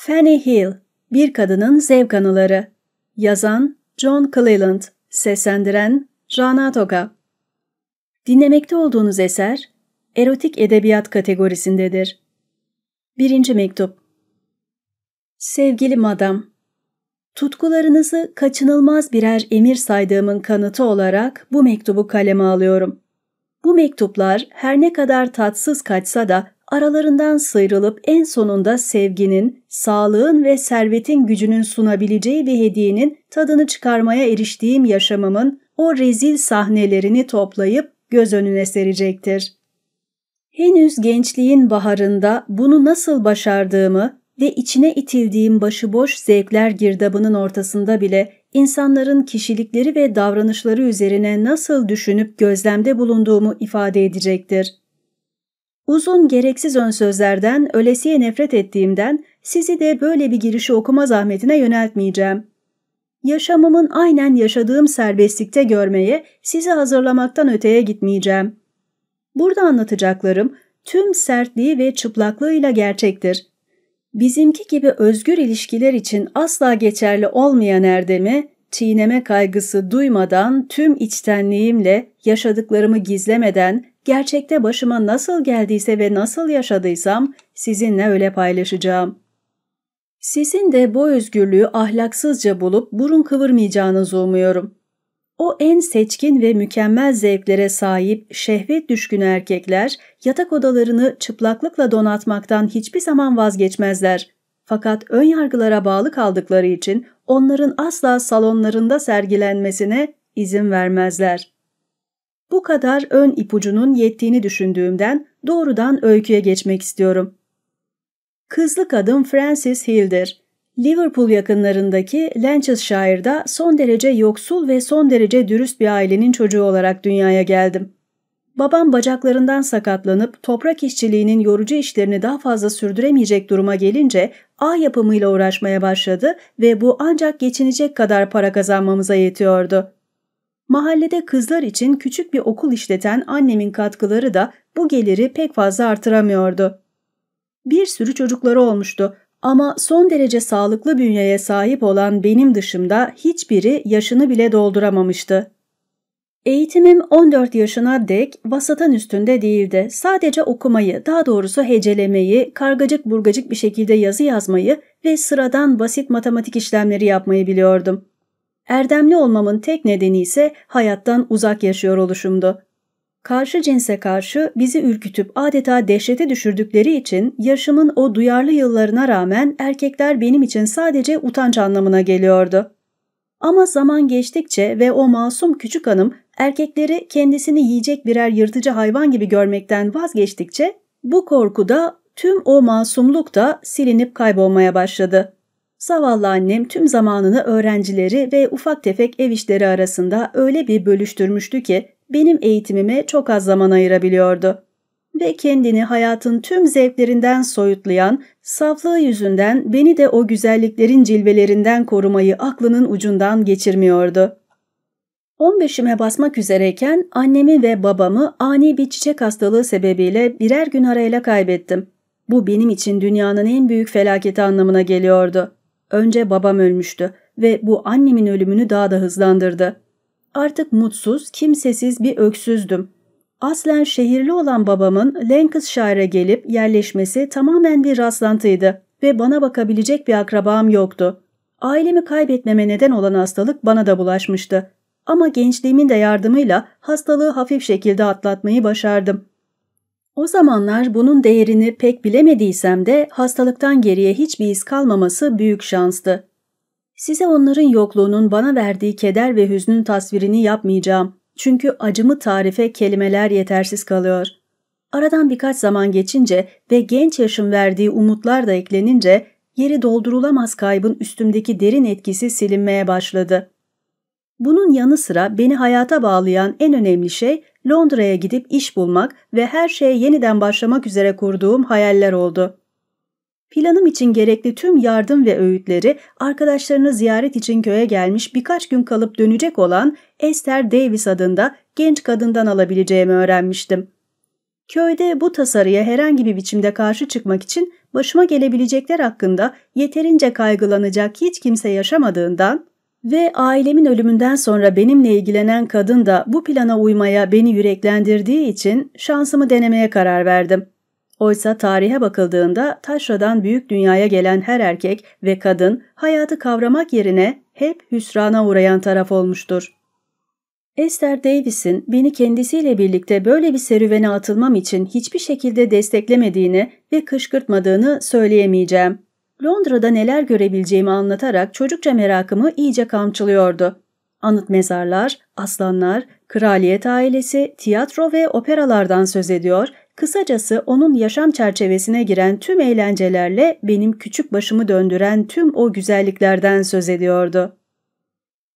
Fanny Hill, Bir Kadının Zevk Anıları Yazan John Cleland Seslendiren Rana Toga. Dinlemekte olduğunuz eser, erotik edebiyat kategorisindedir. Birinci mektup Sevgili madam, tutkularınızı kaçınılmaz birer emir saydığımın kanıtı olarak bu mektubu kaleme alıyorum. Bu mektuplar her ne kadar tatsız kaçsa da aralarından sıyrılıp en sonunda sevginin, sağlığın ve servetin gücünün sunabileceği bir hediyenin tadını çıkarmaya eriştiğim yaşamımın o rezil sahnelerini toplayıp göz önüne serecektir. Henüz gençliğin baharında bunu nasıl başardığımı ve içine itildiğim başıboş zevkler girdabının ortasında bile insanların kişilikleri ve davranışları üzerine nasıl düşünüp gözlemde bulunduğumu ifade edecektir. Uzun gereksiz ön sözlerden ölesiye nefret ettiğimden sizi de böyle bir girişi okuma zahmetine yöneltmeyeceğim. Yaşamımın aynen yaşadığım serbestlikte görmeye sizi hazırlamaktan öteye gitmeyeceğim. Burada anlatacaklarım tüm sertliği ve çıplaklığıyla gerçektir. Bizimki gibi özgür ilişkiler için asla geçerli olmayan erdemi, çiğneme kaygısı duymadan tüm içtenliğimle, yaşadıklarımı gizlemeden, gerçekte başıma nasıl geldiyse ve nasıl yaşadıysam sizinle öyle paylaşacağım. Sizin de bu özgürlüğü ahlaksızca bulup burun kıvırmayacağınızı umuyorum. O en seçkin ve mükemmel zevklere sahip şehvet düşkünü erkekler yatak odalarını çıplaklıkla donatmaktan hiçbir zaman vazgeçmezler. Fakat ön yargılara bağlı kaldıkları için onların asla salonlarında sergilenmesine izin vermezler. Bu kadar ön ipucunun yettiğini düşündüğümden doğrudan öyküye geçmek istiyorum. Kızlı kadın Frances Hill'dir. Liverpool yakınlarındaki Lancashire'da son derece yoksul ve son derece dürüst bir ailenin çocuğu olarak dünyaya geldim. Babam bacaklarından sakatlanıp toprak işçiliğinin yorucu işlerini daha fazla sürdüremeyecek duruma gelince ağ yapımıyla uğraşmaya başladı ve bu ancak geçinecek kadar para kazanmamıza yetiyordu. Mahallede kızlar için küçük bir okul işleten annemin katkıları da bu geliri pek fazla artıramıyordu. Bir sürü çocukları olmuştu ama son derece sağlıklı bünyeye sahip olan benim dışımda hiçbiri yaşını bile dolduramamıştı. Eğitimim 14 yaşına dek vasatın üstünde değildi. Sadece okumayı, daha doğrusu hecelemeyi, kargacık burgacık bir şekilde yazı yazmayı ve sıradan basit matematik işlemleri yapmayı biliyordum. Erdemli olmamın tek nedeni ise hayattan uzak yaşıyor oluşumdu. Karşı cinse karşı bizi ürkütüp adeta dehşete düşürdükleri için yaşımın o duyarlı yıllarına rağmen erkekler benim için sadece utanç anlamına geliyordu. Ama zaman geçtikçe ve o masum küçük hanım erkekleri kendisini yiyecek birer yırtıcı hayvan gibi görmekten vazgeçtikçe bu korku da tüm o masumluk da silinip kaybolmaya başladı. Zavallı annem tüm zamanını öğrencileri ve ufak tefek ev işleri arasında öyle bir bölüştürmüştü ki benim eğitimime çok az zaman ayırabiliyordu. Ve kendini hayatın tüm zevklerinden soyutlayan, saflığı yüzünden beni de o güzelliklerin cilvelerinden korumayı aklının ucundan geçirmiyordu. 15'ime basmak üzereyken annemi ve babamı ani bir çiçek hastalığı sebebiyle birer gün arayla kaybettim. Bu benim için dünyanın en büyük felaketi anlamına geliyordu. Önce babam ölmüştü ve bu annemin ölümünü daha da hızlandırdı. Artık mutsuz, kimsesiz bir öksüzdüm. Aslen şehirli olan babamın Lancashire'e gelip yerleşmesi tamamen bir rastlantıydı ve bana bakabilecek bir akrabam yoktu. Ailemi kaybetmeme neden olan hastalık bana da bulaşmıştı. Ama gençliğimin de yardımıyla hastalığı hafif şekilde atlatmayı başardım. O zamanlar bunun değerini pek bilemediysem de hastalıktan geriye hiçbir iz kalmaması büyük şanstı. Size onların yokluğunun bana verdiği keder ve hüznün tasvirini yapmayacağım. Çünkü acımı tarife kelimeler yetersiz kalıyor. Aradan birkaç zaman geçince ve genç yaşım verdiği umutlar da eklenince yeri doldurulamaz kaybın üstümdeki derin etkisi silinmeye başladı. Bunun yanı sıra beni hayata bağlayan en önemli şey Londra'ya gidip iş bulmak ve her şeye yeniden başlamak üzere kurduğum hayaller oldu. Planım için gerekli tüm yardım ve öğütleri arkadaşlarını ziyaret için köye gelmiş birkaç gün kalıp dönecek olan Esther Davis adında genç kadından alabileceğimi öğrenmiştim. Köyde bu tasarıya herhangi bir biçimde karşı çıkmak için başıma gelebilecekler hakkında yeterince kaygılanacak hiç kimse yaşamadığından ve ailemin ölümünden sonra benimle ilgilenen kadın da bu plana uymaya beni yüreklendirdiği için şansımı denemeye karar verdim. Oysa tarihe bakıldığında taşradan büyük dünyaya gelen her erkek ve kadın hayatı kavramak yerine hep hüsrana uğrayan taraf olmuştur. Esther Davis'in beni kendisiyle birlikte böyle bir serüvene atılmam için hiçbir şekilde desteklemediğini ve kışkırtmadığını söyleyemeyeceğim. Londra'da neler görebileceğimi anlatarak çocukça merakımı iyice kamçılıyordu. Anıt mezarlar, aslanlar, kraliyet ailesi, tiyatro ve operalardan söz ediyor, kısacası onun yaşam çerçevesine giren tüm eğlencelerle benim küçük başımı döndüren tüm o güzelliklerden söz ediyordu.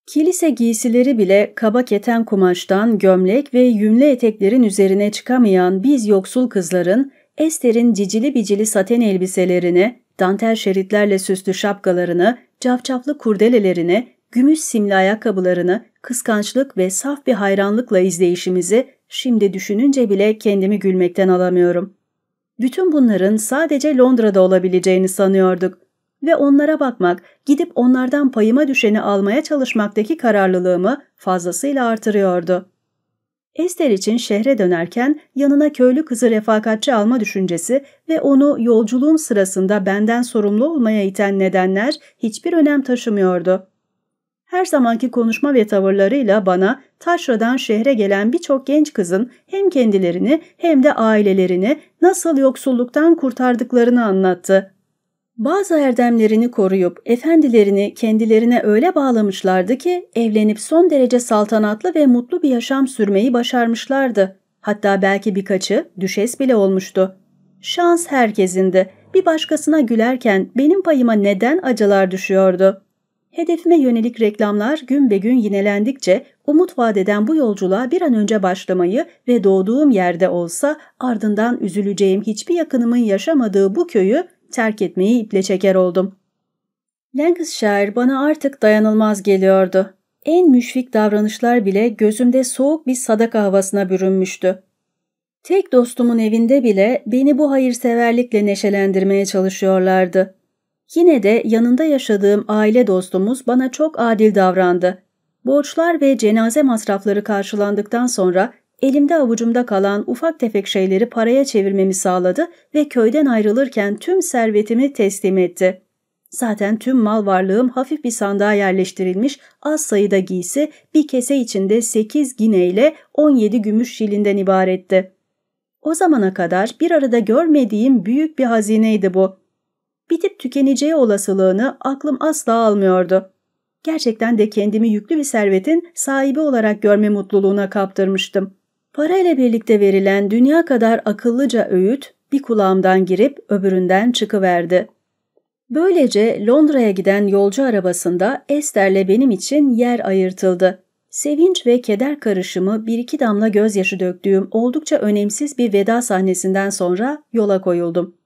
Kilise giysileri bile kaba keten kumaştan gömlek ve yümlü eteklerin üzerine çıkamayan biz yoksul kızların, Ester'in cicili bicili saten elbiselerini, dantel şeritlerle süslü şapkalarını, cafcaflı kurdelelerini, gümüş simli ayakkabılarını, kıskançlık ve saf bir hayranlıkla izleyişimizi şimdi düşününce bile kendimi gülmekten alamıyorum. Bütün bunların sadece Londra'da olabileceğini sanıyorduk ve onlara bakmak, gidip onlardan payıma düşeni almaya çalışmaktaki kararlılığımı fazlasıyla artırıyordu. Ester için şehre dönerken yanına köylü kızı refakatçi alma düşüncesi ve onu yolculuğum sırasında benden sorumlu olmaya iten nedenler hiçbir önem taşımıyordu. Her zamanki konuşma ve tavırlarıyla bana taşradan şehre gelen birçok genç kızın hem kendilerini hem de ailelerini nasıl yoksulluktan kurtardıklarını anlattı. Bazı erdemlerini koruyup efendilerini kendilerine öyle bağlamışlardı ki evlenip son derece saltanatlı ve mutlu bir yaşam sürmeyi başarmışlardı. Hatta belki birkaçı düşes bile olmuştu. Şans herkesinde bir başkasına gülerken benim payıma neden acılar düşüyordu? Hedefime yönelik reklamlar gün be gün yinelendikçe umut vadeden bu yolculuğa bir an önce başlamayı ve doğduğum yerde olsa ardından üzüleceğim hiçbir yakınımın yaşamadığı bu köyü terk etmeyi iple çeker oldum. Lancashire bana artık dayanılmaz geliyordu. En müşfik davranışlar bile gözümde soğuk bir sadaka havasına bürünmüştü. Tek dostumun evinde bile beni bu hayırseverlikle neşelendirmeye çalışıyorlardı. Yine de yanında yaşadığım aile dostumuz bana çok adil davrandı. Borçlar ve cenaze masrafları karşılandıktan sonra elimde avucumda kalan ufak tefek şeyleri paraya çevirmemi sağladı ve köyden ayrılırken tüm servetimi teslim etti. Zaten tüm mal varlığım hafif bir sandığa yerleştirilmiş az sayıda giysi bir kese içinde 8 gine ile 17 gümüş şilinden ibaretti. O zamana kadar bir arada görmediğim büyük bir hazineydi bu. Bitip tükeneceği olasılığını aklım asla almıyordu. Gerçekten de kendimi yüklü bir servetin sahibi olarak görme mutluluğuna kaptırmıştım. Para ile birlikte verilen dünya kadar akıllıca öğüt bir kulağımdan girip öbüründen çıkıverdi. Böylece Londra'ya giden yolcu arabasında Esther'le benim için yer ayırtıldı. Sevinç ve keder karışımı bir iki damla gözyaşı döktüğüm oldukça önemsiz bir veda sahnesinden sonra yola koyuldum.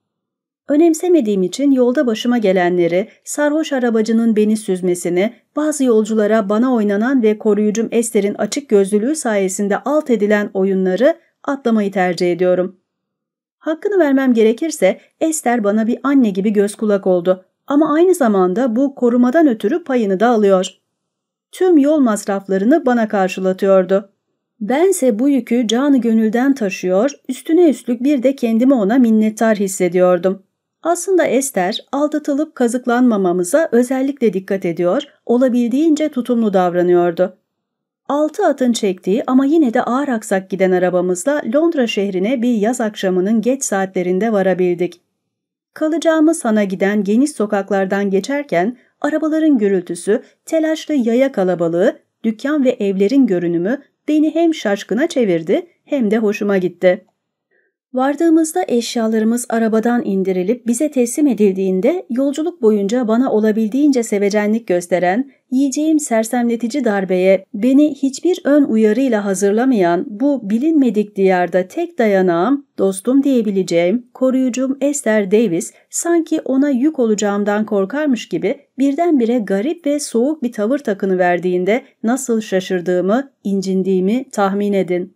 Önemsemediğim için yolda başıma gelenleri, sarhoş arabacının beni süzmesini, bazı yolculara bana oynanan ve koruyucum Esther'in açık gözlülüğü sayesinde alt edilen oyunları atlamayı tercih ediyorum. Hakkını vermem gerekirse Esther bana bir anne gibi göz kulak oldu ama aynı zamanda bu korumadan ötürü payını da alıyor. Tüm yol masraflarını bana karşılatıyordu. Bense bu yükü canı gönülden taşıyor, üstüne üstlük bir de kendimi ona minnettar hissediyordum. Aslında Ester aldatılıp kazıklanmamamıza özellikle dikkat ediyor, olabildiğince tutumlu davranıyordu. Altı atın çektiği ama yine de ağır aksak giden arabamızla Londra şehrine bir yaz akşamının geç saatlerinde varabildik. Kalacağımız hana giden geniş sokaklardan geçerken arabaların gürültüsü, telaşlı yaya kalabalığı, dükkan ve evlerin görünümü beni hem şaşkına çevirdi hem de hoşuma gitti.'' Vardığımızda eşyalarımız arabadan indirilip bize teslim edildiğinde yolculuk boyunca bana olabildiğince sevecenlik gösteren, yiyeceğim sersemletici darbeye beni hiçbir ön uyarıyla hazırlamayan bu bilinmedik diyarda tek dayanağım, dostum diyebileceğim koruyucum Esther Davis sanki ona yük olacağımdan korkarmış gibi birdenbire garip ve soğuk bir tavır takını verdiğinde nasıl şaşırdığımı, incindiğimi tahmin edin.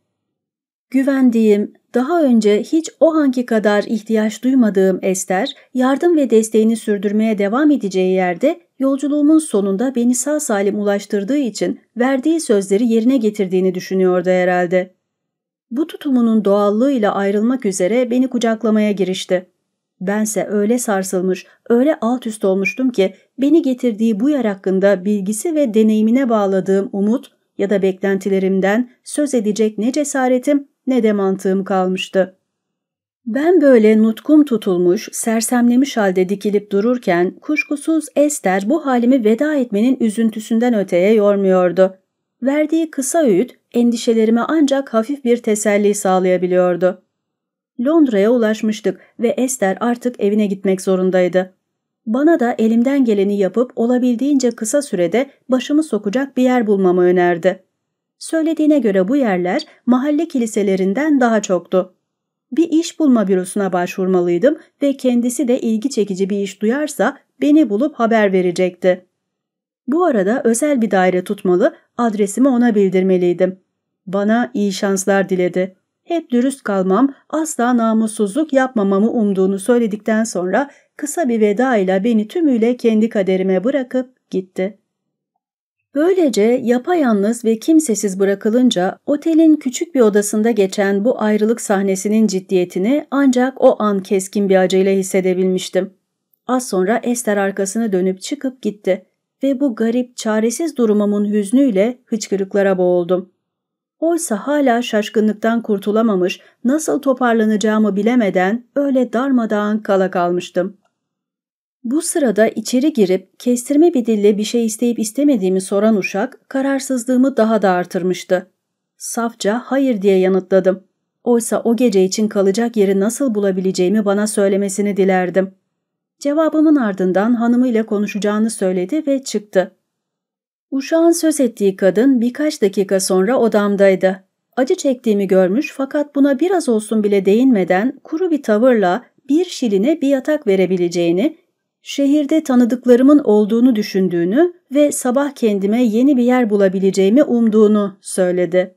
Güvendiğim, daha önce hiç o anki kadar ihtiyaç duymadığım Ester, yardım ve desteğini sürdürmeye devam edeceği yerde yolculuğumun sonunda beni sağ salim ulaştırdığı için verdiği sözleri yerine getirdiğini düşünüyordu herhalde. Bu tutumunun doğallığıyla ayrılmak üzere beni kucaklamaya girişti. Bense öyle sarsılmış, öyle alt üst olmuştum ki beni getirdiği bu yer hakkında bilgisi ve deneyimine bağladığım umut ya da beklentilerimden söz edecek ne cesaretim ne de mantığım kalmıştı. Ben böyle nutkum tutulmuş, sersemlemiş halde dikilip dururken kuşkusuz Ester bu halimi veda etmenin üzüntüsünden öteye yormuyordu. Verdiği kısa öğüt endişelerime ancak hafif bir teselli sağlayabiliyordu. Londra'ya ulaşmıştık ve Ester artık evine gitmek zorundaydı. Bana da elimden geleni yapıp olabildiğince kısa sürede başımı sokacak bir yer bulmamı önerdi. Söylediğine göre bu yerler mahalle kiliselerinden daha çoktu. Bir iş bulma bürosuna başvurmalıydım ve kendisi de ilgi çekici bir iş duyarsa beni bulup haber verecekti. Bu arada özel bir daire tutmalı, adresimi ona bildirmeliydim. Bana iyi şanslar diledi. Hep dürüst kalmam, asla namussuzluk yapmamamı umduğunu söyledikten sonra kısa bir veda ile beni tümüyle kendi kaderime bırakıp gitti. Böylece yapayalnız ve kimsesiz bırakılınca otelin küçük bir odasında geçen bu ayrılık sahnesinin ciddiyetini ancak o an keskin bir acıyla hissedebilmiştim. Az sonra Esther arkasını dönüp çıkıp gitti ve bu garip, çaresiz durumumun hüznüyle hıçkırıklara boğuldum. Oysa hala şaşkınlıktan kurtulamamış, nasıl toparlanacağımı bilemeden öyle darmadağın kala kalmıştım. Bu sırada içeri girip kestirme bir dille bir şey isteyip istemediğimi soran uşak kararsızlığımı daha da artırmıştı. Safça hayır diye yanıtladım. Oysa o gece için kalacak yeri nasıl bulabileceğimi bana söylemesini dilerdim. Cevabımın ardından hanımıyla konuşacağını söyledi ve çıktı. Uşağın söz ettiği kadın birkaç dakika sonra odamdaydı. Acı çektiğimi görmüş fakat buna biraz olsun bile değinmeden kuru bir tavırla bir şiline bir yatak verebileceğini Şehirde tanıdıklarımın olduğunu düşündüğünü ve sabah kendime yeni bir yer bulabileceğimi umduğunu söyledi.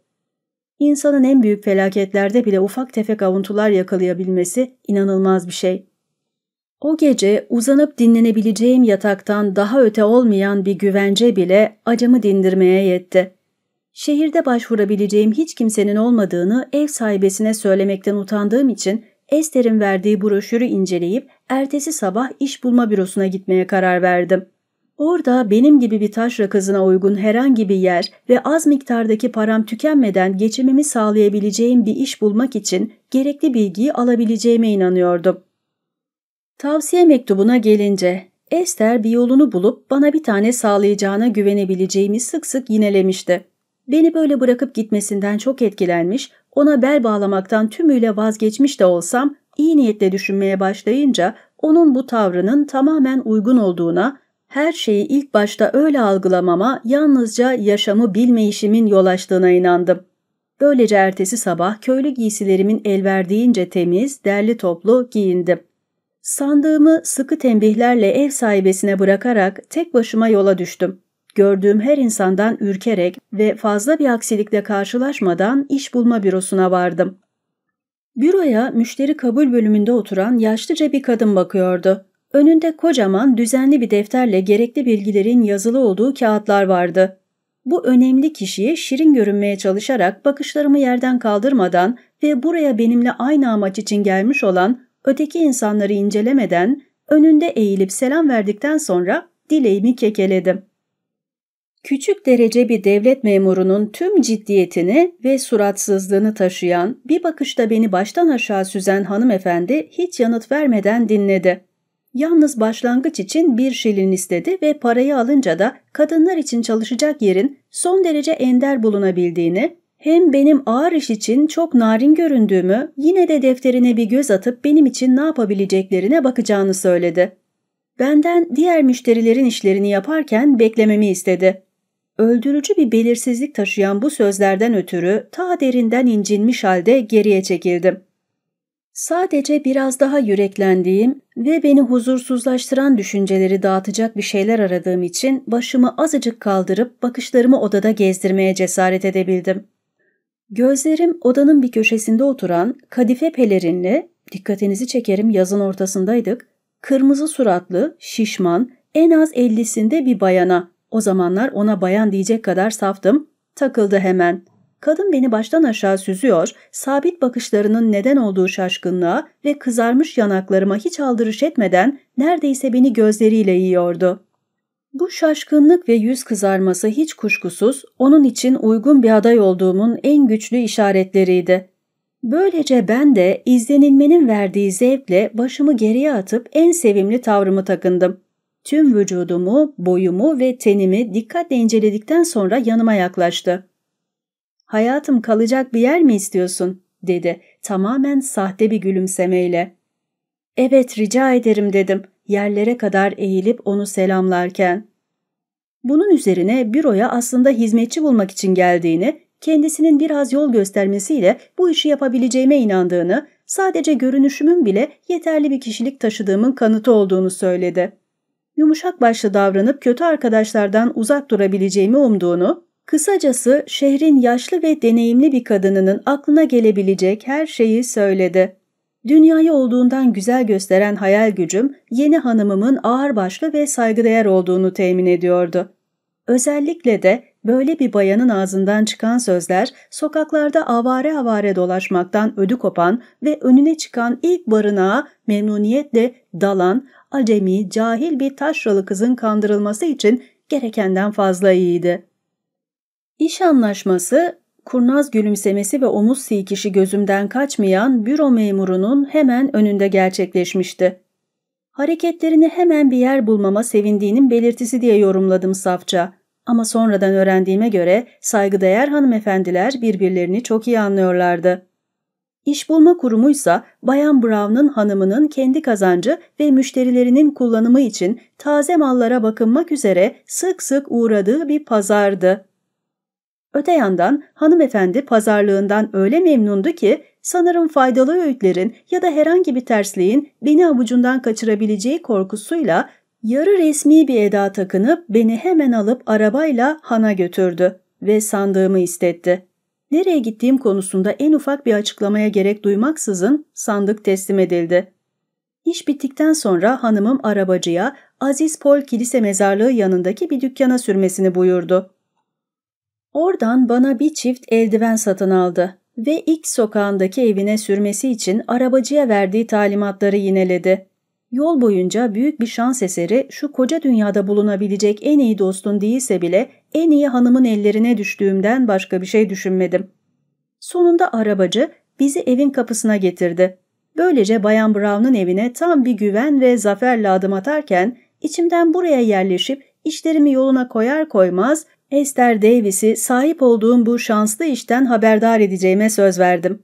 İnsanın en büyük felaketlerde bile ufak tefek avuntular yakalayabilmesi inanılmaz bir şey. O gece uzanıp dinlenebileceğim yataktan daha öte olmayan bir güvence bile acımı dindirmeye yetti. Şehirde başvurabileceğim hiç kimsenin olmadığını ev sahibesine söylemekten utandığım için Ester'in verdiği broşürü inceleyip ertesi sabah iş bulma bürosuna gitmeye karar verdim. Orada benim gibi bir taşra kızına uygun herhangi bir yer ve az miktardaki param tükenmeden geçimimi sağlayabileceğim bir iş bulmak için gerekli bilgiyi alabileceğime inanıyordum. Tavsiye mektubuna gelince Ester bir yolunu bulup bana bir tane sağlayacağına güvenebileceğimi sık sık yinelemişti. Beni böyle bırakıp gitmesinden çok etkilenmiş, ona bel bağlamaktan tümüyle vazgeçmiş de olsam iyi niyetle düşünmeye başlayınca onun bu tavrının tamamen uygun olduğuna, her şeyi ilk başta öyle algılamama yalnızca yaşamı bilmeyişimin yol açtığına inandım. Böylece ertesi sabah köylü giysilerimin elverdiğince temiz, derli toplu giyindim. Sandığımı sıkı tembihlerle ev sahibesine bırakarak tek başıma yola düştüm. Gördüğüm her insandan ürkerek ve fazla bir aksilikle karşılaşmadan iş bulma bürosuna vardım. Büroya müşteri kabul bölümünde oturan yaşlıca bir kadın bakıyordu. Önünde kocaman düzenli bir defterle gerekli bilgilerin yazılı olduğu kağıtlar vardı. Bu önemli kişiye şirin görünmeye çalışarak bakışlarımı yerden kaldırmadan ve buraya benimle aynı amaç için gelmiş olan öteki insanları incelemeden önünde eğilip selam verdikten sonra dileğimi kekeledim küçük derece bir devlet memurunun tüm ciddiyetini ve suratsızlığını taşıyan, bir bakışta beni baştan aşağı süzen hanımefendi hiç yanıt vermeden dinledi. Yalnız başlangıç için bir şilin istedi ve parayı alınca da kadınlar için çalışacak yerin son derece ender bulunabildiğini, hem benim ağır iş için çok narin göründüğümü, yine de defterine bir göz atıp benim için ne yapabileceklerine bakacağını söyledi. Benden diğer müşterilerin işlerini yaparken beklememi istedi. Öldürücü bir belirsizlik taşıyan bu sözlerden ötürü ta derinden incinmiş halde geriye çekildim. Sadece biraz daha yüreklendiğim ve beni huzursuzlaştıran düşünceleri dağıtacak bir şeyler aradığım için başımı azıcık kaldırıp bakışlarımı odada gezdirmeye cesaret edebildim. Gözlerim odanın bir köşesinde oturan kadife pelerinli, dikkatinizi çekerim yazın ortasındaydık, kırmızı suratlı, şişman, en az ellisinde bir bayana o zamanlar ona bayan diyecek kadar saftım. Takıldı hemen. Kadın beni baştan aşağı süzüyor, sabit bakışlarının neden olduğu şaşkınlığa ve kızarmış yanaklarıma hiç aldırış etmeden neredeyse beni gözleriyle yiyordu. Bu şaşkınlık ve yüz kızarması hiç kuşkusuz onun için uygun bir aday olduğumun en güçlü işaretleriydi. Böylece ben de izlenilmenin verdiği zevkle başımı geriye atıp en sevimli tavrımı takındım. Tüm vücudumu, boyumu ve tenimi dikkatle inceledikten sonra yanıma yaklaştı. ''Hayatım kalacak bir yer mi istiyorsun?'' dedi tamamen sahte bir gülümsemeyle. ''Evet rica ederim.'' dedim yerlere kadar eğilip onu selamlarken. Bunun üzerine büroya aslında hizmetçi bulmak için geldiğini, kendisinin biraz yol göstermesiyle bu işi yapabileceğime inandığını, sadece görünüşümün bile yeterli bir kişilik taşıdığımın kanıtı olduğunu söyledi yumuşak başlı davranıp kötü arkadaşlardan uzak durabileceğimi umduğunu, kısacası şehrin yaşlı ve deneyimli bir kadınının aklına gelebilecek her şeyi söyledi. Dünyayı olduğundan güzel gösteren hayal gücüm, yeni hanımımın ağırbaşlı ve saygıdeğer olduğunu temin ediyordu. Özellikle de Böyle bir bayanın ağzından çıkan sözler sokaklarda avare avare dolaşmaktan ödü kopan ve önüne çıkan ilk barınağa memnuniyetle dalan acemi, cahil bir taşralı kızın kandırılması için gerekenden fazla iyiydi. İş anlaşması, kurnaz gülümsemesi ve omuz silkişi gözümden kaçmayan büro memurunun hemen önünde gerçekleşmişti. Hareketlerini hemen bir yer bulmama sevindiğinin belirtisi diye yorumladım safça. Ama sonradan öğrendiğime göre saygıdeğer hanımefendiler birbirlerini çok iyi anlıyorlardı. İş bulma kurumuysa Bayan Brown'ın hanımının kendi kazancı ve müşterilerinin kullanımı için taze mallara bakınmak üzere sık sık uğradığı bir pazardı. Öte yandan hanımefendi pazarlığından öyle memnundu ki sanırım faydalı öğütlerin ya da herhangi bir tersliğin beni avucundan kaçırabileceği korkusuyla Yarı resmi bir eda takınıp beni hemen alıp arabayla Han'a götürdü ve sandığımı istetti. Nereye gittiğim konusunda en ufak bir açıklamaya gerek duymaksızın sandık teslim edildi. İş bittikten sonra hanımım arabacıya Aziz Pol Kilise mezarlığı yanındaki bir dükkana sürmesini buyurdu. Oradan bana bir çift eldiven satın aldı ve ilk sokağındaki evine sürmesi için arabacıya verdiği talimatları yineledi. Yol boyunca büyük bir şans eseri şu koca dünyada bulunabilecek en iyi dostun değilse bile en iyi hanımın ellerine düştüğümden başka bir şey düşünmedim. Sonunda arabacı bizi evin kapısına getirdi. Böylece Bayan Brown'un evine tam bir güven ve zaferle adım atarken içimden buraya yerleşip işlerimi yoluna koyar koymaz Esther Davis'i sahip olduğum bu şanslı işten haberdar edeceğime söz verdim.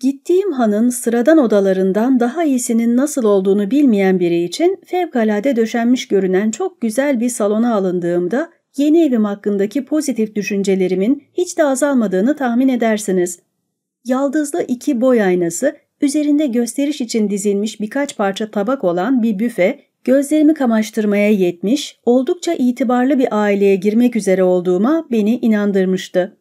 Gittiğim hanın sıradan odalarından daha iyisinin nasıl olduğunu bilmeyen biri için fevkalade döşenmiş görünen çok güzel bir salona alındığımda yeni evim hakkındaki pozitif düşüncelerimin hiç de azalmadığını tahmin edersiniz. Yaldızlı iki boy aynası, üzerinde gösteriş için dizilmiş birkaç parça tabak olan bir büfe, gözlerimi kamaştırmaya yetmiş, oldukça itibarlı bir aileye girmek üzere olduğuma beni inandırmıştı.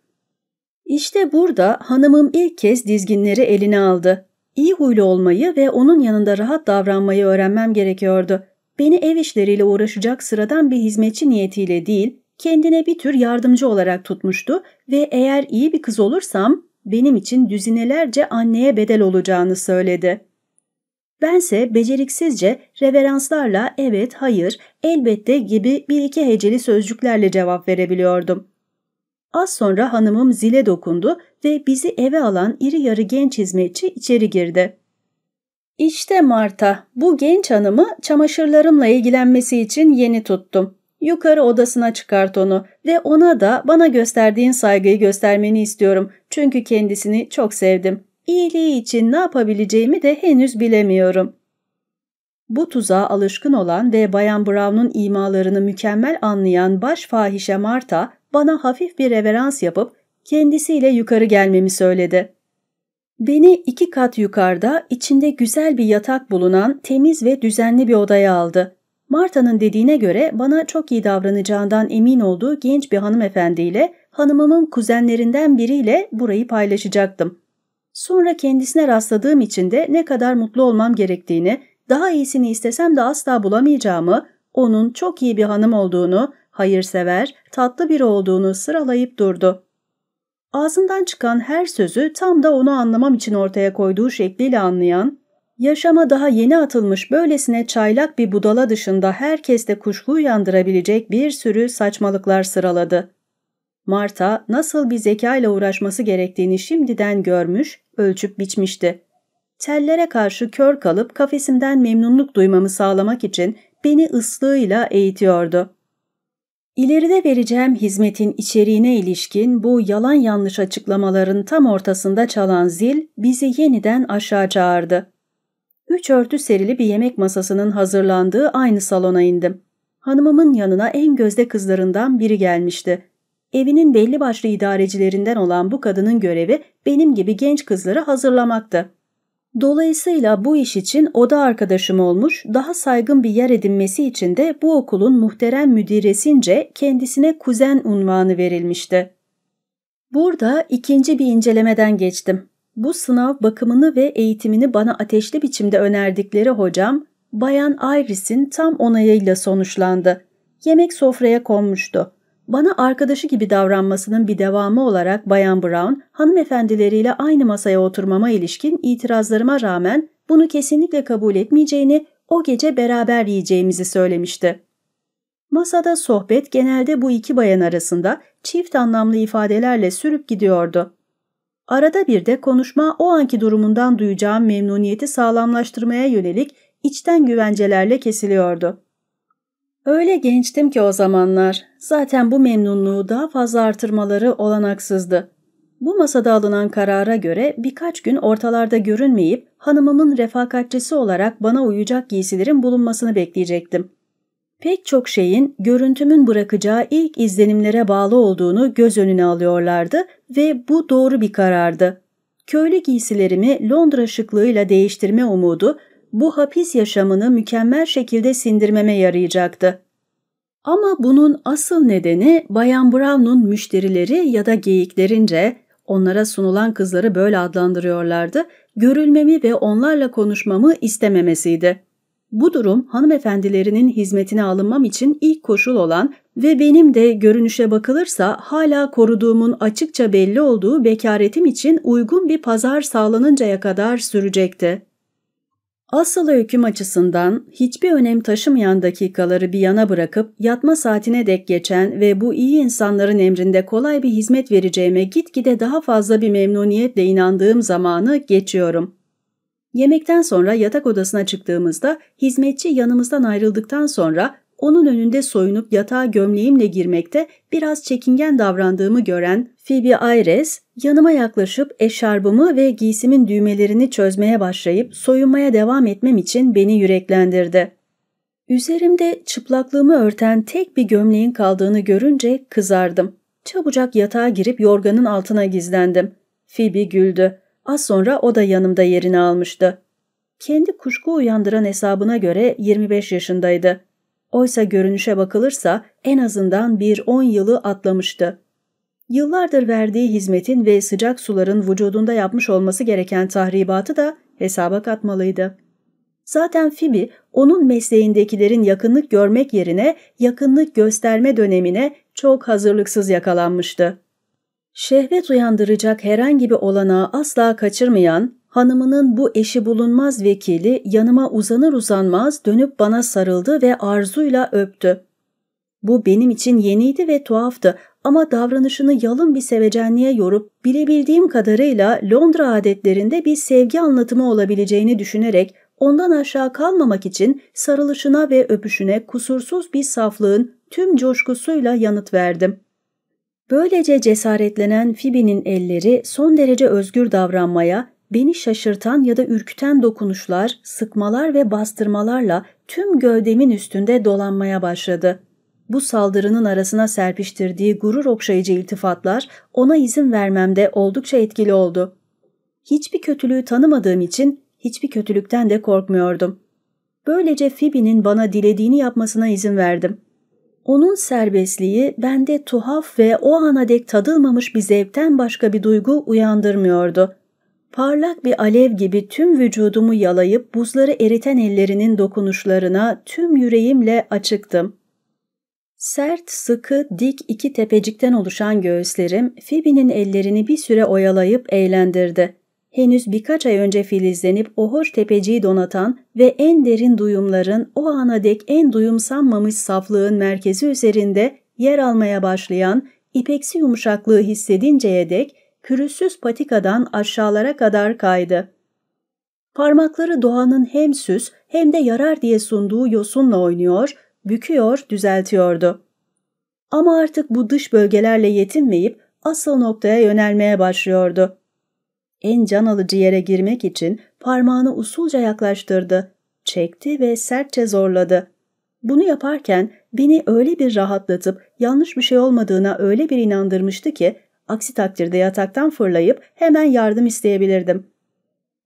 İşte burada hanımım ilk kez dizginleri eline aldı. İyi huylu olmayı ve onun yanında rahat davranmayı öğrenmem gerekiyordu. Beni ev işleriyle uğraşacak sıradan bir hizmetçi niyetiyle değil, kendine bir tür yardımcı olarak tutmuştu ve eğer iyi bir kız olursam benim için düzinelerce anneye bedel olacağını söyledi. Bense beceriksizce reveranslarla evet, hayır, elbette gibi bir iki heceli sözcüklerle cevap verebiliyordum. Az sonra hanımım zile dokundu ve bizi eve alan iri yarı genç hizmetçi içeri girdi. İşte Marta, bu genç hanımı çamaşırlarımla ilgilenmesi için yeni tuttum. Yukarı odasına çıkart onu ve ona da bana gösterdiğin saygıyı göstermeni istiyorum. Çünkü kendisini çok sevdim. İyiliği için ne yapabileceğimi de henüz bilemiyorum. Bu tuzağa alışkın olan ve Bayan Brown'un imalarını mükemmel anlayan baş fahişe Marta bana hafif bir reverans yapıp kendisiyle yukarı gelmemi söyledi. Beni iki kat yukarıda içinde güzel bir yatak bulunan temiz ve düzenli bir odaya aldı. Marta'nın dediğine göre bana çok iyi davranacağından emin olduğu genç bir hanımefendiyle hanımımın kuzenlerinden biriyle burayı paylaşacaktım. Sonra kendisine rastladığım için de ne kadar mutlu olmam gerektiğini, daha iyisini istesem de asla bulamayacağımı, onun çok iyi bir hanım olduğunu, hayırsever, tatlı biri olduğunu sıralayıp durdu. Ağzından çıkan her sözü tam da onu anlamam için ortaya koyduğu şekliyle anlayan, yaşama daha yeni atılmış böylesine çaylak bir budala dışında herkeste kuşku uyandırabilecek bir sürü saçmalıklar sıraladı. Marta nasıl bir zekayla uğraşması gerektiğini şimdiden görmüş, ölçüp biçmişti. Tellere karşı kör kalıp kafesimden memnunluk duymamı sağlamak için beni ıslığıyla eğitiyordu. İleride vereceğim hizmetin içeriğine ilişkin bu yalan yanlış açıklamaların tam ortasında çalan zil bizi yeniden aşağı çağırdı. Üç örtü serili bir yemek masasının hazırlandığı aynı salona indim. Hanımımın yanına en gözde kızlarından biri gelmişti. Evinin belli başlı idarecilerinden olan bu kadının görevi benim gibi genç kızları hazırlamaktı. Dolayısıyla bu iş için oda arkadaşım olmuş, daha saygın bir yer edinmesi için de bu okulun muhterem müdiresince kendisine kuzen unvanı verilmişti. Burada ikinci bir incelemeden geçtim. Bu sınav bakımını ve eğitimini bana ateşli biçimde önerdikleri hocam, Bayan Iris'in tam onayıyla sonuçlandı. Yemek sofraya konmuştu. Bana arkadaşı gibi davranmasının bir devamı olarak Bayan Brown, hanımefendileriyle aynı masaya oturmama ilişkin itirazlarıma rağmen bunu kesinlikle kabul etmeyeceğini, o gece beraber yiyeceğimizi söylemişti. Masada sohbet genelde bu iki bayan arasında çift anlamlı ifadelerle sürüp gidiyordu. Arada bir de konuşma o anki durumundan duyacağım memnuniyeti sağlamlaştırmaya yönelik içten güvencelerle kesiliyordu. Öyle gençtim ki o zamanlar. Zaten bu memnunluğu daha fazla artırmaları olanaksızdı. Bu masada alınan karara göre birkaç gün ortalarda görünmeyip hanımımın refakatçisi olarak bana uyacak giysilerin bulunmasını bekleyecektim. Pek çok şeyin görüntümün bırakacağı ilk izlenimlere bağlı olduğunu göz önüne alıyorlardı ve bu doğru bir karardı. Köylü giysilerimi Londra şıklığıyla değiştirme umudu bu hapis yaşamını mükemmel şekilde sindirmeme yarayacaktı. Ama bunun asıl nedeni Bayan Brown'un müşterileri ya da geyiklerince onlara sunulan kızları böyle adlandırıyorlardı, görülmemi ve onlarla konuşmamı istememesiydi. Bu durum hanımefendilerinin hizmetine alınmam için ilk koşul olan ve benim de görünüşe bakılırsa hala koruduğumun açıkça belli olduğu bekaretim için uygun bir pazar sağlanıncaya kadar sürecekti. Asıla hüküm açısından hiçbir önem taşımayan dakikaları bir yana bırakıp yatma saatine dek geçen ve bu iyi insanların emrinde kolay bir hizmet vereceğime gitgide daha fazla bir memnuniyetle inandığım zamanı geçiyorum. Yemekten sonra yatak odasına çıktığımızda hizmetçi yanımızdan ayrıldıktan sonra onun önünde soyunup yatağa gömleğimle girmekte biraz çekingen davrandığımı gören Phoebe Ayres yanıma yaklaşıp eşarbımı ve giysimin düğmelerini çözmeye başlayıp soyunmaya devam etmem için beni yüreklendirdi. Üzerimde çıplaklığımı örten tek bir gömleğin kaldığını görünce kızardım. Çabucak yatağa girip yorganın altına gizlendim. Phoebe güldü. Az sonra o da yanımda yerini almıştı. Kendi kuşku uyandıran hesabına göre 25 yaşındaydı. Oysa görünüşe bakılırsa en azından bir 10 yılı atlamıştı. Yıllardır verdiği hizmetin ve sıcak suların vücudunda yapmış olması gereken tahribatı da hesaba katmalıydı. Zaten Fibi onun mesleğindekilerin yakınlık görmek yerine yakınlık gösterme dönemine çok hazırlıksız yakalanmıştı. Şehvet uyandıracak herhangi bir olanağı asla kaçırmayan, hanımının bu eşi bulunmaz vekili yanıma uzanır uzanmaz dönüp bana sarıldı ve arzuyla öptü. Bu benim için yeniydi ve tuhaftı ama davranışını yalın bir sevecenliğe yorup bilebildiğim kadarıyla Londra adetlerinde bir sevgi anlatımı olabileceğini düşünerek ondan aşağı kalmamak için sarılışına ve öpüşüne kusursuz bir saflığın tüm coşkusuyla yanıt verdim. Böylece cesaretlenen Fibi'nin elleri son derece özgür davranmaya, beni şaşırtan ya da ürküten dokunuşlar, sıkmalar ve bastırmalarla tüm gövdemin üstünde dolanmaya başladı.'' bu saldırının arasına serpiştirdiği gurur okşayıcı iltifatlar ona izin vermemde oldukça etkili oldu. Hiçbir kötülüğü tanımadığım için hiçbir kötülükten de korkmuyordum. Böylece Phoebe'nin bana dilediğini yapmasına izin verdim. Onun serbestliği bende tuhaf ve o ana dek tadılmamış bir zevkten başka bir duygu uyandırmıyordu. Parlak bir alev gibi tüm vücudumu yalayıp buzları eriten ellerinin dokunuşlarına tüm yüreğimle açıktım. Sert, sıkı, dik iki tepecikten oluşan göğüslerim Phoebe'nin ellerini bir süre oyalayıp eğlendirdi. Henüz birkaç ay önce filizlenip o hoş tepeciyi donatan ve en derin duyumların o ana dek en duyumsanmamış saflığın merkezi üzerinde yer almaya başlayan ipeksi yumuşaklığı hissedinceye dek pürüzsüz patikadan aşağılara kadar kaydı. Parmakları doğanın hem süs hem de yarar diye sunduğu yosunla oynuyor, büküyor, düzeltiyordu. Ama artık bu dış bölgelerle yetinmeyip asıl noktaya yönelmeye başlıyordu. En can alıcı yere girmek için parmağını usulca yaklaştırdı, çekti ve sertçe zorladı. Bunu yaparken beni öyle bir rahatlatıp yanlış bir şey olmadığına öyle bir inandırmıştı ki aksi takdirde yataktan fırlayıp hemen yardım isteyebilirdim.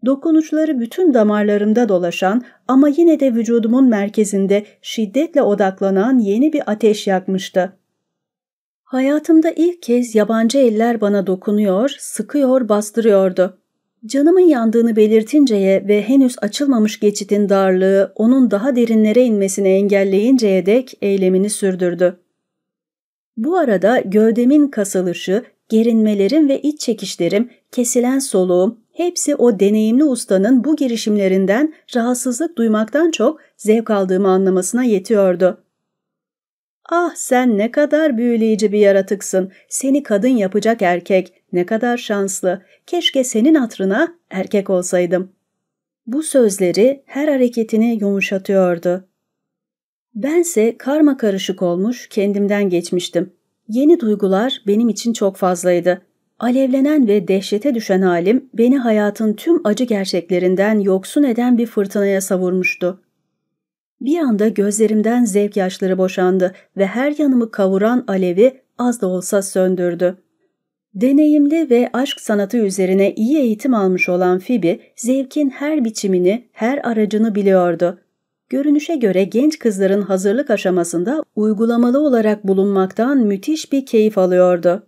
Dokunuşları bütün damarlarımda dolaşan ama yine de vücudumun merkezinde şiddetle odaklanan yeni bir ateş yakmıştı. Hayatımda ilk kez yabancı eller bana dokunuyor, sıkıyor, bastırıyordu. Canımın yandığını belirtinceye ve henüz açılmamış geçitin darlığı onun daha derinlere inmesini engelleyinceye dek eylemini sürdürdü. Bu arada gövdemin kasılışı, gerinmelerim ve iç çekişlerim, kesilen soluğum, Hepsi o deneyimli ustanın bu girişimlerinden rahatsızlık duymaktan çok zevk aldığımı anlamasına yetiyordu. Ah sen ne kadar büyüleyici bir yaratıksın. Seni kadın yapacak erkek. Ne kadar şanslı. Keşke senin hatrına erkek olsaydım. Bu sözleri her hareketini yumuşatıyordu. Bense karma karışık olmuş kendimden geçmiştim. Yeni duygular benim için çok fazlaydı. Alevlenen ve dehşete düşen halim beni hayatın tüm acı gerçeklerinden yoksun eden bir fırtınaya savurmuştu. Bir anda gözlerimden zevk yaşları boşandı ve her yanımı kavuran alevi az da olsa söndürdü. Deneyimli ve aşk sanatı üzerine iyi eğitim almış olan Fibi, zevkin her biçimini, her aracını biliyordu. Görünüşe göre genç kızların hazırlık aşamasında uygulamalı olarak bulunmaktan müthiş bir keyif alıyordu.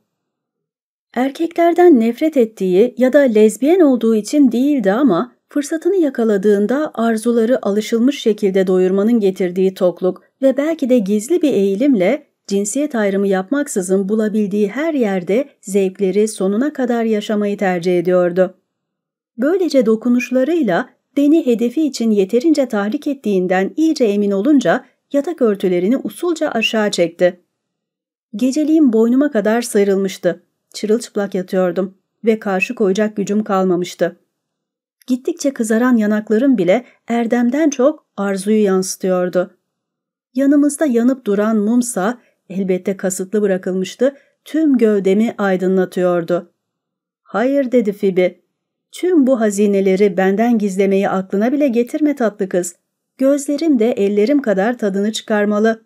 Erkeklerden nefret ettiği ya da lezbiyen olduğu için değildi ama fırsatını yakaladığında arzuları alışılmış şekilde doyurmanın getirdiği tokluk ve belki de gizli bir eğilimle cinsiyet ayrımı yapmaksızın bulabildiği her yerde zevkleri sonuna kadar yaşamayı tercih ediyordu. Böylece dokunuşlarıyla beni hedefi için yeterince tahrik ettiğinden iyice emin olunca yatak örtülerini usulca aşağı çekti. Geceliğim boynuma kadar sıyrılmıştı. Çırılçıplak yatıyordum ve karşı koyacak gücüm kalmamıştı. Gittikçe kızaran yanaklarım bile erdemden çok arzuyu yansıtıyordu. Yanımızda yanıp duran mumsa elbette kasıtlı bırakılmıştı, tüm gövdemi aydınlatıyordu. Hayır dedi Fibi. Tüm bu hazineleri benden gizlemeyi aklına bile getirme tatlı kız. Gözlerim de ellerim kadar tadını çıkarmalı.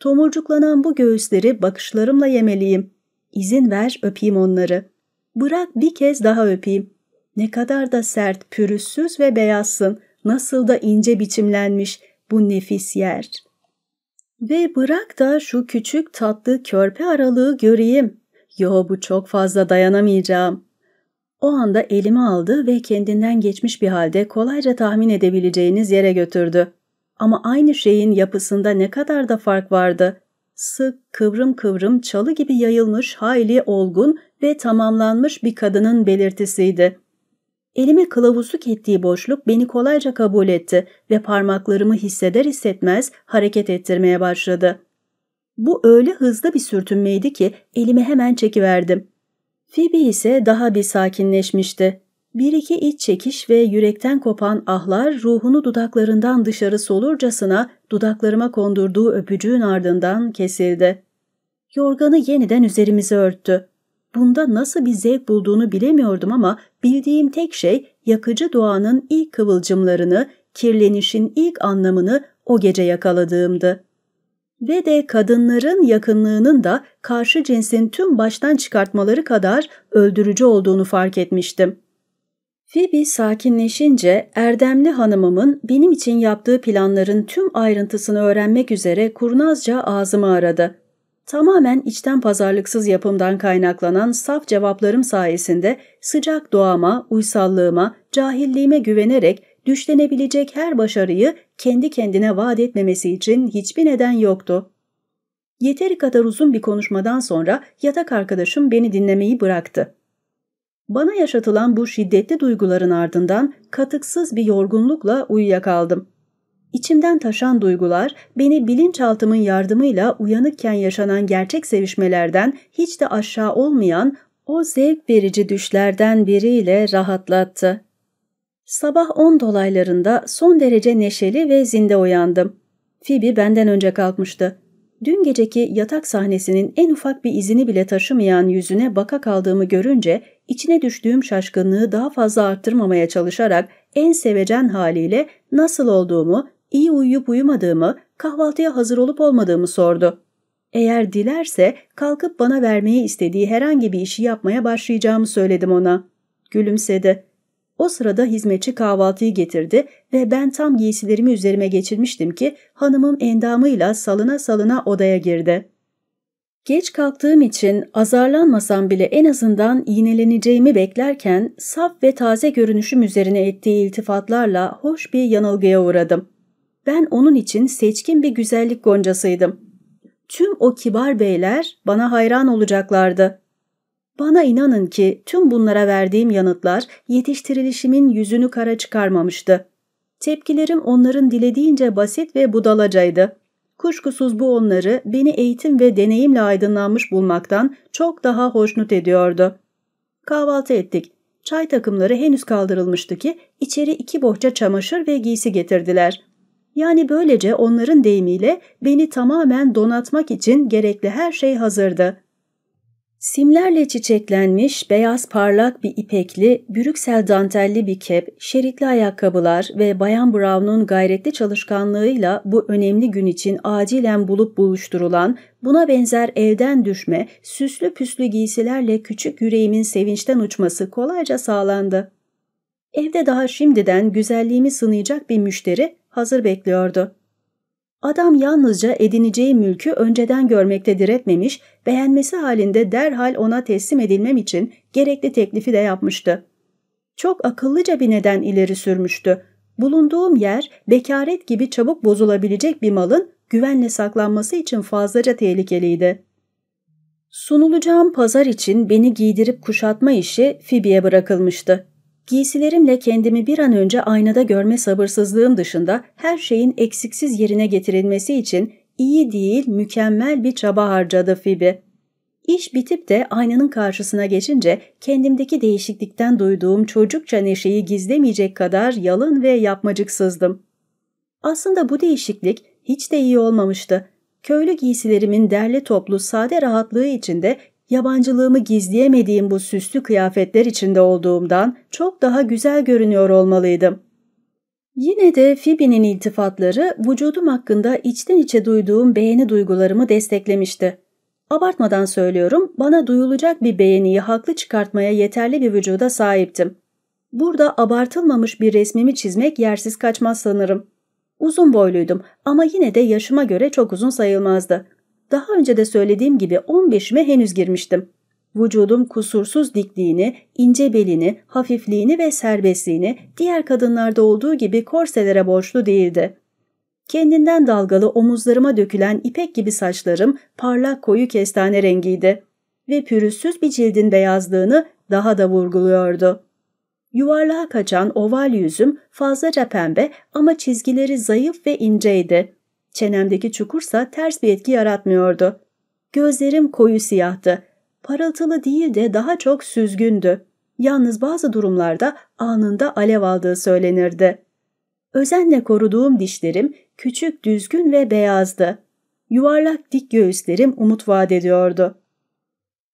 Tomurcuklanan bu göğüsleri bakışlarımla yemeliyim. İzin ver öpeyim onları. Bırak bir kez daha öpeyim. Ne kadar da sert, pürüzsüz ve beyazsın. Nasıl da ince biçimlenmiş bu nefis yer. Ve bırak da şu küçük tatlı körpe aralığı göreyim. Yo bu çok fazla dayanamayacağım. O anda elimi aldı ve kendinden geçmiş bir halde kolayca tahmin edebileceğiniz yere götürdü. Ama aynı şeyin yapısında ne kadar da fark vardı sık, kıvrım kıvrım, çalı gibi yayılmış, hayli olgun ve tamamlanmış bir kadının belirtisiydi. Elime kılavuzluk ettiği boşluk beni kolayca kabul etti ve parmaklarımı hisseder hissetmez hareket ettirmeye başladı. Bu öyle hızlı bir sürtünmeydi ki elimi hemen çekiverdim. Phoebe ise daha bir sakinleşmişti. Bir iki iç çekiş ve yürekten kopan ahlar ruhunu dudaklarından dışarı solurcasına dudaklarıma kondurduğu öpücüğün ardından kesildi. Yorganı yeniden üzerimize örttü. Bunda nasıl bir zevk bulduğunu bilemiyordum ama bildiğim tek şey yakıcı doğanın ilk kıvılcımlarını, kirlenişin ilk anlamını o gece yakaladığımdı. Ve de kadınların yakınlığının da karşı cinsin tüm baştan çıkartmaları kadar öldürücü olduğunu fark etmiştim. Phoebe sakinleşince Erdemli hanımımın benim için yaptığı planların tüm ayrıntısını öğrenmek üzere kurnazca ağzımı aradı. Tamamen içten pazarlıksız yapımdan kaynaklanan saf cevaplarım sayesinde sıcak doğama, uysallığıma, cahilliğime güvenerek düşlenebilecek her başarıyı kendi kendine vaat etmemesi için hiçbir neden yoktu. Yeteri kadar uzun bir konuşmadan sonra yatak arkadaşım beni dinlemeyi bıraktı. Bana yaşatılan bu şiddetli duyguların ardından katıksız bir yorgunlukla uyuyakaldım. İçimden taşan duygular beni bilinçaltımın yardımıyla uyanıkken yaşanan gerçek sevişmelerden hiç de aşağı olmayan o zevk verici düşlerden biriyle rahatlattı. Sabah on dolaylarında son derece neşeli ve zinde uyandım. Phoebe benden önce kalkmıştı. Dün geceki yatak sahnesinin en ufak bir izini bile taşımayan yüzüne baka kaldığımı görünce içine düştüğüm şaşkınlığı daha fazla arttırmamaya çalışarak en sevecen haliyle nasıl olduğumu, iyi uyuyup uyumadığımı, kahvaltıya hazır olup olmadığımı sordu. Eğer dilerse kalkıp bana vermeyi istediği herhangi bir işi yapmaya başlayacağımı söyledim ona. Gülümsedi. O sırada hizmetçi kahvaltıyı getirdi ve ben tam giysilerimi üzerime geçirmiştim ki hanımım endamıyla salına salına odaya girdi.'' Geç kalktığım için azarlanmasam bile en azından iğneleneceğimi beklerken saf ve taze görünüşüm üzerine ettiği iltifatlarla hoş bir yanılgıya uğradım. Ben onun için seçkin bir güzellik goncasıydım. Tüm o kibar beyler bana hayran olacaklardı. Bana inanın ki tüm bunlara verdiğim yanıtlar yetiştirilişimin yüzünü kara çıkarmamıştı. Tepkilerim onların dilediğince basit ve budalacaydı. Kuşkusuz bu onları beni eğitim ve deneyimle aydınlanmış bulmaktan çok daha hoşnut ediyordu. Kahvaltı ettik. Çay takımları henüz kaldırılmıştı ki içeri iki bohça çamaşır ve giysi getirdiler. Yani böylece onların deyimiyle beni tamamen donatmak için gerekli her şey hazırdı. Simlerle çiçeklenmiş beyaz parlak bir ipekli, Brüksel dantelli bir kep, şeritli ayakkabılar ve Bayan Brown'un gayretli çalışkanlığıyla bu önemli gün için acilen bulup buluşturulan, buna benzer elden düşme, süslü püslü giysilerle küçük yüreğimin sevinçten uçması kolayca sağlandı. Evde daha şimdiden güzelliğimi sınayacak bir müşteri hazır bekliyordu. Adam yalnızca edineceği mülkü önceden görmekte diretmemiş, beğenmesi halinde derhal ona teslim edilmem için gerekli teklifi de yapmıştı. Çok akıllıca bir neden ileri sürmüştü. Bulunduğum yer bekaret gibi çabuk bozulabilecek bir malın güvenle saklanması için fazlaca tehlikeliydi. Sunulacağım pazar için beni giydirip kuşatma işi Fibi'ye bırakılmıştı. Giysilerimle kendimi bir an önce aynada görme sabırsızlığım dışında her şeyin eksiksiz yerine getirilmesi için iyi değil mükemmel bir çaba harcadı Fibi. İş bitip de aynanın karşısına geçince kendimdeki değişiklikten duyduğum çocukça neşeyi gizlemeyecek kadar yalın ve yapmacıksızdım. Aslında bu değişiklik hiç de iyi olmamıştı. Köylü giysilerimin derli toplu sade rahatlığı içinde yabancılığımı gizleyemediğim bu süslü kıyafetler içinde olduğumdan çok daha güzel görünüyor olmalıydım. Yine de Phoebe'nin iltifatları vücudum hakkında içten içe duyduğum beğeni duygularımı desteklemişti. Abartmadan söylüyorum, bana duyulacak bir beğeniyi haklı çıkartmaya yeterli bir vücuda sahiptim. Burada abartılmamış bir resmimi çizmek yersiz kaçmaz sanırım. Uzun boyluydum ama yine de yaşıma göre çok uzun sayılmazdı. Daha önce de söylediğim gibi 15'ime henüz girmiştim. Vücudum kusursuz dikliğini, ince belini, hafifliğini ve serbestliğini diğer kadınlarda olduğu gibi korselere borçlu değildi. Kendinden dalgalı omuzlarıma dökülen ipek gibi saçlarım parlak koyu kestane rengiydi ve pürüzsüz bir cildin beyazlığını daha da vurguluyordu. Yuvarlığa kaçan oval yüzüm fazlaca pembe ama çizgileri zayıf ve inceydi. Çenemdeki çukursa ters bir etki yaratmıyordu. Gözlerim koyu siyahtı. Parıltılı değil de daha çok süzgündü. Yalnız bazı durumlarda anında alev aldığı söylenirdi. Özenle koruduğum dişlerim küçük, düzgün ve beyazdı. Yuvarlak dik göğüslerim umut vaat ediyordu.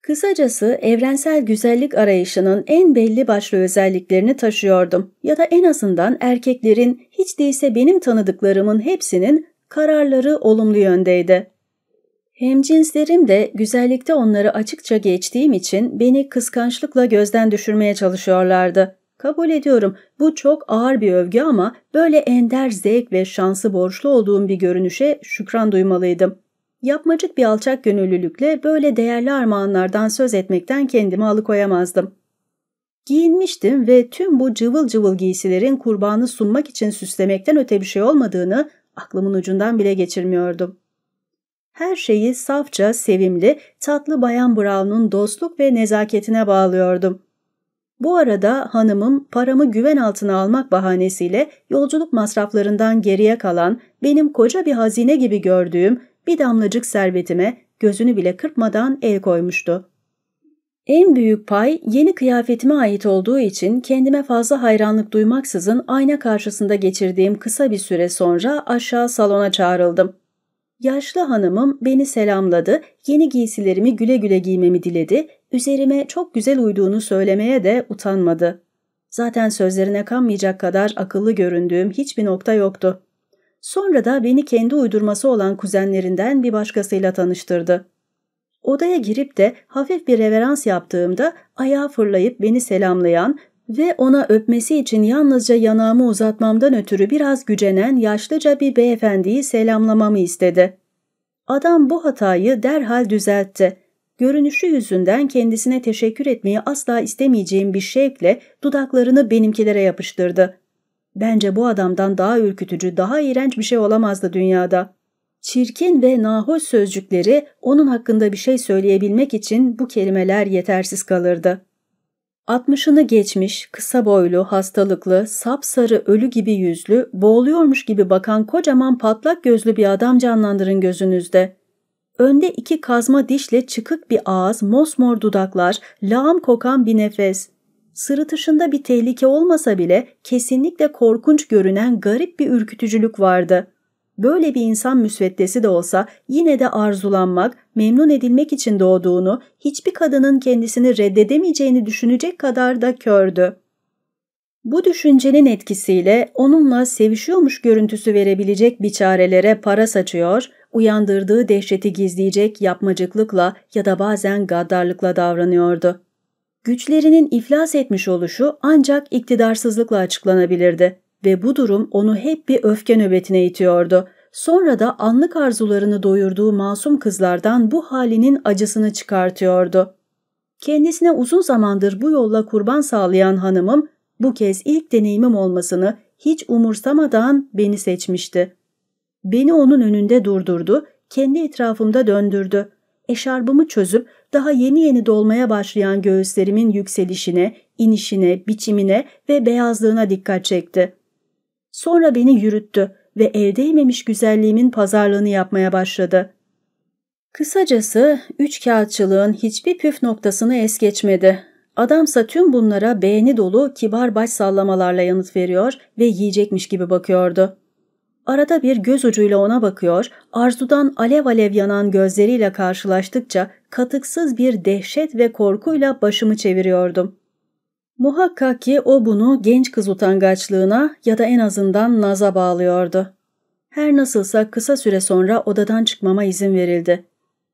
Kısacası evrensel güzellik arayışının en belli başlı özelliklerini taşıyordum ya da en azından erkeklerin hiç değilse benim tanıdıklarımın hepsinin kararları olumlu yöndeydi. Hemcinslerim de güzellikte onları açıkça geçtiğim için beni kıskançlıkla gözden düşürmeye çalışıyorlardı. Kabul ediyorum bu çok ağır bir övgü ama böyle ender zevk ve şansı borçlu olduğum bir görünüşe şükran duymalıydım. Yapmacık bir alçak gönüllülükle böyle değerli armağanlardan söz etmekten kendimi alıkoyamazdım. Giyinmiştim ve tüm bu cıvıl cıvıl giysilerin kurbanı sunmak için süslemekten öte bir şey olmadığını aklımın ucundan bile geçirmiyordum. Her şeyi safça, sevimli, tatlı Bayan Brown'un dostluk ve nezaketine bağlıyordum. Bu arada hanımım paramı güven altına almak bahanesiyle yolculuk masraflarından geriye kalan, benim koca bir hazine gibi gördüğüm bir damlacık servetime gözünü bile kırpmadan el koymuştu. En büyük pay yeni kıyafetime ait olduğu için kendime fazla hayranlık duymaksızın ayna karşısında geçirdiğim kısa bir süre sonra aşağı salona çağrıldım. Yaşlı hanımım beni selamladı, yeni giysilerimi güle güle giymemi diledi, üzerime çok güzel uyduğunu söylemeye de utanmadı. Zaten sözlerine kanmayacak kadar akıllı göründüğüm hiçbir nokta yoktu. Sonra da beni kendi uydurması olan kuzenlerinden bir başkasıyla tanıştırdı. Odaya girip de hafif bir reverans yaptığımda ayağa fırlayıp beni selamlayan ve ona öpmesi için yalnızca yanağımı uzatmamdan ötürü biraz gücenen yaşlıca bir beyefendiyi selamlamamı istedi. Adam bu hatayı derhal düzeltti. Görünüşü yüzünden kendisine teşekkür etmeyi asla istemeyeceğim bir şevkle dudaklarını benimkilere yapıştırdı. Bence bu adamdan daha ürkütücü, daha iğrenç bir şey olamazdı dünyada çirkin ve nahoş sözcükleri onun hakkında bir şey söyleyebilmek için bu kelimeler yetersiz kalırdı. Altmışını geçmiş, kısa boylu, hastalıklı, sapsarı, ölü gibi yüzlü, boğuluyormuş gibi bakan kocaman patlak gözlü bir adam canlandırın gözünüzde. Önde iki kazma dişle çıkık bir ağız, mosmor dudaklar, lağım kokan bir nefes. Sırıtışında bir tehlike olmasa bile kesinlikle korkunç görünen garip bir ürkütücülük vardı.'' böyle bir insan müsveddesi de olsa yine de arzulanmak, memnun edilmek için doğduğunu, hiçbir kadının kendisini reddedemeyeceğini düşünecek kadar da kördü. Bu düşüncenin etkisiyle onunla sevişiyormuş görüntüsü verebilecek biçarelere para saçıyor, uyandırdığı dehşeti gizleyecek yapmacıklıkla ya da bazen gaddarlıkla davranıyordu. Güçlerinin iflas etmiş oluşu ancak iktidarsızlıkla açıklanabilirdi ve bu durum onu hep bir öfke nöbetine itiyordu. Sonra da anlık arzularını doyurduğu masum kızlardan bu halinin acısını çıkartıyordu. Kendisine uzun zamandır bu yolla kurban sağlayan hanımım bu kez ilk deneyimim olmasını hiç umursamadan beni seçmişti. Beni onun önünde durdurdu, kendi etrafımda döndürdü. Eşarbımı çözüp daha yeni yeni dolmaya başlayan göğüslerimin yükselişine, inişine, biçimine ve beyazlığına dikkat çekti. Sonra beni yürüttü ve evdeymemiş güzelliğimin pazarlığını yapmaya başladı. Kısacası üç kağıtçılığın hiçbir püf noktasını es geçmedi. Adamsa tüm bunlara beğeni dolu kibar baş sallamalarla yanıt veriyor ve yiyecekmiş gibi bakıyordu. Arada bir göz ucuyla ona bakıyor, arzudan alev alev yanan gözleriyle karşılaştıkça katıksız bir dehşet ve korkuyla başımı çeviriyordum. Muhakkak ki o bunu genç kız utangaçlığına ya da en azından naza bağlıyordu. Her nasılsa kısa süre sonra odadan çıkmama izin verildi.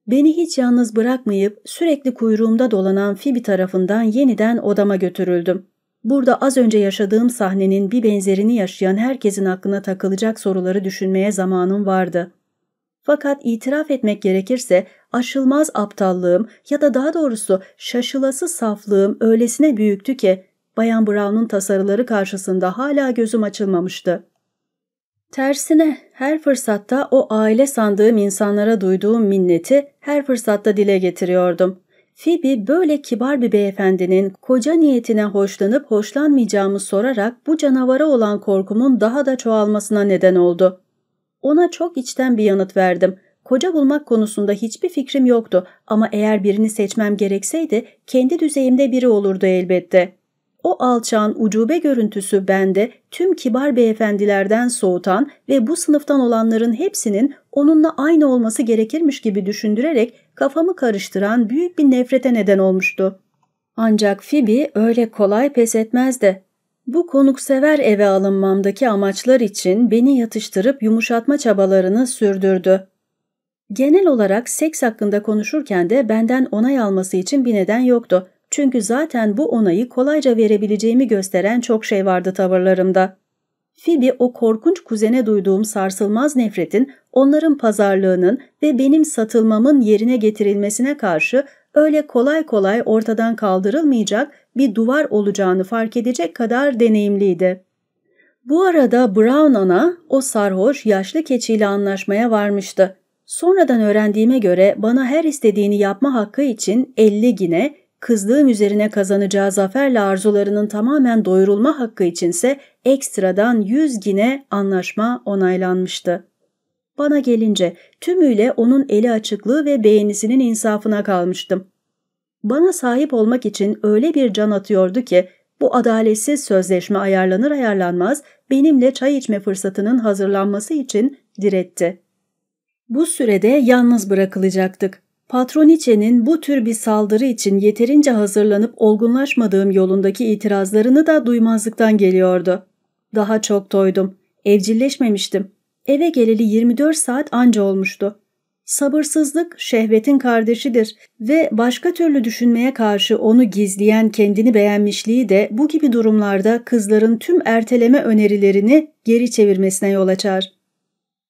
Beni hiç yalnız bırakmayıp sürekli kuyruğumda dolanan Fibi tarafından yeniden odama götürüldüm. Burada az önce yaşadığım sahnenin bir benzerini yaşayan herkesin aklına takılacak soruları düşünmeye zamanım vardı. Fakat itiraf etmek gerekirse aşılmaz aptallığım ya da daha doğrusu şaşılası saflığım öylesine büyüktü ki Bayan Brown'un tasarıları karşısında hala gözüm açılmamıştı. Tersine her fırsatta o aile sandığım insanlara duyduğum minneti her fırsatta dile getiriyordum. Phoebe böyle kibar bir beyefendinin koca niyetine hoşlanıp hoşlanmayacağımı sorarak bu canavara olan korkumun daha da çoğalmasına neden oldu. Ona çok içten bir yanıt verdim. Koca bulmak konusunda hiçbir fikrim yoktu ama eğer birini seçmem gerekseydi kendi düzeyimde biri olurdu elbette. O alçağın ucube görüntüsü bende tüm kibar beyefendilerden soğutan ve bu sınıftan olanların hepsinin onunla aynı olması gerekirmiş gibi düşündürerek kafamı karıştıran büyük bir nefrete neden olmuştu. Ancak Fibi öyle kolay pes etmezdi. Bu konuksever eve alınmamdaki amaçlar için beni yatıştırıp yumuşatma çabalarını sürdürdü. Genel olarak seks hakkında konuşurken de benden onay alması için bir neden yoktu. Çünkü zaten bu onayı kolayca verebileceğimi gösteren çok şey vardı tavırlarımda. Fibi o korkunç kuzene duyduğum sarsılmaz nefretin, onların pazarlığının ve benim satılmamın yerine getirilmesine karşı öyle kolay kolay ortadan kaldırılmayacak bir duvar olacağını fark edecek kadar deneyimliydi. Bu arada Brown ana o sarhoş yaşlı keçiyle anlaşmaya varmıştı. Sonradan öğrendiğime göre bana her istediğini yapma hakkı için 50 gine, kızdığım üzerine kazanacağı zaferle arzularının tamamen doyurulma hakkı içinse ekstradan 100 gine anlaşma onaylanmıştı. Bana gelince tümüyle onun eli açıklığı ve beğenisinin insafına kalmıştım. Bana sahip olmak için öyle bir can atıyordu ki bu adaletsiz sözleşme ayarlanır ayarlanmaz benimle çay içme fırsatının hazırlanması için diretti. Bu sürede yalnız bırakılacaktık. Patroniçe'nin bu tür bir saldırı için yeterince hazırlanıp olgunlaşmadığım yolundaki itirazlarını da duymazlıktan geliyordu. Daha çok toydum, Evcilleşmemiştim. Eve geleli 24 saat anca olmuştu. Sabırsızlık şehvetin kardeşidir ve başka türlü düşünmeye karşı onu gizleyen kendini beğenmişliği de bu gibi durumlarda kızların tüm erteleme önerilerini geri çevirmesine yol açar.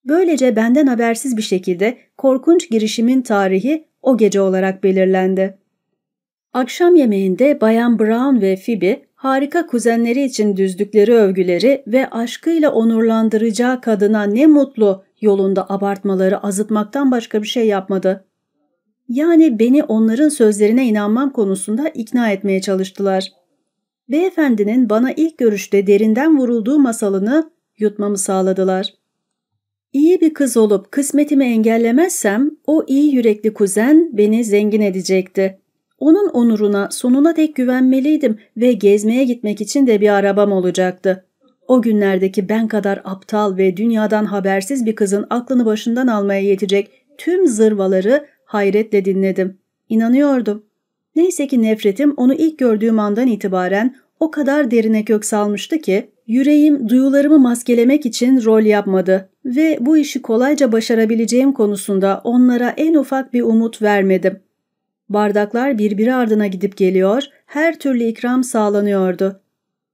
Böylece benden habersiz bir şekilde korkunç girişimin tarihi o gece olarak belirlendi. Akşam yemeğinde Bayan Brown ve Phoebe harika kuzenleri için düzdükleri övgüleri ve aşkıyla onurlandıracağı kadına ne mutlu yolunda abartmaları azıtmaktan başka bir şey yapmadı. Yani beni onların sözlerine inanmam konusunda ikna etmeye çalıştılar. Beyefendinin bana ilk görüşte derinden vurulduğu masalını yutmamı sağladılar. İyi bir kız olup kısmetimi engellemezsem o iyi yürekli kuzen beni zengin edecekti. Onun onuruna sonuna dek güvenmeliydim ve gezmeye gitmek için de bir arabam olacaktı. O günlerdeki ben kadar aptal ve dünyadan habersiz bir kızın aklını başından almaya yetecek tüm zırvaları hayretle dinledim. İnanıyordum. Neyse ki nefretim onu ilk gördüğüm andan itibaren o kadar derine kök salmıştı ki yüreğim duyularımı maskelemek için rol yapmadı ve bu işi kolayca başarabileceğim konusunda onlara en ufak bir umut vermedim. Bardaklar birbiri ardına gidip geliyor, her türlü ikram sağlanıyordu.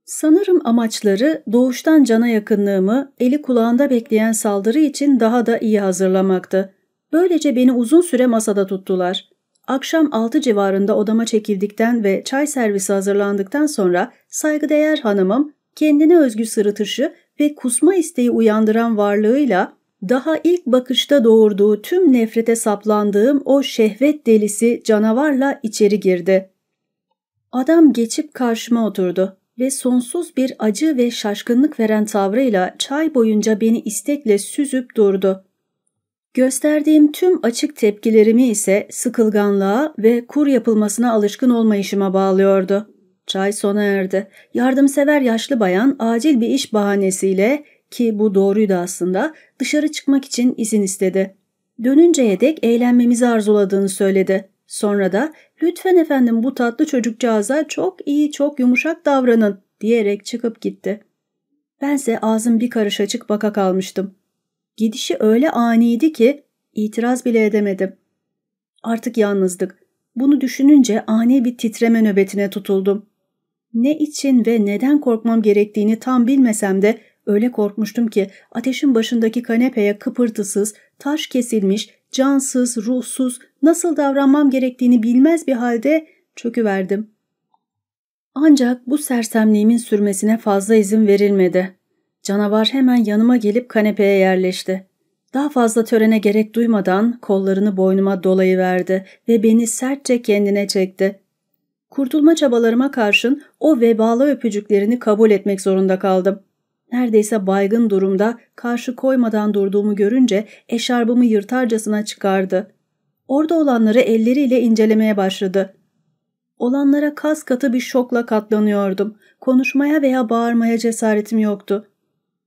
Sanırım amaçları doğuştan cana yakınlığımı eli kulağında bekleyen saldırı için daha da iyi hazırlamaktı. Böylece beni uzun süre masada tuttular. Akşam 6 civarında odama çekildikten ve çay servisi hazırlandıktan sonra saygıdeğer hanımım kendine özgü sırıtışı ve kusma isteği uyandıran varlığıyla daha ilk bakışta doğurduğu tüm nefrete saplandığım o şehvet delisi canavarla içeri girdi. Adam geçip karşıma oturdu ve sonsuz bir acı ve şaşkınlık veren tavrıyla çay boyunca beni istekle süzüp durdu. Gösterdiğim tüm açık tepkilerimi ise sıkılganlığa ve kur yapılmasına alışkın olmayışıma bağlıyordu. Çay sona erdi. Yardımsever yaşlı bayan acil bir iş bahanesiyle ki bu doğruydu aslında, dışarı çıkmak için izin istedi. Dönünceye dek eğlenmemizi arzuladığını söyledi. Sonra da lütfen efendim bu tatlı çocukcağıza çok iyi çok yumuşak davranın diyerek çıkıp gitti. Bense ağzım bir karış açık baka kalmıştım. Gidişi öyle aniydi ki itiraz bile edemedim. Artık yalnızdık. Bunu düşününce ani bir titreme nöbetine tutuldum. Ne için ve neden korkmam gerektiğini tam bilmesem de Öyle korkmuştum ki ateşin başındaki kanepeye kıpırtısız, taş kesilmiş, cansız, ruhsuz, nasıl davranmam gerektiğini bilmez bir halde çöküverdim. Ancak bu sersemliğimin sürmesine fazla izin verilmedi. Canavar hemen yanıma gelip kanepeye yerleşti. Daha fazla törene gerek duymadan kollarını boynuma dolayıverdi ve beni sertçe kendine çekti. Kurtulma çabalarıma karşın o vebalı öpücüklerini kabul etmek zorunda kaldım. Neredeyse baygın durumda karşı koymadan durduğumu görünce eşarbımı yırtarcasına çıkardı. Orada olanları elleriyle incelemeye başladı. Olanlara kas katı bir şokla katlanıyordum. Konuşmaya veya bağırmaya cesaretim yoktu.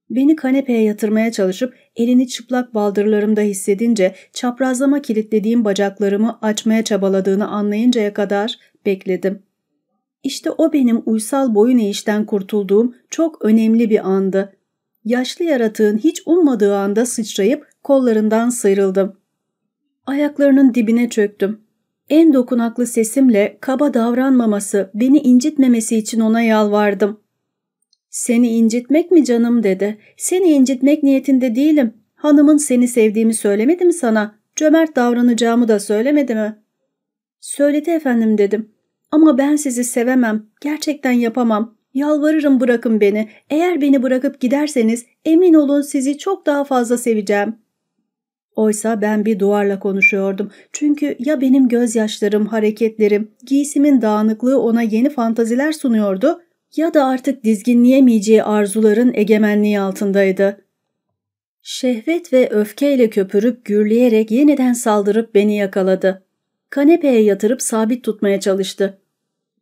Beni kanepeye yatırmaya çalışıp elini çıplak baldırlarımda hissedince çaprazlama kilitlediğim bacaklarımı açmaya çabaladığını anlayıncaya kadar bekledim. İşte o benim uysal boyun eğişten kurtulduğum çok önemli bir andı. Yaşlı yaratığın hiç ummadığı anda sıçrayıp kollarından sıyrıldım. Ayaklarının dibine çöktüm. En dokunaklı sesimle kaba davranmaması, beni incitmemesi için ona yalvardım. ''Seni incitmek mi canım?'' dedi. ''Seni incitmek niyetinde değilim. Hanımın seni sevdiğimi söylemedi mi sana? Cömert davranacağımı da söylemedi mi?'' ''Söyledi efendim'' dedim. Ama ben sizi sevemem, gerçekten yapamam. Yalvarırım bırakın beni. Eğer beni bırakıp giderseniz emin olun sizi çok daha fazla seveceğim. Oysa ben bir duvarla konuşuyordum. Çünkü ya benim gözyaşlarım, hareketlerim, giysimin dağınıklığı ona yeni fantaziler sunuyordu ya da artık dizginleyemeyeceği arzuların egemenliği altındaydı. Şehvet ve öfkeyle köpürüp gürleyerek yeniden saldırıp beni yakaladı. Kanepeye yatırıp sabit tutmaya çalıştı.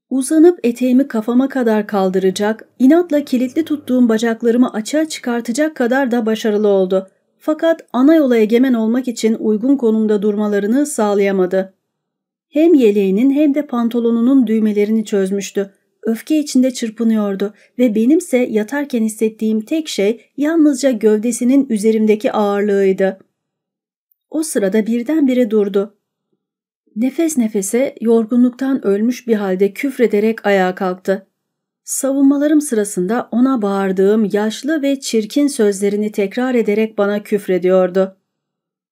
Uzanıp eteğimi kafama kadar kaldıracak, inatla kilitli tuttuğum bacaklarımı açığa çıkartacak kadar da başarılı oldu. Fakat ana yola egemen olmak için uygun konumda durmalarını sağlayamadı. Hem yeleğinin hem de pantolonunun düğmelerini çözmüştü. Öfke içinde çırpınıyordu ve benimse yatarken hissettiğim tek şey yalnızca gövdesinin üzerimdeki ağırlığıydı. O sırada birdenbire durdu. Nefes nefese yorgunluktan ölmüş bir halde küfrederek ayağa kalktı. Savunmalarım sırasında ona bağırdığım yaşlı ve çirkin sözlerini tekrar ederek bana küfrediyordu.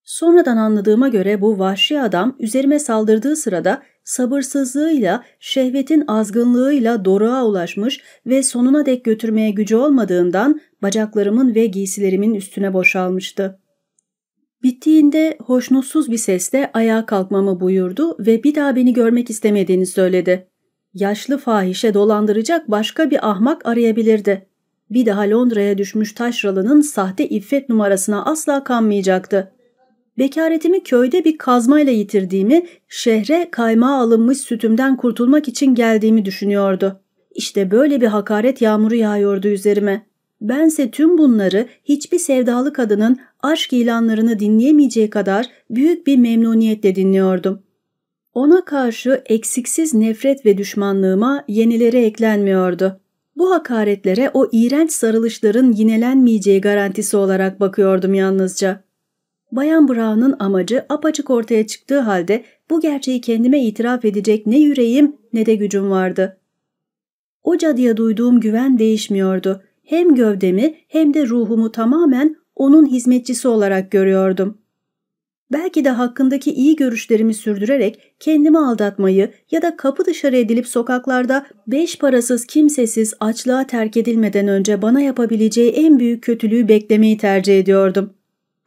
Sonradan anladığıma göre bu vahşi adam üzerime saldırdığı sırada sabırsızlığıyla, şehvetin azgınlığıyla doruğa ulaşmış ve sonuna dek götürmeye gücü olmadığından bacaklarımın ve giysilerimin üstüne boşalmıştı. Bittiğinde hoşnutsuz bir sesle ayağa kalkmamı buyurdu ve bir daha beni görmek istemediğini söyledi. Yaşlı fahişe dolandıracak başka bir ahmak arayabilirdi. Bir daha Londra'ya düşmüş taşralı'nın sahte iffet numarasına asla kanmayacaktı. Bekaretimi köyde bir kazmayla yitirdiğimi, şehre kaymağa alınmış sütümden kurtulmak için geldiğimi düşünüyordu. İşte böyle bir hakaret yağmuru yağıyordu üzerime.'' Bense tüm bunları hiçbir sevdalı kadının aşk ilanlarını dinleyemeyeceği kadar büyük bir memnuniyetle dinliyordum. Ona karşı eksiksiz nefret ve düşmanlığıma yenileri eklenmiyordu. Bu hakaretlere o iğrenç sarılışların yinelenmeyeceği garantisi olarak bakıyordum yalnızca. Bayan Brown'un amacı apaçık ortaya çıktığı halde bu gerçeği kendime itiraf edecek ne yüreğim ne de gücüm vardı. O cadıya duyduğum güven değişmiyordu. Hem gövdemi hem de ruhumu tamamen onun hizmetçisi olarak görüyordum. Belki de hakkındaki iyi görüşlerimi sürdürerek kendimi aldatmayı ya da kapı dışarı edilip sokaklarda beş parasız kimsesiz açlığa terk edilmeden önce bana yapabileceği en büyük kötülüğü beklemeyi tercih ediyordum.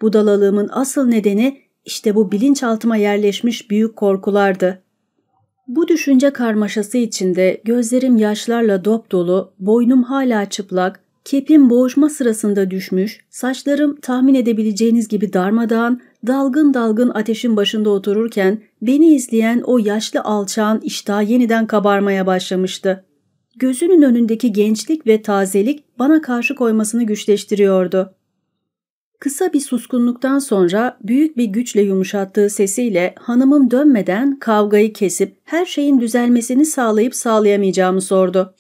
Budalalığımın asıl nedeni işte bu bilinçaltıma yerleşmiş büyük korkulardı. Bu düşünce karmaşası içinde gözlerim yaşlarla dop dolu, boynum hala çıplak, Kepim boğuşma sırasında düşmüş, saçlarım tahmin edebileceğiniz gibi darmadağın, dalgın dalgın ateşin başında otururken beni izleyen o yaşlı alçağın iştahı yeniden kabarmaya başlamıştı. Gözünün önündeki gençlik ve tazelik bana karşı koymasını güçleştiriyordu. Kısa bir suskunluktan sonra büyük bir güçle yumuşattığı sesiyle hanımım dönmeden kavgayı kesip her şeyin düzelmesini sağlayıp sağlayamayacağımı sordu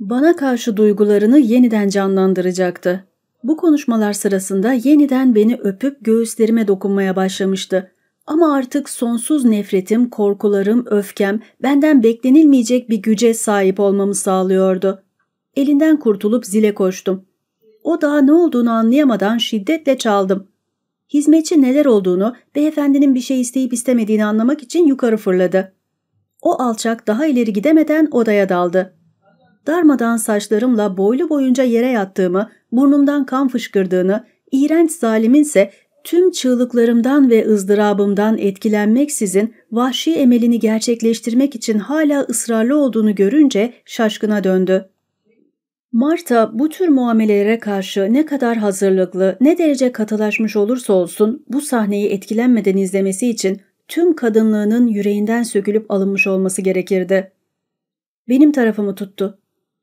bana karşı duygularını yeniden canlandıracaktı. Bu konuşmalar sırasında yeniden beni öpüp göğüslerime dokunmaya başlamıştı. Ama artık sonsuz nefretim, korkularım, öfkem benden beklenilmeyecek bir güce sahip olmamı sağlıyordu. Elinden kurtulup zile koştum. O daha ne olduğunu anlayamadan şiddetle çaldım. Hizmetçi neler olduğunu, beyefendinin bir şey isteyip istemediğini anlamak için yukarı fırladı. O alçak daha ileri gidemeden odaya daldı darmadan saçlarımla boylu boyunca yere yattığımı, burnumdan kan fışkırdığını, iğrenç zaliminse tüm çığlıklarımdan ve ızdırabımdan etkilenmeksizin vahşi emelini gerçekleştirmek için hala ısrarlı olduğunu görünce şaşkına döndü. Marta bu tür muamelelere karşı ne kadar hazırlıklı, ne derece katılaşmış olursa olsun bu sahneyi etkilenmeden izlemesi için tüm kadınlığının yüreğinden sökülüp alınmış olması gerekirdi. Benim tarafımı tuttu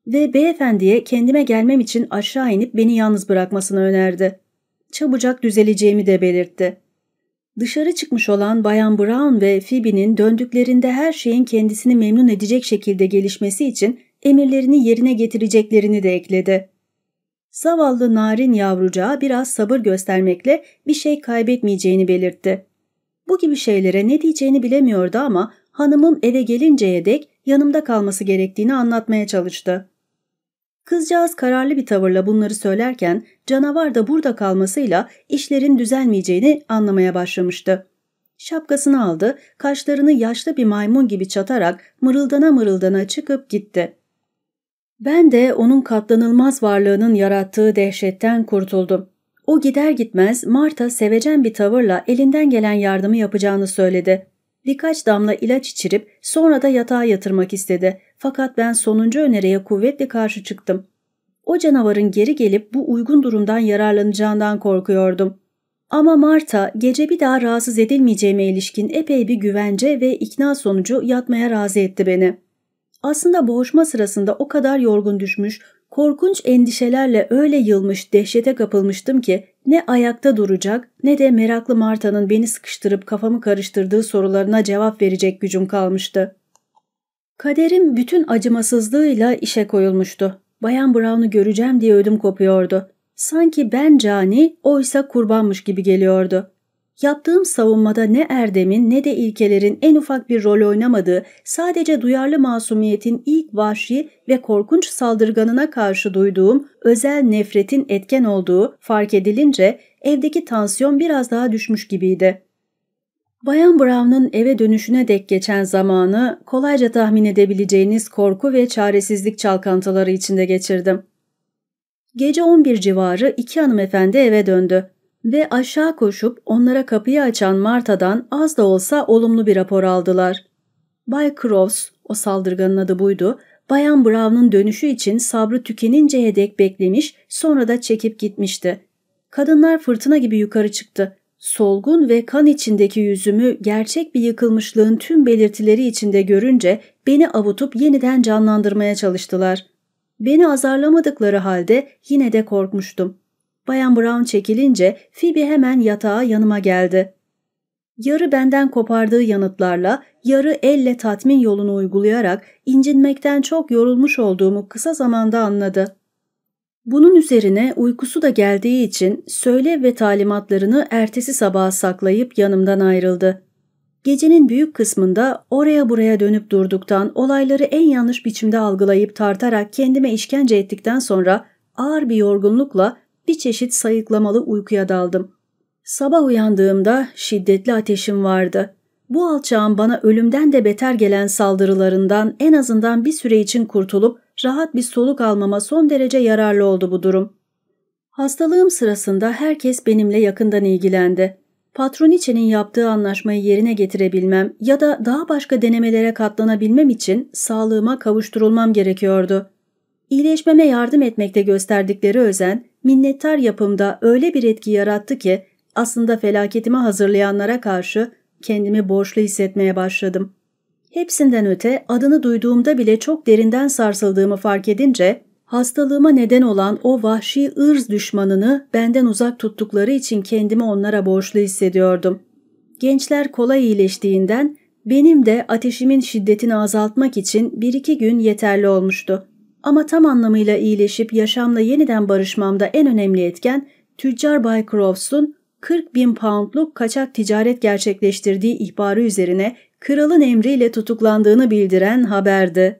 ve beyefendiye kendime gelmem için aşağı inip beni yalnız bırakmasını önerdi. Çabucak düzeleceğimi de belirtti. Dışarı çıkmış olan Bayan Brown ve Phoebe'nin döndüklerinde her şeyin kendisini memnun edecek şekilde gelişmesi için emirlerini yerine getireceklerini de ekledi. Zavallı narin yavrucağa biraz sabır göstermekle bir şey kaybetmeyeceğini belirtti. Bu gibi şeylere ne diyeceğini bilemiyordu ama hanımım eve gelinceye dek yanımda kalması gerektiğini anlatmaya çalıştı. Kızcağız kararlı bir tavırla bunları söylerken canavar da burada kalmasıyla işlerin düzelmeyeceğini anlamaya başlamıştı. Şapkasını aldı, kaşlarını yaşlı bir maymun gibi çatarak mırıldana mırıldana çıkıp gitti. Ben de onun katlanılmaz varlığının yarattığı dehşetten kurtuldum. O gider gitmez Marta sevecen bir tavırla elinden gelen yardımı yapacağını söyledi. Birkaç damla ilaç içirip sonra da yatağa yatırmak istedi. Fakat ben sonuncu öneriye kuvvetle karşı çıktım. O canavarın geri gelip bu uygun durumdan yararlanacağından korkuyordum. Ama Marta gece bir daha rahatsız edilmeyeceğime ilişkin epey bir güvence ve ikna sonucu yatmaya razı etti beni. Aslında boğuşma sırasında o kadar yorgun düşmüş, korkunç endişelerle öyle yılmış, dehşete kapılmıştım ki ne ayakta duracak ne de meraklı Marta'nın beni sıkıştırıp kafamı karıştırdığı sorularına cevap verecek gücüm kalmıştı. Kaderim bütün acımasızlığıyla işe koyulmuştu. Bayan Brown'u göreceğim diye ödüm kopuyordu. Sanki ben cani, oysa kurbanmış gibi geliyordu. Yaptığım savunmada ne erdemin ne de ilkelerin en ufak bir rol oynamadığı, sadece duyarlı masumiyetin ilk vahşi ve korkunç saldırganına karşı duyduğum özel nefretin etken olduğu fark edilince evdeki tansiyon biraz daha düşmüş gibiydi. Bayan Brown'un eve dönüşüne dek geçen zamanı kolayca tahmin edebileceğiniz korku ve çaresizlik çalkantıları içinde geçirdim. Gece 11 civarı iki hanımefendi eve döndü ve aşağı koşup onlara kapıyı açan Marta'dan az da olsa olumlu bir rapor aldılar. Bay Cross, o saldırganın adı buydu, Bayan Brown'un dönüşü için sabrı tükeninceye dek beklemiş sonra da çekip gitmişti. Kadınlar fırtına gibi yukarı çıktı Solgun ve kan içindeki yüzümü gerçek bir yıkılmışlığın tüm belirtileri içinde görünce beni avutup yeniden canlandırmaya çalıştılar. Beni azarlamadıkları halde yine de korkmuştum. Bayan Brown çekilince Phoebe hemen yatağa yanıma geldi. Yarı benden kopardığı yanıtlarla, yarı elle tatmin yolunu uygulayarak incinmekten çok yorulmuş olduğumu kısa zamanda anladı. Bunun üzerine uykusu da geldiği için söyle ve talimatlarını ertesi sabaha saklayıp yanımdan ayrıldı. Gecenin büyük kısmında oraya buraya dönüp durduktan, olayları en yanlış biçimde algılayıp tartarak kendime işkence ettikten sonra ağır bir yorgunlukla bir çeşit sayıklamalı uykuya daldım. Sabah uyandığımda şiddetli ateşim vardı. Bu alçağın bana ölümden de beter gelen saldırılarından en azından bir süre için kurtulup rahat bir soluk almama son derece yararlı oldu bu durum. Hastalığım sırasında herkes benimle yakından ilgilendi. Patroniçe'nin yaptığı anlaşmayı yerine getirebilmem ya da daha başka denemelere katlanabilmem için sağlığıma kavuşturulmam gerekiyordu. İyileşmeme yardım etmekte gösterdikleri özen, minnettar yapımda öyle bir etki yarattı ki aslında felaketimi hazırlayanlara karşı Kendimi borçlu hissetmeye başladım. Hepsinden öte adını duyduğumda bile çok derinden sarsıldığımı fark edince hastalığıma neden olan o vahşi ırz düşmanını benden uzak tuttukları için kendimi onlara borçlu hissediyordum. Gençler kolay iyileştiğinden benim de ateşimin şiddetini azaltmak için bir iki gün yeterli olmuştu. Ama tam anlamıyla iyileşip yaşamla yeniden barışmamda en önemli etken tüccar Baycroft'un 40 bin poundluk kaçak ticaret gerçekleştirdiği ihbarı üzerine kralın emriyle tutuklandığını bildiren haberdi.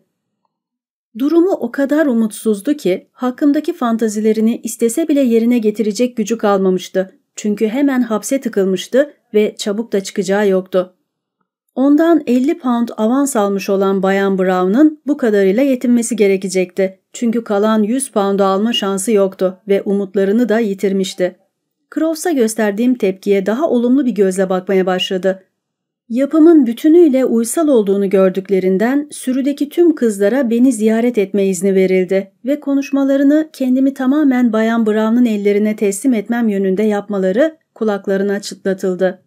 Durumu o kadar umutsuzdu ki hakkımdaki fantazilerini istese bile yerine getirecek gücü kalmamıştı. Çünkü hemen hapse tıkılmıştı ve çabuk da çıkacağı yoktu. Ondan 50 pound avans almış olan Bayan Brown'ın bu kadarıyla yetinmesi gerekecekti. Çünkü kalan 100 pound'u alma şansı yoktu ve umutlarını da yitirmişti. Krovs'a gösterdiğim tepkiye daha olumlu bir gözle bakmaya başladı. Yapımın bütünüyle uysal olduğunu gördüklerinden sürüdeki tüm kızlara beni ziyaret etme izni verildi ve konuşmalarını kendimi tamamen Bayan Brown'un ellerine teslim etmem yönünde yapmaları kulaklarına çıtlatıldı.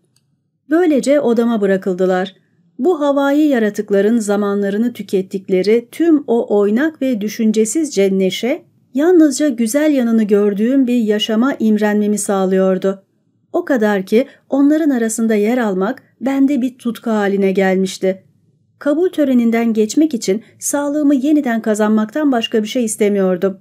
Böylece odama bırakıldılar. Bu havai yaratıkların zamanlarını tükettikleri tüm o oynak ve düşüncesizce neşe yalnızca güzel yanını gördüğüm bir yaşama imrenmemi sağlıyordu. O kadar ki onların arasında yer almak bende bir tutku haline gelmişti. Kabul töreninden geçmek için sağlığımı yeniden kazanmaktan başka bir şey istemiyordum.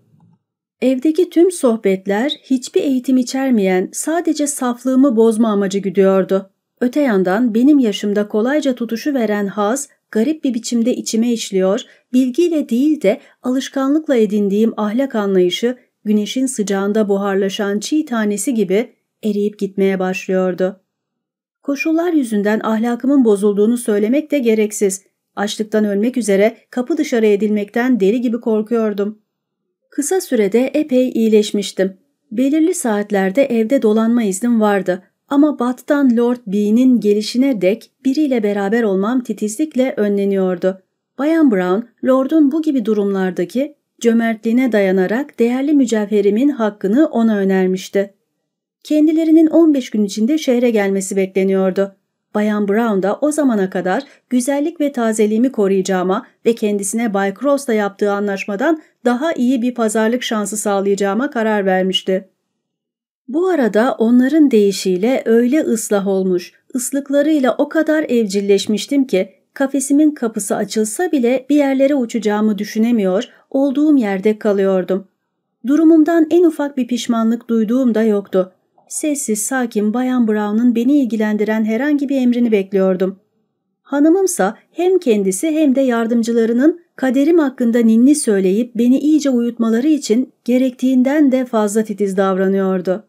Evdeki tüm sohbetler hiçbir eğitim içermeyen sadece saflığımı bozma amacı güdüyordu. Öte yandan benim yaşımda kolayca tutuşu veren haz garip bir biçimde içime işliyor bilgiyle değil de alışkanlıkla edindiğim ahlak anlayışı güneşin sıcağında buharlaşan çiğ tanesi gibi eriyip gitmeye başlıyordu. Koşullar yüzünden ahlakımın bozulduğunu söylemek de gereksiz. Açlıktan ölmek üzere kapı dışarı edilmekten deli gibi korkuyordum. Kısa sürede epey iyileşmiştim. Belirli saatlerde evde dolanma iznim vardı ama Bat'tan Lord B'nin gelişine dek biriyle beraber olmam titizlikle önleniyordu. Bayan Brown, Lord'un bu gibi durumlardaki cömertliğine dayanarak değerli mücevherimin hakkını ona önermişti. Kendilerinin 15 gün içinde şehre gelmesi bekleniyordu. Bayan Brown da o zamana kadar güzellik ve tazeliğimi koruyacağıma ve kendisine Bay Cross'la yaptığı anlaşmadan daha iyi bir pazarlık şansı sağlayacağıma karar vermişti. Bu arada onların deyişiyle öyle ıslah olmuş, ıslıklarıyla o kadar evcilleşmiştim ki Kafesimin kapısı açılsa bile bir yerlere uçacağımı düşünemiyor, olduğum yerde kalıyordum. Durumumdan en ufak bir pişmanlık duyduğum da yoktu. Sessiz, sakin Bayan Brown'un beni ilgilendiren herhangi bir emrini bekliyordum. Hanımımsa hem kendisi hem de yardımcılarının kaderim hakkında ninni söyleyip beni iyice uyutmaları için gerektiğinden de fazla titiz davranıyordu.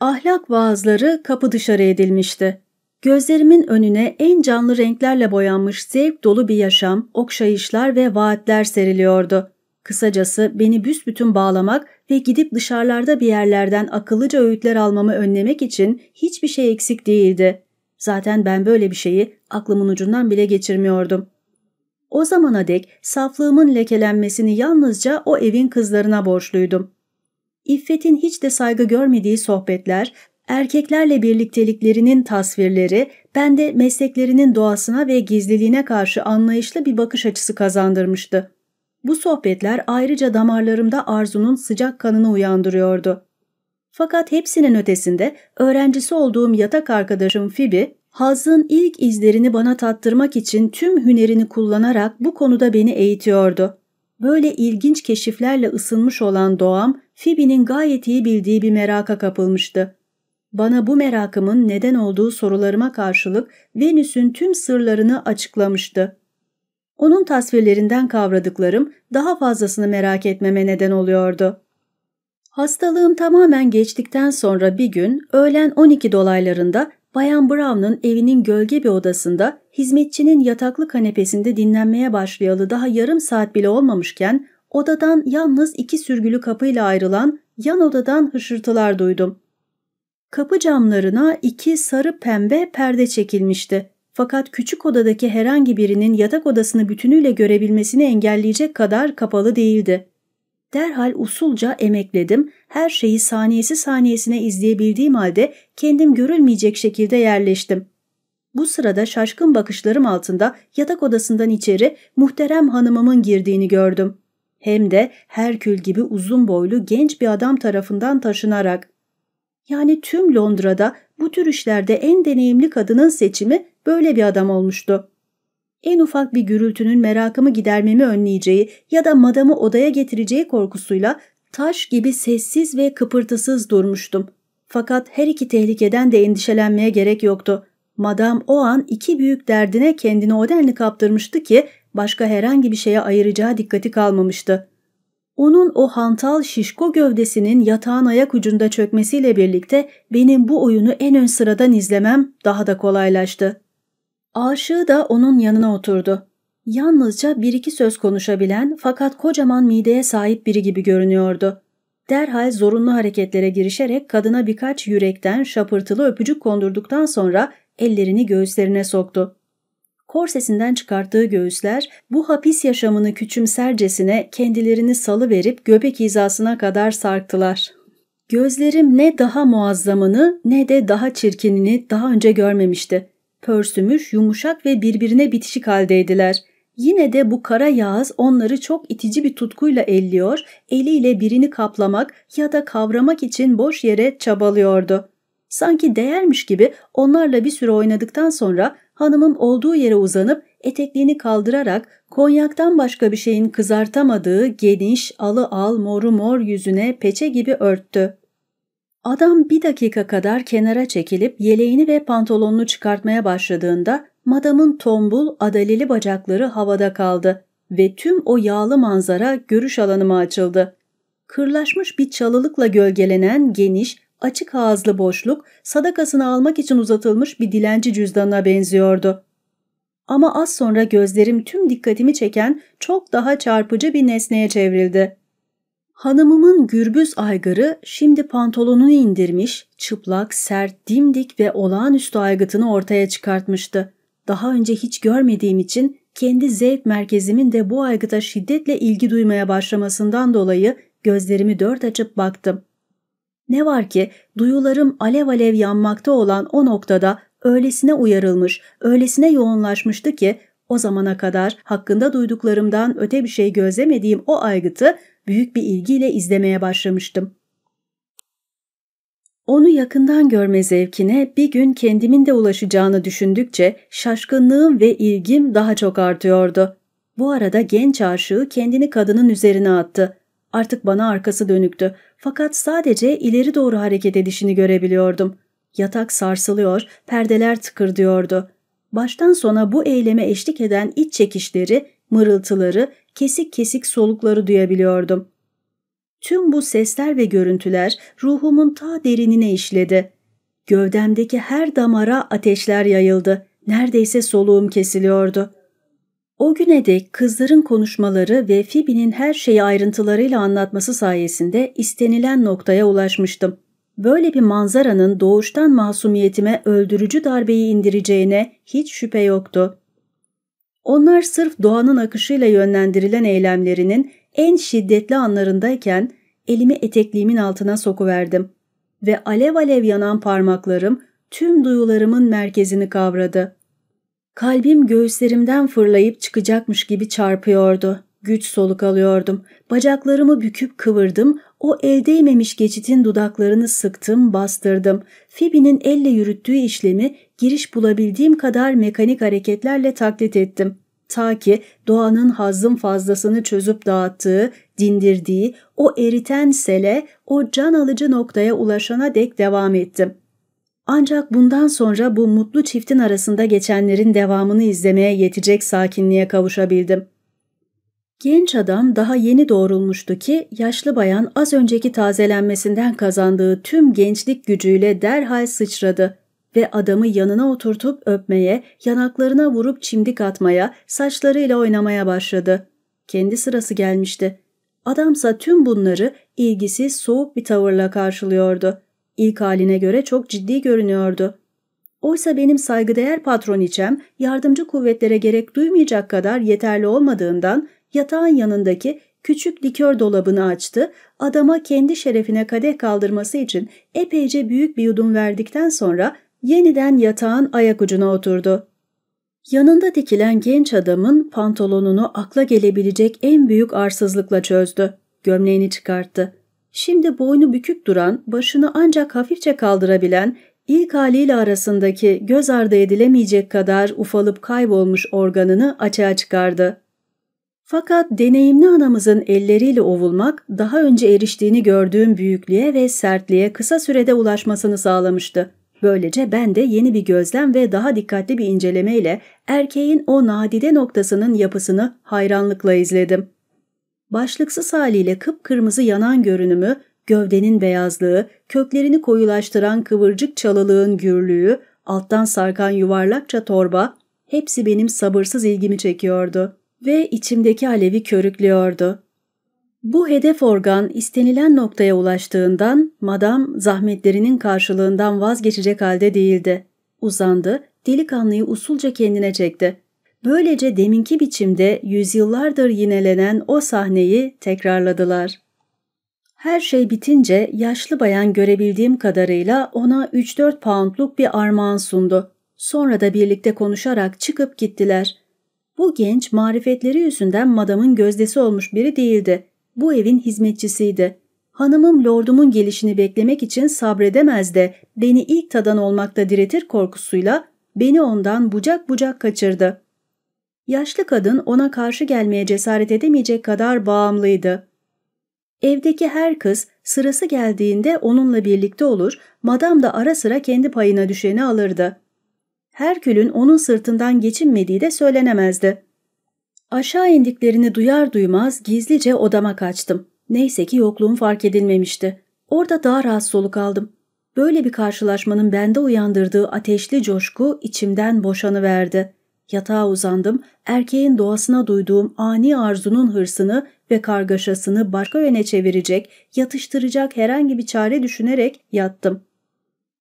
Ahlak vaazları kapı dışarı edilmişti. Gözlerimin önüne en canlı renklerle boyanmış zevk dolu bir yaşam, okşayışlar ve vaatler seriliyordu. Kısacası beni büsbütün bağlamak ve gidip dışarılarda bir yerlerden akıllıca öğütler almamı önlemek için hiçbir şey eksik değildi. Zaten ben böyle bir şeyi aklımın ucundan bile geçirmiyordum. O zamana dek saflığımın lekelenmesini yalnızca o evin kızlarına borçluydum. İffet'in hiç de saygı görmediği sohbetler, erkeklerle birlikteliklerinin tasvirleri bende mesleklerinin doğasına ve gizliliğine karşı anlayışlı bir bakış açısı kazandırmıştı. Bu sohbetler ayrıca damarlarımda arzunun sıcak kanını uyandırıyordu. Fakat hepsinin ötesinde öğrencisi olduğum yatak arkadaşım Fibi, hazın ilk izlerini bana tattırmak için tüm hünerini kullanarak bu konuda beni eğitiyordu. Böyle ilginç keşiflerle ısınmış olan doğam, Fibi'nin gayet iyi bildiği bir meraka kapılmıştı. Bana bu merakımın neden olduğu sorularıma karşılık Venüs'ün tüm sırlarını açıklamıştı. Onun tasvirlerinden kavradıklarım daha fazlasını merak etmeme neden oluyordu. Hastalığım tamamen geçtikten sonra bir gün öğlen 12 dolaylarında Bayan Brown'ın evinin gölge bir odasında hizmetçinin yataklı kanepesinde dinlenmeye başlayalı daha yarım saat bile olmamışken odadan yalnız iki sürgülü kapıyla ayrılan yan odadan hışırtılar duydum. Kapı camlarına iki sarı pembe perde çekilmişti. Fakat küçük odadaki herhangi birinin yatak odasını bütünüyle görebilmesini engelleyecek kadar kapalı değildi. Derhal usulca emekledim, her şeyi saniyesi saniyesine izleyebildiğim halde kendim görülmeyecek şekilde yerleştim. Bu sırada şaşkın bakışlarım altında yatak odasından içeri muhterem hanımımın girdiğini gördüm. Hem de Herkül gibi uzun boylu genç bir adam tarafından taşınarak. Yani tüm Londra'da bu tür işlerde en deneyimli kadının seçimi böyle bir adam olmuştu. En ufak bir gürültünün merakımı gidermemi önleyeceği ya da madamı odaya getireceği korkusuyla taş gibi sessiz ve kıpırtısız durmuştum. Fakat her iki tehlikeden de endişelenmeye gerek yoktu. Madam o an iki büyük derdine kendini o denli kaptırmıştı ki başka herhangi bir şeye ayıracağı dikkati kalmamıştı. Onun o hantal şişko gövdesinin yatağın ayak ucunda çökmesiyle birlikte benim bu oyunu en ön sıradan izlemem daha da kolaylaştı. Aşığı da onun yanına oturdu. Yalnızca bir iki söz konuşabilen fakat kocaman mideye sahip biri gibi görünüyordu. Derhal zorunlu hareketlere girişerek kadına birkaç yürekten şapırtılı öpücük kondurduktan sonra ellerini göğüslerine soktu korsesinden çıkarttığı göğüsler bu hapis yaşamını küçümsercesine kendilerini salı verip göbek hizasına kadar sarktılar. Gözlerim ne daha muazzamını ne de daha çirkinini daha önce görmemişti. Pörsümüş, yumuşak ve birbirine bitişik haldeydiler. Yine de bu kara yağız onları çok itici bir tutkuyla elliyor, eliyle birini kaplamak ya da kavramak için boş yere çabalıyordu.'' Sanki değermiş gibi onlarla bir süre oynadıktan sonra hanımım olduğu yere uzanıp etekliğini kaldırarak konyaktan başka bir şeyin kızartamadığı geniş, alı al, moru mor yüzüne peçe gibi örttü. Adam bir dakika kadar kenara çekilip yeleğini ve pantolonunu çıkartmaya başladığında madamın tombul, adaleli bacakları havada kaldı ve tüm o yağlı manzara görüş alanıma açıldı. Kırlaşmış bir çalılıkla gölgelenen geniş, açık ağızlı boşluk sadakasını almak için uzatılmış bir dilenci cüzdanına benziyordu. Ama az sonra gözlerim tüm dikkatimi çeken çok daha çarpıcı bir nesneye çevrildi. Hanımımın gürbüz aygırı şimdi pantolonunu indirmiş, çıplak, sert, dimdik ve olağanüstü aygıtını ortaya çıkartmıştı. Daha önce hiç görmediğim için kendi zevk merkezimin de bu aygıta şiddetle ilgi duymaya başlamasından dolayı gözlerimi dört açıp baktım. Ne var ki duyularım alev alev yanmakta olan o noktada öylesine uyarılmış, öylesine yoğunlaşmıştı ki o zamana kadar hakkında duyduklarımdan öte bir şey gözlemediğim o aygıtı büyük bir ilgiyle izlemeye başlamıştım. Onu yakından görme zevkine bir gün kendimin de ulaşacağını düşündükçe şaşkınlığım ve ilgim daha çok artıyordu. Bu arada genç aşığı kendini kadının üzerine attı. Artık bana arkası dönüktü fakat sadece ileri doğru hareket edişini görebiliyordum. Yatak sarsılıyor, perdeler tıkırdıyordu. Baştan sona bu eyleme eşlik eden iç çekişleri, mırıltıları, kesik kesik solukları duyabiliyordum. Tüm bu sesler ve görüntüler ruhumun ta derinine işledi. Gövdemdeki her damara ateşler yayıldı. Neredeyse soluğum kesiliyordu.'' O güne dek kızların konuşmaları ve Phoebe'nin her şeyi ayrıntılarıyla anlatması sayesinde istenilen noktaya ulaşmıştım. Böyle bir manzaranın doğuştan masumiyetime öldürücü darbeyi indireceğine hiç şüphe yoktu. Onlar sırf doğanın akışıyla yönlendirilen eylemlerinin en şiddetli anlarındayken elimi etekliğimin altına sokuverdim ve alev alev yanan parmaklarım tüm duyularımın merkezini kavradı. Kalbim göğüslerimden fırlayıp çıkacakmış gibi çarpıyordu. Güç soluk alıyordum. Bacaklarımı büküp kıvırdım. O el değmemiş geçitin dudaklarını sıktım, bastırdım. Fibi'nin elle yürüttüğü işlemi giriş bulabildiğim kadar mekanik hareketlerle taklit ettim. Ta ki doğanın hazım fazlasını çözüp dağıttığı, dindirdiği, o eriten sele, o can alıcı noktaya ulaşana dek devam ettim. Ancak bundan sonra bu mutlu çiftin arasında geçenlerin devamını izlemeye yetecek sakinliğe kavuşabildim. Genç adam daha yeni doğrulmuştu ki yaşlı bayan az önceki tazelenmesinden kazandığı tüm gençlik gücüyle derhal sıçradı ve adamı yanına oturtup öpmeye, yanaklarına vurup çimdik atmaya, saçlarıyla oynamaya başladı. Kendi sırası gelmişti. Adamsa tüm bunları ilgisiz soğuk bir tavırla karşılıyordu. İlk haline göre çok ciddi görünüyordu. Oysa benim saygıdeğer patroniçem yardımcı kuvvetlere gerek duymayacak kadar yeterli olmadığından yatağın yanındaki küçük likör dolabını açtı, adama kendi şerefine kadeh kaldırması için epeyce büyük bir yudum verdikten sonra yeniden yatağın ayak ucuna oturdu. Yanında dikilen genç adamın pantolonunu akla gelebilecek en büyük arsızlıkla çözdü. Gömleğini çıkarttı. Şimdi boynu bükük duran, başını ancak hafifçe kaldırabilen, ilk haliyle arasındaki göz ardı edilemeyecek kadar ufalıp kaybolmuş organını açığa çıkardı. Fakat deneyimli anamızın elleriyle ovulmak daha önce eriştiğini gördüğüm büyüklüğe ve sertliğe kısa sürede ulaşmasını sağlamıştı. Böylece ben de yeni bir gözlem ve daha dikkatli bir incelemeyle erkeğin o nadide noktasının yapısını hayranlıkla izledim başlıksız haliyle kıpkırmızı yanan görünümü, gövdenin beyazlığı, köklerini koyulaştıran kıvırcık çalılığın gürlüğü, alttan sarkan yuvarlakça torba, hepsi benim sabırsız ilgimi çekiyordu ve içimdeki alevi körüklüyordu. Bu hedef organ istenilen noktaya ulaştığından madam zahmetlerinin karşılığından vazgeçecek halde değildi. Uzandı, delikanlıyı usulca kendine çekti. Böylece deminki biçimde yüzyıllardır yinelenen o sahneyi tekrarladılar. Her şey bitince yaşlı bayan görebildiğim kadarıyla ona 3-4 poundluk bir armağan sundu. Sonra da birlikte konuşarak çıkıp gittiler. Bu genç marifetleri yüzünden madamın gözdesi olmuş biri değildi. Bu evin hizmetçisiydi. Hanımım lordumun gelişini beklemek için sabredemez de beni ilk tadan olmakta diretir korkusuyla beni ondan bucak bucak kaçırdı. Yaşlı kadın ona karşı gelmeye cesaret edemeyecek kadar bağımlıydı. Evdeki her kız sırası geldiğinde onunla birlikte olur, madam da ara sıra kendi payına düşeni alırdı. Herkül'ün onun sırtından geçinmediği de söylenemezdi. Aşağı indiklerini duyar duymaz gizlice odama kaçtım. Neyse ki yokluğum fark edilmemişti. Orada daha rahat soluk aldım. Böyle bir karşılaşmanın bende uyandırdığı ateşli coşku içimden boşanıverdi. Yatağa uzandım, erkeğin doğasına duyduğum ani arzunun hırsını ve kargaşasını başka yöne çevirecek, yatıştıracak herhangi bir çare düşünerek yattım.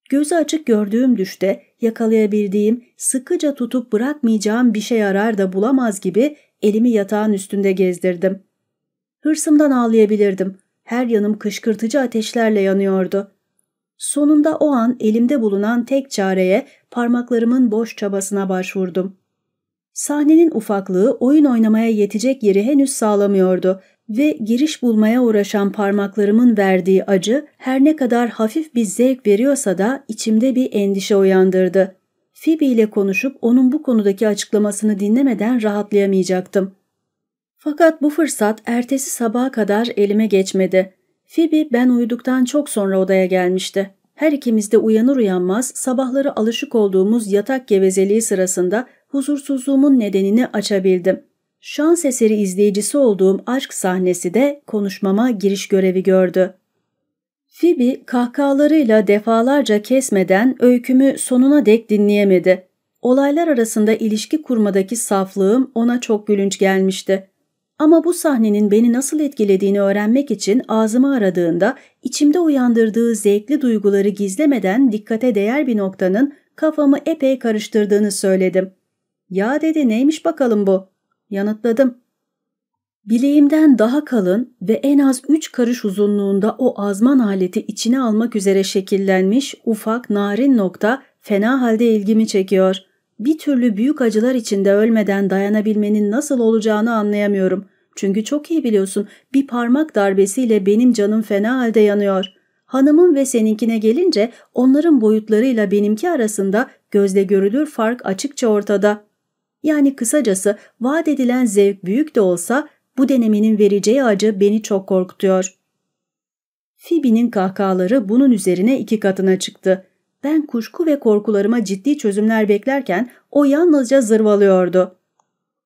Gözü açık gördüğüm düşte yakalayabildiğim, sıkıca tutup bırakmayacağım bir şey arar da bulamaz gibi elimi yatağın üstünde gezdirdim. Hırsımdan ağlayabilirdim. Her yanım kışkırtıcı ateşlerle yanıyordu. Sonunda o an elimde bulunan tek çareye parmaklarımın boş çabasına başvurdum. Sahnenin ufaklığı oyun oynamaya yetecek yeri henüz sağlamıyordu ve giriş bulmaya uğraşan parmaklarımın verdiği acı her ne kadar hafif bir zevk veriyorsa da içimde bir endişe uyandırdı. Phoebe ile konuşup onun bu konudaki açıklamasını dinlemeden rahatlayamayacaktım. Fakat bu fırsat ertesi sabaha kadar elime geçmedi. Phoebe ben uyuduktan çok sonra odaya gelmişti. Her ikimiz de uyanır uyanmaz sabahları alışık olduğumuz yatak gevezeliği sırasında huzursuzluğumun nedenini açabildim. Şans eseri izleyicisi olduğum aşk sahnesi de konuşmama giriş görevi gördü. Fibi kahkahalarıyla defalarca kesmeden öykümü sonuna dek dinleyemedi. Olaylar arasında ilişki kurmadaki saflığım ona çok gülünç gelmişti. Ama bu sahnenin beni nasıl etkilediğini öğrenmek için ağzımı aradığında içimde uyandırdığı zevkli duyguları gizlemeden dikkate değer bir noktanın kafamı epey karıştırdığını söyledim. Ya dedi neymiş bakalım bu? Yanıtladım. Bileğimden daha kalın ve en az üç karış uzunluğunda o azman aleti içine almak üzere şekillenmiş ufak narin nokta fena halde ilgimi çekiyor. Bir türlü büyük acılar içinde ölmeden dayanabilmenin nasıl olacağını anlayamıyorum. Çünkü çok iyi biliyorsun bir parmak darbesiyle benim canım fena halde yanıyor. Hanımın ve seninkine gelince onların boyutlarıyla benimki arasında gözle görülür fark açıkça ortada.'' Yani kısacası vaat edilen zevk büyük de olsa bu denemenin vereceği acı beni çok korkutuyor. Phoebe'nin kahkahaları bunun üzerine iki katına çıktı. Ben kuşku ve korkularıma ciddi çözümler beklerken o yalnızca zırvalıyordu.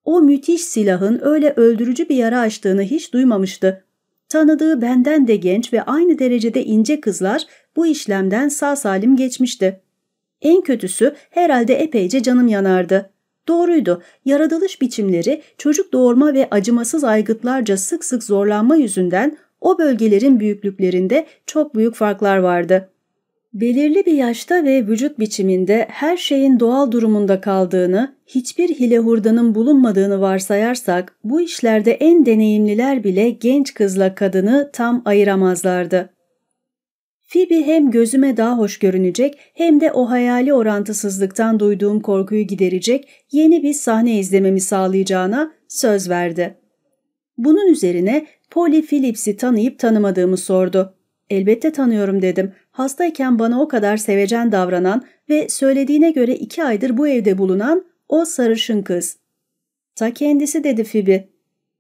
O müthiş silahın öyle öldürücü bir yara açtığını hiç duymamıştı. Tanıdığı benden de genç ve aynı derecede ince kızlar bu işlemden sağ salim geçmişti. En kötüsü herhalde epeyce canım yanardı. Doğruydu. Yaratılış biçimleri çocuk doğurma ve acımasız aygıtlarca sık sık zorlanma yüzünden o bölgelerin büyüklüklerinde çok büyük farklar vardı. Belirli bir yaşta ve vücut biçiminde her şeyin doğal durumunda kaldığını, hiçbir hile hurdanın bulunmadığını varsayarsak bu işlerde en deneyimliler bile genç kızla kadını tam ayıramazlardı. Phoebe hem gözüme daha hoş görünecek hem de o hayali orantısızlıktan duyduğum korkuyu giderecek yeni bir sahne izlememi sağlayacağına söz verdi. Bunun üzerine Polly Phillips'i tanıyıp tanımadığımı sordu. Elbette tanıyorum dedim. Hastayken bana o kadar sevecen davranan ve söylediğine göre iki aydır bu evde bulunan o sarışın kız. Ta kendisi dedi Phoebe.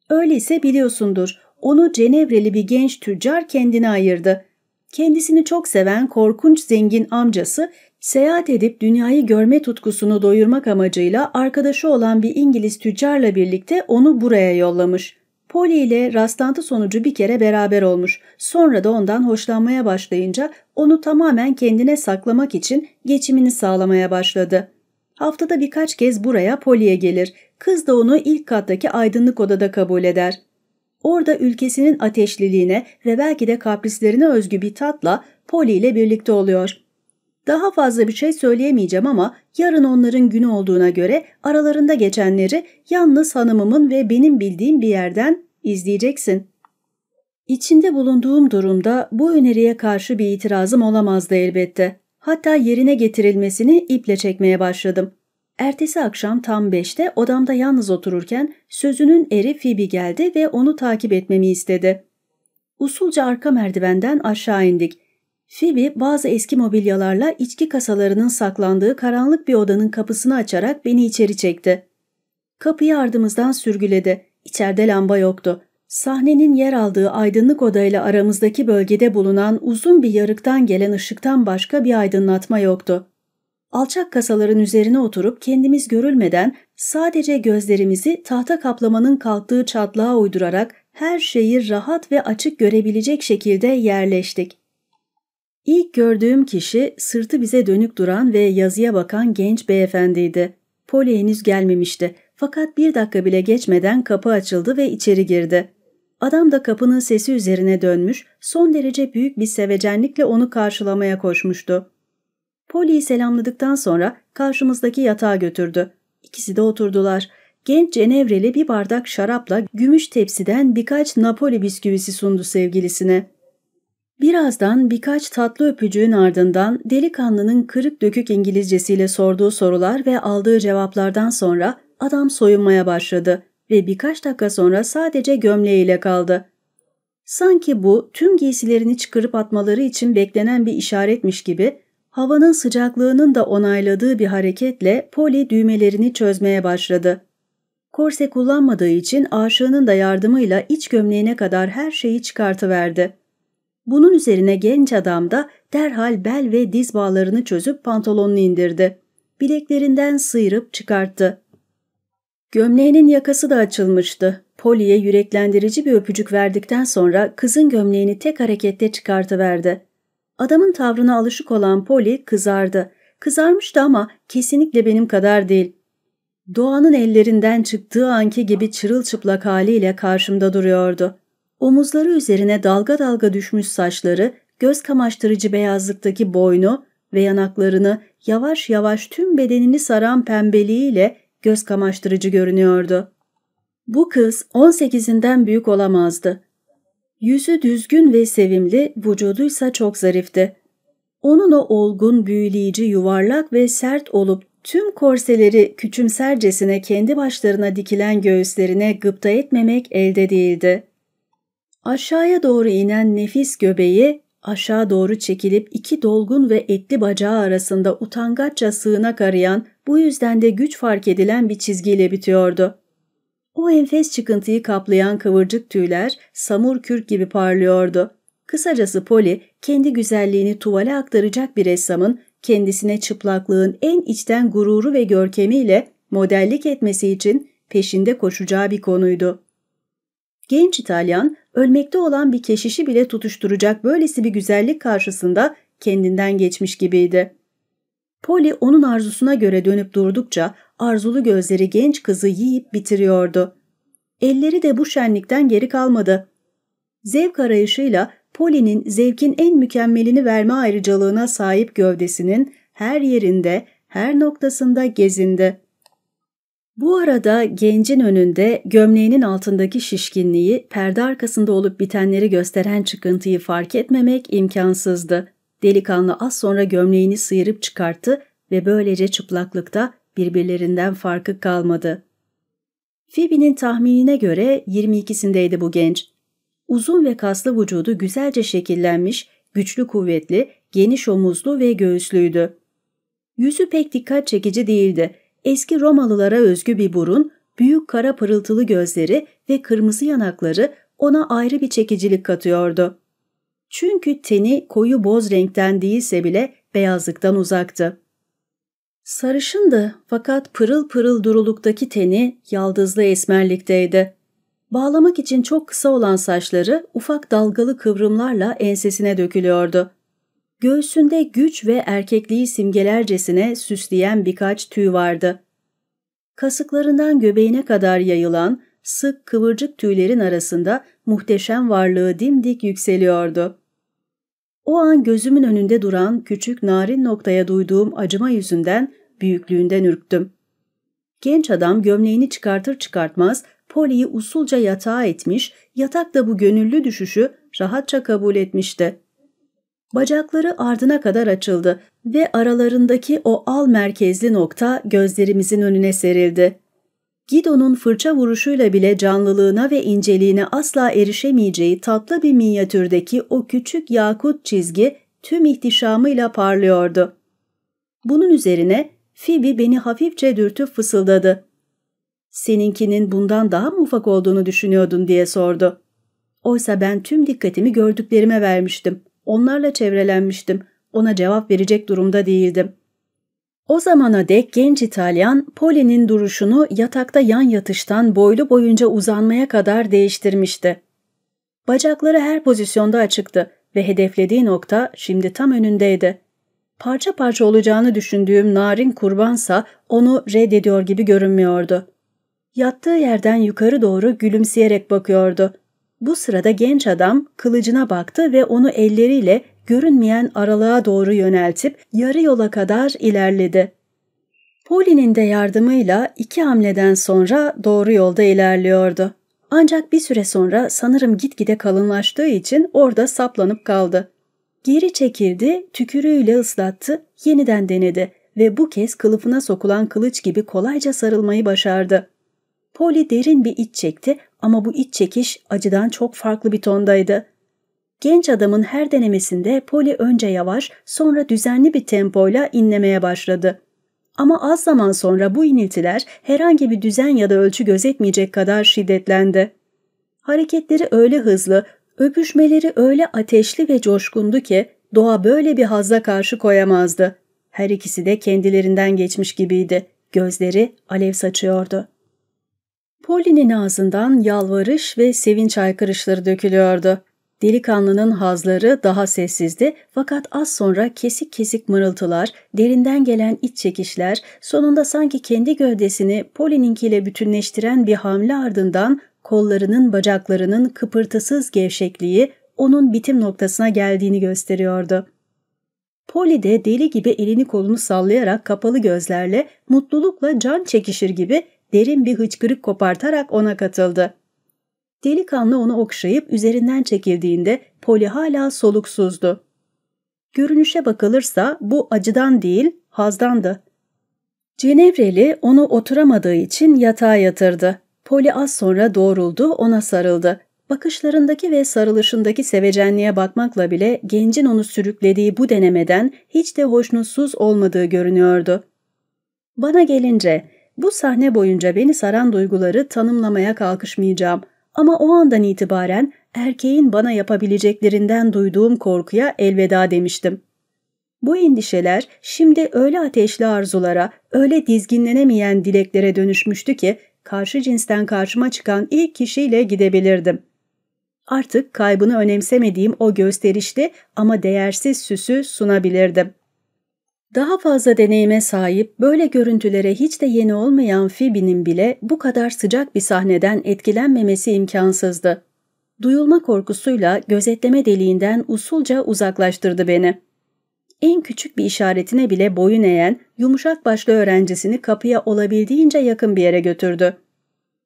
Öyleyse biliyorsundur. Onu Cenevreli bir genç tüccar kendine ayırdı. Kendisini çok seven korkunç zengin amcası seyahat edip dünyayı görme tutkusunu doyurmak amacıyla arkadaşı olan bir İngiliz tüccarla birlikte onu buraya yollamış. Polly ile rastlantı sonucu bir kere beraber olmuş. Sonra da ondan hoşlanmaya başlayınca onu tamamen kendine saklamak için geçimini sağlamaya başladı. Haftada birkaç kez buraya Polly'e gelir. Kız da onu ilk kattaki aydınlık odada kabul eder. Orada ülkesinin ateşliliğine ve belki de kaprislerine özgü bir tatla Polly ile birlikte oluyor. Daha fazla bir şey söyleyemeyeceğim ama yarın onların günü olduğuna göre aralarında geçenleri yalnız hanımımın ve benim bildiğim bir yerden izleyeceksin. İçinde bulunduğum durumda bu öneriye karşı bir itirazım olamazdı elbette. Hatta yerine getirilmesini iple çekmeye başladım. Ertesi akşam tam beşte odamda yalnız otururken sözünün eri Fibi geldi ve onu takip etmemi istedi. Usulca arka merdivenden aşağı indik. Fibi bazı eski mobilyalarla içki kasalarının saklandığı karanlık bir odanın kapısını açarak beni içeri çekti. Kapıyı ardımızdan sürgüledi. İçeride lamba yoktu. Sahnenin yer aldığı aydınlık odayla aramızdaki bölgede bulunan uzun bir yarıktan gelen ışıktan başka bir aydınlatma yoktu alçak kasaların üzerine oturup kendimiz görülmeden sadece gözlerimizi tahta kaplamanın kalktığı çatlağa uydurarak her şeyi rahat ve açık görebilecek şekilde yerleştik. İlk gördüğüm kişi sırtı bize dönük duran ve yazıya bakan genç beyefendiydi. Poli henüz gelmemişti fakat bir dakika bile geçmeden kapı açıldı ve içeri girdi. Adam da kapının sesi üzerine dönmüş, son derece büyük bir sevecenlikle onu karşılamaya koşmuştu. Polly'yi selamladıktan sonra karşımızdaki yatağa götürdü. İkisi de oturdular. Genç Cenevreli bir bardak şarapla gümüş tepsiden birkaç Napoli bisküvisi sundu sevgilisine. Birazdan birkaç tatlı öpücüğün ardından delikanlının kırık dökük İngilizcesiyle sorduğu sorular ve aldığı cevaplardan sonra adam soyunmaya başladı ve birkaç dakika sonra sadece gömleğiyle kaldı. Sanki bu tüm giysilerini çıkarıp atmaları için beklenen bir işaretmiş gibi Havanın sıcaklığının da onayladığı bir hareketle Polly düğmelerini çözmeye başladı. Korse kullanmadığı için aşığının da yardımıyla iç gömleğine kadar her şeyi çıkartıverdi. Bunun üzerine genç adam da derhal bel ve diz bağlarını çözüp pantolonunu indirdi. Bileklerinden sıyırıp çıkarttı. Gömleğinin yakası da açılmıştı. Polly'e yüreklendirici bir öpücük verdikten sonra kızın gömleğini tek harekette çıkartıverdi. Adamın tavrına alışık olan Polly kızardı. Kızarmıştı ama kesinlikle benim kadar değil. Doğanın ellerinden çıktığı anki gibi çırılçıplak haliyle karşımda duruyordu. Omuzları üzerine dalga dalga düşmüş saçları, göz kamaştırıcı beyazlıktaki boynu ve yanaklarını yavaş yavaş tüm bedenini saran pembeliğiyle göz kamaştırıcı görünüyordu. Bu kız 18'inden büyük olamazdı. Yüzü düzgün ve sevimli, vücuduysa çok zarifti. Onun o olgun, büyüleyici, yuvarlak ve sert olup tüm korseleri küçümsercesine kendi başlarına dikilen göğüslerine gıpta etmemek elde değildi. Aşağıya doğru inen nefis göbeği aşağı doğru çekilip iki dolgun ve etli bacağı arasında utangaçça sığınak arayan bu yüzden de güç fark edilen bir çizgiyle bitiyordu. O enfes çıkıntıyı kaplayan kıvırcık tüyler samur kürk gibi parlıyordu. Kısacası Polly kendi güzelliğini tuvale aktaracak bir ressamın kendisine çıplaklığın en içten gururu ve görkemiyle modellik etmesi için peşinde koşacağı bir konuydu. Genç İtalyan ölmekte olan bir keşişi bile tutuşturacak böylesi bir güzellik karşısında kendinden geçmiş gibiydi. Polly onun arzusuna göre dönüp durdukça arzulu gözleri genç kızı yiyip bitiriyordu. Elleri de bu şenlikten geri kalmadı. Zevk arayışıyla Polly'nin zevkin en mükemmelini verme ayrıcalığına sahip gövdesinin her yerinde, her noktasında gezindi. Bu arada gencin önünde gömleğinin altındaki şişkinliği, perde arkasında olup bitenleri gösteren çıkıntıyı fark etmemek imkansızdı. Delikanlı az sonra gömleğini sıyırıp çıkarttı ve böylece çıplaklıkta Birbirlerinden farkı kalmadı. Phoebe'nin tahminine göre 22'sindeydi bu genç. Uzun ve kaslı vücudu güzelce şekillenmiş, güçlü kuvvetli, geniş omuzlu ve göğüslüydü. Yüzü pek dikkat çekici değildi. Eski Romalılara özgü bir burun, büyük kara pırıltılı gözleri ve kırmızı yanakları ona ayrı bir çekicilik katıyordu. Çünkü teni koyu boz renkten değilse bile beyazlıktan uzaktı. Sarışındı fakat pırıl pırıl duruluktaki teni yaldızlı esmerlikteydi. Bağlamak için çok kısa olan saçları ufak dalgalı kıvrımlarla ensesine dökülüyordu. Göğsünde güç ve erkekliği simgelercesine süsleyen birkaç tüy vardı. Kasıklarından göbeğine kadar yayılan sık kıvırcık tüylerin arasında muhteşem varlığı dimdik yükseliyordu. O an gözümün önünde duran küçük narin noktaya duyduğum acıma yüzünden büyüklüğünden ürktüm. Genç adam gömleğini çıkartır çıkartmaz Polly'yi usulca yatağa etmiş, yatak da bu gönüllü düşüşü rahatça kabul etmişti. Bacakları ardına kadar açıldı ve aralarındaki o al merkezli nokta gözlerimizin önüne serildi. Gido'nun fırça vuruşuyla bile canlılığına ve inceliğine asla erişemeyeceği tatlı bir minyatürdeki o küçük yakut çizgi tüm ihtişamıyla parlıyordu. Bunun üzerine Phoebe beni hafifçe dürtüp fısıldadı. ''Seninkinin bundan daha mı ufak olduğunu düşünüyordun?'' diye sordu. Oysa ben tüm dikkatimi gördüklerime vermiştim. Onlarla çevrelenmiştim. Ona cevap verecek durumda değildim.'' O zamana dek genç İtalyan, Poli'nin duruşunu yatakta yan yatıştan boylu boyunca uzanmaya kadar değiştirmişti. Bacakları her pozisyonda açıktı ve hedeflediği nokta şimdi tam önündeydi. Parça parça olacağını düşündüğüm narin kurbansa onu reddediyor gibi görünmüyordu. Yattığı yerden yukarı doğru gülümseyerek bakıyordu. Bu sırada genç adam kılıcına baktı ve onu elleriyle görünmeyen aralığa doğru yöneltip yarı yola kadar ilerledi. Polly'nin de yardımıyla iki hamleden sonra doğru yolda ilerliyordu. Ancak bir süre sonra sanırım gitgide kalınlaştığı için orada saplanıp kaldı. Geri çekildi, tükürüğüyle ıslattı, yeniden denedi ve bu kez kılıfına sokulan kılıç gibi kolayca sarılmayı başardı. Polly derin bir iç çekti ama bu iç çekiş acıdan çok farklı bir tondaydı. Genç adamın her denemesinde Poli önce yavaş, sonra düzenli bir tempoyla inlemeye başladı. Ama az zaman sonra bu iniltiler herhangi bir düzen ya da ölçü gözetmeyecek kadar şiddetlendi. Hareketleri öyle hızlı, öpüşmeleri öyle ateşli ve coşkundu ki doğa böyle bir hazla karşı koyamazdı. Her ikisi de kendilerinden geçmiş gibiydi. Gözleri alev saçıyordu. Polly'nin ağzından yalvarış ve sevinç aykırışları dökülüyordu. Delikanlının hazları daha sessizdi fakat az sonra kesik kesik mırıltılar, derinden gelen iç çekişler, sonunda sanki kendi gövdesini Poli'ninkiyle bütünleştiren bir hamle ardından kollarının bacaklarının kıpırtısız gevşekliği onun bitim noktasına geldiğini gösteriyordu. Poli de deli gibi elini kolunu sallayarak kapalı gözlerle mutlulukla can çekişir gibi derin bir hıçkırık kopartarak ona katıldı. Delikanlı onu okşayıp üzerinden çekildiğinde Poli hala soluksuzdu. Görünüşe bakılırsa bu acıdan değil, hazdandı. Cenevreli onu oturamadığı için yatağa yatırdı. Poli az sonra doğruldu, ona sarıldı. Bakışlarındaki ve sarılışındaki sevecenliğe bakmakla bile gencin onu sürüklediği bu denemeden hiç de hoşnutsuz olmadığı görünüyordu. Bana gelince, bu sahne boyunca beni saran duyguları tanımlamaya kalkışmayacağım. Ama o andan itibaren erkeğin bana yapabileceklerinden duyduğum korkuya elveda demiştim. Bu endişeler şimdi öyle ateşli arzulara, öyle dizginlenemeyen dileklere dönüşmüştü ki karşı cinsten karşıma çıkan ilk kişiyle gidebilirdim. Artık kaybını önemsemediğim o gösterişli ama değersiz süsü sunabilirdim. Daha fazla deneyime sahip, böyle görüntülere hiç de yeni olmayan Phoebe'nin bile bu kadar sıcak bir sahneden etkilenmemesi imkansızdı. Duyulma korkusuyla gözetleme deliğinden usulca uzaklaştırdı beni. En küçük bir işaretine bile boyun eğen yumuşak başlı öğrencisini kapıya olabildiğince yakın bir yere götürdü.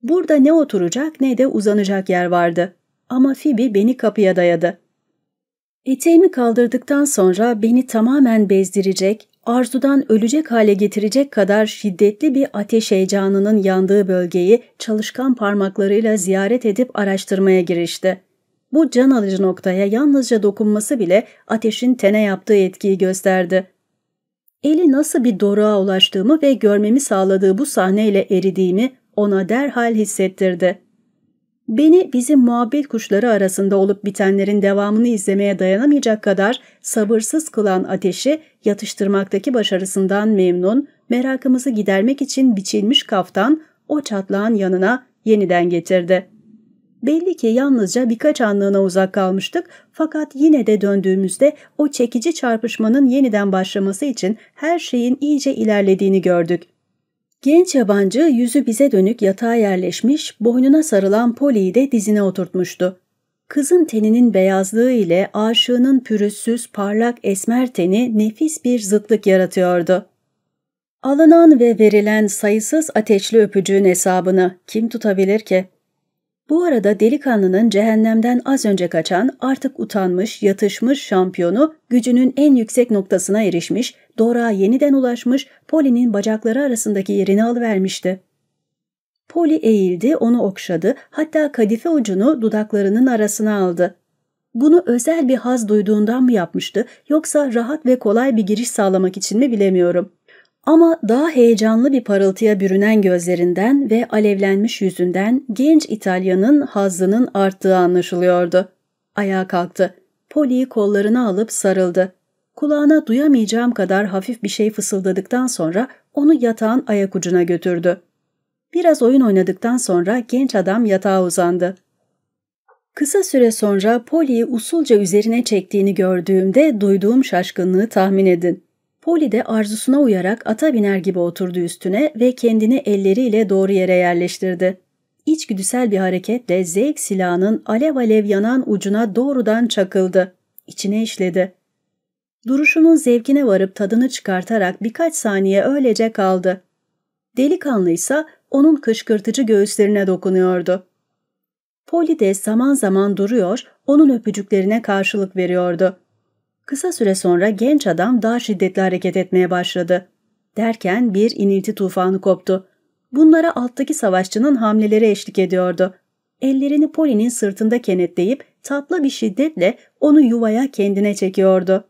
Burada ne oturacak ne de uzanacak yer vardı. Ama Phoebe beni kapıya dayadı. Eteğimi kaldırdıktan sonra beni tamamen bezdirecek, arzudan ölecek hale getirecek kadar şiddetli bir ateş heyecanının yandığı bölgeyi çalışkan parmaklarıyla ziyaret edip araştırmaya girişti. Bu can alıcı noktaya yalnızca dokunması bile ateşin tene yaptığı etkiyi gösterdi. Eli nasıl bir doruğa ulaştığımı ve görmemi sağladığı bu sahneyle eridiğimi ona derhal hissettirdi. Beni bizim muhabbet kuşları arasında olup bitenlerin devamını izlemeye dayanamayacak kadar sabırsız kılan ateşi yatıştırmaktaki başarısından memnun, merakımızı gidermek için biçilmiş kaftan o çatlağın yanına yeniden getirdi. Belli ki yalnızca birkaç anlığına uzak kalmıştık fakat yine de döndüğümüzde o çekici çarpışmanın yeniden başlaması için her şeyin iyice ilerlediğini gördük. Genç yabancı yüzü bize dönük yatağa yerleşmiş, boynuna sarılan Polly'yi de dizine oturtmuştu. Kızın teninin beyazlığı ile aşığının pürüzsüz, parlak esmer teni nefis bir zıtlık yaratıyordu. Alınan ve verilen sayısız ateşli öpücüğün hesabını kim tutabilir ki? Bu arada delikanlının cehennemden az önce kaçan, artık utanmış, yatışmış şampiyonu gücünün en yüksek noktasına erişmiş, Dora yeniden ulaşmış, Polly'nin bacakları arasındaki yerini alıvermişti. Polly eğildi, onu okşadı, hatta kadife ucunu dudaklarının arasına aldı. Bunu özel bir haz duyduğundan mı yapmıştı, yoksa rahat ve kolay bir giriş sağlamak için mi bilemiyorum. Ama daha heyecanlı bir parıltıya bürünen gözlerinden ve alevlenmiş yüzünden genç İtalyanın hazzının arttığı anlaşılıyordu. Ayağa kalktı. Poli'yi kollarına alıp sarıldı. Kulağına duyamayacağım kadar hafif bir şey fısıldadıktan sonra onu yatağın ayak ucuna götürdü. Biraz oyun oynadıktan sonra genç adam yatağa uzandı. Kısa süre sonra Polly'yi usulca üzerine çektiğini gördüğümde duyduğum şaşkınlığı tahmin edin. Polly de arzusuna uyarak ata biner gibi oturdu üstüne ve kendini elleriyle doğru yere yerleştirdi. İçgüdüsel bir hareketle zevk silahının alev alev yanan ucuna doğrudan çakıldı. İçine işledi. Duruşunun zevkine varıp tadını çıkartarak birkaç saniye öylece kaldı. Delikanlı ise onun kışkırtıcı göğüslerine dokunuyordu. Polly de zaman zaman duruyor, onun öpücüklerine karşılık veriyordu. Kısa süre sonra genç adam daha şiddetli hareket etmeye başladı. Derken bir inilti tufanı koptu. Bunlara alttaki savaşçının hamleleri eşlik ediyordu. Ellerini Poli'nin sırtında kenetleyip tatlı bir şiddetle onu yuvaya kendine çekiyordu.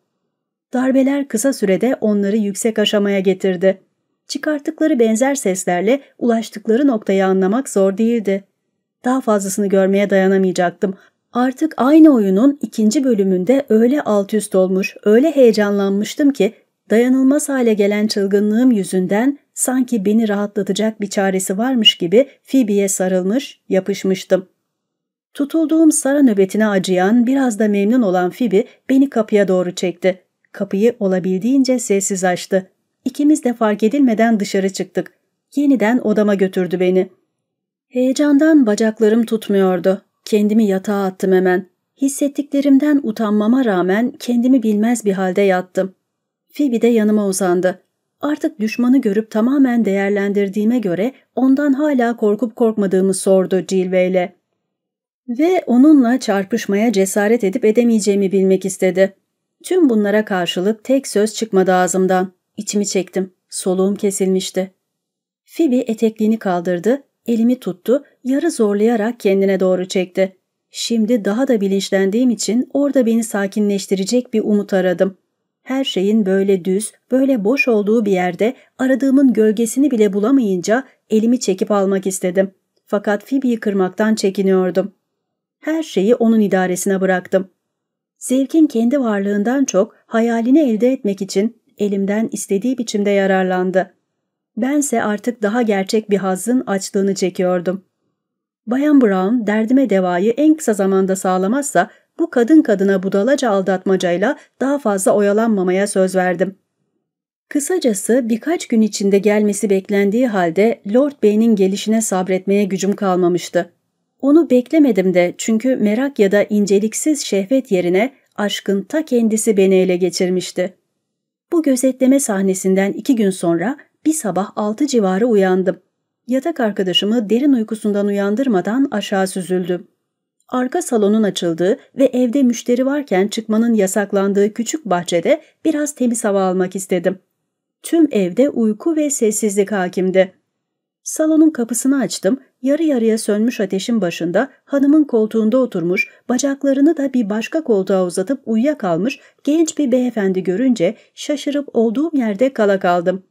Darbeler kısa sürede onları yüksek aşamaya getirdi. Çıkarttıkları benzer seslerle ulaştıkları noktayı anlamak zor değildi. Daha fazlasını görmeye dayanamayacaktım Artık aynı oyunun ikinci bölümünde öyle alt üst olmuş, öyle heyecanlanmıştım ki dayanılmaz hale gelen çılgınlığım yüzünden sanki beni rahatlatacak bir çaresi varmış gibi Phoebe'ye sarılmış, yapışmıştım. Tutulduğum sara nöbetine acıyan, biraz da memnun olan Phoebe beni kapıya doğru çekti. Kapıyı olabildiğince sessiz açtı. İkimiz de fark edilmeden dışarı çıktık. Yeniden odama götürdü beni. Heyecandan bacaklarım tutmuyordu. Kendimi yatağa attım hemen. Hissettiklerimden utanmama rağmen kendimi bilmez bir halde yattım. Phoebe de yanıma uzandı. Artık düşmanı görüp tamamen değerlendirdiğime göre ondan hala korkup korkmadığımı sordu cilveyle. Ve onunla çarpışmaya cesaret edip edemeyeceğimi bilmek istedi. Tüm bunlara karşılık tek söz çıkmadı ağzımdan. İçimi çektim. Soluğum kesilmişti. Phoebe etekliğini kaldırdı, elimi tuttu Yarı zorlayarak kendine doğru çekti. Şimdi daha da bilinçlendiğim için orada beni sakinleştirecek bir umut aradım. Her şeyin böyle düz, böyle boş olduğu bir yerde aradığımın gölgesini bile bulamayınca elimi çekip almak istedim. Fakat Fibi'yi kırmaktan çekiniyordum. Her şeyi onun idaresine bıraktım. Zevkin kendi varlığından çok hayalini elde etmek için elimden istediği biçimde yararlandı. Bense artık daha gerçek bir hazın açlığını çekiyordum. Bayan Brown derdime devayı en kısa zamanda sağlamazsa bu kadın kadına budalaca aldatmacayla daha fazla oyalanmamaya söz verdim. Kısacası birkaç gün içinde gelmesi beklendiği halde Lord Bey'in gelişine sabretmeye gücüm kalmamıştı. Onu beklemedim de çünkü merak ya da inceliksiz şehvet yerine aşkın ta kendisi beni ele geçirmişti. Bu gözetleme sahnesinden iki gün sonra bir sabah altı civarı uyandım. Yatak arkadaşımı derin uykusundan uyandırmadan aşağı süzüldüm. Arka salonun açıldığı ve evde müşteri varken çıkmanın yasaklandığı küçük bahçede biraz temiz hava almak istedim. Tüm evde uyku ve sessizlik hakimdi. Salonun kapısını açtım, yarı yarıya sönmüş ateşin başında hanımın koltuğunda oturmuş, bacaklarını da bir başka koltuğa uzatıp uyuyakalmış genç bir beyefendi görünce şaşırıp olduğum yerde kala kaldım.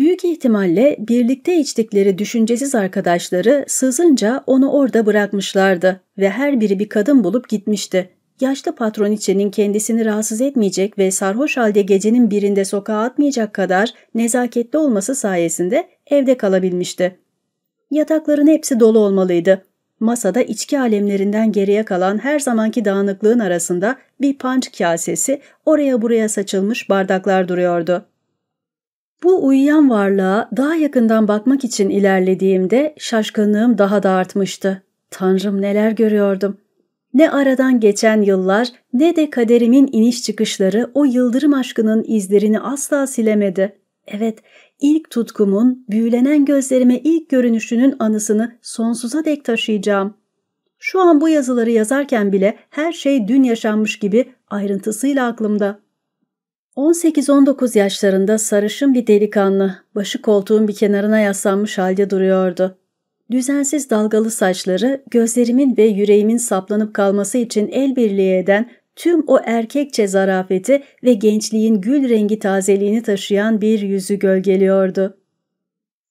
Büyük ihtimalle birlikte içtikleri düşüncesiz arkadaşları sızınca onu orada bırakmışlardı ve her biri bir kadın bulup gitmişti. Yaşlı patroniçenin kendisini rahatsız etmeyecek ve sarhoş halde gecenin birinde sokağa atmayacak kadar nezaketli olması sayesinde evde kalabilmişti. Yatakların hepsi dolu olmalıydı. Masada içki alemlerinden geriye kalan her zamanki dağınıklığın arasında bir panç kasesi, oraya buraya saçılmış bardaklar duruyordu. Bu uyuyan varlığa daha yakından bakmak için ilerlediğimde şaşkınlığım daha da artmıştı. Tanrım neler görüyordum. Ne aradan geçen yıllar ne de kaderimin iniş çıkışları o yıldırım aşkının izlerini asla silemedi. Evet, ilk tutkumun, büyülenen gözlerime ilk görünüşünün anısını sonsuza dek taşıyacağım. Şu an bu yazıları yazarken bile her şey dün yaşanmış gibi ayrıntısıyla aklımda.'' 18-19 yaşlarında sarışın bir delikanlı, başı koltuğun bir kenarına yaslanmış halde duruyordu. Düzensiz dalgalı saçları, gözlerimin ve yüreğimin saplanıp kalması için el birliği eden tüm o erkekçe zarafeti ve gençliğin gül rengi tazeliğini taşıyan bir yüzü gölgeliyordu.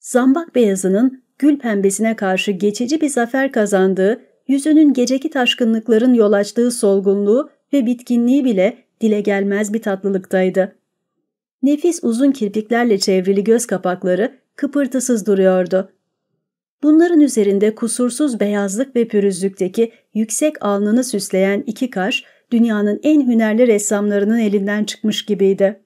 Zambak beyazının gül pembesine karşı geçici bir zafer kazandığı, yüzünün geceki taşkınlıkların yol açtığı solgunluğu ve bitkinliği bile dile gelmez bir tatlılıktaydı. Nefis uzun kirpiklerle çevrili göz kapakları kıpırtısız duruyordu. Bunların üzerinde kusursuz beyazlık ve pürüzlükteki yüksek alnını süsleyen iki kaş, dünyanın en hünerli ressamlarının elinden çıkmış gibiydi.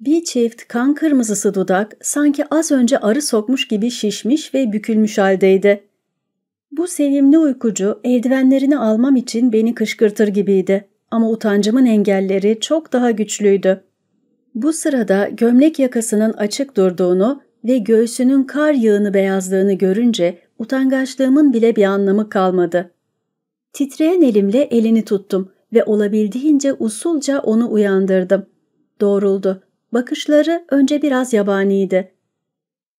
Bir çift kan kırmızısı dudak sanki az önce arı sokmuş gibi şişmiş ve bükülmüş haldeydi. Bu sevimli uykucu eldivenlerini almam için beni kışkırtır gibiydi ama utancımın engelleri çok daha güçlüydü. Bu sırada gömlek yakasının açık durduğunu ve göğsünün kar yağını beyazlığını görünce utangaçlığımın bile bir anlamı kalmadı. Titreyen elimle elini tuttum ve olabildiğince usulca onu uyandırdım. Doğruldu. Bakışları önce biraz yabaniydi.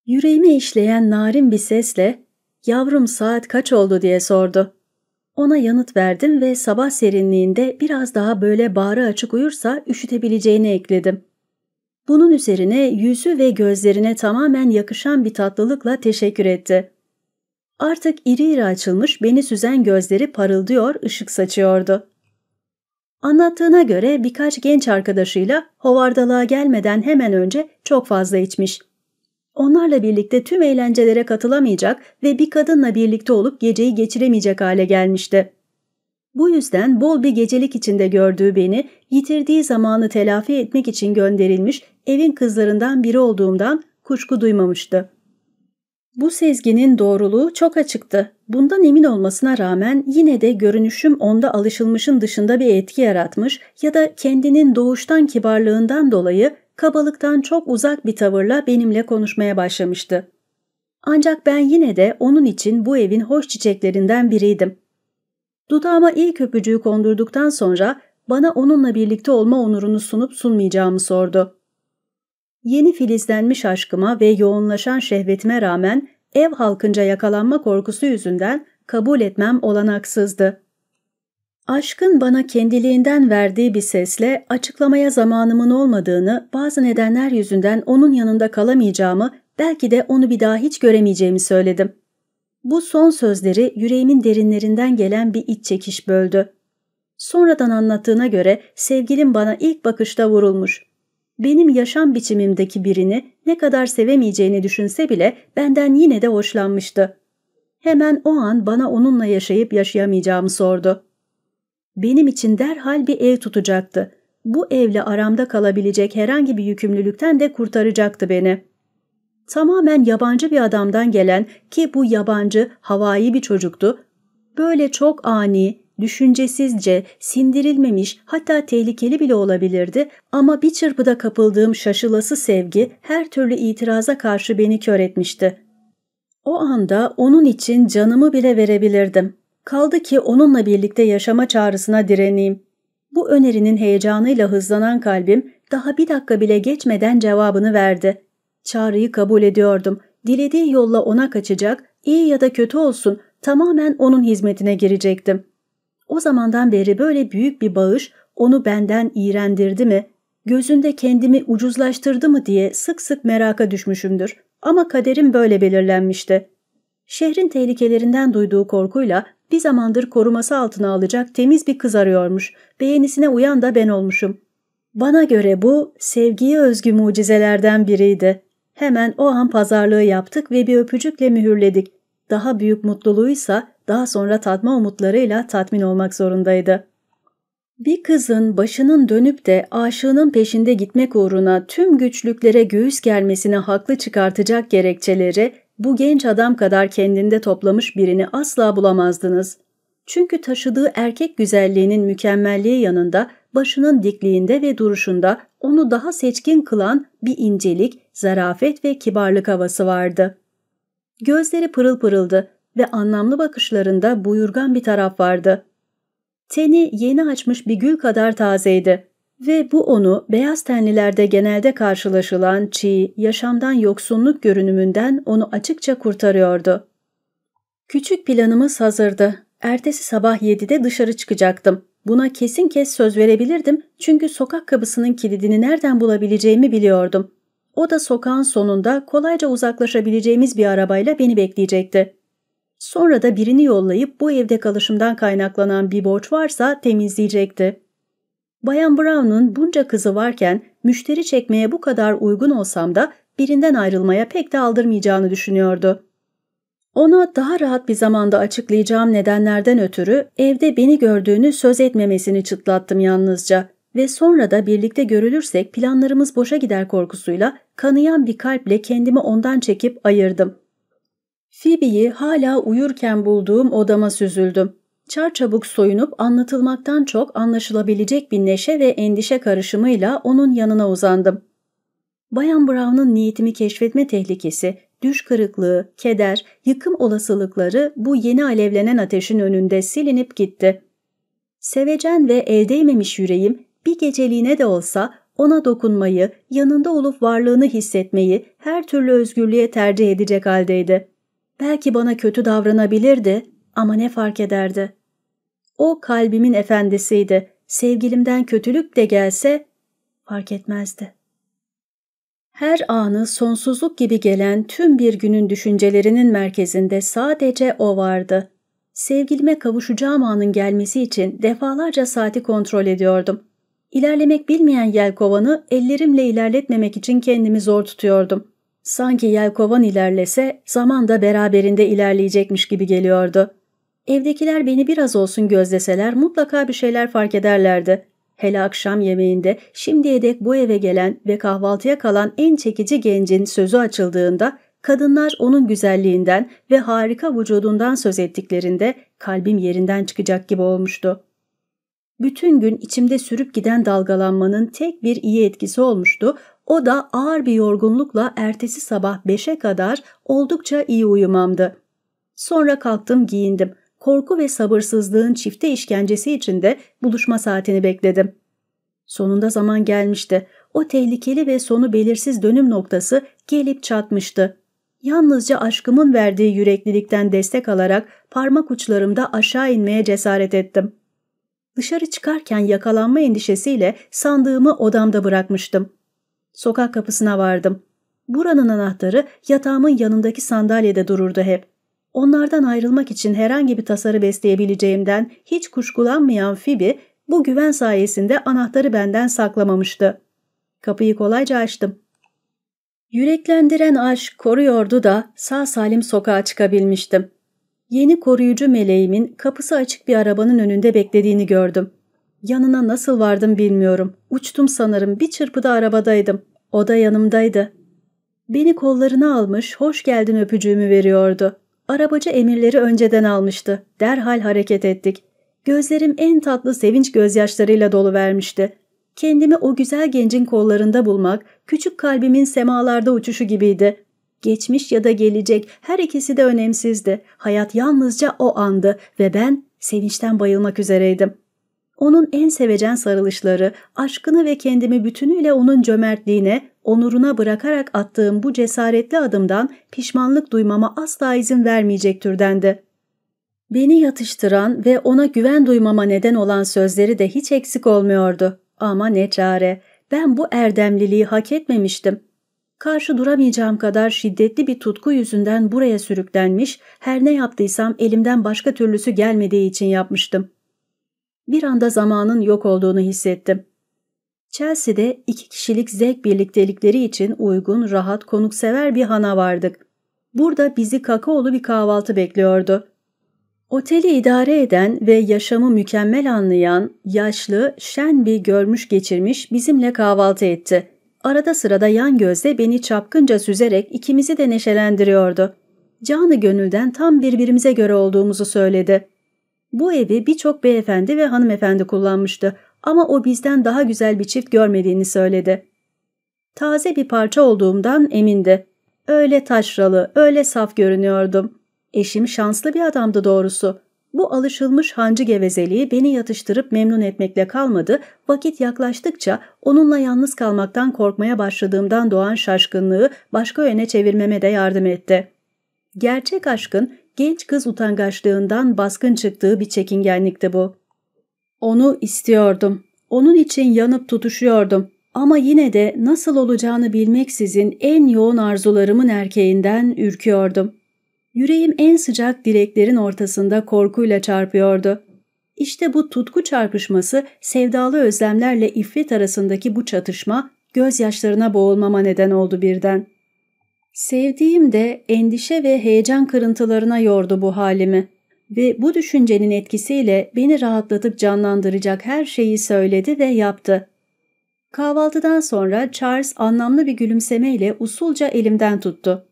Yüreğime işleyen narin bir sesle ''Yavrum saat kaç oldu?'' diye sordu. Ona yanıt verdim ve sabah serinliğinde biraz daha böyle bağrı açık uyursa üşütebileceğini ekledim. Bunun üzerine yüzü ve gözlerine tamamen yakışan bir tatlılıkla teşekkür etti. Artık iri iri açılmış beni süzen gözleri parıldıyor, ışık saçıyordu. Anlattığına göre birkaç genç arkadaşıyla hovardalığa gelmeden hemen önce çok fazla içmiş. Onlarla birlikte tüm eğlencelere katılamayacak ve bir kadınla birlikte olup geceyi geçiremeyecek hale gelmişti. Bu yüzden bol bir gecelik içinde gördüğü beni, yitirdiği zamanı telafi etmek için gönderilmiş evin kızlarından biri olduğumdan kuşku duymamıştı. Bu sezginin doğruluğu çok açıktı. Bundan emin olmasına rağmen yine de görünüşüm onda alışılmışın dışında bir etki yaratmış ya da kendinin doğuştan kibarlığından dolayı kabalıktan çok uzak bir tavırla benimle konuşmaya başlamıştı. Ancak ben yine de onun için bu evin hoş çiçeklerinden biriydim. Dudağıma ilk öpücüğü kondurduktan sonra bana onunla birlikte olma onurunu sunup sunmayacağımı sordu. Yeni filizlenmiş aşkıma ve yoğunlaşan şehvetime rağmen ev halkınca yakalanma korkusu yüzünden kabul etmem olanaksızdı. Aşkın bana kendiliğinden verdiği bir sesle açıklamaya zamanımın olmadığını, bazı nedenler yüzünden onun yanında kalamayacağımı, belki de onu bir daha hiç göremeyeceğimi söyledim. Bu son sözleri yüreğimin derinlerinden gelen bir iç çekiş böldü. Sonradan anlattığına göre sevgilim bana ilk bakışta vurulmuş. Benim yaşam biçimimdeki birini ne kadar sevemeyeceğini düşünse bile benden yine de hoşlanmıştı. Hemen o an bana onunla yaşayıp yaşayamayacağımı sordu. Benim için derhal bir ev tutacaktı. Bu evle aramda kalabilecek herhangi bir yükümlülükten de kurtaracaktı beni. Tamamen yabancı bir adamdan gelen ki bu yabancı havai bir çocuktu. Böyle çok ani, düşüncesizce, sindirilmemiş hatta tehlikeli bile olabilirdi ama bir çırpıda kapıldığım şaşılası sevgi her türlü itiraza karşı beni kör etmişti. O anda onun için canımı bile verebilirdim. Kaldı ki onunla birlikte yaşama çağrısına direneyim. Bu önerinin heyecanıyla hızlanan kalbim daha bir dakika bile geçmeden cevabını verdi. Çağrıyı kabul ediyordum. Dilediği yolla ona kaçacak, iyi ya da kötü olsun tamamen onun hizmetine girecektim. O zamandan beri böyle büyük bir bağış onu benden iğrendirdi mi, gözünde kendimi ucuzlaştırdı mı diye sık sık meraka düşmüşümdür. Ama kaderim böyle belirlenmişti. Şehrin tehlikelerinden duyduğu korkuyla bir zamandır koruması altına alacak temiz bir kız arıyormuş. Beğenisine uyan da ben olmuşum. Bana göre bu sevgiye özgü mucizelerden biriydi. Hemen o an pazarlığı yaptık ve bir öpücükle mühürledik. Daha büyük mutluluğuysa daha sonra tatma umutlarıyla tatmin olmak zorundaydı. Bir kızın başının dönüp de aşığının peşinde gitmek uğruna tüm güçlüklere göğüs gelmesine haklı çıkartacak gerekçeleri bu genç adam kadar kendinde toplamış birini asla bulamazdınız. Çünkü taşıdığı erkek güzelliğinin mükemmelliği yanında başının dikliğinde ve duruşunda onu daha seçkin kılan bir incelik, zarafet ve kibarlık havası vardı. Gözleri pırıl pırıldı ve anlamlı bakışlarında buyurgan bir taraf vardı. Teni yeni açmış bir gül kadar tazeydi. Ve bu onu beyaz tenlilerde genelde karşılaşılan çiğ, yaşamdan yoksunluk görünümünden onu açıkça kurtarıyordu. Küçük planımız hazırdı. Ertesi sabah 7'de dışarı çıkacaktım. Buna kesin kes söz verebilirdim çünkü sokak kapısının kilidini nereden bulabileceğimi biliyordum. O da sokağın sonunda kolayca uzaklaşabileceğimiz bir arabayla beni bekleyecekti. Sonra da birini yollayıp bu evde kalışımdan kaynaklanan bir borç varsa temizleyecekti. Bayan Brown'un bunca kızı varken müşteri çekmeye bu kadar uygun olsam da birinden ayrılmaya pek de aldırmayacağını düşünüyordu. Ona daha rahat bir zamanda açıklayacağım nedenlerden ötürü evde beni gördüğünü söz etmemesini çıtlattım yalnızca ve sonra da birlikte görülürsek planlarımız boşa gider korkusuyla kanayan bir kalple kendimi ondan çekip ayırdım. Phoebe'yi hala uyurken bulduğum odama süzüldüm çarçabuk soyunup anlatılmaktan çok anlaşılabilecek bir neşe ve endişe karışımıyla onun yanına uzandım. Bayan Brown'un niyetimi keşfetme tehlikesi, düş kırıklığı, keder, yıkım olasılıkları bu yeni alevlenen ateşin önünde silinip gitti. Sevecen ve eldeymemiş yüreğim bir geceliğine de olsa ona dokunmayı, yanında olup varlığını hissetmeyi her türlü özgürlüğe tercih edecek haldeydi. Belki bana kötü davranabilirdi ama ne fark ederdi? O kalbimin efendisiydi. Sevgilimden kötülük de gelse fark etmezdi. Her anı sonsuzluk gibi gelen tüm bir günün düşüncelerinin merkezinde sadece o vardı. Sevgilime kavuşacağım anın gelmesi için defalarca saati kontrol ediyordum. İlerlemek bilmeyen yelkovanı ellerimle ilerletmemek için kendimi zor tutuyordum. Sanki yelkovan ilerlese zaman da beraberinde ilerleyecekmiş gibi geliyordu. Evdekiler beni biraz olsun gözleseler mutlaka bir şeyler fark ederlerdi. Hele akşam yemeğinde şimdiye dek bu eve gelen ve kahvaltıya kalan en çekici gencin sözü açıldığında kadınlar onun güzelliğinden ve harika vücudundan söz ettiklerinde kalbim yerinden çıkacak gibi olmuştu. Bütün gün içimde sürüp giden dalgalanmanın tek bir iyi etkisi olmuştu. O da ağır bir yorgunlukla ertesi sabah 5'e kadar oldukça iyi uyumamdı. Sonra kalktım giyindim korku ve sabırsızlığın çifte işkencesi içinde buluşma saatini bekledim. Sonunda zaman gelmişti. O tehlikeli ve sonu belirsiz dönüm noktası gelip çatmıştı. Yalnızca aşkımın verdiği yüreklilikten destek alarak parmak uçlarımda aşağı inmeye cesaret ettim. Dışarı çıkarken yakalanma endişesiyle sandığımı odamda bırakmıştım. Sokak kapısına vardım. Buranın anahtarı yatağımın yanındaki sandalyede dururdu hep. Onlardan ayrılmak için herhangi bir tasarı besleyebileceğimden hiç kuşkulanmayan Fibi bu güven sayesinde anahtarı benden saklamamıştı. Kapıyı kolayca açtım. Yüreklendiren aşk koruyordu da sağ salim sokağa çıkabilmiştim. Yeni koruyucu meleğimin kapısı açık bir arabanın önünde beklediğini gördüm. Yanına nasıl vardım bilmiyorum. Uçtum sanırım bir çırpıda arabadaydım. O da yanımdaydı. Beni kollarına almış hoş geldin öpücüğümü veriyordu. Arabacı emirleri önceden almıştı. Derhal hareket ettik. Gözlerim en tatlı sevinç gözyaşlarıyla dolu vermişti. Kendimi o güzel gencin kollarında bulmak, küçük kalbimin semalarda uçuşu gibiydi. Geçmiş ya da gelecek her ikisi de önemsizdi. Hayat yalnızca o andı ve ben sevinçten bayılmak üzereydim. Onun en sevecen sarılışları, aşkını ve kendimi bütünüyle onun cömertliğine, onuruna bırakarak attığım bu cesaretli adımdan pişmanlık duymama asla izin vermeyecek türdendi. Beni yatıştıran ve ona güven duymama neden olan sözleri de hiç eksik olmuyordu. Ama ne çare, ben bu erdemliliği hak etmemiştim. Karşı duramayacağım kadar şiddetli bir tutku yüzünden buraya sürüklenmiş, her ne yaptıysam elimden başka türlüsü gelmediği için yapmıştım. Bir anda zamanın yok olduğunu hissettim. Chelsea'de iki kişilik zevk birliktelikleri için uygun, rahat, konuksever bir hana vardık. Burada bizi kakaolu bir kahvaltı bekliyordu. Oteli idare eden ve yaşamı mükemmel anlayan, yaşlı, şen bir görmüş geçirmiş bizimle kahvaltı etti. Arada sırada yan gözle beni çapkınca süzerek ikimizi de neşelendiriyordu. Canı gönülden tam birbirimize göre olduğumuzu söyledi. Bu evi birçok beyefendi ve hanımefendi kullanmıştı ama o bizden daha güzel bir çift görmediğini söyledi. Taze bir parça olduğumdan emindi. Öyle taşralı, öyle saf görünüyordum. Eşim şanslı bir adamdı doğrusu. Bu alışılmış hancı gevezeliği beni yatıştırıp memnun etmekle kalmadı, vakit yaklaştıkça onunla yalnız kalmaktan korkmaya başladığımdan doğan şaşkınlığı başka yöne çevirmeme de yardım etti. Gerçek aşkın genç kız utangaçlığından baskın çıktığı bir çekingenlikti bu. Onu istiyordum. Onun için yanıp tutuşuyordum. Ama yine de nasıl olacağını bilmeksizin en yoğun arzularımın erkeğinden ürküyordum. Yüreğim en sıcak dileklerin ortasında korkuyla çarpıyordu. İşte bu tutku çarpışması, sevdalı özlemlerle ifrit arasındaki bu çatışma gözyaşlarına boğulmama neden oldu birden. Sevdiğim de endişe ve heyecan kırıntılarına yordu bu halimi ve bu düşüncenin etkisiyle beni rahatlatıp canlandıracak her şeyi söyledi ve yaptı. Kahvaltıdan sonra Charles anlamlı bir gülümsemeyle usulca elimden tuttu.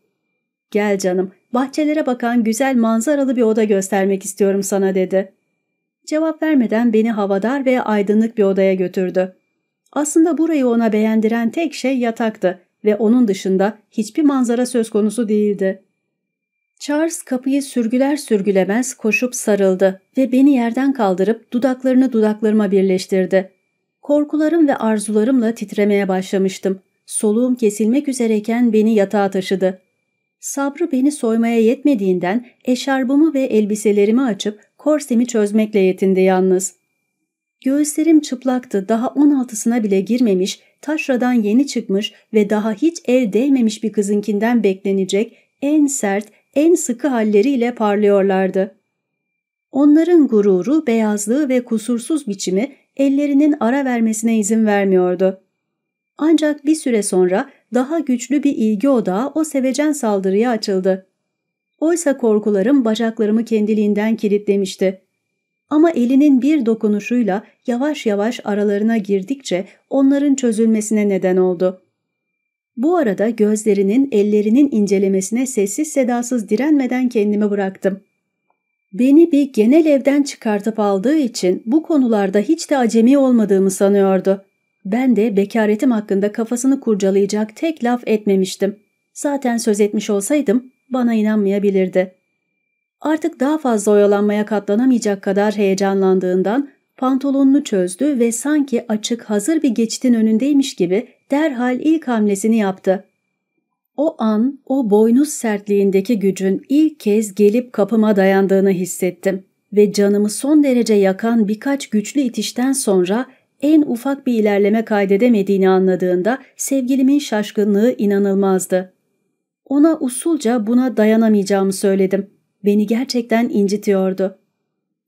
''Gel canım, bahçelere bakan güzel manzaralı bir oda göstermek istiyorum sana.'' dedi. Cevap vermeden beni havadar ve aydınlık bir odaya götürdü. Aslında burayı ona beğendiren tek şey yataktı ve onun dışında hiçbir manzara söz konusu değildi. Charles kapıyı sürgüler sürgülemez koşup sarıldı ve beni yerden kaldırıp dudaklarını dudaklarıma birleştirdi. Korkularım ve arzularımla titremeye başlamıştım. Soluğum kesilmek üzereyken beni yatağa taşıdı. Sabrı beni soymaya yetmediğinden eşarbımı ve elbiselerimi açıp korsemi çözmekle yetindi yalnız. Göğüslerim çıplaktı daha 16'sına bile girmemiş, taşradan yeni çıkmış ve daha hiç el değmemiş bir kızınkinden beklenecek en sert en sıkı halleriyle parlıyorlardı. Onların gururu, beyazlığı ve kusursuz biçimi ellerinin ara vermesine izin vermiyordu. Ancak bir süre sonra daha güçlü bir ilgi odağı o sevecen saldırıya açıldı. Oysa korkularım bacaklarımı kendiliğinden kilitlemişti. Ama elinin bir dokunuşuyla yavaş yavaş aralarına girdikçe onların çözülmesine neden oldu. Bu arada gözlerinin, ellerinin incelemesine sessiz sedasız direnmeden kendimi bıraktım. Beni bir genel evden çıkartıp aldığı için bu konularda hiç de acemi olmadığımı sanıyordu. Ben de bekaretim hakkında kafasını kurcalayacak tek laf etmemiştim. Zaten söz etmiş olsaydım bana inanmayabilirdi. Artık daha fazla oyalanmaya katlanamayacak kadar heyecanlandığından pantolonunu çözdü ve sanki açık hazır bir geçitin önündeymiş gibi derhal ilk hamlesini yaptı. O an o boynuz sertliğindeki gücün ilk kez gelip kapıma dayandığını hissettim ve canımı son derece yakan birkaç güçlü itişten sonra en ufak bir ilerleme kaydedemediğini anladığında sevgilimin şaşkınlığı inanılmazdı. Ona usulca buna dayanamayacağımı söyledim. Beni gerçekten incitiyordu.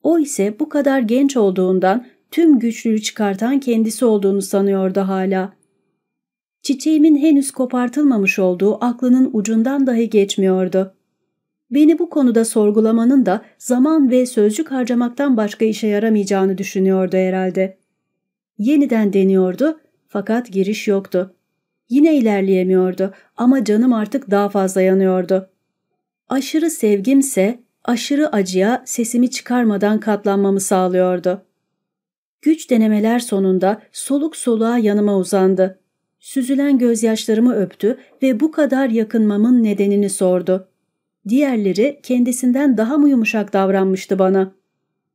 O ise bu kadar genç olduğundan tüm güçlüğü çıkartan kendisi olduğunu sanıyordu hala. Çiçeğimin henüz kopartılmamış olduğu aklının ucundan dahi geçmiyordu. Beni bu konuda sorgulamanın da zaman ve sözcük harcamaktan başka işe yaramayacağını düşünüyordu herhalde. Yeniden deniyordu fakat giriş yoktu. Yine ilerleyemiyordu ama canım artık daha fazla yanıyordu. Aşırı sevgimse aşırı acıya sesimi çıkarmadan katlanmamı sağlıyordu. Güç denemeler sonunda soluk soluğa yanıma uzandı. Süzülen gözyaşlarımı öptü ve bu kadar yakınmamın nedenini sordu. Diğerleri kendisinden daha mı yumuşak davranmıştı bana?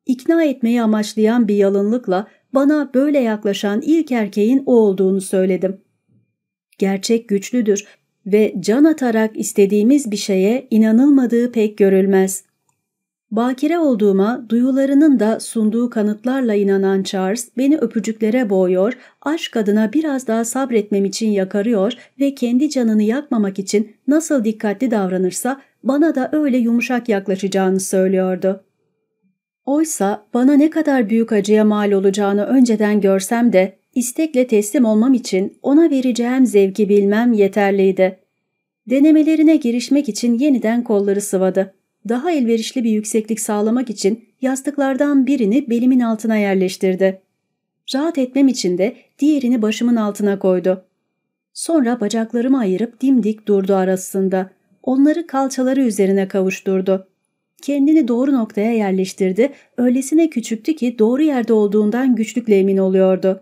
İkna etmeyi amaçlayan bir yalınlıkla bana böyle yaklaşan ilk erkeğin o olduğunu söyledim. Gerçek güçlüdür ve can atarak istediğimiz bir şeye inanılmadığı pek görülmez. Bakire olduğuma duyularının da sunduğu kanıtlarla inanan Charles beni öpücüklere boğuyor, aşk adına biraz daha sabretmem için yakarıyor ve kendi canını yakmamak için nasıl dikkatli davranırsa bana da öyle yumuşak yaklaşacağını söylüyordu. Oysa bana ne kadar büyük acıya mal olacağını önceden görsem de istekle teslim olmam için ona vereceğim zevki bilmem yeterliydi. Denemelerine girişmek için yeniden kolları sıvadı daha elverişli bir yükseklik sağlamak için yastıklardan birini belimin altına yerleştirdi. Rahat etmem için de diğerini başımın altına koydu. Sonra bacaklarımı ayırıp dimdik durdu arasında. Onları kalçaları üzerine kavuşturdu. Kendini doğru noktaya yerleştirdi, öylesine küçüktü ki doğru yerde olduğundan güçlükle emin oluyordu.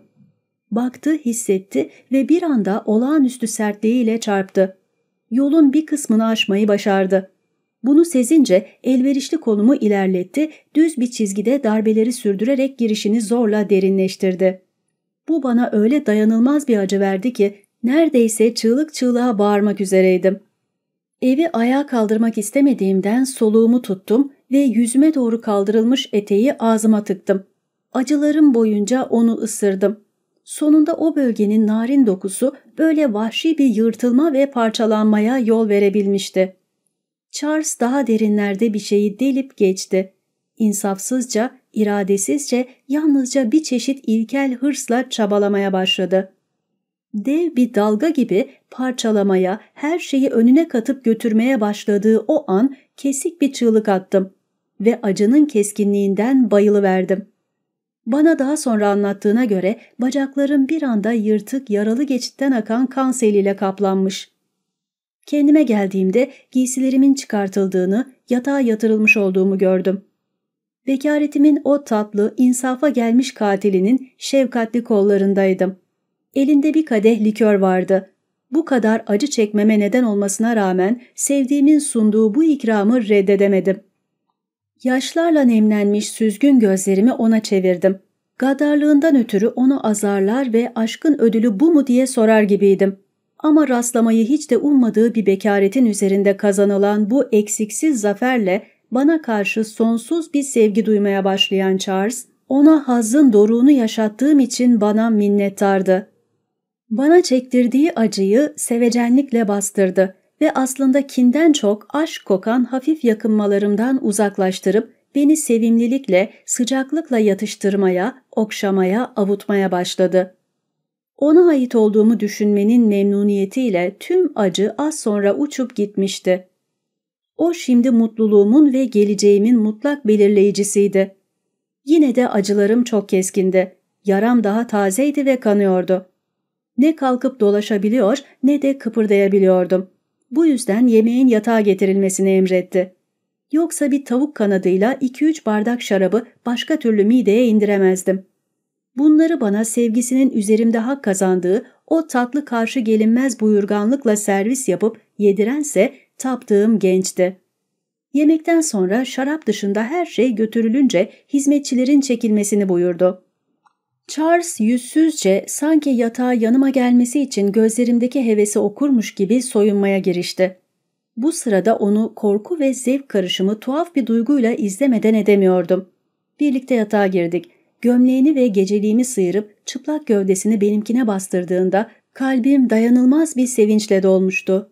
Baktı, hissetti ve bir anda olağanüstü sertliğiyle çarptı. Yolun bir kısmını aşmayı başardı. Bunu sezince elverişli kolumu ilerletti, düz bir çizgide darbeleri sürdürerek girişini zorla derinleştirdi. Bu bana öyle dayanılmaz bir acı verdi ki neredeyse çığlık çığlığa bağırmak üzereydim. Evi ayağa kaldırmak istemediğimden soluğumu tuttum ve yüzüme doğru kaldırılmış eteği ağzıma tıktım. Acılarım boyunca onu ısırdım. Sonunda o bölgenin narin dokusu böyle vahşi bir yırtılma ve parçalanmaya yol verebilmişti. Charles daha derinlerde bir şeyi delip geçti. İnsafsızca, iradesizce, yalnızca bir çeşit ilkel hırsla çabalamaya başladı. Dev bir dalga gibi parçalamaya, her şeyi önüne katıp götürmeye başladığı o an kesik bir çığlık attım ve acının keskinliğinden bayılıverdim. Bana daha sonra anlattığına göre bacaklarım bir anda yırtık yaralı geçitten akan kan seliyle kaplanmış. Kendime geldiğimde giysilerimin çıkartıldığını, yatağa yatırılmış olduğumu gördüm. Bekaretimin o tatlı, insafa gelmiş katilinin şefkatli kollarındaydım. Elinde bir kadeh likör vardı. Bu kadar acı çekmeme neden olmasına rağmen sevdiğimin sunduğu bu ikramı reddedemedim. Yaşlarla nemlenmiş süzgün gözlerimi ona çevirdim. Gadarlığından ötürü onu azarlar ve aşkın ödülü bu mu diye sorar gibiydim. Ama rastlamayı hiç de ummadığı bir bekaretin üzerinde kazanılan bu eksiksiz zaferle bana karşı sonsuz bir sevgi duymaya başlayan Charles, ona hazın doruğunu yaşattığım için bana minnettardı. Bana çektirdiği acıyı sevecenlikle bastırdı ve aslında kinden çok aşk kokan hafif yakınmalarımdan uzaklaştırıp beni sevimlilikle, sıcaklıkla yatıştırmaya, okşamaya, avutmaya başladı. Ona ait olduğumu düşünmenin memnuniyetiyle tüm acı az sonra uçup gitmişti. O şimdi mutluluğumun ve geleceğimin mutlak belirleyicisiydi. Yine de acılarım çok keskindi. Yaram daha tazeydi ve kanıyordu. Ne kalkıp dolaşabiliyor ne de kıpırdayabiliyordum. Bu yüzden yemeğin yatağa getirilmesini emretti. Yoksa bir tavuk kanadıyla 2-3 bardak şarabı başka türlü mideye indiremezdim.'' Bunları bana sevgisinin üzerimde hak kazandığı o tatlı karşı gelinmez buyurganlıkla servis yapıp yedirense taptığım gençti. Yemekten sonra şarap dışında her şey götürülünce hizmetçilerin çekilmesini buyurdu. Charles yüzsüzce sanki yatağa yanıma gelmesi için gözlerimdeki hevesi okurmuş gibi soyunmaya girişti. Bu sırada onu korku ve zevk karışımı tuhaf bir duyguyla izlemeden edemiyordum. Birlikte yatağa girdik gömleğini ve geceliğimi sıyırıp çıplak gövdesini benimkine bastırdığında kalbim dayanılmaz bir sevinçle dolmuştu.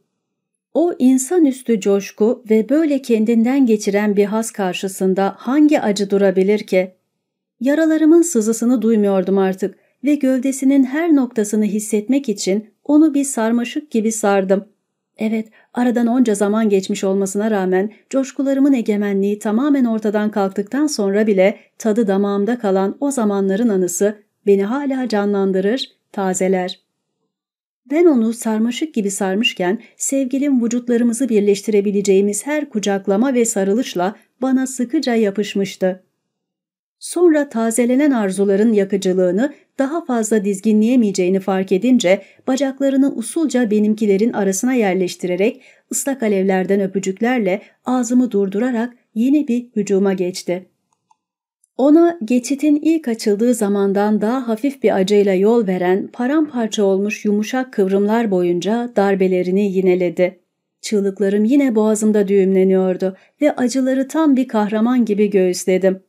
O insanüstü coşku ve böyle kendinden geçiren bir has karşısında hangi acı durabilir ki? Yaralarımın sızısını duymuyordum artık ve gövdesinin her noktasını hissetmek için onu bir sarmaşık gibi sardım. Evet, aradan onca zaman geçmiş olmasına rağmen coşkularımın egemenliği tamamen ortadan kalktıktan sonra bile tadı damağımda kalan o zamanların anısı beni hala canlandırır, tazeler. Ben onu sarmaşık gibi sarmışken sevgilim vücutlarımızı birleştirebileceğimiz her kucaklama ve sarılışla bana sıkıca yapışmıştı sonra tazelenen arzuların yakıcılığını daha fazla dizginleyemeyeceğini fark edince bacaklarını usulca benimkilerin arasına yerleştirerek ıslak alevlerden öpücüklerle ağzımı durdurarak yeni bir hücuma geçti. Ona geçitin ilk açıldığı zamandan daha hafif bir acıyla yol veren paramparça olmuş yumuşak kıvrımlar boyunca darbelerini yineledi. Çığlıklarım yine boğazımda düğümleniyordu ve acıları tam bir kahraman gibi göğüsledim.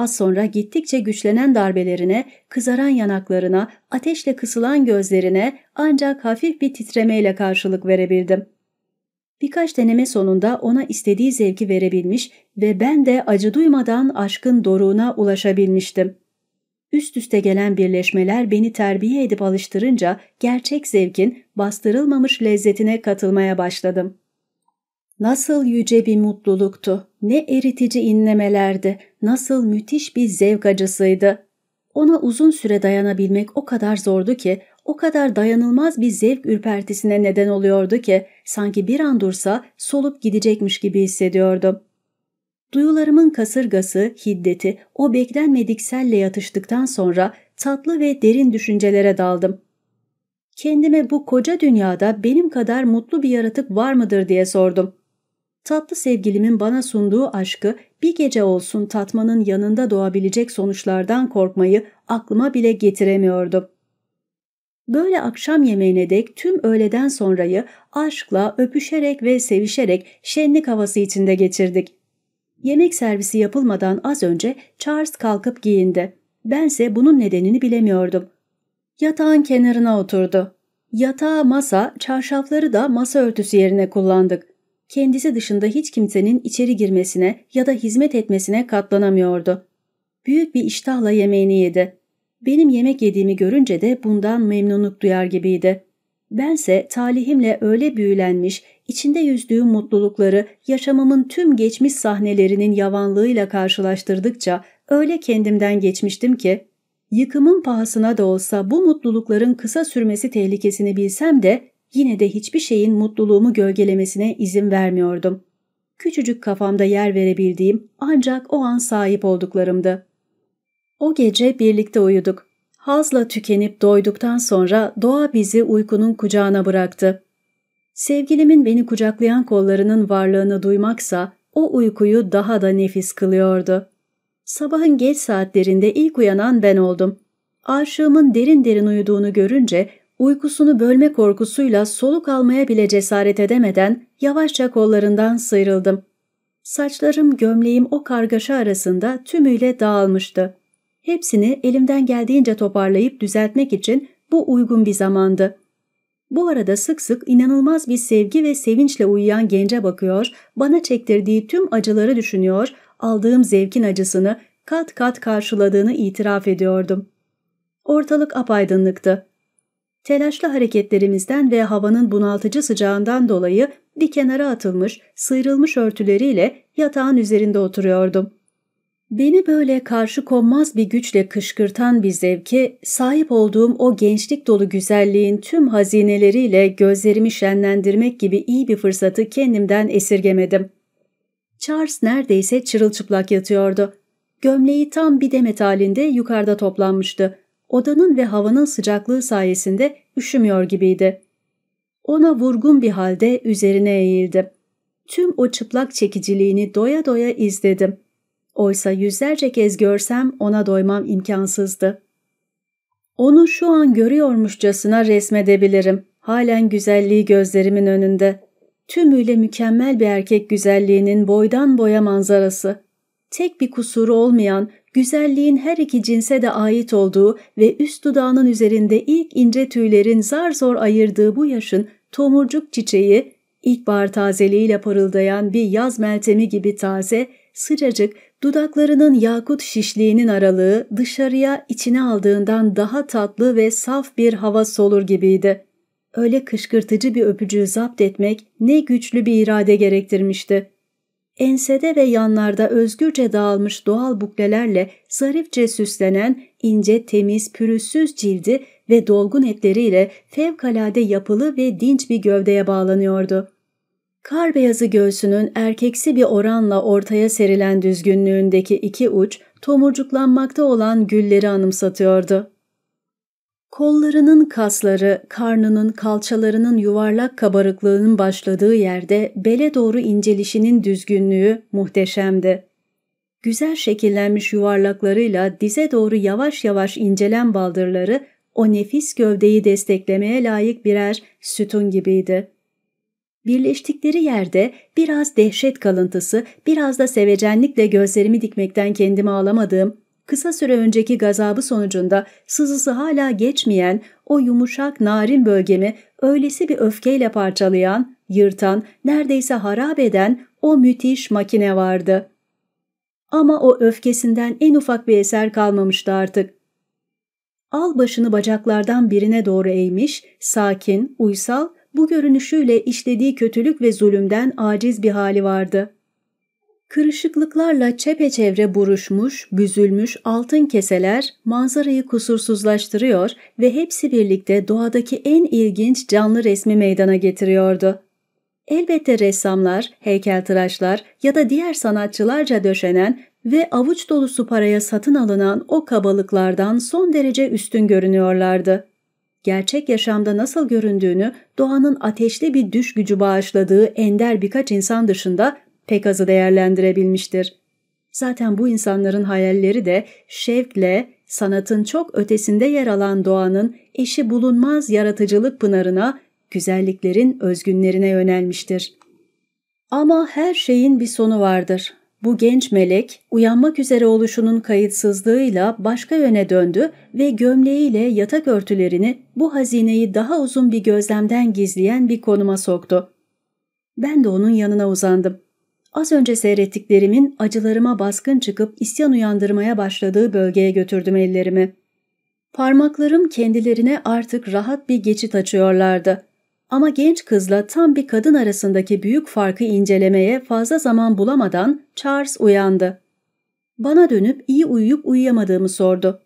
Az sonra gittikçe güçlenen darbelerine, kızaran yanaklarına, ateşle kısılan gözlerine ancak hafif bir titremeyle karşılık verebildim. Birkaç deneme sonunda ona istediği zevki verebilmiş ve ben de acı duymadan aşkın doruğuna ulaşabilmiştim. Üst üste gelen birleşmeler beni terbiye edip alıştırınca gerçek zevkin bastırılmamış lezzetine katılmaya başladım.'' Nasıl yüce bir mutluluktu, ne eritici inlemelerdi, nasıl müthiş bir zevk acısıydı. Ona uzun süre dayanabilmek o kadar zordu ki, o kadar dayanılmaz bir zevk ürpertisine neden oluyordu ki, sanki bir an dursa solup gidecekmiş gibi hissediyordum. Duyularımın kasırgası, hiddeti, o beklenmedik selle yatıştıktan sonra tatlı ve derin düşüncelere daldım. Kendime bu koca dünyada benim kadar mutlu bir yaratık var mıdır diye sordum tatlı sevgilimin bana sunduğu aşkı bir gece olsun tatmanın yanında doğabilecek sonuçlardan korkmayı aklıma bile getiremiyordum. Böyle akşam yemeğine dek tüm öğleden sonrayı aşkla, öpüşerek ve sevişerek şenlik havası içinde geçirdik. Yemek servisi yapılmadan az önce Charles kalkıp giyindi. Bense bunun nedenini bilemiyordum. Yatağın kenarına oturdu. Yatağa masa, çarşafları da masa örtüsü yerine kullandık kendisi dışında hiç kimsenin içeri girmesine ya da hizmet etmesine katlanamıyordu. Büyük bir iştahla yemeğini yedi. Benim yemek yediğimi görünce de bundan memnunluk duyar gibiydi. Bense talihimle öyle büyülenmiş, içinde yüzdüğüm mutlulukları yaşamımın tüm geçmiş sahnelerinin yavanlığıyla karşılaştırdıkça öyle kendimden geçmiştim ki, yıkımın pahasına da olsa bu mutlulukların kısa sürmesi tehlikesini bilsem de Yine de hiçbir şeyin mutluluğumu gölgelemesine izin vermiyordum. Küçücük kafamda yer verebildiğim ancak o an sahip olduklarımdı. O gece birlikte uyuduk. Hazla tükenip doyduktan sonra doğa bizi uykunun kucağına bıraktı. Sevgilimin beni kucaklayan kollarının varlığını duymaksa o uykuyu daha da nefis kılıyordu. Sabahın geç saatlerinde ilk uyanan ben oldum. Aşığımın derin derin uyuduğunu görünce uykusunu bölme korkusuyla soluk almaya bile cesaret edemeden yavaşça kollarından sıyrıldım. Saçlarım, gömleğim o kargaşa arasında tümüyle dağılmıştı. Hepsini elimden geldiğince toparlayıp düzeltmek için bu uygun bir zamandı. Bu arada sık sık inanılmaz bir sevgi ve sevinçle uyuyan gence bakıyor, bana çektirdiği tüm acıları düşünüyor, aldığım zevkin acısını kat kat karşıladığını itiraf ediyordum. Ortalık apaydınlıktı. Telaşlı hareketlerimizden ve havanın bunaltıcı sıcağından dolayı bir kenara atılmış, sıyrılmış örtüleriyle yatağın üzerinde oturuyordum. Beni böyle karşı konmaz bir güçle kışkırtan bir zevki, sahip olduğum o gençlik dolu güzelliğin tüm hazineleriyle gözlerimi şenlendirmek gibi iyi bir fırsatı kendimden esirgemedim. Charles neredeyse çırılçıplak yatıyordu. Gömleği tam bir demet halinde yukarıda toplanmıştı odanın ve havanın sıcaklığı sayesinde üşümüyor gibiydi. Ona vurgun bir halde üzerine eğildim. Tüm o çıplak çekiciliğini doya doya izledim. Oysa yüzlerce kez görsem ona doymam imkansızdı. Onu şu an görüyormuşçasına resmedebilirim. Halen güzelliği gözlerimin önünde. Tümüyle mükemmel bir erkek güzelliğinin boydan boya manzarası. Tek bir kusuru olmayan, güzelliğin her iki cinse de ait olduğu ve üst dudağının üzerinde ilk ince tüylerin zar zor ayırdığı bu yaşın tomurcuk çiçeği, ilkbahar tazeliğiyle parıldayan bir yaz meltemi gibi taze, sıcacık, dudaklarının yakut şişliğinin aralığı dışarıya içine aldığından daha tatlı ve saf bir hava solur gibiydi. Öyle kışkırtıcı bir öpücüğü zapt etmek ne güçlü bir irade gerektirmişti ensede ve yanlarda özgürce dağılmış doğal buklelerle zarifçe süslenen ince, temiz, pürüzsüz cildi ve dolgun etleriyle fevkalade yapılı ve dinç bir gövdeye bağlanıyordu. Kar beyazı göğsünün erkeksi bir oranla ortaya serilen düzgünlüğündeki iki uç, tomurcuklanmakta olan gülleri anımsatıyordu. Kollarının kasları, karnının, kalçalarının yuvarlak kabarıklığının başladığı yerde bele doğru incelişinin düzgünlüğü muhteşemdi. Güzel şekillenmiş yuvarlaklarıyla dize doğru yavaş yavaş incelen baldırları o nefis gövdeyi desteklemeye layık birer sütun gibiydi. Birleştikleri yerde biraz dehşet kalıntısı, biraz da sevecenlikle gözlerimi dikmekten kendimi alamadığım kısa süre önceki gazabı sonucunda sızısı hala geçmeyen o yumuşak narin bölgemi öylesi bir öfkeyle parçalayan, yırtan, neredeyse harap eden o müthiş makine vardı. Ama o öfkesinden en ufak bir eser kalmamıştı artık. Al başını bacaklardan birine doğru eğmiş, sakin, uysal, bu görünüşüyle işlediği kötülük ve zulümden aciz bir hali vardı. Kırışıklıklarla çepeçevre buruşmuş, büzülmüş altın keseler manzarayı kusursuzlaştırıyor ve hepsi birlikte doğadaki en ilginç canlı resmi meydana getiriyordu. Elbette ressamlar, heykeltıraşlar ya da diğer sanatçılarca döşenen ve avuç dolusu paraya satın alınan o kabalıklardan son derece üstün görünüyorlardı. Gerçek yaşamda nasıl göründüğünü doğanın ateşli bir düş gücü bağışladığı ender birkaç insan dışında pek azı değerlendirebilmiştir. Zaten bu insanların hayalleri de şevkle sanatın çok ötesinde yer alan doğanın eşi bulunmaz yaratıcılık pınarına, güzelliklerin özgünlerine yönelmiştir. Ama her şeyin bir sonu vardır. Bu genç melek uyanmak üzere oluşunun kayıtsızlığıyla başka yöne döndü ve gömleğiyle yatak örtülerini bu hazineyi daha uzun bir gözlemden gizleyen bir konuma soktu. Ben de onun yanına uzandım. Az önce seyrettiklerimin acılarıma baskın çıkıp isyan uyandırmaya başladığı bölgeye götürdüm ellerimi. Parmaklarım kendilerine artık rahat bir geçit açıyorlardı. Ama genç kızla tam bir kadın arasındaki büyük farkı incelemeye fazla zaman bulamadan Charles uyandı. Bana dönüp iyi uyuyup uyuyamadığımı sordu.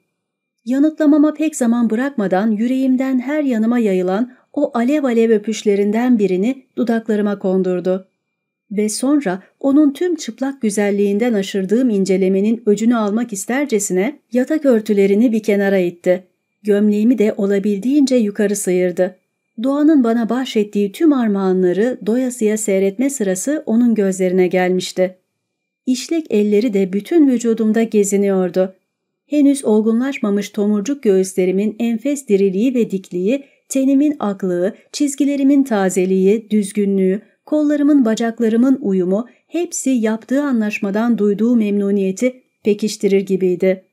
Yanıtlamama pek zaman bırakmadan yüreğimden her yanıma yayılan o alev alev öpüşlerinden birini dudaklarıma kondurdu ve sonra onun tüm çıplak güzelliğinden aşırdığım incelemenin öcünü almak istercesine yatak örtülerini bir kenara itti. Gömleğimi de olabildiğince yukarı sıyırdı. Doğanın bana bahşettiği tüm armağanları doyasıya seyretme sırası onun gözlerine gelmişti. İşlek elleri de bütün vücudumda geziniyordu. Henüz olgunlaşmamış tomurcuk göğüslerimin enfes diriliği ve dikliği, tenimin aklığı, çizgilerimin tazeliği, düzgünlüğü, kollarımın bacaklarımın uyumu hepsi yaptığı anlaşmadan duyduğu memnuniyeti pekiştirir gibiydi.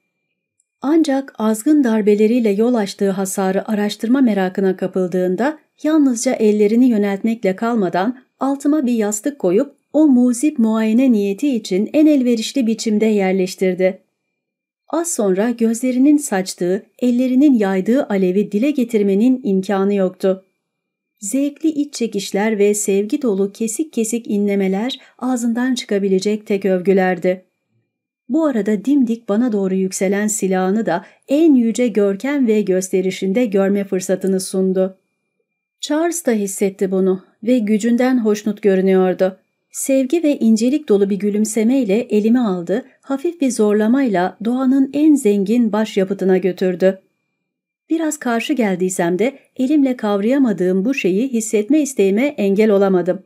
Ancak azgın darbeleriyle yol açtığı hasarı araştırma merakına kapıldığında yalnızca ellerini yöneltmekle kalmadan altıma bir yastık koyup o muzip muayene niyeti için en elverişli biçimde yerleştirdi. Az sonra gözlerinin saçtığı, ellerinin yaydığı alevi dile getirmenin imkanı yoktu. Zevkli iç çekişler ve sevgi dolu kesik kesik inlemeler ağzından çıkabilecek tek övgülerdi. Bu arada dimdik bana doğru yükselen silahını da en yüce görkem ve gösterişinde görme fırsatını sundu. Charles da hissetti bunu ve gücünden hoşnut görünüyordu. Sevgi ve incelik dolu bir gülümsemeyle elimi aldı, hafif bir zorlamayla doğanın en zengin başyapıtına götürdü. Biraz karşı geldiysem de elimle kavrayamadığım bu şeyi hissetme isteğime engel olamadım.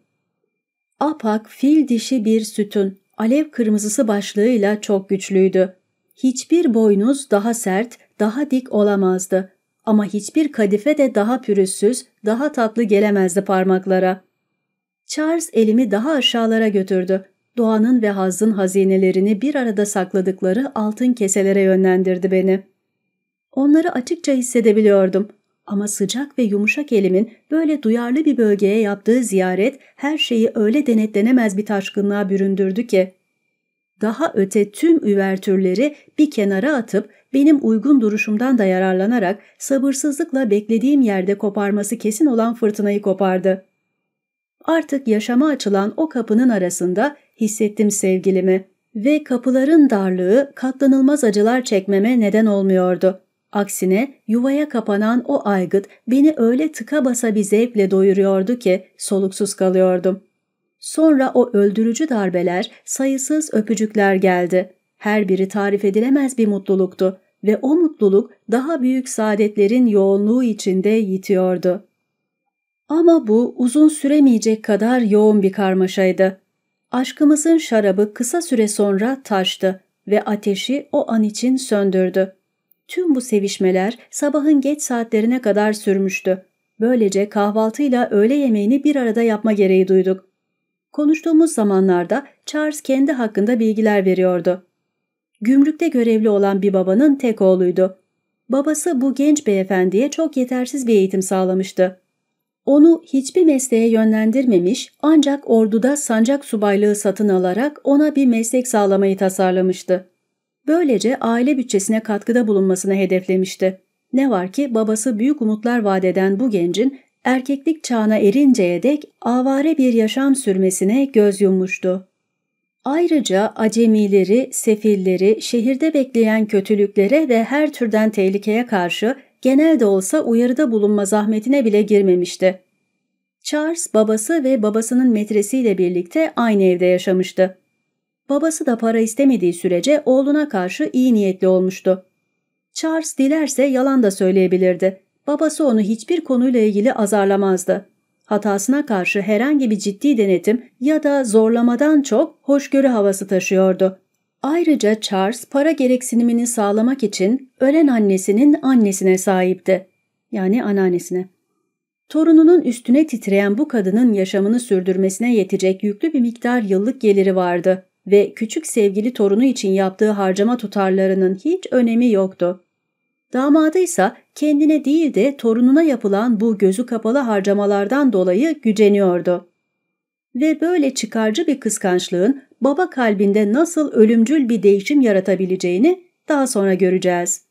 Apak fil dişi bir sütun, alev kırmızısı başlığıyla çok güçlüydü. Hiçbir boynuz daha sert, daha dik olamazdı. Ama hiçbir kadife de daha pürüzsüz, daha tatlı gelemezdi parmaklara. Charles elimi daha aşağılara götürdü. Doğanın ve hazın hazinelerini bir arada sakladıkları altın keselere yönlendirdi beni.'' Onları açıkça hissedebiliyordum. Ama sıcak ve yumuşak elimin böyle duyarlı bir bölgeye yaptığı ziyaret her şeyi öyle denetlenemez bir taşkınlığa büründürdü ki. Daha öte tüm üvertürleri bir kenara atıp benim uygun duruşumdan da yararlanarak sabırsızlıkla beklediğim yerde koparması kesin olan fırtınayı kopardı. Artık yaşama açılan o kapının arasında hissettim sevgilimi ve kapıların darlığı katlanılmaz acılar çekmeme neden olmuyordu. Aksine yuvaya kapanan o aygıt beni öyle tıka basa bir zevkle doyuruyordu ki soluksuz kalıyordum. Sonra o öldürücü darbeler, sayısız öpücükler geldi. Her biri tarif edilemez bir mutluluktu ve o mutluluk daha büyük saadetlerin yoğunluğu içinde yitiyordu. Ama bu uzun süremeyecek kadar yoğun bir karmaşaydı. Aşkımızın şarabı kısa süre sonra taştı ve ateşi o an için söndürdü. Tüm bu sevişmeler sabahın geç saatlerine kadar sürmüştü. Böylece kahvaltıyla öğle yemeğini bir arada yapma gereği duyduk. Konuştuğumuz zamanlarda Charles kendi hakkında bilgiler veriyordu. Gümrükte görevli olan bir babanın tek oğluydu. Babası bu genç beyefendiye çok yetersiz bir eğitim sağlamıştı. Onu hiçbir mesleğe yönlendirmemiş ancak orduda sancak subaylığı satın alarak ona bir meslek sağlamayı tasarlamıştı. Böylece aile bütçesine katkıda bulunmasını hedeflemişti. Ne var ki babası büyük umutlar vadeden bu gencin erkeklik çağına erinceye dek avare bir yaşam sürmesine göz yummuştu. Ayrıca acemileri, sefilleri, şehirde bekleyen kötülüklere ve her türden tehlikeye karşı genel de olsa uyarıda bulunma zahmetine bile girmemişti. Charles babası ve babasının metresiyle birlikte aynı evde yaşamıştı. Babası da para istemediği sürece oğluna karşı iyi niyetli olmuştu. Charles dilerse yalan da söyleyebilirdi. Babası onu hiçbir konuyla ilgili azarlamazdı. Hatasına karşı herhangi bir ciddi denetim ya da zorlamadan çok hoşgörü havası taşıyordu. Ayrıca Charles para gereksinimini sağlamak için ölen annesinin annesine sahipti. Yani anneannesine. Torununun üstüne titreyen bu kadının yaşamını sürdürmesine yetecek yüklü bir miktar yıllık geliri vardı ve küçük sevgili torunu için yaptığı harcama tutarlarının hiç önemi yoktu. Damadıysa kendine değil de torununa yapılan bu gözü kapalı harcamalardan dolayı güceniyordu. Ve böyle çıkarcı bir kıskançlığın baba kalbinde nasıl ölümcül bir değişim yaratabileceğini daha sonra göreceğiz.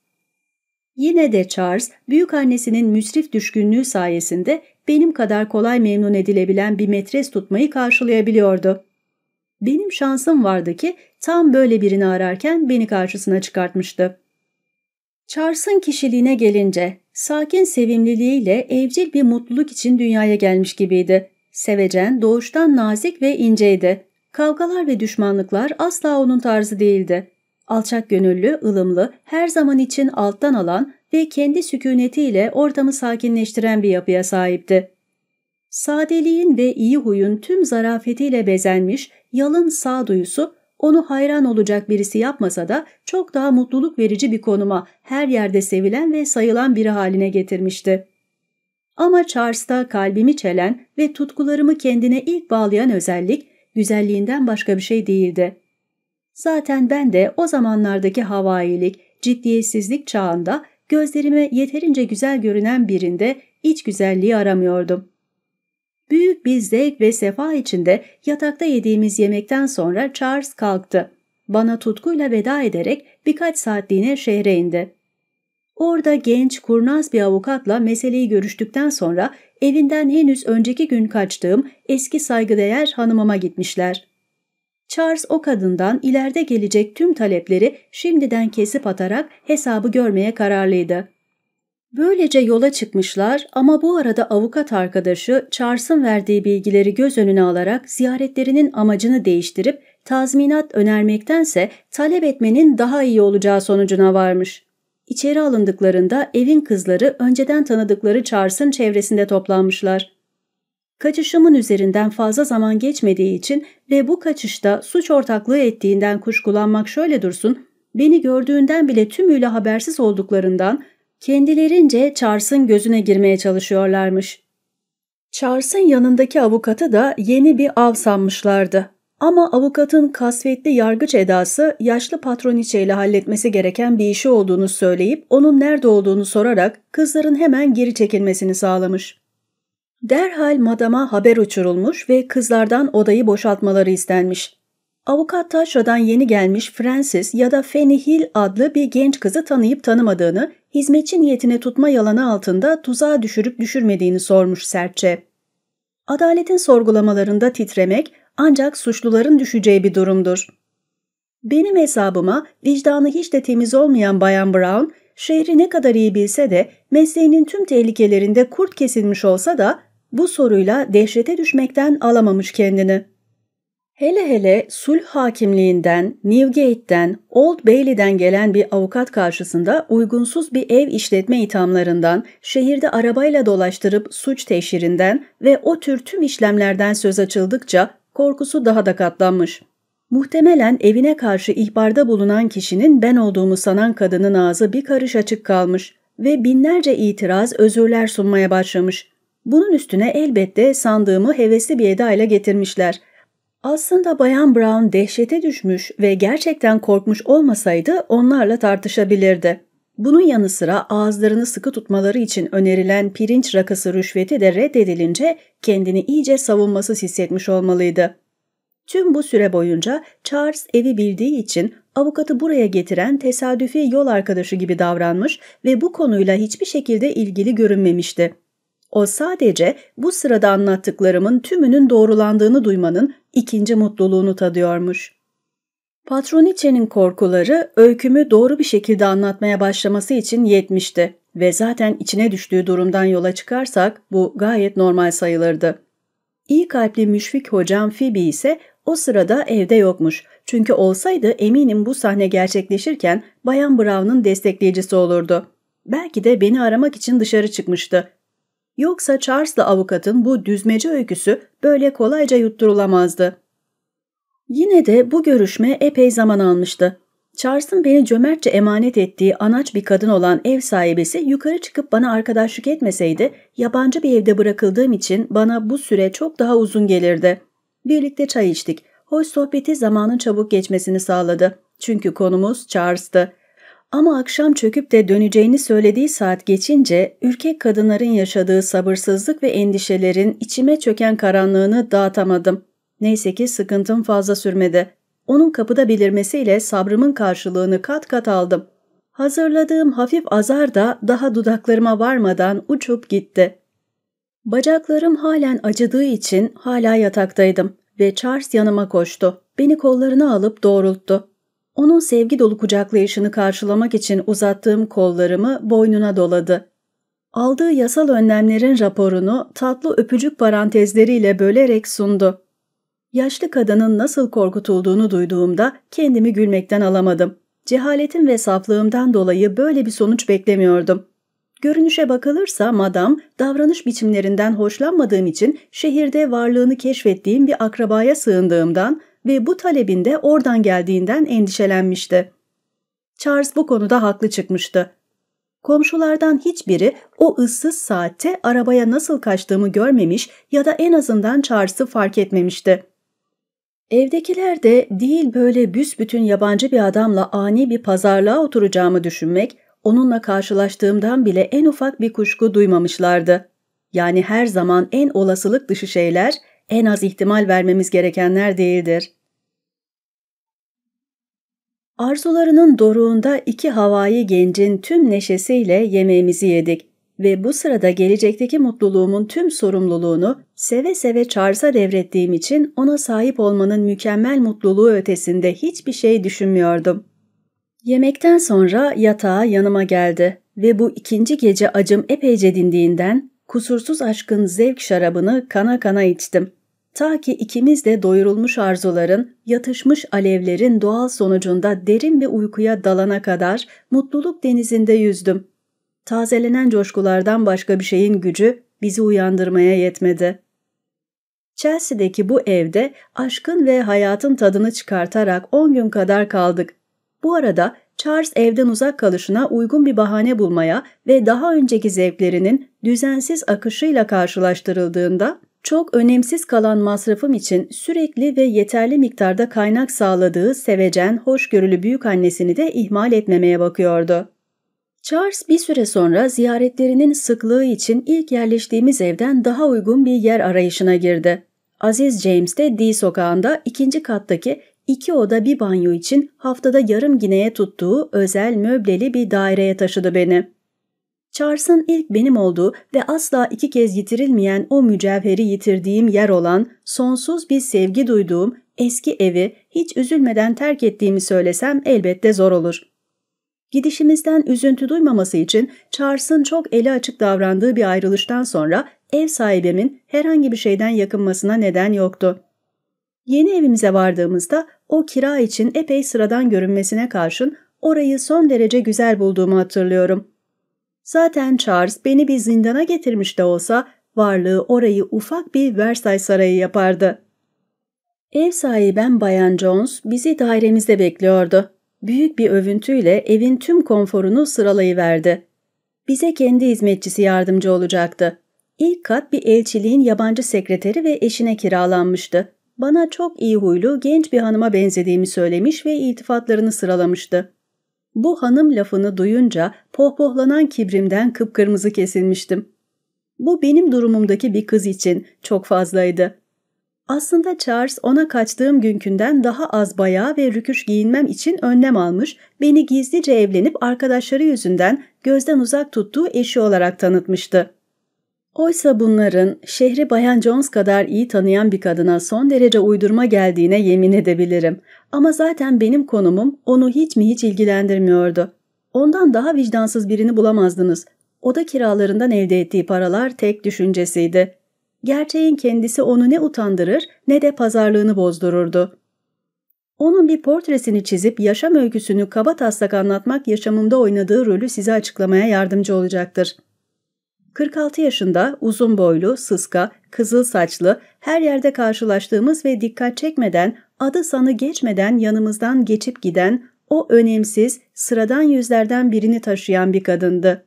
Yine de Charles, büyük annesinin müsrif düşkünlüğü sayesinde benim kadar kolay memnun edilebilen bir metres tutmayı karşılayabiliyordu. Benim Şansım vardı ki tam böyle birini ararken beni karşısına çıkartmıştı. Charles'ın kişiliğine gelince, sakin sevimliliğiyle evcil bir mutluluk için dünyaya gelmiş gibiydi. Sevecen, doğuştan nazik ve inceydi. Kavgalar ve düşmanlıklar asla onun tarzı değildi. Alçak gönüllü, ılımlı, her zaman için alttan alan ve kendi sükunetiyle ortamı sakinleştiren bir yapıya sahipti. Sadeliğin ve iyi huyun tüm zarafetiyle bezenmiş, yalın sağduyusu onu hayran olacak birisi yapmasa da çok daha mutluluk verici bir konuma, her yerde sevilen ve sayılan biri haline getirmişti. Ama Charles'ta kalbimi çelen ve tutkularımı kendine ilk bağlayan özellik güzelliğinden başka bir şey değildi. Zaten ben de o zamanlardaki havailik, ciddiyetsizlik çağında gözlerime yeterince güzel görünen birinde iç güzelliği aramıyordum. Büyük bir zevk ve sefa içinde yatakta yediğimiz yemekten sonra Charles kalktı. Bana tutkuyla veda ederek birkaç saatliğine şehre indi. Orada genç, kurnaz bir avukatla meseleyi görüştükten sonra evinden henüz önceki gün kaçtığım eski saygıdeğer hanımıma gitmişler. Charles o kadından ileride gelecek tüm talepleri şimdiden kesip atarak hesabı görmeye kararlıydı. Böylece yola çıkmışlar ama bu arada avukat arkadaşı Charles'ın verdiği bilgileri göz önüne alarak ziyaretlerinin amacını değiştirip tazminat önermektense talep etmenin daha iyi olacağı sonucuna varmış. İçeri alındıklarında evin kızları önceden tanıdıkları Charles'ın çevresinde toplanmışlar. Kaçışımın üzerinden fazla zaman geçmediği için ve bu kaçışta suç ortaklığı ettiğinden kuşkulanmak şöyle dursun, beni gördüğünden bile tümüyle habersiz olduklarından Kendilerince Charles'ın gözüne girmeye çalışıyorlarmış. Charles'ın yanındaki avukatı da yeni bir av sanmışlardı. Ama avukatın kasvetli yargıç edası yaşlı patroniçe ile halletmesi gereken bir işi olduğunu söyleyip onun nerede olduğunu sorarak kızların hemen geri çekilmesini sağlamış. Derhal madama haber uçurulmuş ve kızlardan odayı boşaltmaları istenmiş. Avukat taşradan yeni gelmiş Francis ya da Fanny Hill adlı bir genç kızı tanıyıp tanımadığını, hizmetçi niyetine tutma yalanı altında tuzağa düşürüp düşürmediğini sormuş sertçe. Adaletin sorgulamalarında titremek ancak suçluların düşeceği bir durumdur. Benim hesabıma vicdanı hiç de temiz olmayan Bayan Brown, şehri ne kadar iyi bilse de mesleğinin tüm tehlikelerinde kurt kesilmiş olsa da bu soruyla dehşete düşmekten alamamış kendini.'' Hele hele sulh hakimliğinden, Newgate'den, Old Bailey'den gelen bir avukat karşısında uygunsuz bir ev işletme ithamlarından, şehirde arabayla dolaştırıp suç teşhirinden ve o tür tüm işlemlerden söz açıldıkça korkusu daha da katlanmış. Muhtemelen evine karşı ihbarda bulunan kişinin ben olduğumu sanan kadının ağzı bir karış açık kalmış ve binlerce itiraz, özürler sunmaya başlamış. Bunun üstüne elbette sandığımı hevesli bir edayla getirmişler.'' Aslında Bayan Brown dehşete düşmüş ve gerçekten korkmuş olmasaydı onlarla tartışabilirdi. Bunun yanı sıra ağızlarını sıkı tutmaları için önerilen pirinç rakısı rüşveti de reddedilince kendini iyice savunmasız hissetmiş olmalıydı. Tüm bu süre boyunca Charles evi bildiği için avukatı buraya getiren tesadüfi yol arkadaşı gibi davranmış ve bu konuyla hiçbir şekilde ilgili görünmemişti. O sadece bu sırada anlattıklarımın tümünün doğrulandığını duymanın ikinci mutluluğunu tadıyormuş. Patroniçe'nin korkuları öykümü doğru bir şekilde anlatmaya başlaması için yetmişti ve zaten içine düştüğü durumdan yola çıkarsak bu gayet normal sayılırdı. İyi kalpli müşfik hocam Fibi ise o sırada evde yokmuş. Çünkü olsaydı eminim bu sahne gerçekleşirken Bayan Brown'un destekleyicisi olurdu. Belki de beni aramak için dışarı çıkmıştı Yoksa Charles'la avukatın bu düzmece öyküsü böyle kolayca yutturulamazdı. Yine de bu görüşme epey zaman almıştı. Charles'ın beni cömertçe emanet ettiği anaç bir kadın olan ev sahibesi yukarı çıkıp bana arkadaşlık etmeseydi yabancı bir evde bırakıldığım için bana bu süre çok daha uzun gelirdi. Birlikte çay içtik. Hoş sohbeti zamanın çabuk geçmesini sağladı. Çünkü konumuz Charles'tı. Ama akşam çöküp de döneceğini söylediği saat geçince ürkek kadınların yaşadığı sabırsızlık ve endişelerin içime çöken karanlığını dağıtamadım. Neyse ki sıkıntım fazla sürmedi. Onun kapıda belirmesiyle sabrımın karşılığını kat kat aldım. Hazırladığım hafif azar da daha dudaklarıma varmadan uçup gitti. Bacaklarım halen acıdığı için hala yataktaydım ve Charles yanıma koştu. Beni kollarına alıp doğrulttu. Onun sevgi dolu kucaklayışını karşılamak için uzattığım kollarımı boynuna doladı. Aldığı yasal önlemlerin raporunu tatlı öpücük parantezleriyle bölerek sundu. Yaşlı kadının nasıl korkutulduğunu duyduğumda kendimi gülmekten alamadım. Cehaletim ve saflığımdan dolayı böyle bir sonuç beklemiyordum. Görünüşe bakılırsa madam davranış biçimlerinden hoşlanmadığım için şehirde varlığını keşfettiğim bir akrabaya sığındığımdan ve bu talebinde oradan geldiğinden endişelenmişti. Charles bu konuda haklı çıkmıştı. Komşulardan hiçbiri o ıssız saatte arabaya nasıl kaçtığımı görmemiş ya da en azından Charles'ı fark etmemişti. Evdekiler de değil böyle büsbütün yabancı bir adamla ani bir pazarlığa oturacağımı düşünmek, onunla karşılaştığımdan bile en ufak bir kuşku duymamışlardı. Yani her zaman en olasılık dışı şeyler en az ihtimal vermemiz gerekenler değildir. Arzularının doruğunda iki havai gencin tüm neşesiyle yemeğimizi yedik ve bu sırada gelecekteki mutluluğumun tüm sorumluluğunu seve seve Charles'a devrettiğim için ona sahip olmanın mükemmel mutluluğu ötesinde hiçbir şey düşünmüyordum. Yemekten sonra yatağa yanıma geldi ve bu ikinci gece acım epeyce dindiğinden kusursuz aşkın zevk şarabını kana kana içtim. Ta ki ikimiz de doyurulmuş arzuların, yatışmış alevlerin doğal sonucunda derin bir uykuya dalana kadar mutluluk denizinde yüzdüm. Tazelenen coşkulardan başka bir şeyin gücü bizi uyandırmaya yetmedi. Chelsea'deki bu evde aşkın ve hayatın tadını çıkartarak 10 gün kadar kaldık. Bu arada Charles evden uzak kalışına uygun bir bahane bulmaya ve daha önceki zevklerinin düzensiz akışıyla karşılaştırıldığında çok önemsiz kalan masrafım için sürekli ve yeterli miktarda kaynak sağladığı sevecen, hoşgörülü annesini de ihmal etmemeye bakıyordu. Charles bir süre sonra ziyaretlerinin sıklığı için ilk yerleştiğimiz evden daha uygun bir yer arayışına girdi. Aziz James de D sokağında ikinci kattaki iki oda bir banyo için haftada yarım gineye tuttuğu özel möbleli bir daireye taşıdı beni. Charles'ın ilk benim olduğu ve asla iki kez yitirilmeyen o mücevheri yitirdiğim yer olan, sonsuz bir sevgi duyduğum eski evi hiç üzülmeden terk ettiğimi söylesem elbette zor olur. Gidişimizden üzüntü duymaması için Charles'ın çok eli açık davrandığı bir ayrılıştan sonra ev sahibimin herhangi bir şeyden yakınmasına neden yoktu. Yeni evimize vardığımızda o kira için epey sıradan görünmesine karşın orayı son derece güzel bulduğumu hatırlıyorum. Zaten Charles beni bir zindana getirmiş de olsa varlığı orayı ufak bir Versailles sarayı yapardı. Ev sahiben Bayan Jones bizi dairemizde bekliyordu. Büyük bir övüntüyle evin tüm konforunu sıralayıverdi. Bize kendi hizmetçisi yardımcı olacaktı. İlk kat bir elçiliğin yabancı sekreteri ve eşine kiralanmıştı. Bana çok iyi huylu genç bir hanıma benzediğimi söylemiş ve iltifatlarını sıralamıştı. Bu hanım lafını duyunca pohpohlanan kibrimden kıpkırmızı kesilmiştim. Bu benim durumumdaki bir kız için çok fazlaydı. Aslında Charles ona kaçtığım günkünden daha az bayağı ve rüküş giyinmem için önlem almış, beni gizlice evlenip arkadaşları yüzünden gözden uzak tuttuğu eşi olarak tanıtmıştı. Oysa bunların şehri Bayan Jones kadar iyi tanıyan bir kadına son derece uydurma geldiğine yemin edebilirim. Ama zaten benim konumum onu hiç mi hiç ilgilendirmiyordu. Ondan daha vicdansız birini bulamazdınız. Oda kiralarından elde ettiği paralar tek düşüncesiydi. Gerçeğin kendisi onu ne utandırır ne de pazarlığını bozdururdu. Onun bir portresini çizip yaşam öyküsünü kaba taslak anlatmak yaşamımda oynadığı rolü size açıklamaya yardımcı olacaktır.'' 46 yaşında, uzun boylu, sıska, kızıl saçlı, her yerde karşılaştığımız ve dikkat çekmeden, adı sanı geçmeden yanımızdan geçip giden o önemsiz, sıradan yüzlerden birini taşıyan bir kadındı.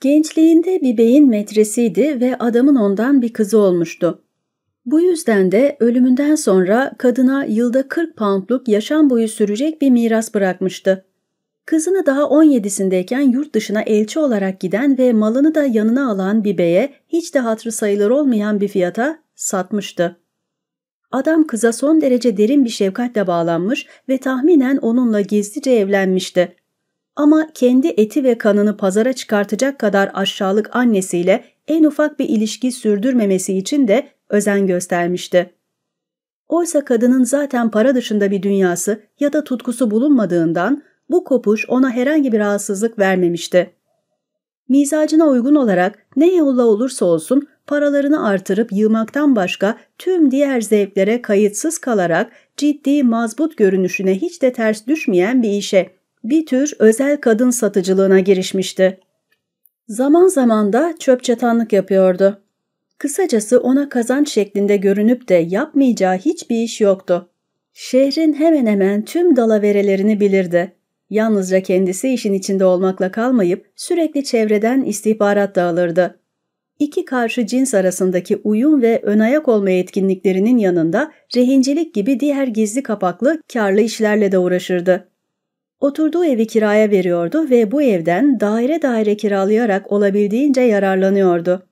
Gençliğinde bir beyin metresiydi ve adamın ondan bir kızı olmuştu. Bu yüzden de ölümünden sonra kadına yılda 40 poundluk yaşam boyu sürecek bir miras bırakmıştı. Kızını daha 17'sindeyken yurt dışına elçi olarak giden ve malını da yanına alan bir beye hiç de hatırı sayılır olmayan bir fiyata satmıştı. Adam kıza son derece derin bir şefkatle bağlanmış ve tahminen onunla gizlice evlenmişti. Ama kendi eti ve kanını pazara çıkartacak kadar aşağılık annesiyle en ufak bir ilişki sürdürmemesi için de özen göstermişti. Oysa kadının zaten para dışında bir dünyası ya da tutkusu bulunmadığından bu kopuş ona herhangi bir rahatsızlık vermemişti. Mizacına uygun olarak ne yolla olursa olsun paralarını artırıp yığmaktan başka tüm diğer zevklere kayıtsız kalarak ciddi mazbut görünüşüne hiç de ters düşmeyen bir işe, bir tür özel kadın satıcılığına girişmişti. Zaman zaman da çöp çatanlık yapıyordu. Kısacası ona kazanç şeklinde görünüp de yapmayacağı hiçbir iş yoktu. Şehrin hemen hemen tüm dalaverelerini bilirdi. Yalnızca kendisi işin içinde olmakla kalmayıp sürekli çevreden istihbarat da alırdı. İki karşı cins arasındaki uyum ve önayak olma etkinliklerinin yanında rehincilik gibi diğer gizli kapaklı karlı işlerle de uğraşırdı. Oturduğu evi kiraya veriyordu ve bu evden daire daire kiralayarak olabildiğince yararlanıyordu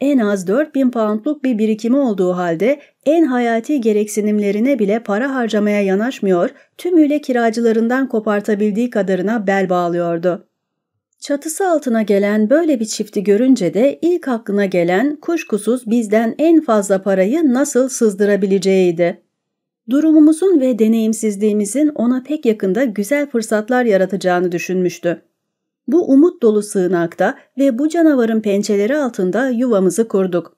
en az 4000 poundluk bir birikimi olduğu halde en hayati gereksinimlerine bile para harcamaya yanaşmıyor, tümüyle kiracılarından kopartabildiği kadarına bel bağlıyordu. Çatısı altına gelen böyle bir çifti görünce de ilk aklına gelen kuşkusuz bizden en fazla parayı nasıl sızdırabileceğiydi. Durumumuzun ve deneyimsizliğimizin ona pek yakında güzel fırsatlar yaratacağını düşünmüştü. Bu umut dolu sığınakta ve bu canavarın pençeleri altında yuvamızı kurduk.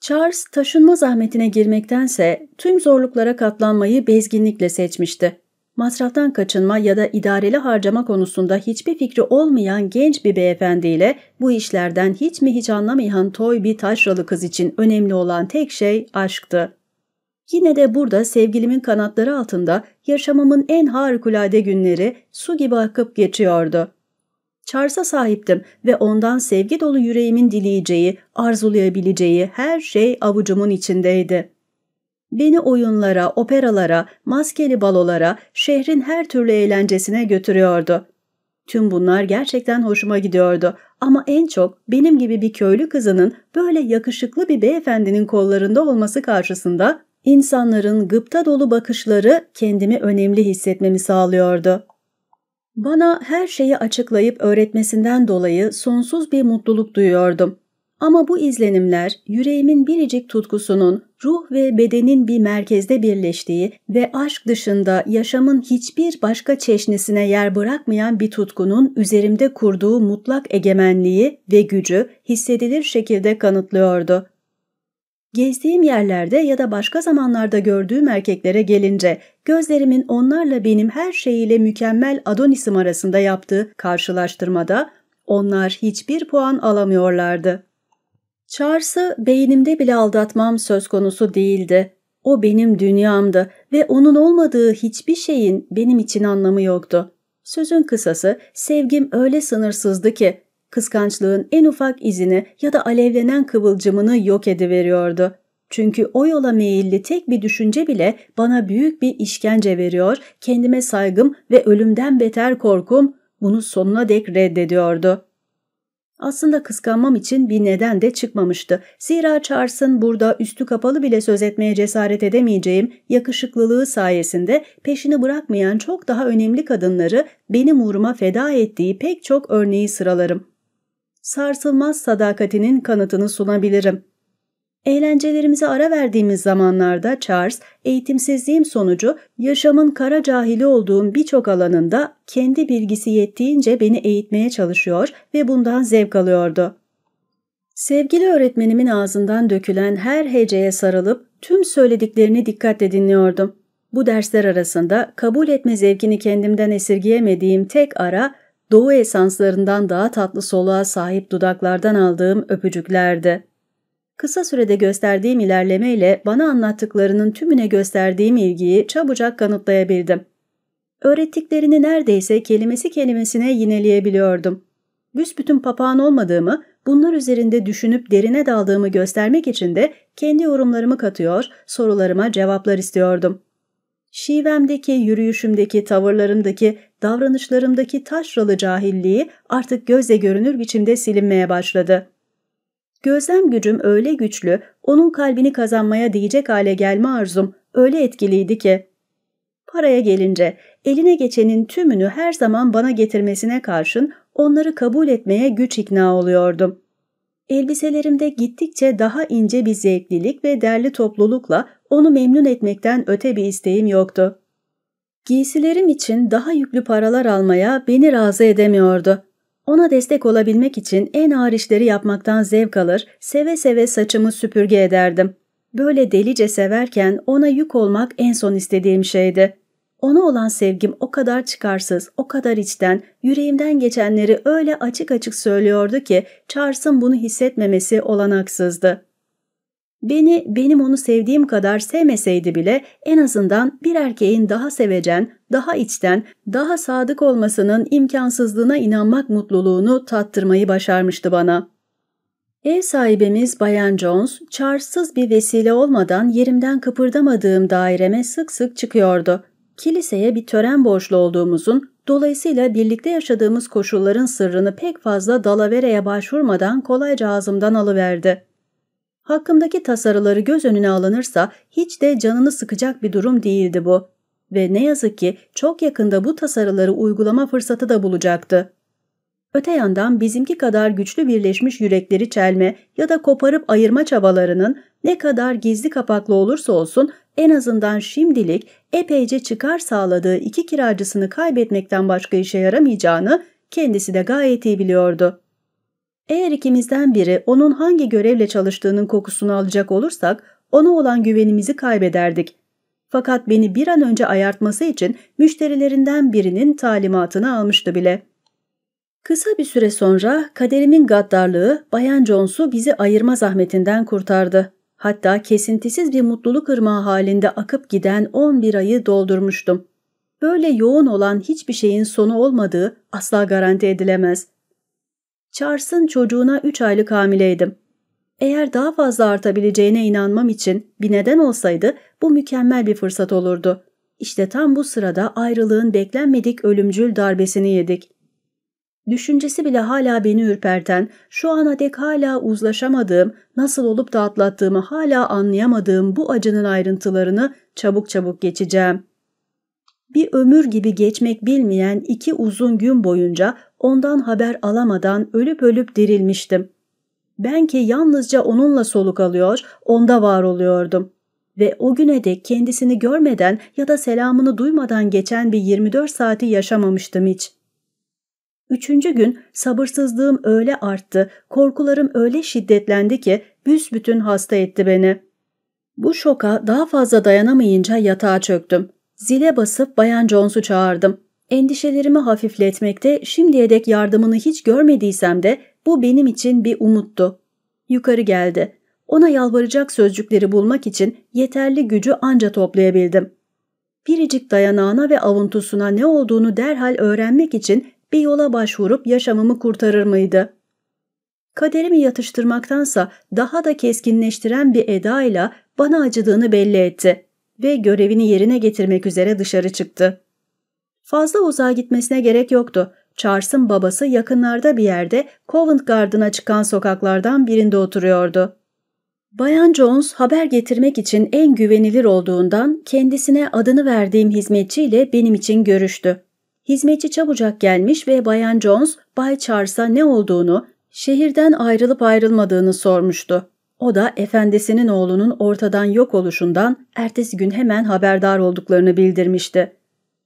Charles taşınma zahmetine girmektense tüm zorluklara katlanmayı bezginlikle seçmişti. Masraftan kaçınma ya da idareli harcama konusunda hiçbir fikri olmayan genç bir beyefendiyle bu işlerden hiç mi hiç anlamayan toy bir taşralı kız için önemli olan tek şey aşktı. Yine de burada sevgilimin kanatları altında yaşamımın en harikulade günleri su gibi akıp geçiyordu. Çarsa sahiptim ve ondan sevgi dolu yüreğimin dileyeceği, arzulayabileceği her şey avucumun içindeydi. Beni oyunlara, operalara, maskeli balolara, şehrin her türlü eğlencesine götürüyordu. Tüm bunlar gerçekten hoşuma gidiyordu ama en çok benim gibi bir köylü kızının böyle yakışıklı bir beyefendinin kollarında olması karşısında insanların gıpta dolu bakışları kendimi önemli hissetmemi sağlıyordu. Bana her şeyi açıklayıp öğretmesinden dolayı sonsuz bir mutluluk duyuyordum. Ama bu izlenimler yüreğimin biricik tutkusunun ruh ve bedenin bir merkezde birleştiği ve aşk dışında yaşamın hiçbir başka çeşnisine yer bırakmayan bir tutkunun üzerimde kurduğu mutlak egemenliği ve gücü hissedilir şekilde kanıtlıyordu. Gezdiğim yerlerde ya da başka zamanlarda gördüğüm erkeklere gelince gözlerimin onlarla benim her şeyiyle mükemmel Adonis'im arasında yaptığı karşılaştırmada onlar hiçbir puan alamıyorlardı. Charles'ı beynimde bile aldatmam söz konusu değildi. O benim dünyamdı ve onun olmadığı hiçbir şeyin benim için anlamı yoktu. Sözün kısası sevgim öyle sınırsızdı ki kıskançlığın en ufak izini ya da alevlenen kıvılcımını yok ediveriyordu. Çünkü o yola meyilli tek bir düşünce bile bana büyük bir işkence veriyor, kendime saygım ve ölümden beter korkum bunu sonuna dek reddediyordu. Aslında kıskanmam için bir neden de çıkmamıştı. Zira Charles'ın burada üstü kapalı bile söz etmeye cesaret edemeyeceğim yakışıklılığı sayesinde peşini bırakmayan çok daha önemli kadınları benim uğruma feda ettiği pek çok örneği sıralarım sarsılmaz sadakatinin kanıtını sunabilirim. Eğlencelerimize ara verdiğimiz zamanlarda Charles, eğitimsizliğim sonucu yaşamın kara cahili olduğum birçok alanında kendi bilgisi yettiğince beni eğitmeye çalışıyor ve bundan zevk alıyordu. Sevgili öğretmenimin ağzından dökülen her heceye sarılıp tüm söylediklerini dikkatle dinliyordum. Bu dersler arasında kabul etme zevkini kendimden esirgeyemediğim tek ara doğu esanslarından daha tatlı soluğa sahip dudaklardan aldığım öpücüklerdi. Kısa sürede gösterdiğim ilerlemeyle bana anlattıklarının tümüne gösterdiğim ilgiyi çabucak kanıtlayabildim. Öğrettiklerini neredeyse kelimesi kelimesine yineleyebiliyordum. Büsbütün papağan olmadığımı, bunlar üzerinde düşünüp derine daldığımı göstermek için de kendi yorumlarımı katıyor, sorularıma cevaplar istiyordum. Şivemdeki, yürüyüşümdeki, tavırlarımdaki, davranışlarımdaki taşralı cahilliği artık göze görünür biçimde silinmeye başladı. Gözlem gücüm öyle güçlü, onun kalbini kazanmaya değecek hale gelme arzum öyle etkiliydi ki. Paraya gelince eline geçenin tümünü her zaman bana getirmesine karşın onları kabul etmeye güç ikna oluyordum. Elbiselerimde gittikçe daha ince bir zevklilik ve derli toplulukla onu memnun etmekten öte bir isteğim yoktu. Giysilerim için daha yüklü paralar almaya beni razı edemiyordu. Ona destek olabilmek için en ağır işleri yapmaktan zevk alır, seve seve saçımı süpürge ederdim. Böyle delice severken ona yük olmak en son istediğim şeydi. Ona olan sevgim o kadar çıkarsız, o kadar içten, yüreğimden geçenleri öyle açık açık söylüyordu ki Charles'ın bunu hissetmemesi olanaksızdı. Beni benim onu sevdiğim kadar sevmeseydi bile en azından bir erkeğin daha sevecen, daha içten, daha sadık olmasının imkansızlığına inanmak mutluluğunu tattırmayı başarmıştı bana. Ev sahibimiz Bayan Jones, çarsız bir vesile olmadan yerimden kıpırdamadığım daireme sık sık çıkıyordu. Kiliseye bir tören borçlu olduğumuzun, dolayısıyla birlikte yaşadığımız koşulların sırrını pek fazla dalavereye başvurmadan kolayca ağzımdan alıverdi. Hakkımdaki tasarıları göz önüne alınırsa hiç de canını sıkacak bir durum değildi bu. Ve ne yazık ki çok yakında bu tasarıları uygulama fırsatı da bulacaktı. Öte yandan bizimki kadar güçlü birleşmiş yürekleri çelme ya da koparıp ayırma çabalarının ne kadar gizli kapaklı olursa olsun en azından şimdilik epeyce çıkar sağladığı iki kiracısını kaybetmekten başka işe yaramayacağını kendisi de gayet iyi biliyordu. Eğer ikimizden biri onun hangi görevle çalıştığının kokusunu alacak olursak ona olan güvenimizi kaybederdik. Fakat beni bir an önce ayartması için müşterilerinden birinin talimatını almıştı bile. Kısa bir süre sonra kaderimin gaddarlığı Bayan Jones'u bizi ayırma zahmetinden kurtardı. Hatta kesintisiz bir mutluluk ırmağı halinde akıp giden 11 ayı doldurmuştum. Böyle yoğun olan hiçbir şeyin sonu olmadığı asla garanti edilemez.'' Charles'ın çocuğuna üç aylık hamileydim. Eğer daha fazla artabileceğine inanmam için bir neden olsaydı bu mükemmel bir fırsat olurdu. İşte tam bu sırada ayrılığın beklenmedik ölümcül darbesini yedik. Düşüncesi bile hala beni ürperten, şu ana dek hala uzlaşamadığım, nasıl olup da atlattığımı hala anlayamadığım bu acının ayrıntılarını çabuk çabuk geçeceğim. Bir ömür gibi geçmek bilmeyen iki uzun gün boyunca ondan haber alamadan ölüp ölüp dirilmiştim. Ben ki yalnızca onunla soluk alıyor, onda var oluyordum. Ve o güne dek kendisini görmeden ya da selamını duymadan geçen bir 24 saati yaşamamıştım hiç. Üçüncü gün sabırsızlığım öyle arttı, korkularım öyle şiddetlendi ki büsbütün hasta etti beni. Bu şoka daha fazla dayanamayınca yatağa çöktüm. Zile basıp Bayan Jones'u çağırdım. Endişelerimi hafifletmekte şimdiye dek yardımını hiç görmediysem de bu benim için bir umuttu. Yukarı geldi. Ona yalvaracak sözcükleri bulmak için yeterli gücü anca toplayabildim. Biricik dayanağına ve avuntusuna ne olduğunu derhal öğrenmek için bir yola başvurup yaşamımı kurtarır mıydı? Kaderimi yatıştırmaktansa daha da keskinleştiren bir edayla bana acıdığını belli etti ve görevini yerine getirmek üzere dışarı çıktı. Fazla uzağa gitmesine gerek yoktu. Charles'ın babası yakınlarda bir yerde Covent Garden'a çıkan sokaklardan birinde oturuyordu. Bayan Jones haber getirmek için en güvenilir olduğundan kendisine adını verdiğim hizmetçiyle benim için görüştü. Hizmetçi çabucak gelmiş ve Bayan Jones, Bay Charles'a ne olduğunu, şehirden ayrılıp ayrılmadığını sormuştu. O da efendisinin oğlunun ortadan yok oluşundan ertesi gün hemen haberdar olduklarını bildirmişti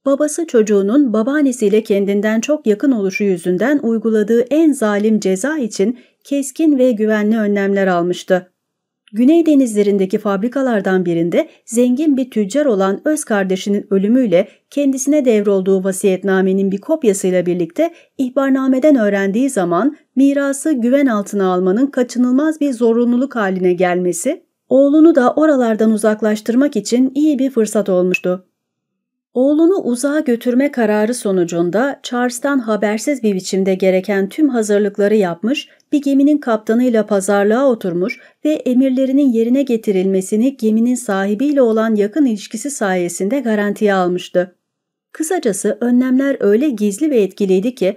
babası çocuğunun babaannesiyle kendinden çok yakın oluşu yüzünden uyguladığı en zalim ceza için keskin ve güvenli önlemler almıştı. Güney denizlerindeki fabrikalardan birinde zengin bir tüccar olan öz kardeşinin ölümüyle kendisine devrolduğu vasiyetnamenin bir kopyasıyla birlikte ihbarnameden öğrendiği zaman mirası güven altına almanın kaçınılmaz bir zorunluluk haline gelmesi, oğlunu da oralardan uzaklaştırmak için iyi bir fırsat olmuştu. Oğlunu uzağa götürme kararı sonucunda Charles'tan habersiz bir biçimde gereken tüm hazırlıkları yapmış, bir geminin kaptanıyla pazarlığa oturmuş ve emirlerinin yerine getirilmesini geminin sahibiyle olan yakın ilişkisi sayesinde garantiye almıştı. Kısacası önlemler öyle gizli ve etkiliydi ki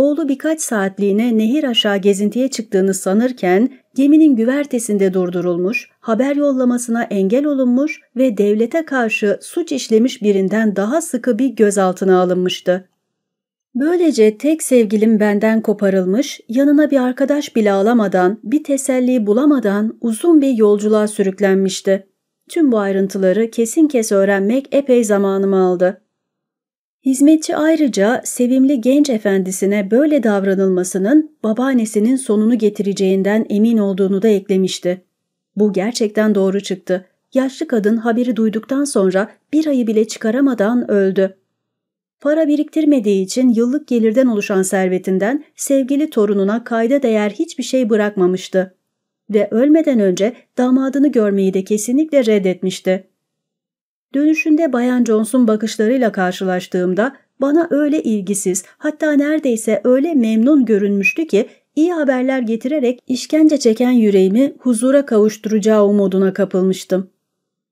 oğlu birkaç saatliğine nehir aşağı gezintiye çıktığını sanırken geminin güvertesinde durdurulmuş, haber yollamasına engel olunmuş ve devlete karşı suç işlemiş birinden daha sıkı bir gözaltına alınmıştı. Böylece tek sevgilim benden koparılmış, yanına bir arkadaş bile alamadan, bir teselli bulamadan uzun bir yolculuğa sürüklenmişti. Tüm bu ayrıntıları kesin kes öğrenmek epey zamanımı aldı. Hizmetçi ayrıca sevimli genç efendisine böyle davranılmasının babaannesinin sonunu getireceğinden emin olduğunu da eklemişti. Bu gerçekten doğru çıktı. Yaşlı kadın haberi duyduktan sonra bir ayı bile çıkaramadan öldü. Para biriktirmediği için yıllık gelirden oluşan servetinden sevgili torununa kayda değer hiçbir şey bırakmamıştı. Ve ölmeden önce damadını görmeyi de kesinlikle reddetmişti. Dönüşünde Bayan Johnson bakışlarıyla karşılaştığımda bana öyle ilgisiz, hatta neredeyse öyle memnun görünmüştü ki iyi haberler getirerek işkence çeken yüreğimi huzura kavuşturacağı umuduna kapılmıştım.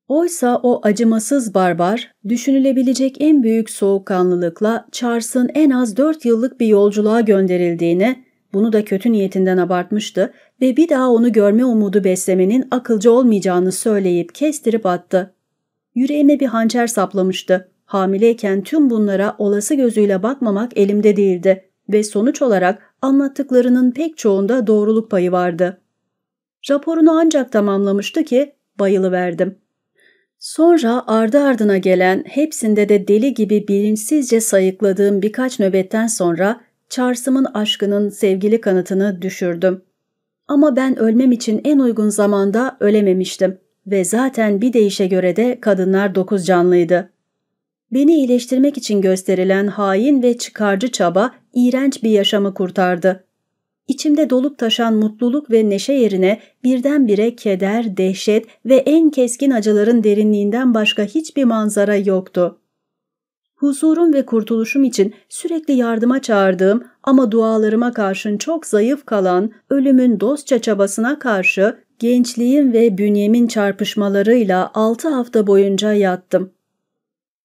Oysa o acımasız barbar, düşünülebilecek en büyük soğukkanlılıkla Charles'ın en az dört yıllık bir yolculuğa gönderildiğini, bunu da kötü niyetinden abartmıştı ve bir daha onu görme umudu beslemenin akılcı olmayacağını söyleyip kestirip attı. Yüreğime bir hançer saplamıştı. Hamileyken tüm bunlara olası gözüyle bakmamak elimde değildi ve sonuç olarak anlattıklarının pek çoğunda doğruluk payı vardı. Raporunu ancak tamamlamıştı ki bayılıverdim. Sonra ardı ardına gelen hepsinde de deli gibi bilinçsizce sayıkladığım birkaç nöbetten sonra Charles'ımın aşkının sevgili kanıtını düşürdüm. Ama ben ölmem için en uygun zamanda ölememiştim ve zaten bir deyişe göre de kadınlar dokuz canlıydı. Beni iyileştirmek için gösterilen hain ve çıkarcı çaba iğrenç bir yaşamı kurtardı. İçimde dolup taşan mutluluk ve neşe yerine birdenbire keder, dehşet ve en keskin acıların derinliğinden başka hiçbir manzara yoktu. Huzurum ve kurtuluşum için sürekli yardıma çağırdığım ama dualarıma karşın çok zayıf kalan ölümün dostça çabasına karşı gençliğim ve bünyemin çarpışmalarıyla altı hafta boyunca yattım.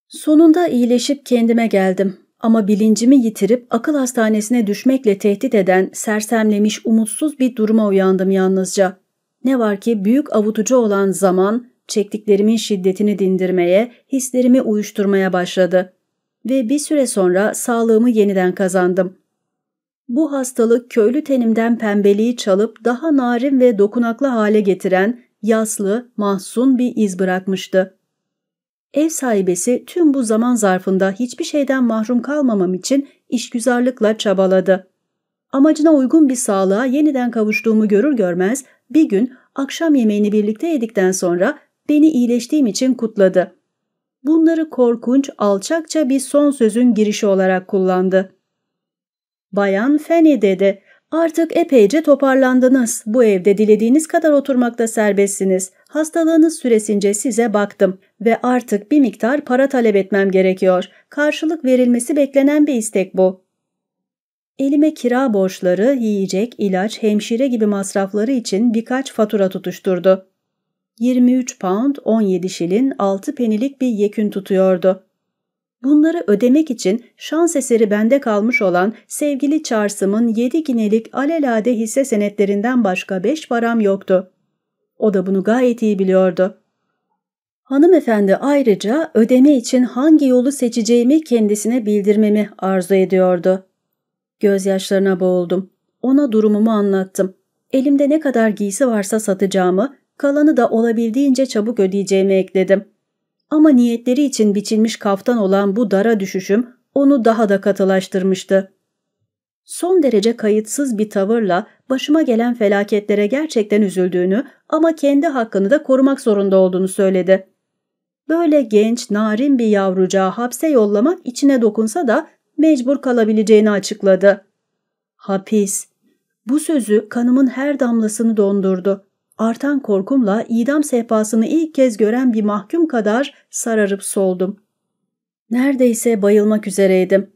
Sonunda iyileşip kendime geldim ama bilincimi yitirip akıl hastanesine düşmekle tehdit eden sersemlemiş umutsuz bir duruma uyandım yalnızca. Ne var ki büyük avutucu olan zaman çektiklerimin şiddetini dindirmeye, hislerimi uyuşturmaya başladı ve bir süre sonra sağlığımı yeniden kazandım. Bu hastalık köylü tenimden pembeliği çalıp daha narin ve dokunaklı hale getiren yaslı, mahzun bir iz bırakmıştı. Ev sahibesi tüm bu zaman zarfında hiçbir şeyden mahrum kalmamam için işgüzarlıkla çabaladı. Amacına uygun bir sağlığa yeniden kavuştuğumu görür görmez bir gün akşam yemeğini birlikte yedikten sonra beni iyileştiğim için kutladı. Bunları korkunç, alçakça bir son sözün girişi olarak kullandı. Bayan Fanny dedi. Artık epeyce toparlandınız. Bu evde dilediğiniz kadar oturmakta serbestsiniz. Hastalığınız süresince size baktım ve artık bir miktar para talep etmem gerekiyor. Karşılık verilmesi beklenen bir istek bu. Elime kira borçları, yiyecek, ilaç, hemşire gibi masrafları için birkaç fatura tutuşturdu. 23 pound 17 şilin 6 penilik bir yekün tutuyordu. Bunları ödemek için şans eseri bende kalmış olan sevgili Charles'ımın yedi ginelik alelade hisse senetlerinden başka beş param yoktu. O da bunu gayet iyi biliyordu. Hanımefendi ayrıca ödeme için hangi yolu seçeceğimi kendisine bildirmemi arzu ediyordu. Gözyaşlarına boğuldum. Ona durumumu anlattım. Elimde ne kadar giysi varsa satacağımı, kalanı da olabildiğince çabuk ödeyeceğimi ekledim. Ama niyetleri için biçilmiş kaftan olan bu dara düşüşüm onu daha da katılaştırmıştı. Son derece kayıtsız bir tavırla başıma gelen felaketlere gerçekten üzüldüğünü ama kendi hakkını da korumak zorunda olduğunu söyledi. Böyle genç, narin bir yavrucağı hapse yollamak içine dokunsa da mecbur kalabileceğini açıkladı. Hapis. Bu sözü kanımın her damlasını dondurdu. Artan korkumla idam sehpasını ilk kez gören bir mahkum kadar sararıp soldum. Neredeyse bayılmak üzereydim.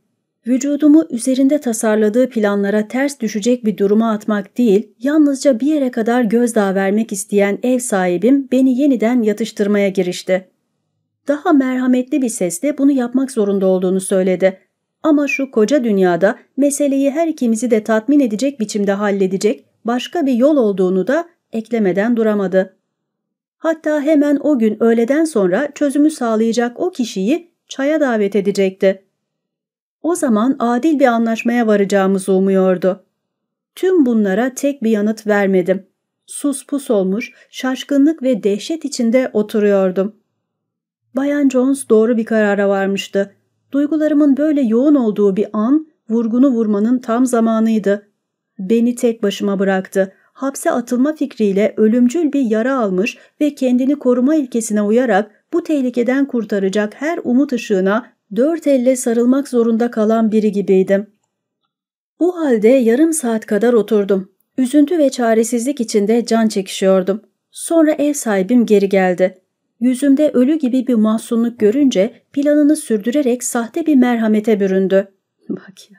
Vücudumu üzerinde tasarladığı planlara ters düşecek bir duruma atmak değil, yalnızca bir yere kadar gözdağı vermek isteyen ev sahibim beni yeniden yatıştırmaya girişti. Daha merhametli bir sesle bunu yapmak zorunda olduğunu söyledi. Ama şu koca dünyada meseleyi her ikimizi de tatmin edecek biçimde halledecek başka bir yol olduğunu da eklemeden duramadı. Hatta hemen o gün öğleden sonra çözümü sağlayacak o kişiyi çaya davet edecekti. O zaman adil bir anlaşmaya varacağımızı umuyordu. Tüm bunlara tek bir yanıt vermedim. Sus pus olmuş, şaşkınlık ve dehşet içinde oturuyordum. Bayan Jones doğru bir karara varmıştı. Duygularımın böyle yoğun olduğu bir an vurgunu vurmanın tam zamanıydı. Beni tek başıma bıraktı hapse atılma fikriyle ölümcül bir yara almış ve kendini koruma ilkesine uyarak bu tehlikeden kurtaracak her umut ışığına dört elle sarılmak zorunda kalan biri gibiydim. Bu halde yarım saat kadar oturdum. Üzüntü ve çaresizlik içinde can çekişiyordum. Sonra ev sahibim geri geldi. Yüzümde ölü gibi bir mahzunluk görünce planını sürdürerek sahte bir merhamete büründü. Bak ya,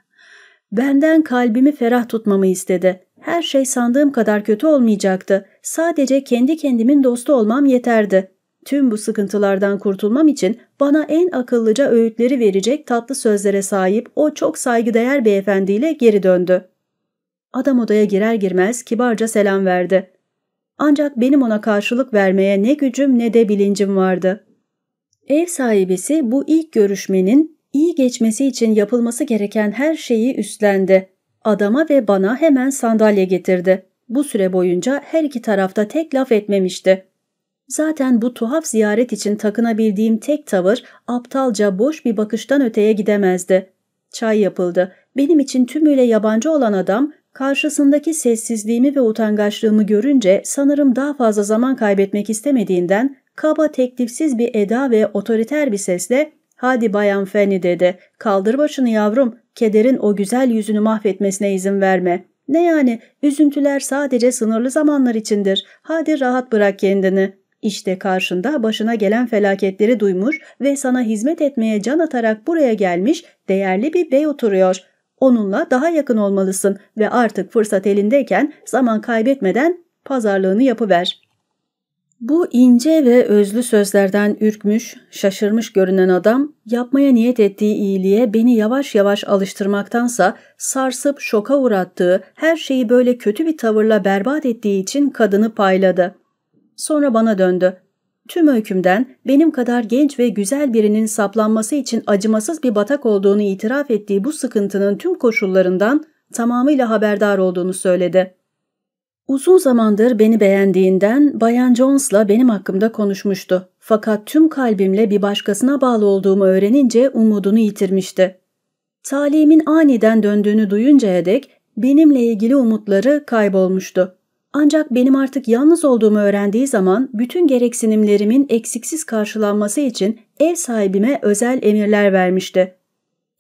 benden kalbimi ferah tutmamı istedi. Her şey sandığım kadar kötü olmayacaktı. Sadece kendi kendimin dostu olmam yeterdi. Tüm bu sıkıntılardan kurtulmam için bana en akıllıca öğütleri verecek tatlı sözlere sahip o çok saygıdeğer beyefendiyle geri döndü. Adam odaya girer girmez kibarca selam verdi. Ancak benim ona karşılık vermeye ne gücüm ne de bilincim vardı. Ev sahibesi bu ilk görüşmenin iyi geçmesi için yapılması gereken her şeyi üstlendi. Adama ve bana hemen sandalye getirdi. Bu süre boyunca her iki tarafta tek laf etmemişti. Zaten bu tuhaf ziyaret için takınabildiğim tek tavır aptalca boş bir bakıştan öteye gidemezdi. Çay yapıldı. Benim için tümüyle yabancı olan adam karşısındaki sessizliğimi ve utangaçlığımı görünce sanırım daha fazla zaman kaybetmek istemediğinden kaba teklifsiz bir eda ve otoriter bir sesle ''Hadi bayan Fanny'' dedi. ''Kaldır başını yavrum, kederin o güzel yüzünü mahvetmesine izin verme. Ne yani, üzüntüler sadece sınırlı zamanlar içindir. Hadi rahat bırak kendini. İşte karşında başına gelen felaketleri duymuş ve sana hizmet etmeye can atarak buraya gelmiş değerli bir bey oturuyor. Onunla daha yakın olmalısın ve artık fırsat elindeyken zaman kaybetmeden pazarlığını yapıver.'' Bu ince ve özlü sözlerden ürkmüş, şaşırmış görünen adam, yapmaya niyet ettiği iyiliğe beni yavaş yavaş alıştırmaktansa sarsıp şoka uğrattığı, her şeyi böyle kötü bir tavırla berbat ettiği için kadını payladı. Sonra bana döndü. Tüm öykümden benim kadar genç ve güzel birinin saplanması için acımasız bir batak olduğunu itiraf ettiği bu sıkıntının tüm koşullarından tamamıyla haberdar olduğunu söyledi.'' Uzun zamandır beni beğendiğinden Bayan Jones'la benim hakkımda konuşmuştu. Fakat tüm kalbimle bir başkasına bağlı olduğumu öğrenince umudunu yitirmişti. Talimin aniden döndüğünü duyuncaya dek benimle ilgili umutları kaybolmuştu. Ancak benim artık yalnız olduğumu öğrendiği zaman bütün gereksinimlerimin eksiksiz karşılanması için ev sahibime özel emirler vermişti.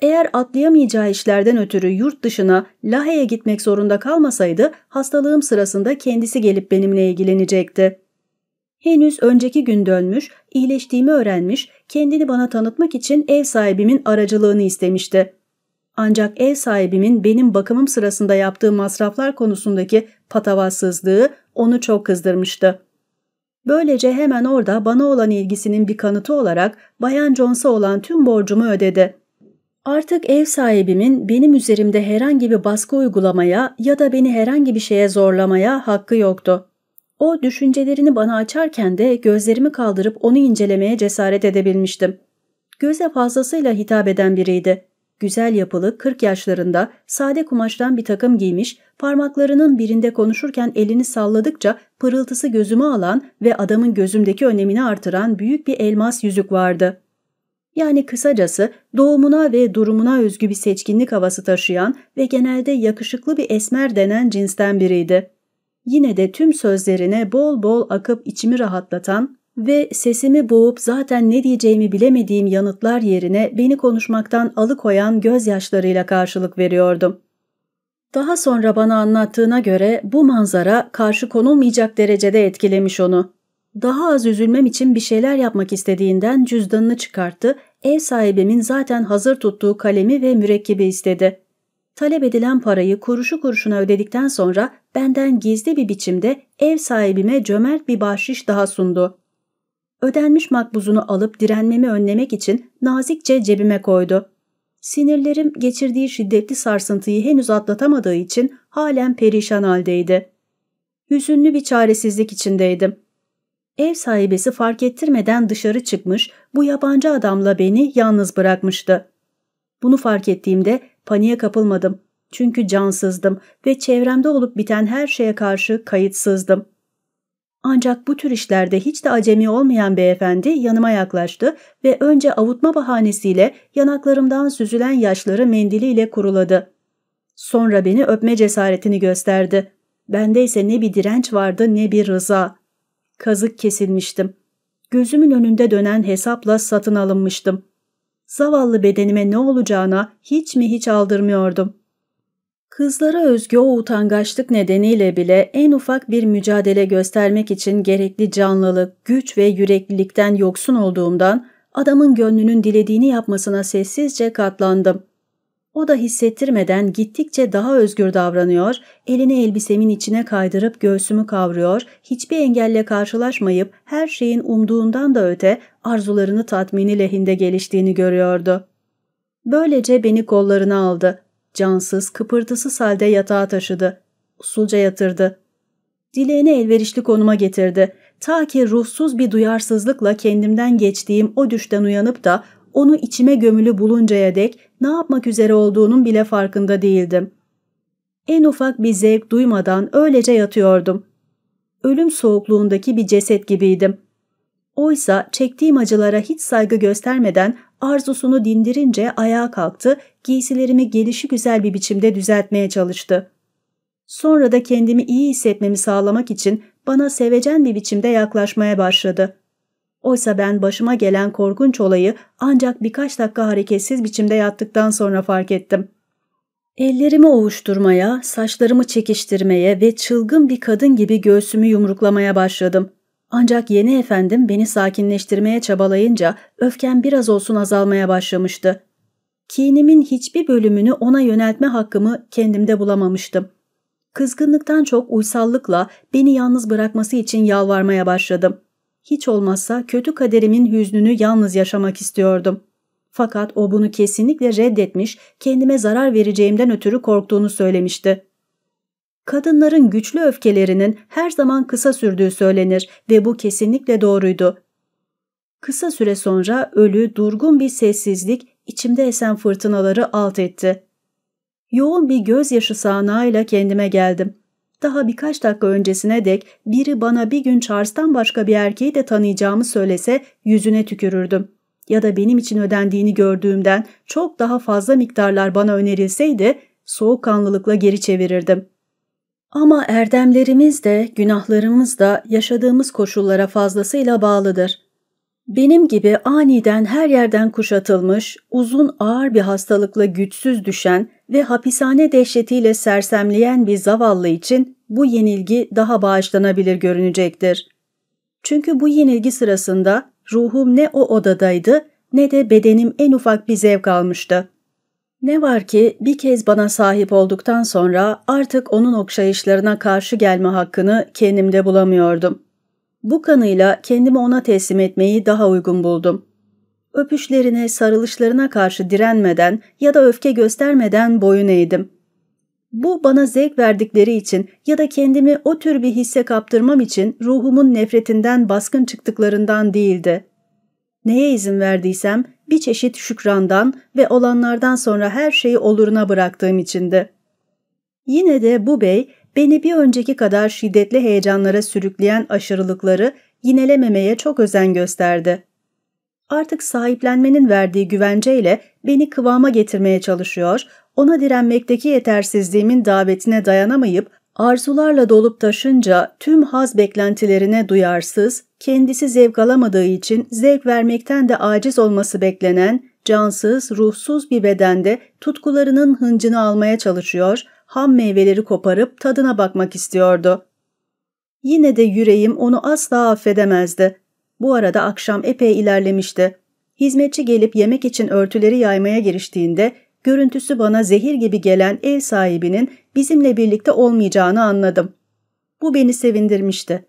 Eğer atlayamayacağı işlerden ötürü yurt dışına Lahey'e gitmek zorunda kalmasaydı hastalığım sırasında kendisi gelip benimle ilgilenecekti. Henüz önceki gün dönmüş, iyileştiğimi öğrenmiş, kendini bana tanıtmak için ev sahibimin aracılığını istemişti. Ancak ev sahibimin benim bakımım sırasında yaptığı masraflar konusundaki patavatsızlığı onu çok kızdırmıştı. Böylece hemen orada bana olan ilgisinin bir kanıtı olarak Bayan Jones'a olan tüm borcumu ödedi.'' Artık ev sahibimin benim üzerimde herhangi bir baskı uygulamaya ya da beni herhangi bir şeye zorlamaya hakkı yoktu. O düşüncelerini bana açarken de gözlerimi kaldırıp onu incelemeye cesaret edebilmiştim. Göze fazlasıyla hitap eden biriydi. Güzel yapılı, 40 yaşlarında, sade kumaştan bir takım giymiş, parmaklarının birinde konuşurken elini salladıkça pırıltısı gözümü alan ve adamın gözümdeki önemini artıran büyük bir elmas yüzük vardı.'' Yani kısacası doğumuna ve durumuna özgü bir seçkinlik havası taşıyan ve genelde yakışıklı bir esmer denen cinsten biriydi. Yine de tüm sözlerine bol bol akıp içimi rahatlatan ve sesimi boğup zaten ne diyeceğimi bilemediğim yanıtlar yerine beni konuşmaktan alıkoyan gözyaşlarıyla karşılık veriyordum. Daha sonra bana anlattığına göre bu manzara karşı konulmayacak derecede etkilemiş onu. Daha az üzülmem için bir şeyler yapmak istediğinden cüzdanını çıkarttı ev sahibimin zaten hazır tuttuğu kalemi ve mürekkebi istedi. Talep edilen parayı kuruşu kuruşuna ödedikten sonra benden gizli bir biçimde ev sahibime cömert bir bahşiş daha sundu. Ödenmiş makbuzunu alıp direnmemi önlemek için nazikçe cebime koydu. Sinirlerim geçirdiği şiddetli sarsıntıyı henüz atlatamadığı için halen perişan haldeydi. Hüzünlü bir çaresizlik içindeydim. Ev sahibesi fark ettirmeden dışarı çıkmış, bu yabancı adamla beni yalnız bırakmıştı. Bunu fark ettiğimde paniğe kapılmadım. Çünkü cansızdım ve çevremde olup biten her şeye karşı kayıtsızdım. Ancak bu tür işlerde hiç de acemi olmayan beyefendi yanıma yaklaştı ve önce avutma bahanesiyle yanaklarımdan süzülen yaşları mendiliyle kuruladı. Sonra beni öpme cesaretini gösterdi. Bende ise ne bir direnç vardı ne bir rıza. Kazık kesilmiştim. Gözümün önünde dönen hesapla satın alınmıştım. Zavallı bedenime ne olacağına hiç mi hiç aldırmıyordum. Kızlara özgü o utangaçlık nedeniyle bile en ufak bir mücadele göstermek için gerekli canlılık, güç ve yüreklilikten yoksun olduğumdan adamın gönlünün dilediğini yapmasına sessizce katlandım. O da hissettirmeden gittikçe daha özgür davranıyor, elini elbisemin içine kaydırıp göğsümü kavruyor, hiçbir engelle karşılaşmayıp her şeyin umduğundan da öte arzularını tatmini lehinde geliştiğini görüyordu. Böylece beni kollarına aldı. Cansız, kıpırtısız halde yatağa taşıdı. Usulca yatırdı. Dileğini elverişli konuma getirdi. Ta ki ruhsuz bir duyarsızlıkla kendimden geçtiğim o düşten uyanıp da onu içime gömülü buluncaya dek ne yapmak üzere olduğunun bile farkında değildim. En ufak bir zevk duymadan öylece yatıyordum. Ölüm soğukluğundaki bir ceset gibiydim. Oysa çektiğim acılara hiç saygı göstermeden arzusunu dindirince ayağa kalktı, giysilerimi gelişi güzel bir biçimde düzeltmeye çalıştı. Sonra da kendimi iyi hissetmemi sağlamak için bana sevecen bir biçimde yaklaşmaya başladı.'' Oysa ben başıma gelen korkunç olayı ancak birkaç dakika hareketsiz biçimde yattıktan sonra fark ettim. Ellerimi ovuşturmaya, saçlarımı çekiştirmeye ve çılgın bir kadın gibi göğsümü yumruklamaya başladım. Ancak yeni efendim beni sakinleştirmeye çabalayınca öfkem biraz olsun azalmaya başlamıştı. Kinimin hiçbir bölümünü ona yöneltme hakkımı kendimde bulamamıştım. Kızgınlıktan çok uysallıkla beni yalnız bırakması için yalvarmaya başladım hiç olmazsa kötü kaderimin hüznünü yalnız yaşamak istiyordum. Fakat o bunu kesinlikle reddetmiş, kendime zarar vereceğimden ötürü korktuğunu söylemişti. Kadınların güçlü öfkelerinin her zaman kısa sürdüğü söylenir ve bu kesinlikle doğruydu. Kısa süre sonra ölü, durgun bir sessizlik içimde esen fırtınaları alt etti. Yoğun bir gözyaşı sağanağıyla kendime geldim. Daha birkaç dakika öncesine dek biri bana bir gün Charles'tan başka bir erkeği de tanıyacağımı söylese yüzüne tükürürdüm. Ya da benim için ödendiğini gördüğümden çok daha fazla miktarlar bana önerilseydi soğukkanlılıkla geri çevirirdim. Ama erdemlerimiz de günahlarımız da yaşadığımız koşullara fazlasıyla bağlıdır. Benim gibi aniden her yerden kuşatılmış, uzun ağır bir hastalıkla güçsüz düşen ve hapishane dehşetiyle sersemleyen bir zavallı için bu yenilgi daha bağışlanabilir görünecektir. Çünkü bu yenilgi sırasında ruhum ne o odadaydı ne de bedenim en ufak bir zevk almıştı. Ne var ki bir kez bana sahip olduktan sonra artık onun okşayışlarına karşı gelme hakkını kendimde bulamıyordum.'' Bu kanıyla kendimi ona teslim etmeyi daha uygun buldum. Öpüşlerine, sarılışlarına karşı direnmeden ya da öfke göstermeden boyun eğdim. Bu bana zevk verdikleri için ya da kendimi o tür bir hisse kaptırmam için ruhumun nefretinden baskın çıktıklarından değildi. Neye izin verdiysem bir çeşit şükrandan ve olanlardan sonra her şeyi oluruna bıraktığım içindi. Yine de bu bey Beni bir önceki kadar şiddetli heyecanlara sürükleyen aşırılıkları yinelememeye çok özen gösterdi. Artık sahiplenmenin verdiği güvenceyle beni kıvama getirmeye çalışıyor, ona direnmekteki yetersizliğimin davetine dayanamayıp arzularla dolup taşınca tüm haz beklentilerine duyarsız, kendisi zevk alamadığı için zevk vermekten de aciz olması beklenen, cansız, ruhsuz bir bedende tutkularının hıncını almaya çalışıyor, ham meyveleri koparıp tadına bakmak istiyordu. Yine de yüreğim onu asla affedemezdi. Bu arada akşam epey ilerlemişti. Hizmetçi gelip yemek için örtüleri yaymaya giriştiğinde görüntüsü bana zehir gibi gelen ev sahibinin bizimle birlikte olmayacağını anladım. Bu beni sevindirmişti.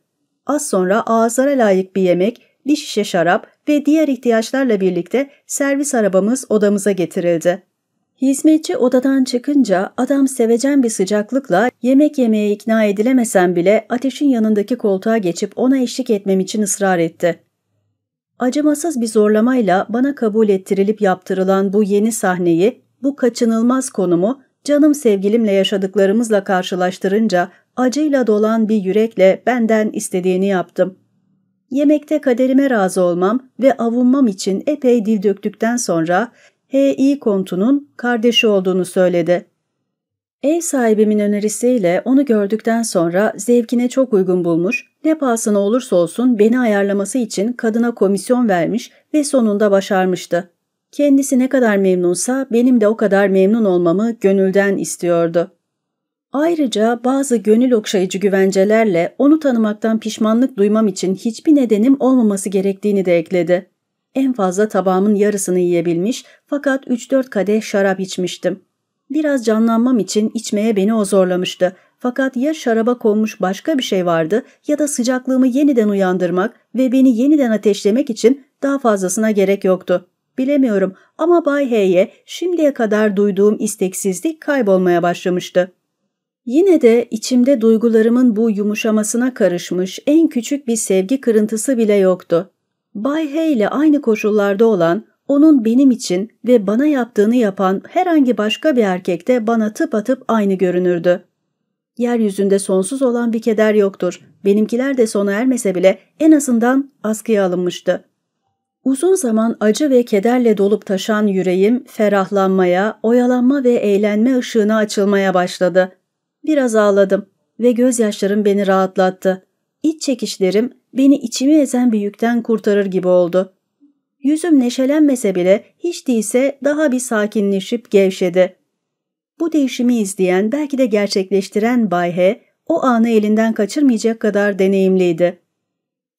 Az sonra ağızlara layık bir yemek, bir şişe şarap ve diğer ihtiyaçlarla birlikte servis arabamız odamıza getirildi. Hizmetçi odadan çıkınca adam sevecen bir sıcaklıkla yemek yemeye ikna edilemesen bile ateşin yanındaki koltuğa geçip ona eşlik etmem için ısrar etti. Acımasız bir zorlamayla bana kabul ettirilip yaptırılan bu yeni sahneyi, bu kaçınılmaz konumu canım sevgilimle yaşadıklarımızla karşılaştırınca acıyla dolan bir yürekle benden istediğini yaptım. Yemekte kaderime razı olmam ve avunmam için epey dil döktükten sonra H.I. Kontu'nun kardeşi olduğunu söyledi. Ev sahibimin önerisiyle onu gördükten sonra zevkine çok uygun bulmuş, ne pahasına olursa olsun beni ayarlaması için kadına komisyon vermiş ve sonunda başarmıştı. Kendisi ne kadar memnunsa benim de o kadar memnun olmamı gönülden istiyordu. Ayrıca bazı gönül okşayıcı güvencelerle onu tanımaktan pişmanlık duymam için hiçbir nedenim olmaması gerektiğini de ekledi. En fazla tabağımın yarısını yiyebilmiş fakat 3-4 kadeh şarap içmiştim. Biraz canlanmam için içmeye beni o zorlamıştı. Fakat ya şaraba konmuş başka bir şey vardı ya da sıcaklığımı yeniden uyandırmak ve beni yeniden ateşlemek için daha fazlasına gerek yoktu. Bilemiyorum ama Bay H'ye şimdiye kadar duyduğum isteksizlik kaybolmaya başlamıştı. Yine de içimde duygularımın bu yumuşamasına karışmış en küçük bir sevgi kırıntısı bile yoktu. Bay Hay ile aynı koşullarda olan, onun benim için ve bana yaptığını yapan herhangi başka bir erkek de bana tıp atıp aynı görünürdü. Yeryüzünde sonsuz olan bir keder yoktur. Benimkiler de sona ermese bile en azından askıya alınmıştı. Uzun zaman acı ve kederle dolup taşan yüreğim ferahlanmaya, oyalanma ve eğlenme ışığına açılmaya başladı. Biraz ağladım ve gözyaşlarım beni rahatlattı. İç çekişlerim beni içimi ezen bir yükten kurtarır gibi oldu. Yüzüm neşelenmese bile hiç değilse daha bir sakinleşip gevşedi. Bu değişimi izleyen belki de gerçekleştiren Bay H o anı elinden kaçırmayacak kadar deneyimliydi.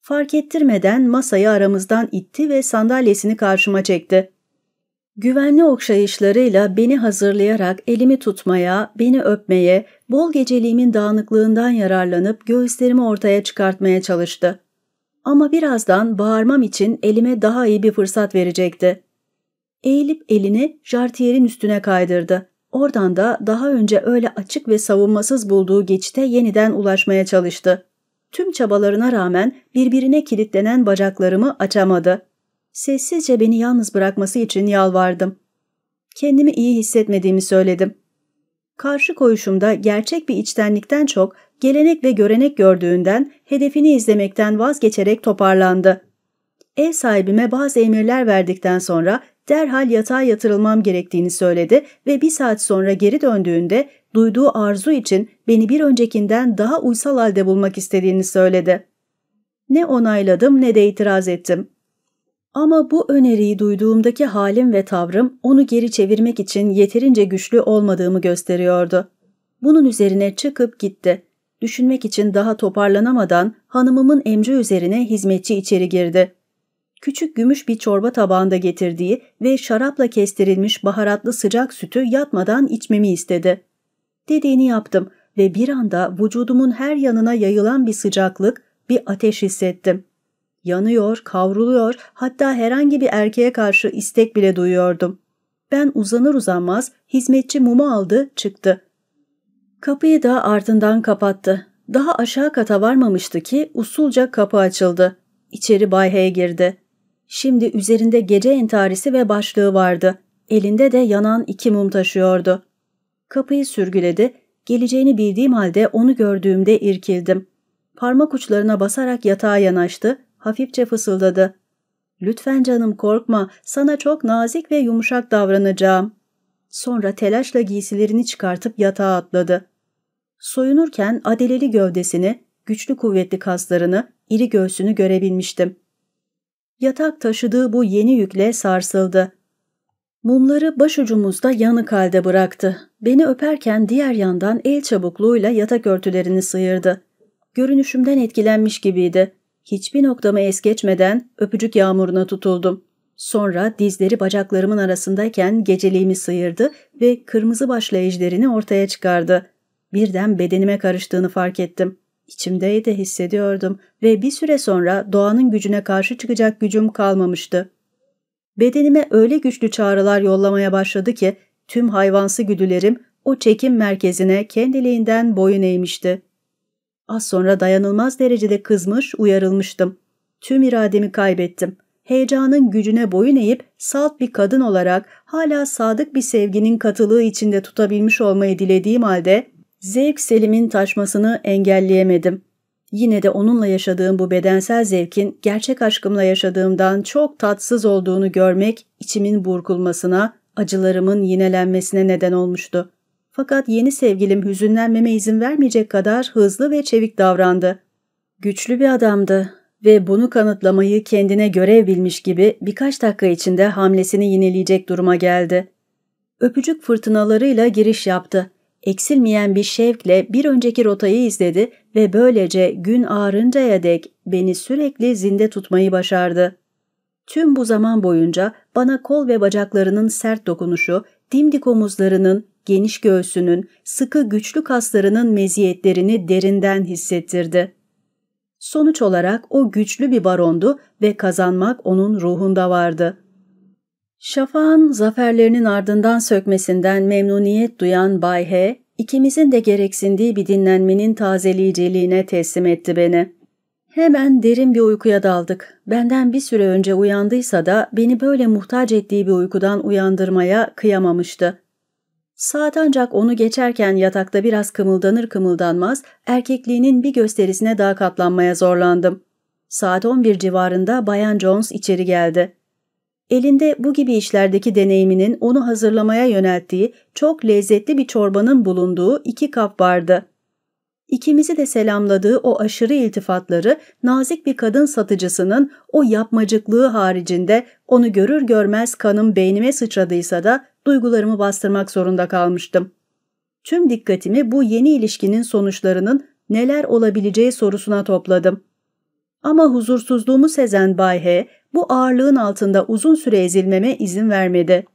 Fark ettirmeden masayı aramızdan itti ve sandalyesini karşıma çekti. Güvenli okşayışlarıyla beni hazırlayarak elimi tutmaya, beni öpmeye, bol geceliğimin dağınıklığından yararlanıp göğüslerimi ortaya çıkartmaya çalıştı. Ama birazdan bağırmam için elime daha iyi bir fırsat verecekti. Eğilip elini jartiyerin üstüne kaydırdı. Oradan da daha önce öyle açık ve savunmasız bulduğu geçite yeniden ulaşmaya çalıştı. Tüm çabalarına rağmen birbirine kilitlenen bacaklarımı açamadı. Sessizce beni yalnız bırakması için yalvardım. Kendimi iyi hissetmediğimi söyledim. Karşı koyuşumda gerçek bir içtenlikten çok gelenek ve görenek gördüğünden hedefini izlemekten vazgeçerek toparlandı. Ev sahibime bazı emirler verdikten sonra derhal yatağa yatırılmam gerektiğini söyledi ve bir saat sonra geri döndüğünde duyduğu arzu için beni bir öncekinden daha uysal halde bulmak istediğini söyledi. Ne onayladım ne de itiraz ettim. Ama bu öneriyi duyduğumdaki halim ve tavrım onu geri çevirmek için yeterince güçlü olmadığımı gösteriyordu. Bunun üzerine çıkıp gitti. Düşünmek için daha toparlanamadan hanımımın emri üzerine hizmetçi içeri girdi. Küçük gümüş bir çorba tabağında getirdiği ve şarapla kestirilmiş baharatlı sıcak sütü yatmadan içmemi istedi. Dediğini yaptım ve bir anda vücudumun her yanına yayılan bir sıcaklık, bir ateş hissettim. Yanıyor, kavruluyor, hatta herhangi bir erkeğe karşı istek bile duyuyordum. Ben uzanır uzanmaz hizmetçi mumu aldı, çıktı. Kapıyı da ardından kapattı. Daha aşağı kata varmamıştı ki usulca kapı açıldı. İçeri Bay Hay girdi. Şimdi üzerinde gece entarisi ve başlığı vardı. Elinde de yanan iki mum taşıyordu. Kapıyı sürgüledi. Geleceğini bildiğim halde onu gördüğümde irkildim. Parmak uçlarına basarak yatağa yanaştı hafifçe fısıldadı. ''Lütfen canım korkma, sana çok nazik ve yumuşak davranacağım.'' Sonra telaşla giysilerini çıkartıp yatağa atladı. Soyunurken adeleli gövdesini, güçlü kuvvetli kaslarını, iri göğsünü görebilmiştim. Yatak taşıdığı bu yeni yükle sarsıldı. Mumları başucumuzda yanık halde bıraktı. Beni öperken diğer yandan el çabukluğuyla yatak örtülerini sıyırdı. Görünüşümden etkilenmiş gibiydi. Hiçbir noktamı es geçmeden öpücük yağmuruna tutuldum. Sonra dizleri bacaklarımın arasındayken geceliğimi sıyırdı ve kırmızı başlayıcılarını ortaya çıkardı. Birden bedenime karıştığını fark ettim. İçimdeydi hissediyordum ve bir süre sonra doğanın gücüne karşı çıkacak gücüm kalmamıştı. Bedenime öyle güçlü çağrılar yollamaya başladı ki tüm hayvansı güdülerim o çekim merkezine kendiliğinden boyun eğmişti. Az sonra dayanılmaz derecede kızmış, uyarılmıştım. Tüm irademi kaybettim. Heyecanın gücüne boyun eğip salt bir kadın olarak hala sadık bir sevginin katılığı içinde tutabilmiş olmayı dilediğim halde zevk Selim'in taşmasını engelleyemedim. Yine de onunla yaşadığım bu bedensel zevkin gerçek aşkımla yaşadığımdan çok tatsız olduğunu görmek içimin burkulmasına, acılarımın yinelenmesine neden olmuştu. Fakat yeni sevgilim hüzünlenmeme izin vermeyecek kadar hızlı ve çevik davrandı. Güçlü bir adamdı ve bunu kanıtlamayı kendine görev bilmiş gibi birkaç dakika içinde hamlesini yenileyecek duruma geldi. Öpücük fırtınalarıyla giriş yaptı. Eksilmeyen bir şevkle bir önceki rotayı izledi ve böylece gün ağrıncaya dek beni sürekli zinde tutmayı başardı. Tüm bu zaman boyunca bana kol ve bacaklarının sert dokunuşu, dimdik omuzlarının, geniş göğsünün, sıkı güçlü kaslarının meziyetlerini derinden hissettirdi. Sonuç olarak o güçlü bir barondu ve kazanmak onun ruhunda vardı. Şafağın zaferlerinin ardından sökmesinden memnuniyet duyan Bay H, ikimizin de gereksindiği bir dinlenmenin tazeleyiciliğine teslim etti beni. Hemen derin bir uykuya daldık. Benden bir süre önce uyandıysa da beni böyle muhtaç ettiği bir uykudan uyandırmaya kıyamamıştı. Saat ancak onu geçerken yatakta biraz kımıldanır kımıldanmaz erkekliğinin bir gösterisine daha katlanmaya zorlandım. Saat 11 civarında Bayan Jones içeri geldi. Elinde bu gibi işlerdeki deneyiminin onu hazırlamaya yönelttiği çok lezzetli bir çorbanın bulunduğu iki kap vardı. İkimizi de selamladığı o aşırı iltifatları nazik bir kadın satıcısının o yapmacıklığı haricinde onu görür görmez kanım beynime sıçradıysa da duygularımı bastırmak zorunda kalmıştım. Tüm dikkatimi bu yeni ilişkinin sonuçlarının neler olabileceği sorusuna topladım. Ama huzursuzluğumu sezen Bay H, bu ağırlığın altında uzun süre ezilmeme izin vermedi.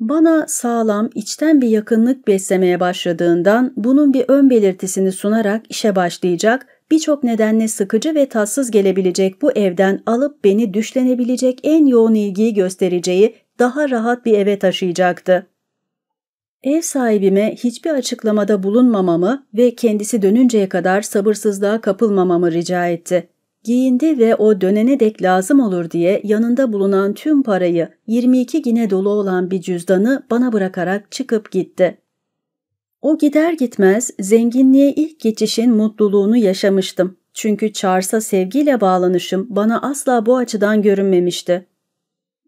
Bana sağlam, içten bir yakınlık beslemeye başladığından bunun bir ön belirtisini sunarak işe başlayacak, birçok nedenle sıkıcı ve tatsız gelebilecek bu evden alıp beni düşlenebilecek en yoğun ilgiyi göstereceği daha rahat bir eve taşıyacaktı. Ev sahibime hiçbir açıklamada bulunmamamı ve kendisi dönünceye kadar sabırsızlığa kapılmamamı rica etti. Giyindi ve o dönene dek lazım olur diye yanında bulunan tüm parayı 22 gine dolu olan bir cüzdanı bana bırakarak çıkıp gitti. O gider gitmez zenginliğe ilk geçişin mutluluğunu yaşamıştım. Çünkü Charles'a sevgiyle bağlanışım bana asla bu açıdan görünmemişti.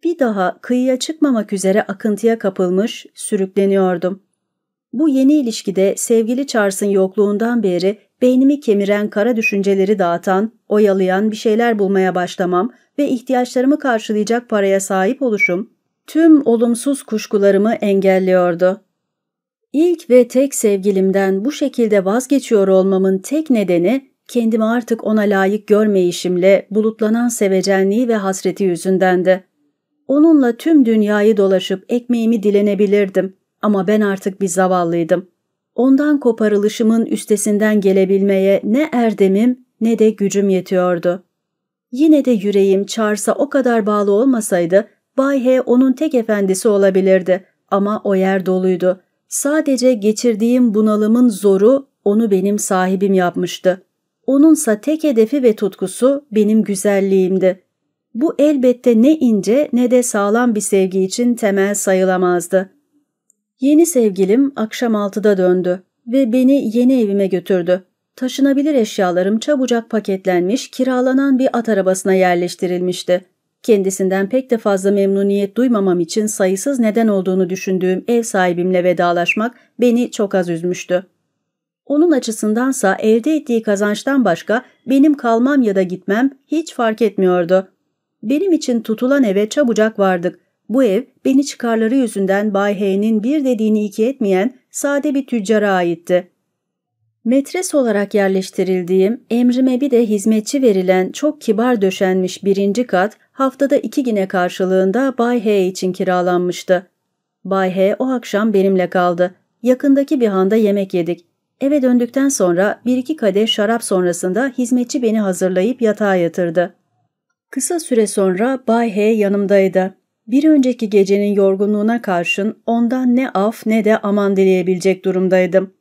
Bir daha kıyıya çıkmamak üzere akıntıya kapılmış, sürükleniyordum. Bu yeni ilişkide sevgili Charles'ın yokluğundan beri beynimi kemiren kara düşünceleri dağıtan, oyalayan bir şeyler bulmaya başlamam ve ihtiyaçlarımı karşılayacak paraya sahip oluşum, tüm olumsuz kuşkularımı engelliyordu. İlk ve tek sevgilimden bu şekilde vazgeçiyor olmamın tek nedeni kendimi artık ona layık görmeyişimle bulutlanan sevecenliği ve hasreti yüzündendi. Onunla tüm dünyayı dolaşıp ekmeğimi dilenebilirdim ama ben artık bir zavallıydım. Ondan koparılışımın üstesinden gelebilmeye ne erdemim ne de gücüm yetiyordu. Yine de yüreğim Charles'a o kadar bağlı olmasaydı Bay H onun tek efendisi olabilirdi ama o yer doluydu. Sadece geçirdiğim bunalımın zoru onu benim sahibim yapmıştı. Onunsa tek hedefi ve tutkusu benim güzelliğimdi. Bu elbette ne ince ne de sağlam bir sevgi için temel sayılamazdı. Yeni sevgilim akşam altıda döndü ve beni yeni evime götürdü. Taşınabilir eşyalarım çabucak paketlenmiş, kiralanan bir at arabasına yerleştirilmişti. Kendisinden pek de fazla memnuniyet duymamam için sayısız neden olduğunu düşündüğüm ev sahibimle vedalaşmak beni çok az üzmüştü. Onun açısındansa elde ettiği kazançtan başka benim kalmam ya da gitmem hiç fark etmiyordu. Benim için tutulan eve çabucak vardık. Bu ev beni çıkarları yüzünden Bay H'nin bir dediğini iki etmeyen sade bir tüccara aitti. Metres olarak yerleştirildiğim, emrime bir de hizmetçi verilen çok kibar döşenmiş birinci kat haftada iki güne karşılığında Bay H için kiralanmıştı. Bay H o akşam benimle kaldı. Yakındaki bir handa yemek yedik. Eve döndükten sonra bir iki kadeh şarap sonrasında hizmetçi beni hazırlayıp yatağa yatırdı. Kısa süre sonra Bay H yanımdaydı. Bir önceki gecenin yorgunluğuna karşın ondan ne af ne de aman dileyebilecek durumdaydım.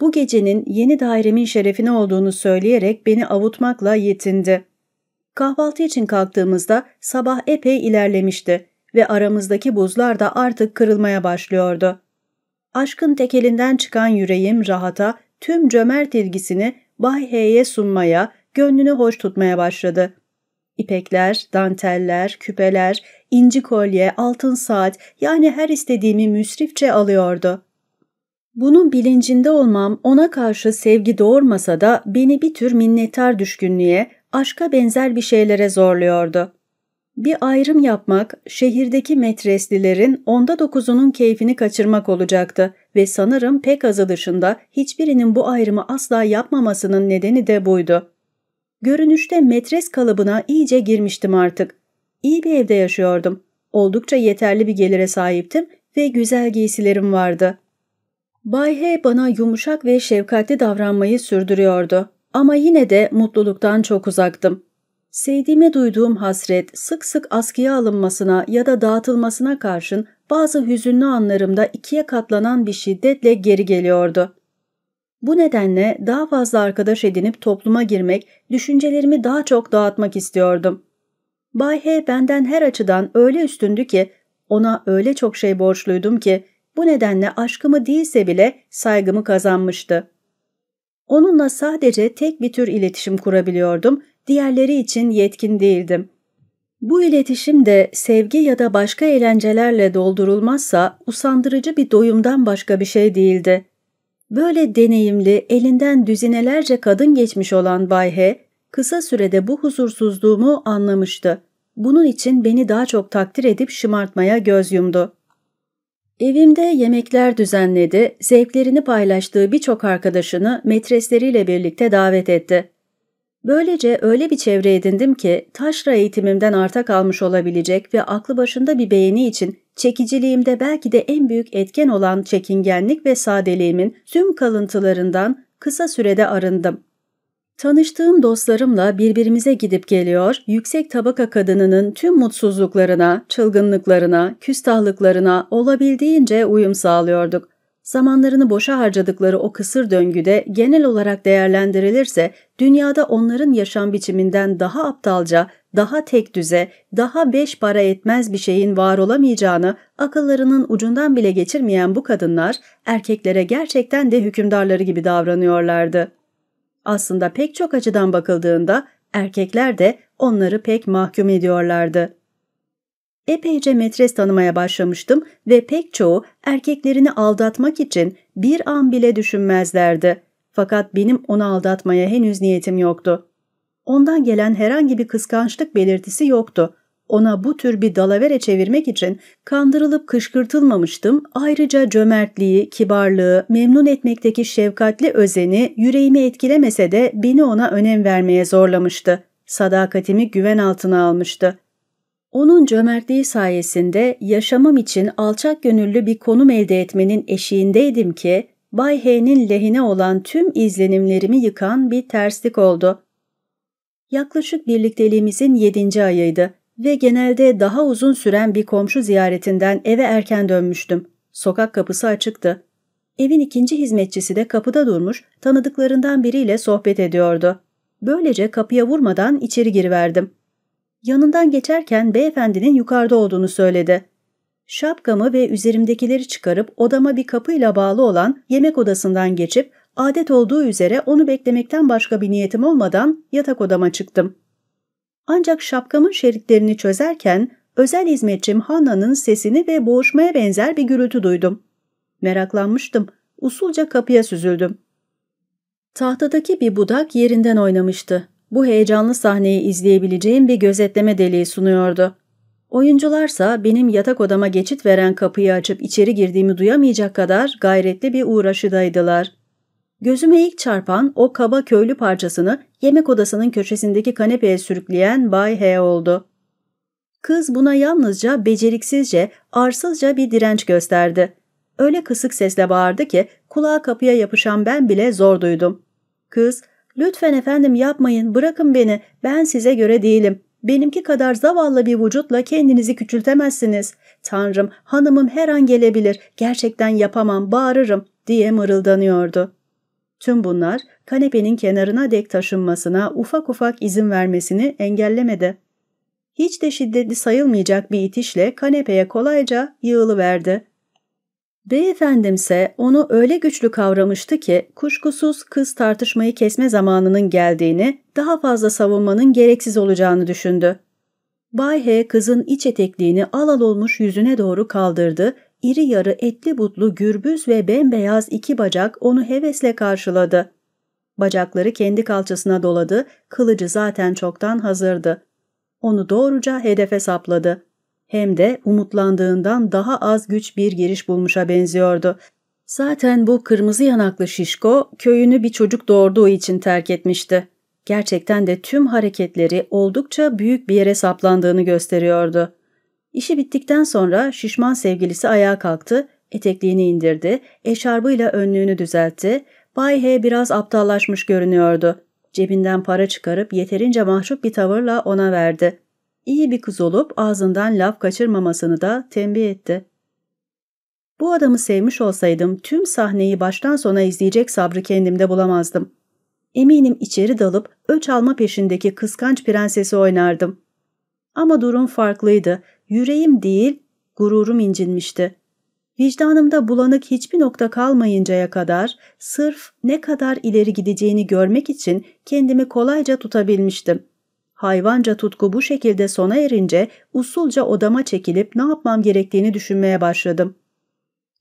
Bu gecenin yeni dairemin şerefine olduğunu söyleyerek beni avutmakla yetindi. Kahvaltı için kalktığımızda sabah epey ilerlemişti ve aramızdaki buzlar da artık kırılmaya başlıyordu. Aşkın tekelinden çıkan yüreğim rahata, tüm cömert ilgisini Bay H'ye sunmaya, gönlünü hoş tutmaya başladı. İpekler, danteller, küpeler, inci kolye, altın saat yani her istediğimi müsrifçe alıyordu. Bunun bilincinde olmam ona karşı sevgi doğurmasa da beni bir tür minnettar düşkünlüğe, aşka benzer bir şeylere zorluyordu. Bir ayrım yapmak, şehirdeki metreslilerin onda dokuzunun keyfini kaçırmak olacaktı ve sanırım pek azı dışında hiçbirinin bu ayrımı asla yapmamasının nedeni de buydu. Görünüşte metres kalıbına iyice girmiştim artık. İyi bir evde yaşıyordum. Oldukça yeterli bir gelire sahiptim ve güzel giysilerim vardı. Bay H bana yumuşak ve şefkatli davranmayı sürdürüyordu. Ama yine de mutluluktan çok uzaktım. Sevdiğime duyduğum hasret sık sık askıya alınmasına ya da dağıtılmasına karşın bazı hüzünlü anlarımda ikiye katlanan bir şiddetle geri geliyordu. Bu nedenle daha fazla arkadaş edinip topluma girmek, düşüncelerimi daha çok dağıtmak istiyordum. Bay H benden her açıdan öyle üstündü ki, ona öyle çok şey borçluydum ki, bu nedenle aşkımı değilse bile saygımı kazanmıştı. Onunla sadece tek bir tür iletişim kurabiliyordum, diğerleri için yetkin değildim. Bu iletişim de sevgi ya da başka eğlencelerle doldurulmazsa usandırıcı bir doyumdan başka bir şey değildi. Böyle deneyimli, elinden düzinelerce kadın geçmiş olan Bay He, kısa sürede bu huzursuzluğumu anlamıştı. Bunun için beni daha çok takdir edip şımartmaya göz yumdu. Evimde yemekler düzenledi, zevklerini paylaştığı birçok arkadaşını metresleriyle birlikte davet etti. Böylece öyle bir çevre edindim ki taşra eğitimimden arta kalmış olabilecek ve aklı başında bir beğeni için çekiciliğimde belki de en büyük etken olan çekingenlik ve sadeliğimin tüm kalıntılarından kısa sürede arındım. Tanıştığım dostlarımla birbirimize gidip geliyor, yüksek tabaka kadınının tüm mutsuzluklarına, çılgınlıklarına, küstahlıklarına olabildiğince uyum sağlıyorduk. Zamanlarını boşa harcadıkları o kısır döngüde genel olarak değerlendirilirse dünyada onların yaşam biçiminden daha aptalca daha tek düze, daha beş para etmez bir şeyin var olamayacağını akıllarının ucundan bile geçirmeyen bu kadınlar erkeklere gerçekten de hükümdarları gibi davranıyorlardı. Aslında pek çok açıdan bakıldığında erkekler de onları pek mahkum ediyorlardı. Epeyce metres tanımaya başlamıştım ve pek çoğu erkeklerini aldatmak için bir an bile düşünmezlerdi. Fakat benim onu aldatmaya henüz niyetim yoktu. Ondan gelen herhangi bir kıskançlık belirtisi yoktu. Ona bu tür bir dalavere çevirmek için kandırılıp kışkırtılmamıştım. Ayrıca cömertliği, kibarlığı, memnun etmekteki şefkatli özeni yüreğimi etkilemese de beni ona önem vermeye zorlamıştı. Sadakatimi güven altına almıştı. Onun cömertliği sayesinde yaşamam için alçak gönüllü bir konum elde etmenin eşiğindeydim ki Bay H'nin lehine olan tüm izlenimlerimi yıkan bir terslik oldu. Yaklaşık birlikteliğimizin yedinci ayıydı ve genelde daha uzun süren bir komşu ziyaretinden eve erken dönmüştüm. Sokak kapısı açıktı. Evin ikinci hizmetçisi de kapıda durmuş, tanıdıklarından biriyle sohbet ediyordu. Böylece kapıya vurmadan içeri giriverdim. Yanından geçerken beyefendinin yukarıda olduğunu söyledi. Şapkamı ve üzerimdekileri çıkarıp odama bir kapıyla bağlı olan yemek odasından geçip Adet olduğu üzere onu beklemekten başka bir niyetim olmadan yatak odama çıktım. Ancak şapkamın şeritlerini çözerken özel hizmetçim Hanna'nın sesini ve boğuşmaya benzer bir gürültü duydum. Meraklanmıştım. Usulca kapıya süzüldüm. Tahtadaki bir budak yerinden oynamıştı. Bu heyecanlı sahneyi izleyebileceğim bir gözetleme deliği sunuyordu. Oyuncularsa benim yatak odama geçit veren kapıyı açıp içeri girdiğimi duyamayacak kadar gayretli bir uğraşıdaydılar. Gözüme ilk çarpan o kaba köylü parçasını yemek odasının köşesindeki kanepeye sürükleyen Bay H oldu. Kız buna yalnızca beceriksizce, arsızca bir direnç gösterdi. Öyle kısık sesle bağırdı ki kulağa kapıya yapışan ben bile zor duydum. Kız, lütfen efendim yapmayın, bırakın beni, ben size göre değilim. Benimki kadar zavallı bir vücutla kendinizi küçültemezsiniz. Tanrım, hanımım her an gelebilir, gerçekten yapamam, bağırırım diye mırıldanıyordu. Tüm bunlar kanepenin kenarına dek taşınmasına ufak ufak izin vermesini engellemedi. Hiç de şiddetli sayılmayacak bir itişle kanepeye kolayca yığılıverdi. Beyefendimse onu öyle güçlü kavramıştı ki kuşkusuz kız tartışmayı kesme zamanının geldiğini, daha fazla savunmanın gereksiz olacağını düşündü. Bay H kızın iç etekliğini alal olmuş yüzüne doğru kaldırdı İri yarı etli butlu gürbüz ve bembeyaz iki bacak onu hevesle karşıladı. Bacakları kendi kalçasına doladı, kılıcı zaten çoktan hazırdı. Onu doğruca hedefe sapladı. Hem de umutlandığından daha az güç bir giriş bulmuşa benziyordu. Zaten bu kırmızı yanaklı şişko köyünü bir çocuk doğurduğu için terk etmişti. Gerçekten de tüm hareketleri oldukça büyük bir yere saplandığını gösteriyordu. İşi bittikten sonra şişman sevgilisi ayağa kalktı, etekliğini indirdi, eşarbıyla önlüğünü düzeltti. Bay H biraz aptallaşmış görünüyordu. Cebinden para çıkarıp yeterince mahcup bir tavırla ona verdi. İyi bir kız olup ağzından laf kaçırmamasını da tembih etti. Bu adamı sevmiş olsaydım tüm sahneyi baştan sona izleyecek sabrı kendimde bulamazdım. Eminim içeri dalıp öç alma peşindeki kıskanç prensesi oynardım. Ama durum farklıydı yüreğim değil, gururum incinmişti. Vicdanımda bulanık hiçbir nokta kalmayıncaya kadar sırf ne kadar ileri gideceğini görmek için kendimi kolayca tutabilmiştim. Hayvanca tutku bu şekilde sona erince usulca odama çekilip ne yapmam gerektiğini düşünmeye başladım.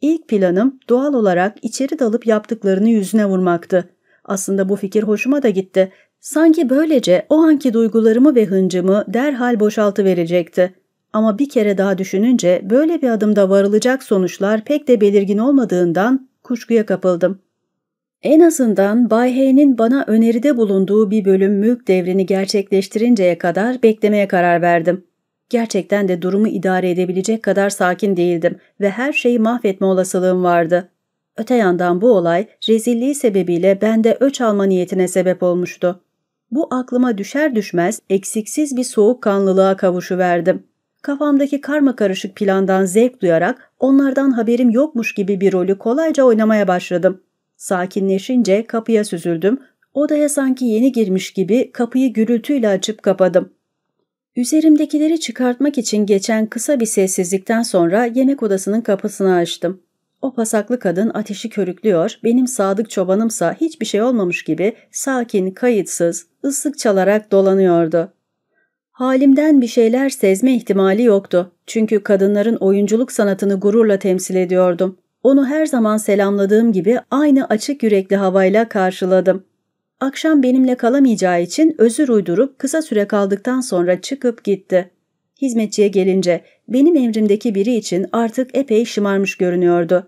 İlk planım doğal olarak içeri dalıp yaptıklarını yüzüne vurmaktı. Aslında bu fikir hoşuma da gitti. Sanki böylece o anki duygularımı ve hıncımı derhal boşaltı verecekti. Ama bir kere daha düşününce böyle bir adımda varılacak sonuçlar pek de belirgin olmadığından kuşkuya kapıldım. En azından Bay Hay'nin bana öneride bulunduğu bir bölüm mülk devrini gerçekleştirinceye kadar beklemeye karar verdim. Gerçekten de durumu idare edebilecek kadar sakin değildim ve her şeyi mahvetme olasılığım vardı. Öte yandan bu olay rezilliği sebebiyle bende öç alma niyetine sebep olmuştu. Bu aklıma düşer düşmez eksiksiz bir soğukkanlılığa kavuşuverdim. Kafamdaki karma karışık plandan zevk duyarak onlardan haberim yokmuş gibi bir rolü kolayca oynamaya başladım. Sakinleşince kapıya süzüldüm. Odaya sanki yeni girmiş gibi kapıyı gürültüyle açıp kapadım. Üzerimdekileri çıkartmak için geçen kısa bir sessizlikten sonra yemek odasının kapısını açtım. O pasaklı kadın ateşi körüklüyor, benim sadık çobanımsa hiçbir şey olmamış gibi sakin, kayıtsız, ıslık çalarak dolanıyordu. Halimden bir şeyler sezme ihtimali yoktu. Çünkü kadınların oyunculuk sanatını gururla temsil ediyordum. Onu her zaman selamladığım gibi aynı açık yürekli havayla karşıladım. Akşam benimle kalamayacağı için özür uydurup kısa süre kaldıktan sonra çıkıp gitti. Hizmetçiye gelince benim emrimdeki biri için artık epey şımarmış görünüyordu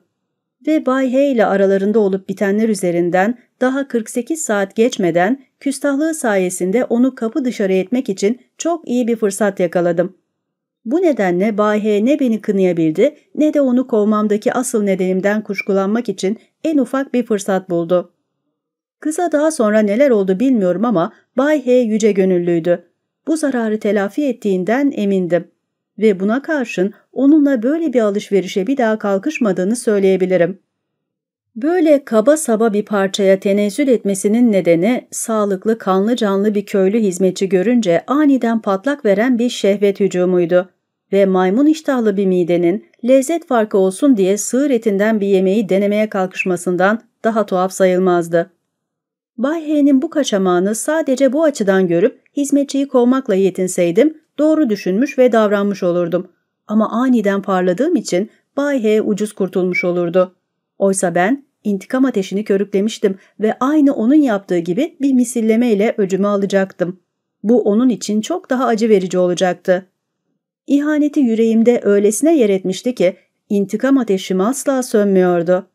ve Bay Hay ile aralarında olup bitenler üzerinden daha 48 saat geçmeden küstahlığı sayesinde onu kapı dışarı etmek için çok iyi bir fırsat yakaladım. Bu nedenle Bay Hay ne beni kınayabildi ne de onu kovmamdaki asıl nedenimden kuşkulanmak için en ufak bir fırsat buldu. Kıza daha sonra neler oldu bilmiyorum ama Bay Hay yüce gönüllüydü. Bu zararı telafi ettiğinden emindim ve buna karşın onunla böyle bir alışverişe bir daha kalkışmadığını söyleyebilirim. Böyle kaba saba bir parçaya tenezzül etmesinin nedeni sağlıklı kanlı canlı bir köylü hizmetçi görünce aniden patlak veren bir şehvet hücumuydu ve maymun iştahlı bir midenin lezzet farkı olsun diye sığır etinden bir yemeği denemeye kalkışmasından daha tuhaf sayılmazdı. Bay H'nin bu kaçamağını sadece bu açıdan görüp hizmetçiyi kovmakla yetinseydim doğru düşünmüş ve davranmış olurdum. Ama aniden parladığım için Bay H ucuz kurtulmuş olurdu. Oysa ben intikam ateşini körüklemiştim ve aynı onun yaptığı gibi bir misilleme ile öcümü alacaktım. Bu onun için çok daha acı verici olacaktı. İhaneti yüreğimde öylesine yer etmişti ki intikam ateşim asla sönmüyordu.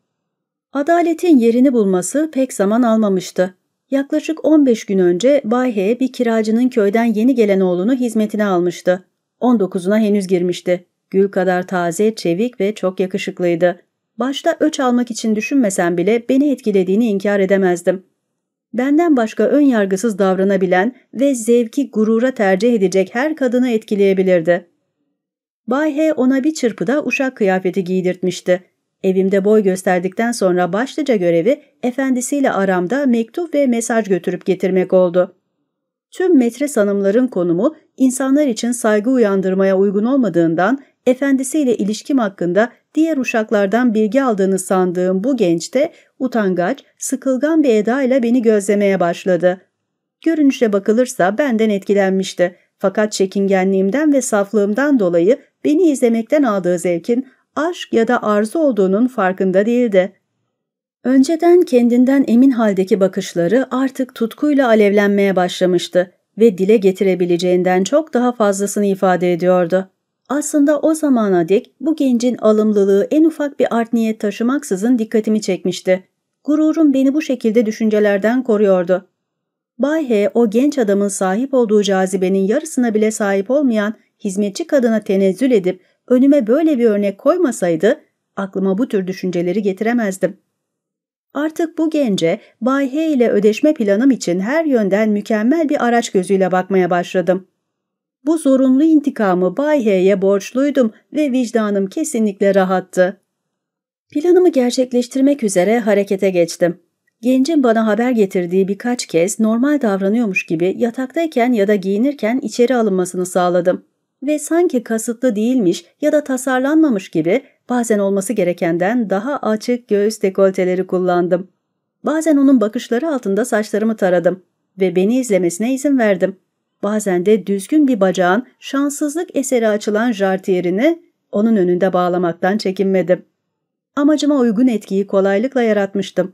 Adaletin yerini bulması pek zaman almamıştı. Yaklaşık 15 gün önce Bay H bir kiracının köyden yeni gelen oğlunu hizmetine almıştı. 19'una henüz girmişti. Gül kadar taze, çevik ve çok yakışıklıydı. Başta öç almak için düşünmesem bile beni etkilediğini inkar edemezdim. Benden başka ön yargısız davranabilen ve zevki gurura tercih edecek her kadını etkileyebilirdi. Bay H ona bir çırpıda uşak kıyafeti giydirtmişti Evimde boy gösterdikten sonra başlıca görevi efendisiyle aramda mektup ve mesaj götürüp getirmek oldu. Tüm metre sanımların konumu insanlar için saygı uyandırmaya uygun olmadığından efendisiyle ilişkim hakkında diğer uşaklardan bilgi aldığını sandığım bu genç de utangaç, sıkılgan bir edayla beni gözlemeye başladı. Görünüşe bakılırsa benden etkilenmişti. Fakat çekingenliğimden ve saflığımdan dolayı beni izlemekten aldığı zevkin aşk ya da arzu olduğunun farkında değildi. Önceden kendinden emin haldeki bakışları artık tutkuyla alevlenmeye başlamıştı ve dile getirebileceğinden çok daha fazlasını ifade ediyordu. Aslında o zamana dek bu gencin alımlılığı en ufak bir art niyet taşımaksızın dikkatimi çekmişti. Gururum beni bu şekilde düşüncelerden koruyordu. Bay H, o genç adamın sahip olduğu cazibenin yarısına bile sahip olmayan hizmetçi kadına tenezzül edip önüme böyle bir örnek koymasaydı aklıma bu tür düşünceleri getiremezdim. Artık bu gence Bay H ile ödeşme planım için her yönden mükemmel bir araç gözüyle bakmaya başladım. Bu zorunlu intikamı Bay H'ye borçluydum ve vicdanım kesinlikle rahattı. Planımı gerçekleştirmek üzere harekete geçtim. Gencin bana haber getirdiği birkaç kez normal davranıyormuş gibi yataktayken ya da giyinirken içeri alınmasını sağladım ve sanki kasıtlı değilmiş ya da tasarlanmamış gibi bazen olması gerekenden daha açık göğüs dekolteleri kullandım. Bazen onun bakışları altında saçlarımı taradım ve beni izlemesine izin verdim. Bazen de düzgün bir bacağın şanssızlık eseri açılan jartiyerini onun önünde bağlamaktan çekinmedim. Amacıma uygun etkiyi kolaylıkla yaratmıştım.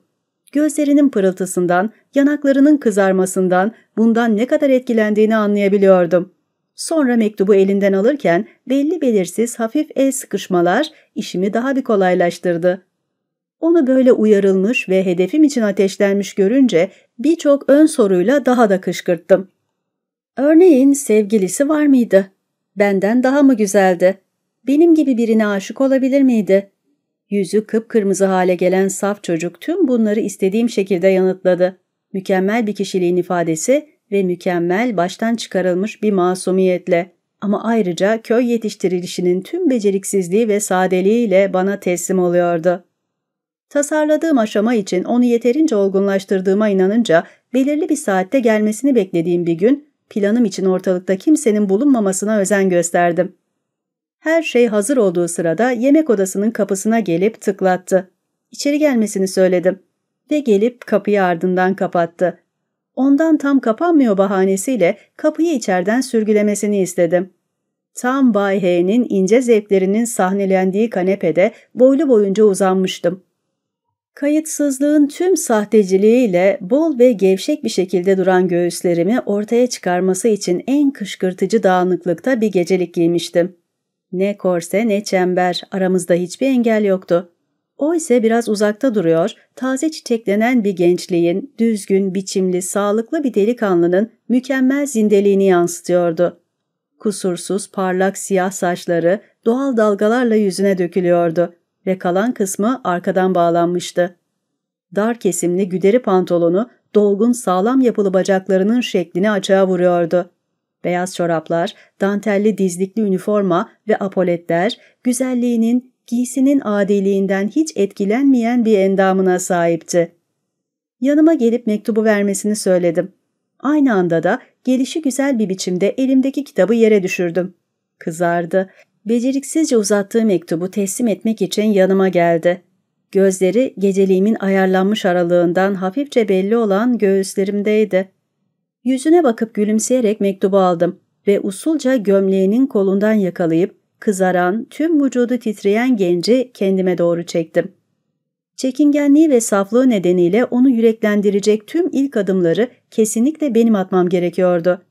Gözlerinin pırıltısından, yanaklarının kızarmasından bundan ne kadar etkilendiğini anlayabiliyordum.'' Sonra mektubu elinden alırken belli belirsiz hafif el sıkışmalar işimi daha bir kolaylaştırdı. Onu böyle uyarılmış ve hedefim için ateşlenmiş görünce birçok ön soruyla daha da kışkırttım. Örneğin sevgilisi var mıydı? Benden daha mı güzeldi? Benim gibi birine aşık olabilir miydi? Yüzü kıpkırmızı hale gelen saf çocuk tüm bunları istediğim şekilde yanıtladı. Mükemmel bir kişiliğin ifadesi ve mükemmel baştan çıkarılmış bir masumiyetle ama ayrıca köy yetiştirilişinin tüm beceriksizliği ve sadeliğiyle bana teslim oluyordu. Tasarladığım aşama için onu yeterince olgunlaştırdığıma inanınca belirli bir saatte gelmesini beklediğim bir gün planım için ortalıkta kimsenin bulunmamasına özen gösterdim. Her şey hazır olduğu sırada yemek odasının kapısına gelip tıklattı. İçeri gelmesini söyledim ve gelip kapıyı ardından kapattı ondan tam kapanmıyor bahanesiyle kapıyı içeriden sürgülemesini istedim. Tam Bay H'nin ince zevklerinin sahnelendiği kanepede boylu boyunca uzanmıştım. Kayıtsızlığın tüm sahteciliğiyle bol ve gevşek bir şekilde duran göğüslerimi ortaya çıkarması için en kışkırtıcı dağınıklıkta bir gecelik giymiştim. Ne korse ne çember, aramızda hiçbir engel yoktu. O ise biraz uzakta duruyor, taze çiçeklenen bir gençliğin, düzgün, biçimli, sağlıklı bir delikanlının mükemmel zindeliğini yansıtıyordu. Kusursuz, parlak siyah saçları doğal dalgalarla yüzüne dökülüyordu ve kalan kısmı arkadan bağlanmıştı. Dar kesimli güderi pantolonu dolgun sağlam yapılı bacaklarının şeklini açığa vuruyordu. Beyaz çoraplar, dantelli dizlikli üniforma ve apoletler güzelliğinin giysinin adiliğinden hiç etkilenmeyen bir endamına sahipti. Yanıma gelip mektubu vermesini söyledim. Aynı anda da gelişi güzel bir biçimde elimdeki kitabı yere düşürdüm. Kızardı. Beceriksizce uzattığı mektubu teslim etmek için yanıma geldi. Gözleri geceliğimin ayarlanmış aralığından hafifçe belli olan göğüslerimdeydi. Yüzüne bakıp gülümseyerek mektubu aldım ve usulca gömleğinin kolundan yakalayıp kızaran, tüm vücudu titreyen genci kendime doğru çektim. Çekingenliği ve saflığı nedeniyle onu yüreklendirecek tüm ilk adımları kesinlikle benim atmam gerekiyordu.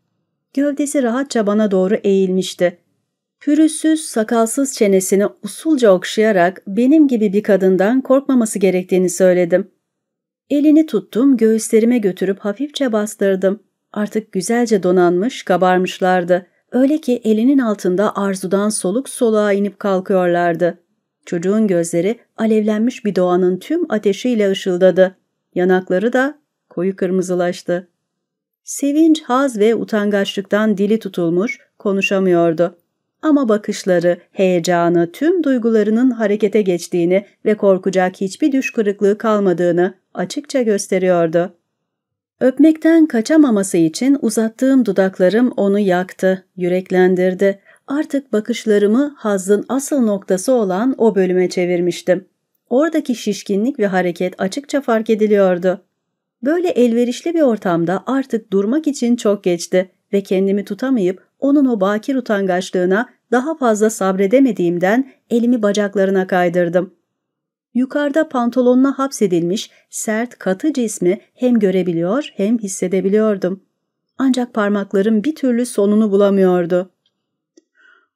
Gövdesi rahatça bana doğru eğilmişti. Pürüzsüz, sakalsız çenesini usulca okşayarak benim gibi bir kadından korkmaması gerektiğini söyledim. Elini tuttum, göğüslerime götürüp hafifçe bastırdım. Artık güzelce donanmış, kabarmışlardı. Öyle ki elinin altında arzudan soluk soluğa inip kalkıyorlardı. Çocuğun gözleri alevlenmiş bir doğanın tüm ateşiyle ışıldadı. Yanakları da koyu kırmızılaştı. Sevinç, haz ve utangaçlıktan dili tutulmuş, konuşamıyordu. Ama bakışları, heyecanı, tüm duygularının harekete geçtiğini ve korkacak hiçbir düş kırıklığı kalmadığını açıkça gösteriyordu. Öpmekten kaçamaması için uzattığım dudaklarım onu yaktı, yüreklendirdi. Artık bakışlarımı hazın asıl noktası olan o bölüme çevirmiştim. Oradaki şişkinlik ve hareket açıkça fark ediliyordu. Böyle elverişli bir ortamda artık durmak için çok geçti ve kendimi tutamayıp onun o bakir utangaçlığına daha fazla sabredemediğimden elimi bacaklarına kaydırdım. Yukarıda pantolonuna hapsedilmiş sert katı cismi hem görebiliyor hem hissedebiliyordum. Ancak parmaklarım bir türlü sonunu bulamıyordu.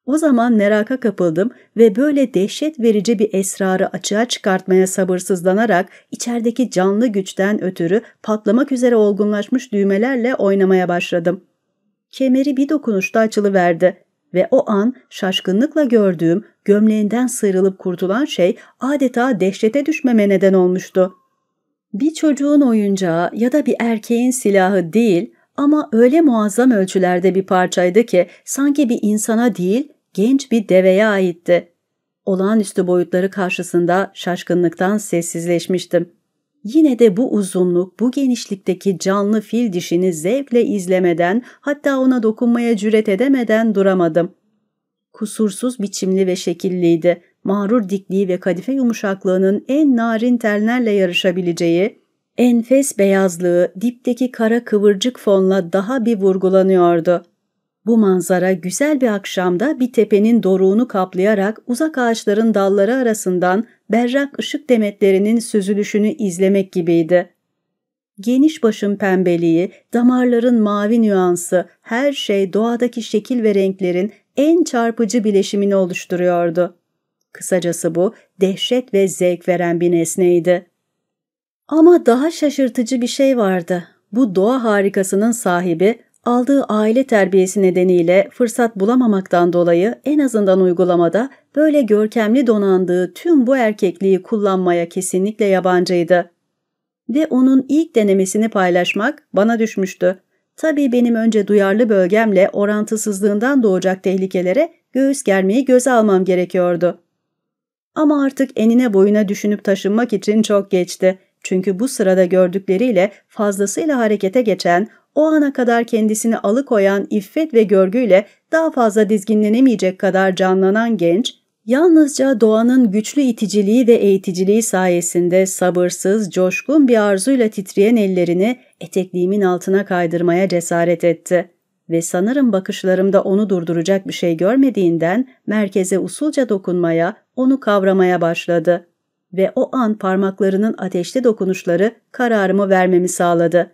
O zaman meraka kapıldım ve böyle dehşet verici bir esrarı açığa çıkartmaya sabırsızlanarak içerideki canlı güçten ötürü patlamak üzere olgunlaşmış düğmelerle oynamaya başladım. Kemeri bir dokunuşta açılıverdi ve o an şaşkınlıkla gördüğüm gömleğinden sıyrılıp kurtulan şey adeta dehşete düşmeme neden olmuştu. Bir çocuğun oyuncağı ya da bir erkeğin silahı değil ama öyle muazzam ölçülerde bir parçaydı ki sanki bir insana değil genç bir deveye aitti. Olağanüstü boyutları karşısında şaşkınlıktan sessizleşmiştim. Yine de bu uzunluk, bu genişlikteki canlı fil dişini zevkle izlemeden, hatta ona dokunmaya cüret edemeden duramadım. Kusursuz biçimli ve şekilliydi. Mağrur dikliği ve kadife yumuşaklığının en narin tellerle yarışabileceği, enfes beyazlığı dipteki kara kıvırcık fonla daha bir vurgulanıyordu.'' Bu manzara güzel bir akşamda bir tepenin doruğunu kaplayarak uzak ağaçların dalları arasından berrak ışık demetlerinin süzülüşünü izlemek gibiydi. Geniş başın pembeliği, damarların mavi nüansı, her şey doğadaki şekil ve renklerin en çarpıcı bileşimini oluşturuyordu. Kısacası bu dehşet ve zevk veren bir nesneydi. Ama daha şaşırtıcı bir şey vardı. Bu doğa harikasının sahibi aldığı aile terbiyesi nedeniyle fırsat bulamamaktan dolayı en azından uygulamada böyle görkemli donandığı tüm bu erkekliği kullanmaya kesinlikle yabancıydı. Ve onun ilk denemesini paylaşmak bana düşmüştü. Tabii benim önce duyarlı bölgemle orantısızlığından doğacak tehlikelere göğüs germeyi göze almam gerekiyordu. Ama artık enine boyuna düşünüp taşınmak için çok geçti. Çünkü bu sırada gördükleriyle fazlasıyla harekete geçen o ana kadar kendisini alıkoyan iffet ve görgüyle daha fazla dizginlenemeyecek kadar canlanan genç, yalnızca doğanın güçlü iticiliği ve eğiticiliği sayesinde sabırsız, coşkun bir arzuyla titreyen ellerini etekliğimin altına kaydırmaya cesaret etti. Ve sanırım bakışlarımda onu durduracak bir şey görmediğinden merkeze usulca dokunmaya, onu kavramaya başladı. Ve o an parmaklarının ateşli dokunuşları kararımı vermemi sağladı.''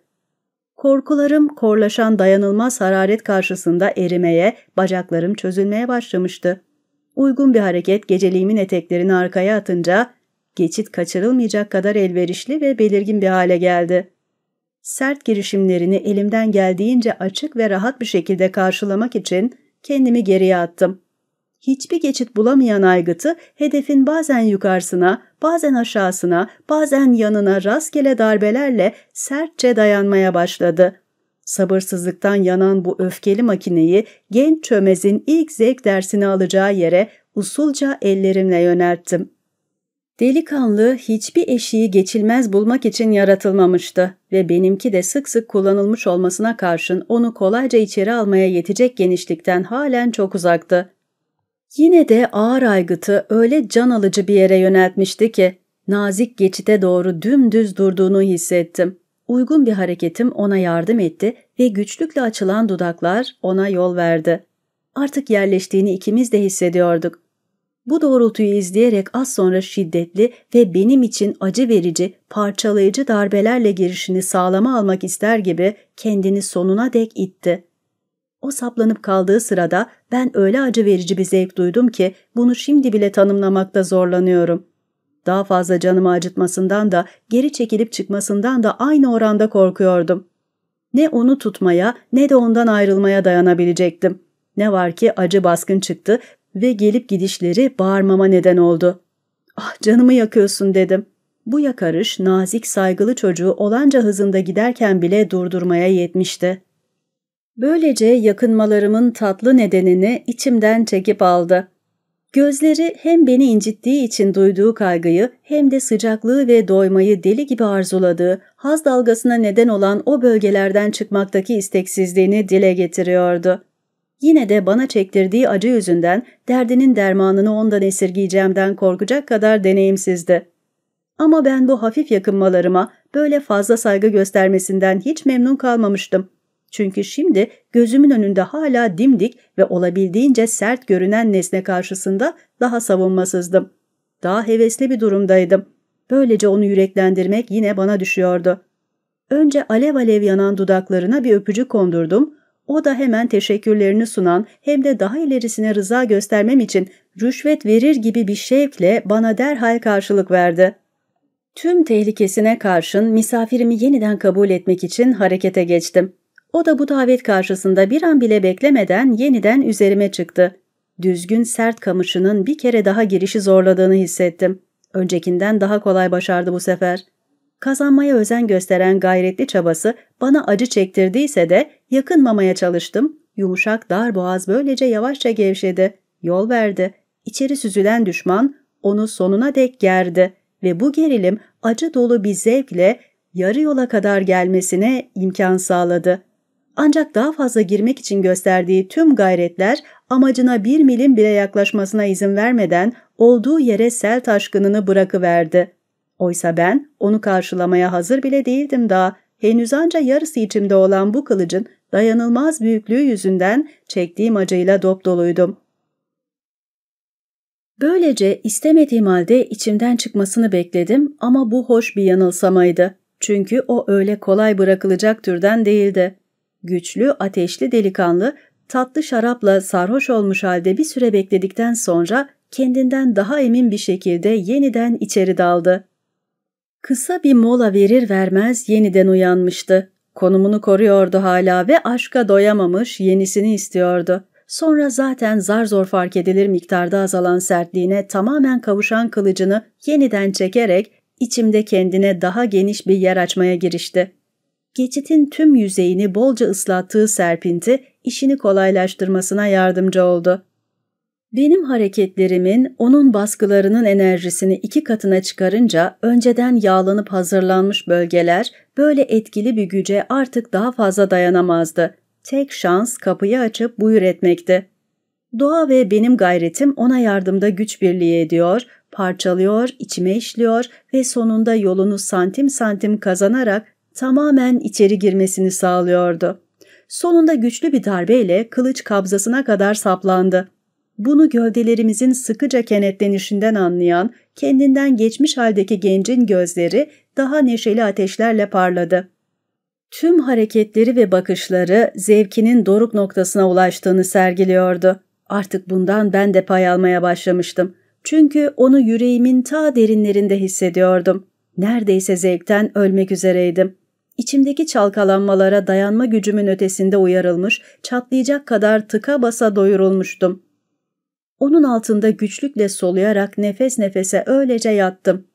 Korkularım korlaşan dayanılmaz hararet karşısında erimeye, bacaklarım çözülmeye başlamıştı. Uygun bir hareket geceliğimin eteklerini arkaya atınca geçit kaçırılmayacak kadar elverişli ve belirgin bir hale geldi. Sert girişimlerini elimden geldiğince açık ve rahat bir şekilde karşılamak için kendimi geriye attım. Hiçbir geçit bulamayan aygıtı hedefin bazen yukarısına, bazen aşağısına, bazen yanına rastgele darbelerle sertçe dayanmaya başladı. Sabırsızlıktan yanan bu öfkeli makineyi genç çömezin ilk zevk dersini alacağı yere usulca ellerimle yönelttim. Delikanlı hiçbir eşiği geçilmez bulmak için yaratılmamıştı ve benimki de sık sık kullanılmış olmasına karşın onu kolayca içeri almaya yetecek genişlikten halen çok uzaktı. Yine de ağır aygıtı öyle can alıcı bir yere yöneltmişti ki nazik geçite doğru dümdüz durduğunu hissettim. Uygun bir hareketim ona yardım etti ve güçlükle açılan dudaklar ona yol verdi. Artık yerleştiğini ikimiz de hissediyorduk. Bu doğrultuyu izleyerek az sonra şiddetli ve benim için acı verici, parçalayıcı darbelerle girişini sağlama almak ister gibi kendini sonuna dek itti.'' O saplanıp kaldığı sırada ben öyle acı verici bir zevk duydum ki bunu şimdi bile tanımlamakta zorlanıyorum. Daha fazla canımı acıtmasından da geri çekilip çıkmasından da aynı oranda korkuyordum. Ne onu tutmaya ne de ondan ayrılmaya dayanabilecektim. Ne var ki acı baskın çıktı ve gelip gidişleri bağırmama neden oldu. Ah canımı yakıyorsun dedim. Bu yakarış nazik saygılı çocuğu olanca hızında giderken bile durdurmaya yetmişti. Böylece yakınmalarımın tatlı nedenini içimden çekip aldı. Gözleri hem beni incittiği için duyduğu kaygıyı hem de sıcaklığı ve doymayı deli gibi arzuladığı, haz dalgasına neden olan o bölgelerden çıkmaktaki isteksizliğini dile getiriyordu. Yine de bana çektirdiği acı yüzünden derdinin dermanını ondan esirgeyeceğimden korkacak kadar deneyimsizdi. Ama ben bu hafif yakınmalarıma böyle fazla saygı göstermesinden hiç memnun kalmamıştım. Çünkü şimdi gözümün önünde hala dimdik ve olabildiğince sert görünen nesne karşısında daha savunmasızdım. Daha hevesli bir durumdaydım. Böylece onu yüreklendirmek yine bana düşüyordu. Önce alev alev yanan dudaklarına bir öpücük kondurdum. O da hemen teşekkürlerini sunan hem de daha ilerisine rıza göstermem için rüşvet verir gibi bir şevkle bana derhal karşılık verdi. Tüm tehlikesine karşın misafirimi yeniden kabul etmek için harekete geçtim. O da bu davet karşısında bir an bile beklemeden yeniden üzerime çıktı. Düzgün sert kamışının bir kere daha girişi zorladığını hissettim. Öncekinden daha kolay başardı bu sefer. Kazanmaya özen gösteren gayretli çabası bana acı çektirdiyse de yakınmamaya çalıştım. Yumuşak dar boğaz böylece yavaşça gevşedi. Yol verdi. İçeri süzülen düşman onu sonuna dek gerdi ve bu gerilim acı dolu bir zevkle yarı yola kadar gelmesine imkan sağladı. Ancak daha fazla girmek için gösterdiği tüm gayretler amacına bir milim bile yaklaşmasına izin vermeden olduğu yere sel taşkınını bırakıverdi. Oysa ben onu karşılamaya hazır bile değildim daha. Henüz anca yarısı içimde olan bu kılıcın dayanılmaz büyüklüğü yüzünden çektiğim acıyla dop doluydum. Böylece istemediğim halde içimden çıkmasını bekledim ama bu hoş bir yanılsamaydı. Çünkü o öyle kolay bırakılacak türden değildi. Güçlü, ateşli delikanlı tatlı şarapla sarhoş olmuş halde bir süre bekledikten sonra kendinden daha emin bir şekilde yeniden içeri daldı. Kısa bir mola verir vermez yeniden uyanmıştı. Konumunu koruyordu hala ve aşka doyamamış yenisini istiyordu. Sonra zaten zar zor fark edilir miktarda azalan sertliğine tamamen kavuşan kılıcını yeniden çekerek içimde kendine daha geniş bir yer açmaya girişti geçitin tüm yüzeyini bolca ıslattığı serpinti işini kolaylaştırmasına yardımcı oldu. Benim hareketlerimin onun baskılarının enerjisini iki katına çıkarınca önceden yağlanıp hazırlanmış bölgeler böyle etkili bir güce artık daha fazla dayanamazdı. Tek şans kapıyı açıp buyur etmekti. Doğa ve benim gayretim ona yardımda güç birliği ediyor, parçalıyor, içime işliyor ve sonunda yolunu santim santim kazanarak tamamen içeri girmesini sağlıyordu. Sonunda güçlü bir darbeyle kılıç kabzasına kadar saplandı. Bunu gövdelerimizin sıkıca kenetlenişinden anlayan, kendinden geçmiş haldeki gencin gözleri daha neşeli ateşlerle parladı. Tüm hareketleri ve bakışları zevkinin doruk noktasına ulaştığını sergiliyordu. Artık bundan ben de pay almaya başlamıştım. Çünkü onu yüreğimin ta derinlerinde hissediyordum. Neredeyse zevkten ölmek üzereydim. İçimdeki çalkalanmalara dayanma gücümün ötesinde uyarılmış, çatlayacak kadar tıka basa doyurulmuştum. Onun altında güçlükle soluyarak nefes nefese öylece yattım.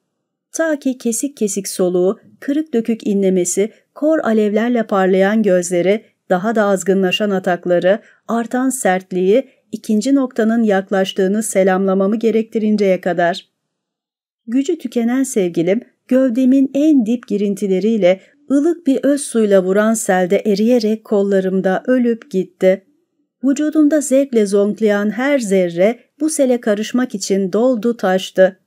Ta ki kesik kesik soluğu, kırık dökük inlemesi, kor alevlerle parlayan gözleri, daha da azgınlaşan atakları, artan sertliği, ikinci noktanın yaklaştığını selamlamamı gerektirinceye kadar. Gücü tükenen sevgilim gövdemin en dip girintileriyle ılık bir öz suyla vuran selde eriyerek kollarımda ölüp gitti. Vücudumda zevkle zonklayan her zerre bu sele karışmak için doldu taştı.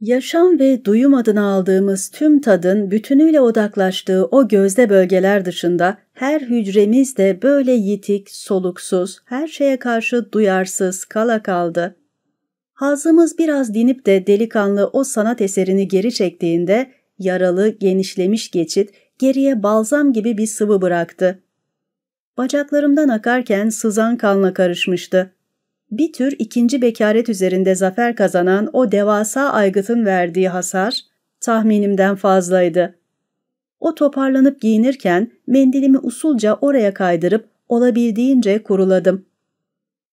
Yaşam ve duyum adına aldığımız tüm tadın bütünüyle odaklaştığı o gözde bölgeler dışında her hücremiz de böyle yitik, soluksuz, her şeye karşı duyarsız kala kaldı. Hazımız biraz dinip de delikanlı o sanat eserini geri çektiğinde yaralı, genişlemiş geçit geriye balzam gibi bir sıvı bıraktı. Bacaklarımdan akarken sızan kanla karışmıştı. Bir tür ikinci bekaret üzerinde zafer kazanan o devasa aygıtın verdiği hasar tahminimden fazlaydı. O toparlanıp giyinirken mendilimi usulca oraya kaydırıp olabildiğince kuruladım.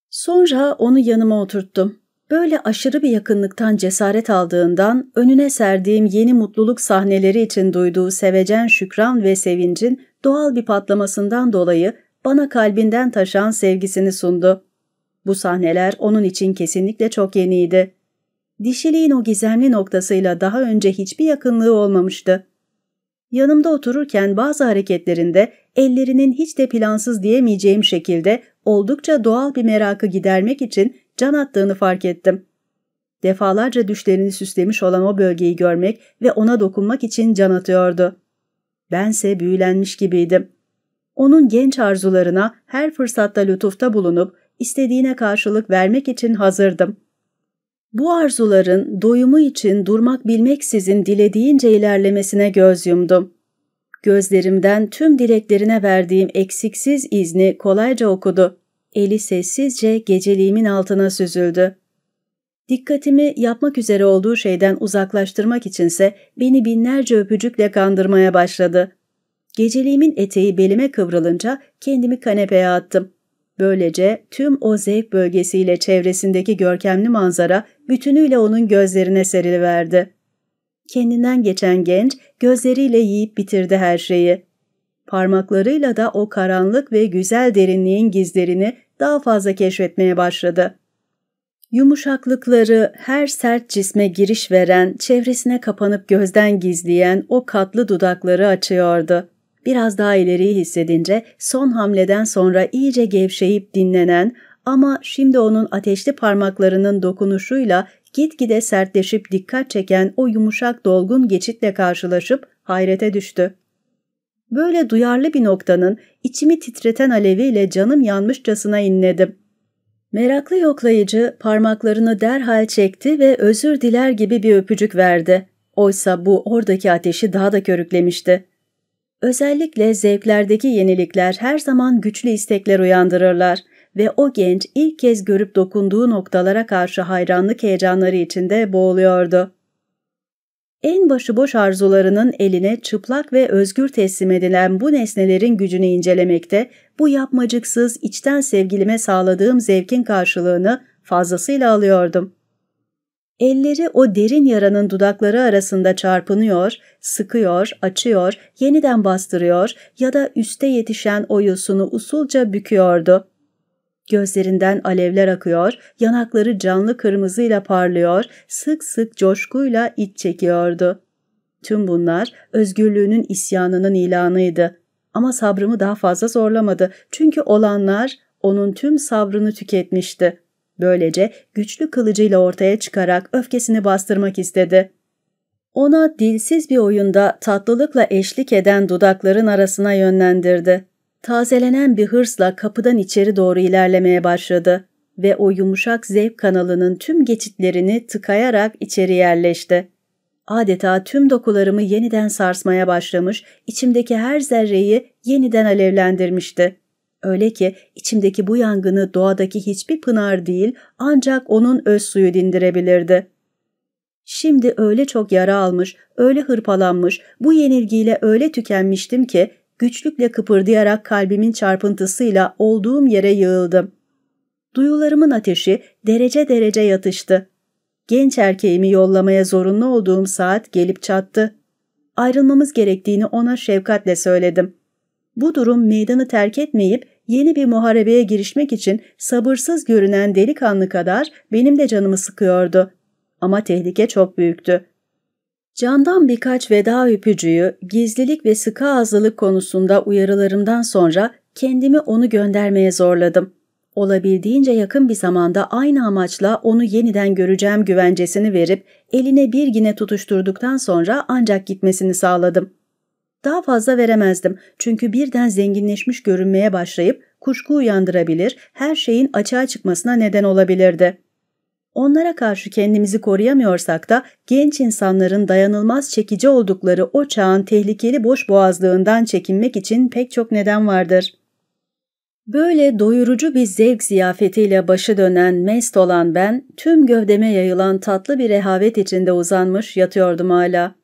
Sonra onu yanıma oturttum. Böyle aşırı bir yakınlıktan cesaret aldığından önüne serdiğim yeni mutluluk sahneleri için duyduğu sevecen şükran ve sevincin doğal bir patlamasından dolayı bana kalbinden taşan sevgisini sundu. Bu sahneler onun için kesinlikle çok yeniydi. Dişiliğin o gizemli noktasıyla daha önce hiçbir yakınlığı olmamıştı. Yanımda otururken bazı hareketlerinde ellerinin hiç de plansız diyemeyeceğim şekilde oldukça doğal bir merakı gidermek için can attığını fark ettim. Defalarca düşlerini süslemiş olan o bölgeyi görmek ve ona dokunmak için can atıyordu. Bense büyülenmiş gibiydim. Onun genç arzularına her fırsatta lütufta bulunup istediğine karşılık vermek için hazırdım. Bu arzuların doyumu için durmak bilmeksizin dilediğince ilerlemesine göz yumdum. Gözlerimden tüm dileklerine verdiğim eksiksiz izni kolayca okudu. Eli sessizce geceliğimin altına süzüldü. Dikkatimi yapmak üzere olduğu şeyden uzaklaştırmak içinse beni binlerce öpücükle kandırmaya başladı. Geceliğimin eteği belime kıvrılınca kendimi kanepeye attım. Böylece tüm o zevk bölgesiyle çevresindeki görkemli manzara bütünüyle onun gözlerine seriliverdi. Kendinden geçen genç gözleriyle yiyip bitirdi her şeyi parmaklarıyla da o karanlık ve güzel derinliğin gizlerini daha fazla keşfetmeye başladı. Yumuşaklıkları her sert cisme giriş veren, çevresine kapanıp gözden gizleyen o katlı dudakları açıyordu. Biraz daha ileriyi hissedince son hamleden sonra iyice gevşeyip dinlenen ama şimdi onun ateşli parmaklarının dokunuşuyla gitgide sertleşip dikkat çeken o yumuşak dolgun geçitle karşılaşıp hayrete düştü. Böyle duyarlı bir noktanın içimi titreten aleviyle canım yanmışçasına inledim. Meraklı yoklayıcı parmaklarını derhal çekti ve özür diler gibi bir öpücük verdi. Oysa bu oradaki ateşi daha da körüklemişti. Özellikle zevklerdeki yenilikler her zaman güçlü istekler uyandırırlar ve o genç ilk kez görüp dokunduğu noktalara karşı hayranlık heyecanları içinde boğuluyordu en başıboş arzularının eline çıplak ve özgür teslim edilen bu nesnelerin gücünü incelemekte, bu yapmacıksız içten sevgilime sağladığım zevkin karşılığını fazlasıyla alıyordum. Elleri o derin yaranın dudakları arasında çarpınıyor, sıkıyor, açıyor, yeniden bastırıyor ya da üste yetişen o yosunu usulca büküyordu. Gözlerinden alevler akıyor, yanakları canlı kırmızıyla parlıyor, sık sık coşkuyla iç çekiyordu. Tüm bunlar özgürlüğünün isyanının ilanıydı. Ama sabrımı daha fazla zorlamadı çünkü olanlar onun tüm sabrını tüketmişti. Böylece güçlü kılıcıyla ortaya çıkarak öfkesini bastırmak istedi. Ona dilsiz bir oyunda tatlılıkla eşlik eden dudakların arasına yönlendirdi tazelenen bir hırsla kapıdan içeri doğru ilerlemeye başladı ve o yumuşak zevk kanalının tüm geçitlerini tıkayarak içeri yerleşti. Adeta tüm dokularımı yeniden sarsmaya başlamış, içimdeki her zerreyi yeniden alevlendirmişti. Öyle ki içimdeki bu yangını doğadaki hiçbir pınar değil ancak onun öz suyu dindirebilirdi. Şimdi öyle çok yara almış, öyle hırpalanmış, bu yenilgiyle öyle tükenmiştim ki güçlükle kıpırdayarak kalbimin çarpıntısıyla olduğum yere yığıldım. Duyularımın ateşi derece derece yatıştı. Genç erkeğimi yollamaya zorunlu olduğum saat gelip çattı. Ayrılmamız gerektiğini ona şefkatle söyledim. Bu durum meydanı terk etmeyip yeni bir muharebeye girişmek için sabırsız görünen delikanlı kadar benim de canımı sıkıyordu. Ama tehlike çok büyüktü. Candan birkaç veda öpücüğü, gizlilik ve sıkı ağızlılık konusunda uyarılarımdan sonra kendimi onu göndermeye zorladım. Olabildiğince yakın bir zamanda aynı amaçla onu yeniden göreceğim güvencesini verip eline bir yine tutuşturduktan sonra ancak gitmesini sağladım. Daha fazla veremezdim çünkü birden zenginleşmiş görünmeye başlayıp kuşku uyandırabilir, her şeyin açığa çıkmasına neden olabilirdi.'' Onlara karşı kendimizi koruyamıyorsak da genç insanların dayanılmaz çekici oldukları o çağın tehlikeli boş boğazlığından çekinmek için pek çok neden vardır. Böyle doyurucu bir zevk ziyafetiyle başı dönen mest olan ben, tüm gövdeme yayılan tatlı bir rehavet içinde uzanmış yatıyordum hala.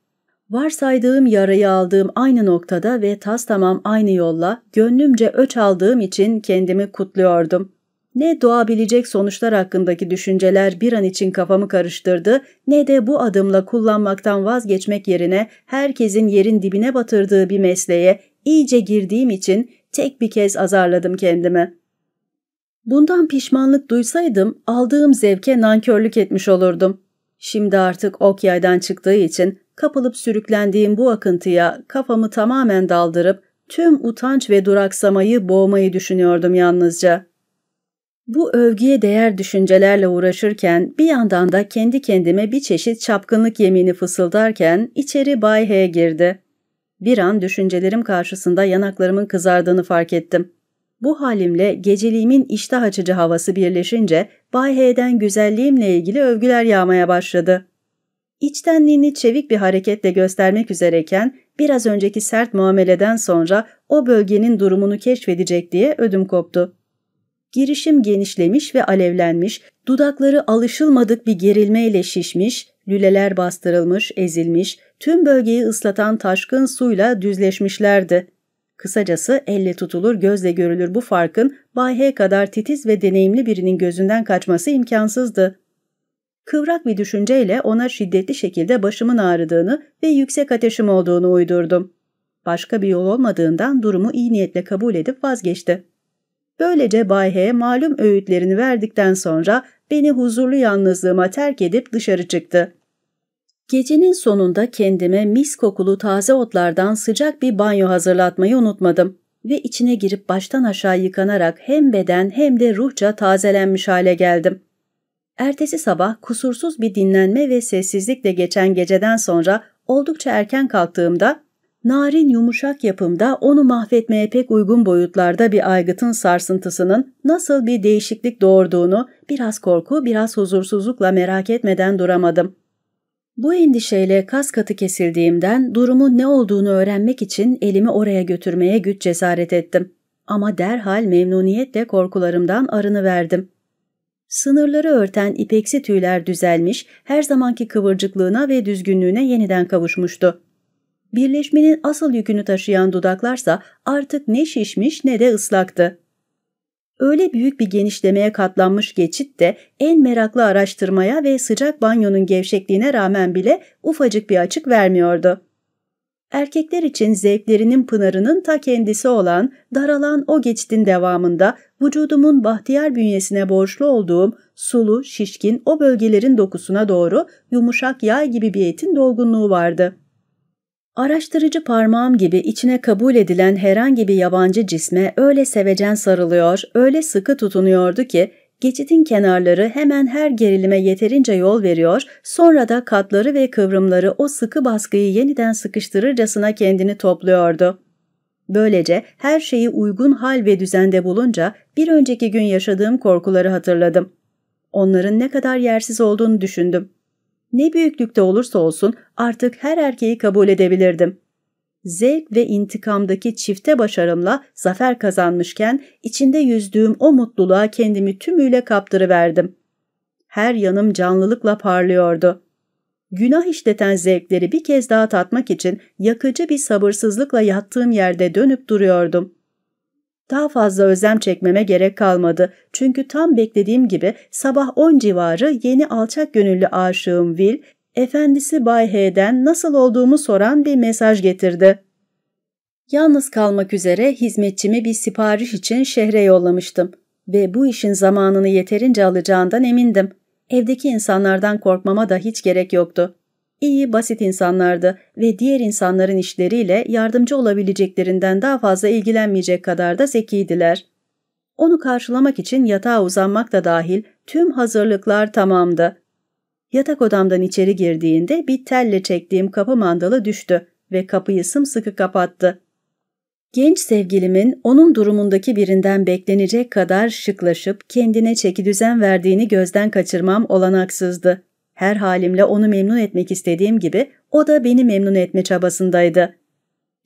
Varsaydığım yarayı aldığım aynı noktada ve tas tamam aynı yolla gönlümce öç aldığım için kendimi kutluyordum.'' Ne doğabilecek sonuçlar hakkındaki düşünceler bir an için kafamı karıştırdı ne de bu adımla kullanmaktan vazgeçmek yerine herkesin yerin dibine batırdığı bir mesleğe iyice girdiğim için tek bir kez azarladım kendimi. Bundan pişmanlık duysaydım aldığım zevke nankörlük etmiş olurdum. Şimdi artık ok yaydan çıktığı için kapılıp sürüklendiğim bu akıntıya kafamı tamamen daldırıp tüm utanç ve duraksamayı boğmayı düşünüyordum yalnızca. Bu övgüye değer düşüncelerle uğraşırken bir yandan da kendi kendime bir çeşit çapkınlık yemini fısıldarken içeri Bay H girdi. Bir an düşüncelerim karşısında yanaklarımın kızardığını fark ettim. Bu halimle geceliğimin iştah açıcı havası birleşince Bay H'den güzelliğimle ilgili övgüler yağmaya başladı. İçtenliğini çevik bir hareketle göstermek üzereyken biraz önceki sert muameleden sonra o bölgenin durumunu keşfedecek diye ödüm koptu. Girişim genişlemiş ve alevlenmiş, dudakları alışılmadık bir gerilmeyle şişmiş, lüleler bastırılmış, ezilmiş, tüm bölgeyi ıslatan taşkın suyla düzleşmişlerdi. Kısacası elle tutulur, gözle görülür bu farkın bayhe kadar titiz ve deneyimli birinin gözünden kaçması imkansızdı. Kıvrak bir düşünceyle ona şiddetli şekilde başımın ağrıdığını ve yüksek ateşim olduğunu uydurdum. Başka bir yol olmadığından durumu iyi niyetle kabul edip vazgeçti. Böylece Bayhe malum öğütlerini verdikten sonra beni huzurlu yalnızlığıma terk edip dışarı çıktı. Gecenin sonunda kendime mis kokulu taze otlardan sıcak bir banyo hazırlatmayı unutmadım ve içine girip baştan aşağı yıkanarak hem beden hem de ruhça tazelenmiş hale geldim. Ertesi sabah kusursuz bir dinlenme ve sessizlikle geçen geceden sonra oldukça erken kalktığımda narin yumuşak yapımda onu mahvetmeye pek uygun boyutlarda bir aygıtın sarsıntısının nasıl bir değişiklik doğurduğunu biraz korku biraz huzursuzlukla merak etmeden duramadım. Bu endişeyle kas katı kesildiğimden durumun ne olduğunu öğrenmek için elimi oraya götürmeye güç cesaret ettim. Ama derhal memnuniyetle korkularımdan arını verdim. Sınırları örten ipeksi tüyler düzelmiş, her zamanki kıvırcıklığına ve düzgünlüğüne yeniden kavuşmuştu birleşmenin asıl yükünü taşıyan dudaklarsa artık ne şişmiş ne de ıslaktı. Öyle büyük bir genişlemeye katlanmış geçit de en meraklı araştırmaya ve sıcak banyonun gevşekliğine rağmen bile ufacık bir açık vermiyordu. Erkekler için zevklerinin pınarının ta kendisi olan, daralan o geçitin devamında vücudumun bahtiyar bünyesine borçlu olduğum sulu, şişkin o bölgelerin dokusuna doğru yumuşak yağ gibi bir etin dolgunluğu vardı.'' Araştırıcı parmağım gibi içine kabul edilen herhangi bir yabancı cisme öyle sevecen sarılıyor, öyle sıkı tutunuyordu ki geçitin kenarları hemen her gerilime yeterince yol veriyor, sonra da katları ve kıvrımları o sıkı baskıyı yeniden sıkıştırırcasına kendini topluyordu. Böylece her şeyi uygun hal ve düzende bulunca bir önceki gün yaşadığım korkuları hatırladım. Onların ne kadar yersiz olduğunu düşündüm. Ne büyüklükte olursa olsun artık her erkeği kabul edebilirdim. Zevk ve intikamdaki çifte başarımla zafer kazanmışken içinde yüzdüğüm o mutluluğa kendimi tümüyle kaptırıverdim. Her yanım canlılıkla parlıyordu. Günah işleten zevkleri bir kez daha tatmak için yakıcı bir sabırsızlıkla yattığım yerde dönüp duruyordum. Daha fazla özlem çekmeme gerek kalmadı çünkü tam beklediğim gibi sabah 10 civarı yeni alçak gönüllü aşığım Will, efendisi Bay H'den nasıl olduğumu soran bir mesaj getirdi. Yalnız kalmak üzere hizmetçimi bir sipariş için şehre yollamıştım ve bu işin zamanını yeterince alacağından emindim. Evdeki insanlardan korkmama da hiç gerek yoktu iyi, basit insanlardı ve diğer insanların işleriyle yardımcı olabileceklerinden daha fazla ilgilenmeyecek kadar da zekiydiler. Onu karşılamak için yatağa uzanmak da dahil tüm hazırlıklar tamamdı. Yatak odamdan içeri girdiğinde bir telle çektiğim kapı mandalı düştü ve kapıyı sımsıkı kapattı. Genç sevgilimin onun durumundaki birinden beklenecek kadar şıklaşıp kendine çeki düzen verdiğini gözden kaçırmam olanaksızdı. Her halimle onu memnun etmek istediğim gibi o da beni memnun etme çabasındaydı.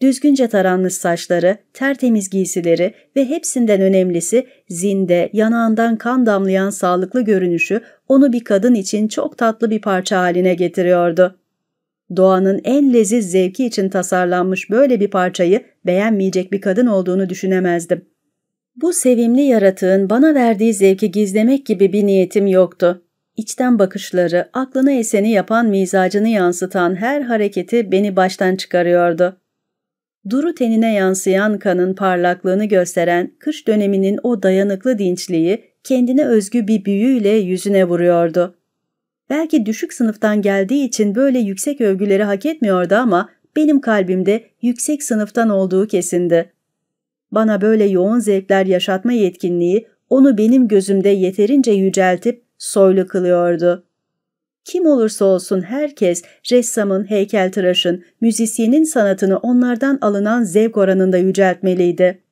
Düzgünce taranmış saçları, tertemiz giysileri ve hepsinden önemlisi zinde, yanağından kan damlayan sağlıklı görünüşü onu bir kadın için çok tatlı bir parça haline getiriyordu. Doğanın en leziz zevki için tasarlanmış böyle bir parçayı beğenmeyecek bir kadın olduğunu düşünemezdim. Bu sevimli yaratığın bana verdiği zevki gizlemek gibi bir niyetim yoktu içten bakışları, aklına eseni yapan mizacını yansıtan her hareketi beni baştan çıkarıyordu. Duru tenine yansıyan kanın parlaklığını gösteren kış döneminin o dayanıklı dinçliği kendine özgü bir büyüyle yüzüne vuruyordu. Belki düşük sınıftan geldiği için böyle yüksek övgüleri hak etmiyordu ama benim kalbimde yüksek sınıftan olduğu kesindi. Bana böyle yoğun zevkler yaşatma yetkinliği onu benim gözümde yeterince yüceltip soylu kılıyordu. Kim olursa olsun herkes ressamın, heykeltıraşın, müzisyenin sanatını onlardan alınan zevk oranında yüceltmeliydi.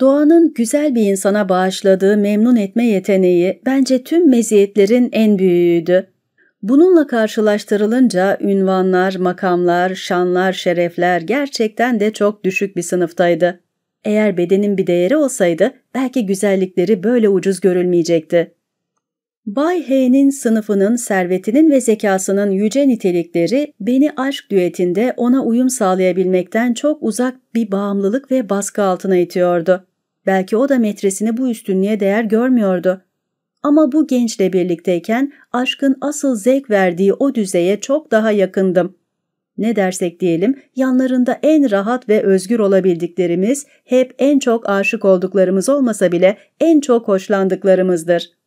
Doğanın güzel bir insana bağışladığı memnun etme yeteneği bence tüm meziyetlerin en büyüğüydü. Bununla karşılaştırılınca ünvanlar, makamlar, şanlar, şerefler gerçekten de çok düşük bir sınıftaydı. Eğer bedenin bir değeri olsaydı belki güzellikleri böyle ucuz görülmeyecekti. Bay H'nin sınıfının servetinin ve zekasının yüce nitelikleri beni aşk düetinde ona uyum sağlayabilmekten çok uzak bir bağımlılık ve baskı altına itiyordu. Belki o da metresini bu üstünlüğe değer görmüyordu. Ama bu gençle birlikteyken aşkın asıl zevk verdiği o düzeye çok daha yakındım. Ne dersek diyelim yanlarında en rahat ve özgür olabildiklerimiz hep en çok aşık olduklarımız olmasa bile en çok hoşlandıklarımızdır.''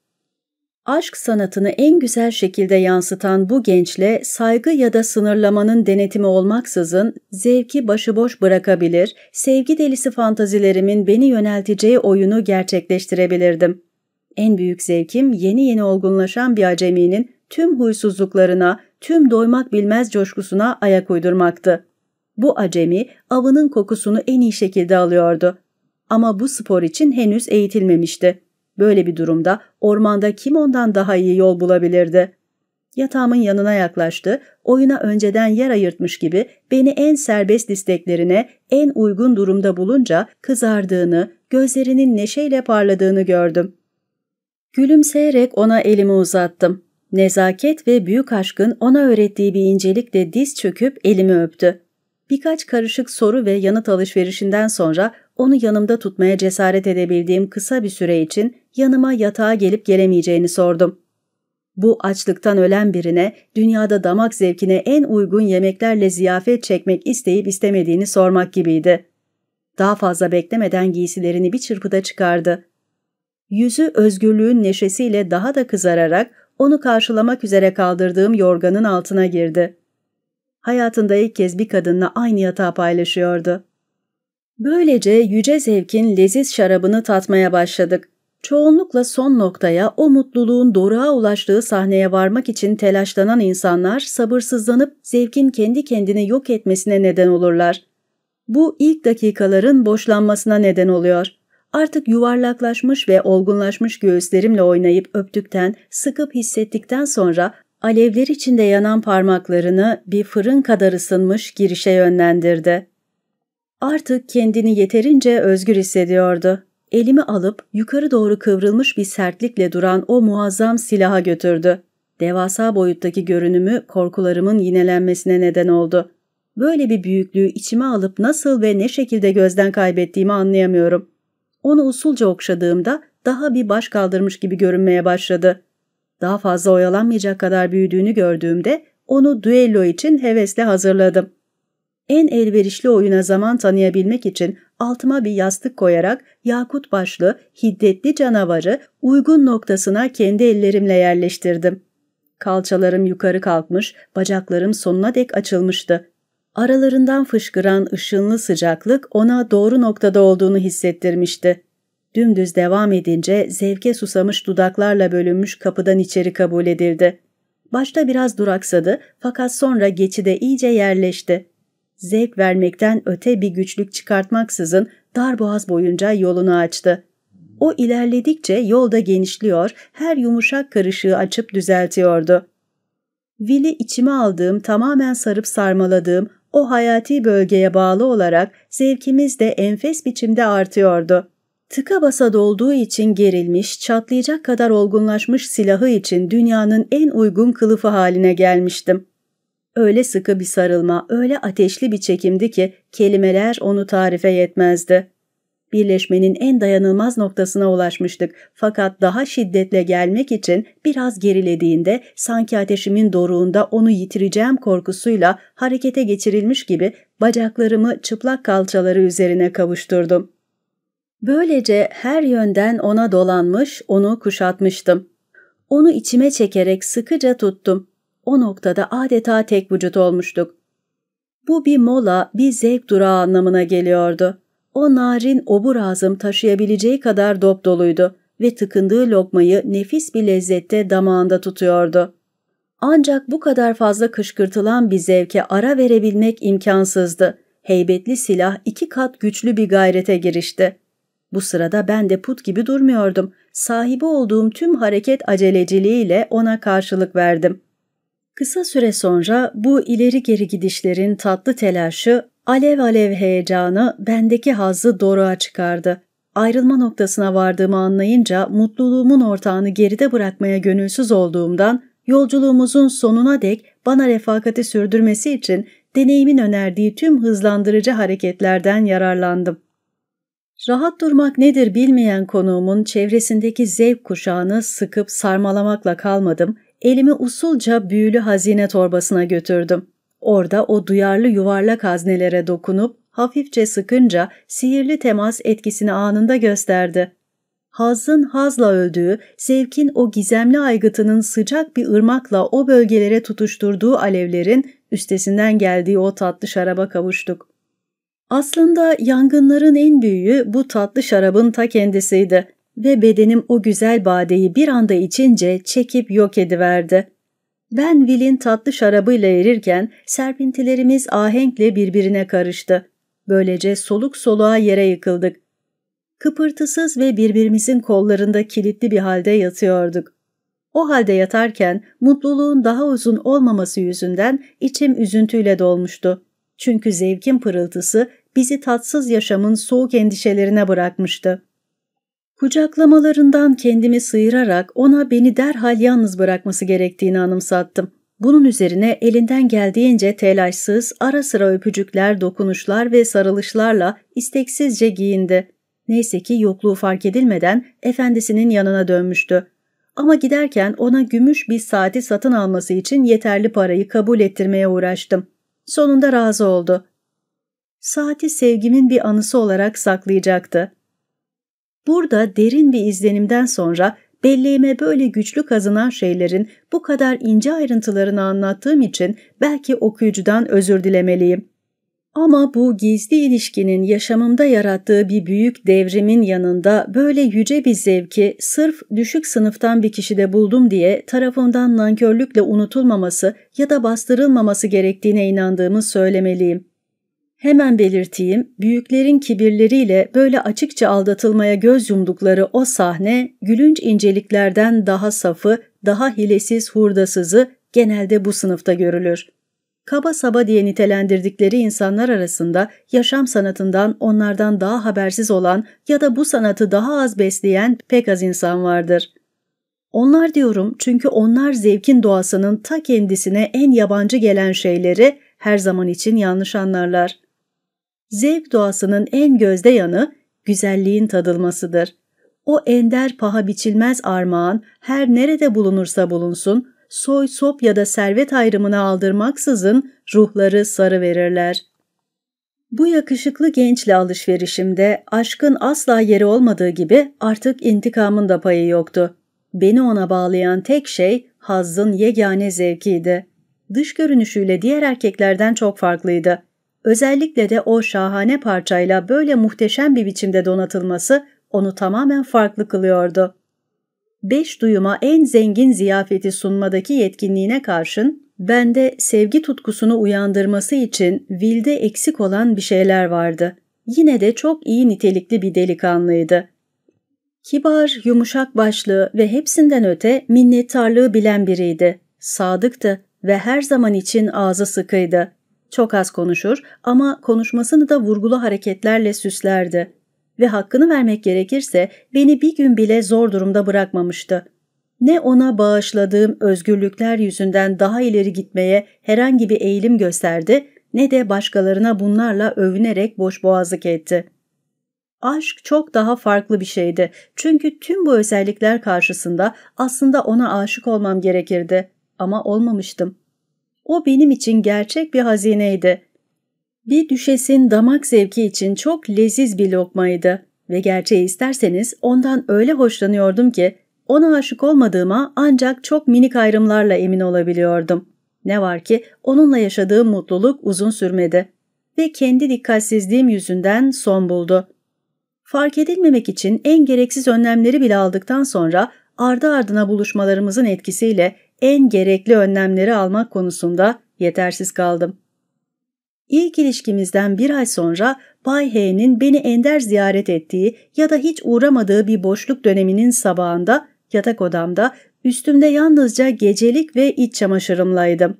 Aşk sanatını en güzel şekilde yansıtan bu gençle saygı ya da sınırlamanın denetimi olmaksızın zevki başıboş bırakabilir, sevgi delisi fantazilerimin beni yönelteceği oyunu gerçekleştirebilirdim. En büyük zevkim yeni yeni olgunlaşan bir aceminin tüm huysuzluklarına, tüm doymak bilmez coşkusuna ayak uydurmaktı. Bu acemi avının kokusunu en iyi şekilde alıyordu. Ama bu spor için henüz eğitilmemişti. Böyle bir durumda ormanda kim ondan daha iyi yol bulabilirdi? Yatağımın yanına yaklaştı, oyuna önceden yer ayırtmış gibi beni en serbest isteklerine, en uygun durumda bulunca kızardığını, gözlerinin neşeyle parladığını gördüm. Gülümseyerek ona elimi uzattım. Nezaket ve büyük aşkın ona öğrettiği bir incelikle diz çöküp elimi öptü. Birkaç karışık soru ve yanıt alışverişinden sonra onu yanımda tutmaya cesaret edebildiğim kısa bir süre için yanıma yatağa gelip gelemeyeceğini sordum. Bu açlıktan ölen birine dünyada damak zevkine en uygun yemeklerle ziyafet çekmek isteyip istemediğini sormak gibiydi. Daha fazla beklemeden giysilerini bir çırpıda çıkardı. Yüzü özgürlüğün neşesiyle daha da kızararak onu karşılamak üzere kaldırdığım yorganın altına girdi. Hayatında ilk kez bir kadınla aynı yatağı paylaşıyordu. Böylece yüce zevkin leziz şarabını tatmaya başladık. Çoğunlukla son noktaya o mutluluğun doruğa ulaştığı sahneye varmak için telaşlanan insanlar sabırsızlanıp zevkin kendi kendini yok etmesine neden olurlar. Bu ilk dakikaların boşlanmasına neden oluyor. Artık yuvarlaklaşmış ve olgunlaşmış göğüslerimle oynayıp öptükten, sıkıp hissettikten sonra alevler içinde yanan parmaklarını bir fırın kadar ısınmış girişe yönlendirdi. Artık kendini yeterince özgür hissediyordu. Elimi alıp yukarı doğru kıvrılmış bir sertlikle duran o muazzam silaha götürdü. Devasa boyuttaki görünümü korkularımın yinelenmesine neden oldu. Böyle bir büyüklüğü içime alıp nasıl ve ne şekilde gözden kaybettiğimi anlayamıyorum. Onu usulca okşadığımda daha bir baş kaldırmış gibi görünmeye başladı. Daha fazla oyalanmayacak kadar büyüdüğünü gördüğümde onu düello için hevesle hazırladım en elverişli oyuna zaman tanıyabilmek için altıma bir yastık koyarak yakut başlı hiddetli canavarı uygun noktasına kendi ellerimle yerleştirdim. Kalçalarım yukarı kalkmış, bacaklarım sonuna dek açılmıştı. Aralarından fışkıran ışınlı sıcaklık ona doğru noktada olduğunu hissettirmişti. Dümdüz devam edince zevke susamış dudaklarla bölünmüş kapıdan içeri kabul edildi. Başta biraz duraksadı fakat sonra geçide iyice yerleşti zevk vermekten öte bir güçlük çıkartmaksızın dar boğaz boyunca yolunu açtı. O ilerledikçe yolda genişliyor, her yumuşak karışığı açıp düzeltiyordu. Vili içime aldığım, tamamen sarıp sarmaladığım o hayati bölgeye bağlı olarak zevkimiz de enfes biçimde artıyordu. Tıka basa dolduğu için gerilmiş, çatlayacak kadar olgunlaşmış silahı için dünyanın en uygun kılıfı haline gelmiştim. Öyle sıkı bir sarılma, öyle ateşli bir çekimdi ki kelimeler onu tarife yetmezdi. Birleşmenin en dayanılmaz noktasına ulaşmıştık fakat daha şiddetle gelmek için biraz gerilediğinde sanki ateşimin doruğunda onu yitireceğim korkusuyla harekete geçirilmiş gibi bacaklarımı çıplak kalçaları üzerine kavuşturdum. Böylece her yönden ona dolanmış, onu kuşatmıştım. Onu içime çekerek sıkıca tuttum. O noktada adeta tek vücut olmuştuk. Bu bir mola, bir zevk durağı anlamına geliyordu. O narin obur ağzım taşıyabileceği kadar dop doluydu ve tıkındığı lokmayı nefis bir lezzette damağında tutuyordu. Ancak bu kadar fazla kışkırtılan bir zevke ara verebilmek imkansızdı. Heybetli silah iki kat güçlü bir gayrete girişti. Bu sırada ben de put gibi durmuyordum. Sahibi olduğum tüm hareket aceleciliğiyle ona karşılık verdim. Kısa süre sonra bu ileri geri gidişlerin tatlı telaşı, alev alev heyecanı bendeki hazzı doruğa çıkardı. Ayrılma noktasına vardığımı anlayınca mutluluğumun ortağını geride bırakmaya gönülsüz olduğumdan yolculuğumuzun sonuna dek bana refakati sürdürmesi için deneyimin önerdiği tüm hızlandırıcı hareketlerden yararlandım. Rahat durmak nedir bilmeyen konuğumun çevresindeki zevk kuşağını sıkıp sarmalamakla kalmadım, elimi usulca büyülü hazine torbasına götürdüm. Orada o duyarlı yuvarlak haznelere dokunup hafifçe sıkınca sihirli temas etkisini anında gösterdi. Hazın hazla öldüğü, zevkin o gizemli aygıtının sıcak bir ırmakla o bölgelere tutuşturduğu alevlerin üstesinden geldiği o tatlı şaraba kavuştuk. Aslında yangınların en büyüğü bu tatlı şarabın ta kendisiydi ve bedenim o güzel badeyi bir anda içince çekip yok ediverdi. Ben Will'in tatlı şarabıyla erirken serpintilerimiz ahenkle birbirine karıştı. Böylece soluk soluğa yere yıkıldık. Kıpırtısız ve birbirimizin kollarında kilitli bir halde yatıyorduk. O halde yatarken mutluluğun daha uzun olmaması yüzünden içim üzüntüyle dolmuştu. Çünkü zevkin pırıltısı bizi tatsız yaşamın soğuk endişelerine bırakmıştı. Kucaklamalarından kendimi sıyırarak ona beni derhal yalnız bırakması gerektiğini anımsattım. Bunun üzerine elinden geldiğince telaşsız, ara sıra öpücükler, dokunuşlar ve sarılışlarla isteksizce giyindi. Neyse ki yokluğu fark edilmeden efendisinin yanına dönmüştü. Ama giderken ona gümüş bir saati satın alması için yeterli parayı kabul ettirmeye uğraştım. Sonunda razı oldu. Saati sevgimin bir anısı olarak saklayacaktı. Burada derin bir izlenimden sonra belleğime böyle güçlü kazınan şeylerin bu kadar ince ayrıntılarını anlattığım için belki okuyucudan özür dilemeliyim. Ama bu gizli ilişkinin yaşamımda yarattığı bir büyük devrimin yanında böyle yüce bir zevki sırf düşük sınıftan bir kişide buldum diye tarafından nankörlükle unutulmaması ya da bastırılmaması gerektiğine inandığımı söylemeliyim. Hemen belirteyim, büyüklerin kibirleriyle böyle açıkça aldatılmaya göz yumdukları o sahne, gülünç inceliklerden daha safı, daha hilesiz hurdasızı genelde bu sınıfta görülür. Kaba saba diye nitelendirdikleri insanlar arasında yaşam sanatından onlardan daha habersiz olan ya da bu sanatı daha az besleyen pek az insan vardır. Onlar diyorum çünkü onlar zevkin doğasının ta kendisine en yabancı gelen şeyleri her zaman için yanlış anlarlar. Zevk doğasının en gözde yanı güzelliğin tadılmasıdır. O ender paha biçilmez armağan her nerede bulunursa bulunsun, soy, sop ya da servet ayrımını aldırmaksızın ruhları sarı verirler. Bu yakışıklı gençle alışverişimde aşkın asla yeri olmadığı gibi artık intikamın da payı yoktu. Beni ona bağlayan tek şey Hazz'ın yegane zevkiydi. Dış görünüşüyle diğer erkeklerden çok farklıydı. Özellikle de o şahane parçayla böyle muhteşem bir biçimde donatılması onu tamamen farklı kılıyordu. Beş duyuma en zengin ziyafeti sunmadaki yetkinliğine karşın bende sevgi tutkusunu uyandırması için Wilde eksik olan bir şeyler vardı. Yine de çok iyi nitelikli bir delikanlıydı. Kibar, yumuşak başlı ve hepsinden öte minnettarlığı bilen biriydi. Sadıktı ve her zaman için ağzı sıkıydı. Çok az konuşur ama konuşmasını da vurgulu hareketlerle süslerdi. Ve hakkını vermek gerekirse beni bir gün bile zor durumda bırakmamıştı. Ne ona bağışladığım özgürlükler yüzünden daha ileri gitmeye herhangi bir eğilim gösterdi ne de başkalarına bunlarla övünerek boş boğazlık etti. Aşk çok daha farklı bir şeydi çünkü tüm bu özellikler karşısında aslında ona aşık olmam gerekirdi ama olmamıştım. O benim için gerçek bir hazineydi. Bir düşesin damak zevki için çok leziz bir lokmaydı ve gerçeği isterseniz ondan öyle hoşlanıyordum ki ona aşık olmadığıma ancak çok minik ayrımlarla emin olabiliyordum. Ne var ki onunla yaşadığım mutluluk uzun sürmedi ve kendi dikkatsizliğim yüzünden son buldu. Fark edilmemek için en gereksiz önlemleri bile aldıktan sonra ardı ardına buluşmalarımızın etkisiyle en gerekli önlemleri almak konusunda yetersiz kaldım. İlk ilişkimizden bir ay sonra Bay H'nin beni ender ziyaret ettiği ya da hiç uğramadığı bir boşluk döneminin sabahında yatak odamda üstümde yalnızca gecelik ve iç çamaşırımlaydım.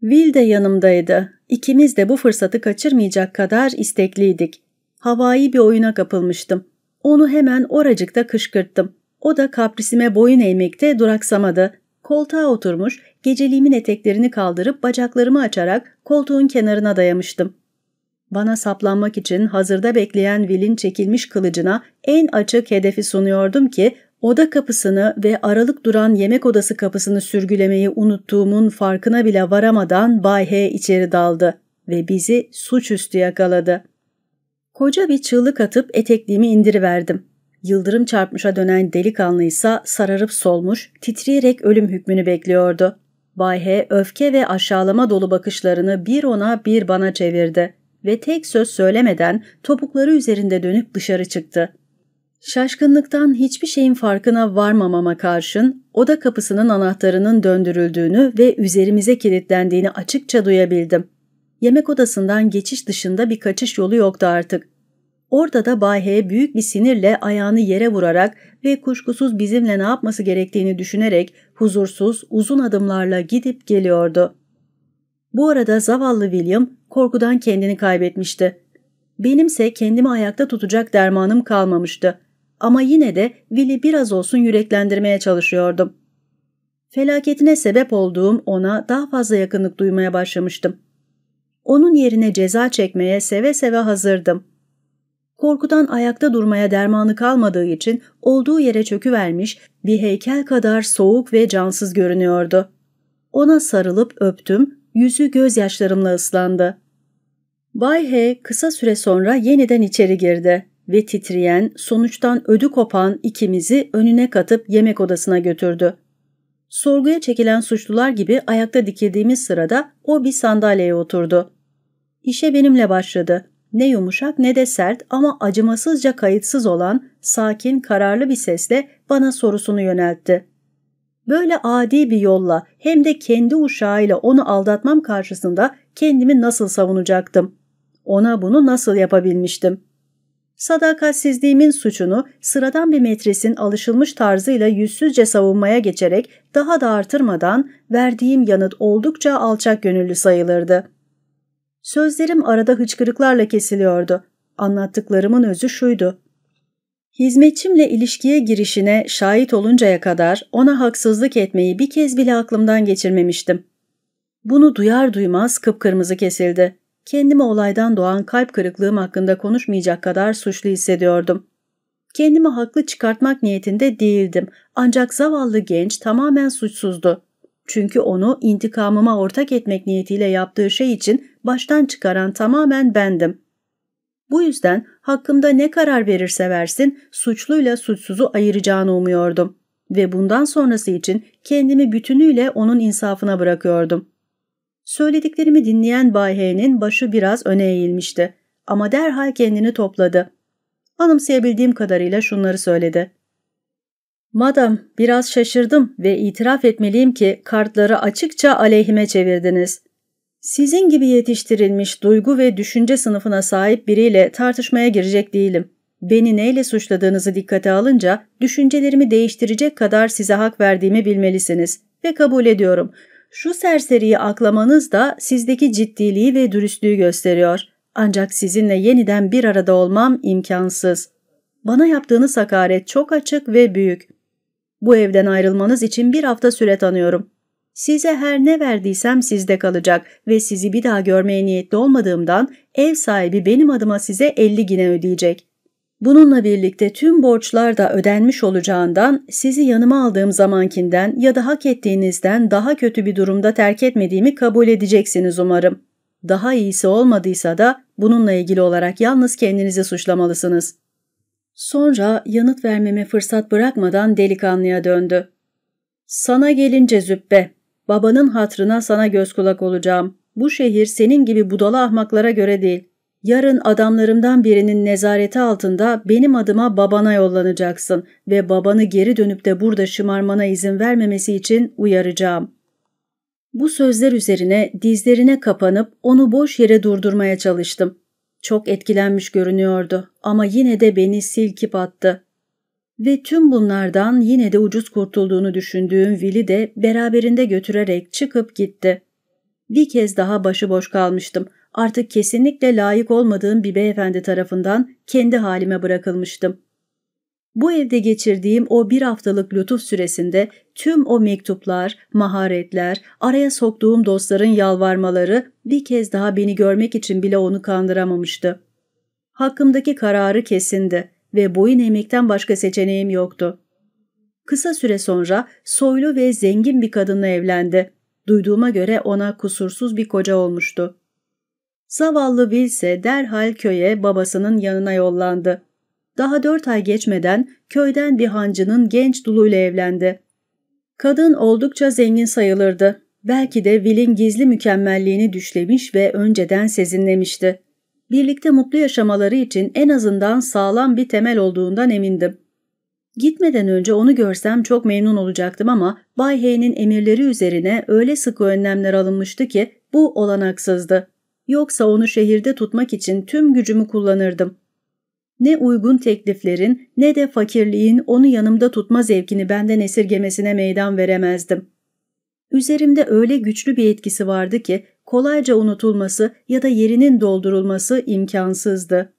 Will de yanımdaydı. İkimiz de bu fırsatı kaçırmayacak kadar istekliydik. Havai bir oyuna kapılmıştım. Onu hemen oracıkta kışkırttım. O da kaprisime boyun eğmekte duraksamadı. Koltuğa oturmuş, geceliğimin eteklerini kaldırıp bacaklarımı açarak koltuğun kenarına dayamıştım. Bana saplanmak için hazırda bekleyen Will'in çekilmiş kılıcına en açık hedefi sunuyordum ki oda kapısını ve aralık duran yemek odası kapısını sürgülemeyi unuttuğumun farkına bile varamadan Bay H içeri daldı ve bizi suçüstü yakaladı. Koca bir çığlık atıp etekliğimi indiriverdim. Yıldırım çarpmışa dönen delikanlı ise sararıp solmuş, titreyerek ölüm hükmünü bekliyordu. Bayhe, öfke ve aşağılama dolu bakışlarını bir ona bir bana çevirdi ve tek söz söylemeden topukları üzerinde dönüp dışarı çıktı. Şaşkınlıktan hiçbir şeyin farkına varmamama karşın oda kapısının anahtarının döndürüldüğünü ve üzerimize kilitlendiğini açıkça duyabildim. Yemek odasından geçiş dışında bir kaçış yolu yoktu artık. Orada da Bay büyük bir sinirle ayağını yere vurarak ve kuşkusuz bizimle ne yapması gerektiğini düşünerek huzursuz uzun adımlarla gidip geliyordu. Bu arada zavallı William korkudan kendini kaybetmişti. Benimse kendimi ayakta tutacak dermanım kalmamıştı. Ama yine de Will'i biraz olsun yüreklendirmeye çalışıyordum. Felaketine sebep olduğum ona daha fazla yakınlık duymaya başlamıştım. Onun yerine ceza çekmeye seve seve hazırdım. Korkudan ayakta durmaya dermanı kalmadığı için olduğu yere çöküvermiş bir heykel kadar soğuk ve cansız görünüyordu. Ona sarılıp öptüm, yüzü gözyaşlarımla ıslandı. Bay H kısa süre sonra yeniden içeri girdi ve titreyen, sonuçtan ödü kopan ikimizi önüne katıp yemek odasına götürdü. Sorguya çekilen suçlular gibi ayakta dikildiğimiz sırada o bir sandalyeye oturdu. İşe benimle başladı. Ne yumuşak ne de sert ama acımasızca kayıtsız olan sakin kararlı bir sesle bana sorusunu yöneltti. Böyle adi bir yolla hem de kendi uşağıyla onu aldatmam karşısında kendimi nasıl savunacaktım? Ona bunu nasıl yapabilmiştim? Sadakatsizliğimin suçunu sıradan bir metresin alışılmış tarzıyla yüzsüzce savunmaya geçerek daha da artırmadan verdiğim yanıt oldukça alçak gönüllü sayılırdı.'' Sözlerim arada hıçkırıklarla kesiliyordu. Anlattıklarımın özü şuydu. Hizmetçimle ilişkiye girişine şahit oluncaya kadar ona haksızlık etmeyi bir kez bile aklımdan geçirmemiştim. Bunu duyar duymaz kıpkırmızı kesildi. Kendimi olaydan doğan kalp kırıklığım hakkında konuşmayacak kadar suçlu hissediyordum. Kendimi haklı çıkartmak niyetinde değildim ancak zavallı genç tamamen suçsuzdu. Çünkü onu intikamıma ortak etmek niyetiyle yaptığı şey için baştan çıkaran tamamen bendim. Bu yüzden hakkımda ne karar verirse versin suçluyla suçsuzu ayıracağını umuyordum ve bundan sonrası için kendimi bütünüyle onun insafına bırakıyordum. Söylediklerimi dinleyen Bay H'nin başı biraz öne eğilmişti ama derhal kendini topladı. Anımsayabildiğim kadarıyla şunları söyledi. Madam, biraz şaşırdım ve itiraf etmeliyim ki kartları açıkça aleyhime çevirdiniz. Sizin gibi yetiştirilmiş duygu ve düşünce sınıfına sahip biriyle tartışmaya girecek değilim. Beni neyle suçladığınızı dikkate alınca düşüncelerimi değiştirecek kadar size hak verdiğimi bilmelisiniz ve kabul ediyorum. Şu serseriyi aklamanız da sizdeki ciddiliği ve dürüstlüğü gösteriyor. Ancak sizinle yeniden bir arada olmam imkansız. Bana yaptığınız hakaret çok açık ve büyük. Bu evden ayrılmanız için bir hafta süre tanıyorum. Size her ne verdiysem sizde kalacak ve sizi bir daha görmeye niyetli olmadığımdan ev sahibi benim adıma size 50 gine ödeyecek. Bununla birlikte tüm borçlar da ödenmiş olacağından sizi yanıma aldığım zamankinden ya da hak ettiğinizden daha kötü bir durumda terk etmediğimi kabul edeceksiniz umarım. Daha iyisi olmadıysa da bununla ilgili olarak yalnız kendinizi suçlamalısınız. Sonra yanıt vermeme fırsat bırakmadan delikanlıya döndü. Sana gelince züppe, Babanın hatrına sana göz kulak olacağım. Bu şehir senin gibi budala ahmaklara göre değil. Yarın adamlarımdan birinin nezareti altında benim adıma babana yollanacaksın ve babanı geri dönüp de burada şımarmana izin vermemesi için uyaracağım. Bu sözler üzerine dizlerine kapanıp onu boş yere durdurmaya çalıştım. Çok etkilenmiş görünüyordu ama yine de beni silkip attı. Ve tüm bunlardan yine de ucuz kurtulduğunu düşündüğüm Will'i de beraberinde götürerek çıkıp gitti. Bir kez daha başıboş kalmıştım. Artık kesinlikle layık olmadığım bir beyefendi tarafından kendi halime bırakılmıştım. Bu evde geçirdiğim o bir haftalık lütuf süresinde tüm o mektuplar, maharetler, araya soktuğum dostların yalvarmaları bir kez daha beni görmek için bile onu kandıramamıştı. Hakkımdaki kararı kesindi ve boyun eğmekten başka seçeneğim yoktu. Kısa süre sonra soylu ve zengin bir kadınla evlendi. Duyduğuma göre ona kusursuz bir koca olmuştu. Zavallı Will ise derhal köye babasının yanına yollandı. Daha dört ay geçmeden köyden bir hancının genç duluyla evlendi. Kadın oldukça zengin sayılırdı. Belki de Will'in gizli mükemmelliğini düşlemiş ve önceden sezinlemişti birlikte mutlu yaşamaları için en azından sağlam bir temel olduğundan emindim. Gitmeden önce onu görsem çok memnun olacaktım ama Bay Hay'nin emirleri üzerine öyle sıkı önlemler alınmıştı ki bu olanaksızdı. Yoksa onu şehirde tutmak için tüm gücümü kullanırdım. Ne uygun tekliflerin ne de fakirliğin onu yanımda tutma zevkini benden esirgemesine meydan veremezdim.'' Üzerimde öyle güçlü bir etkisi vardı ki kolayca unutulması ya da yerinin doldurulması imkansızdı.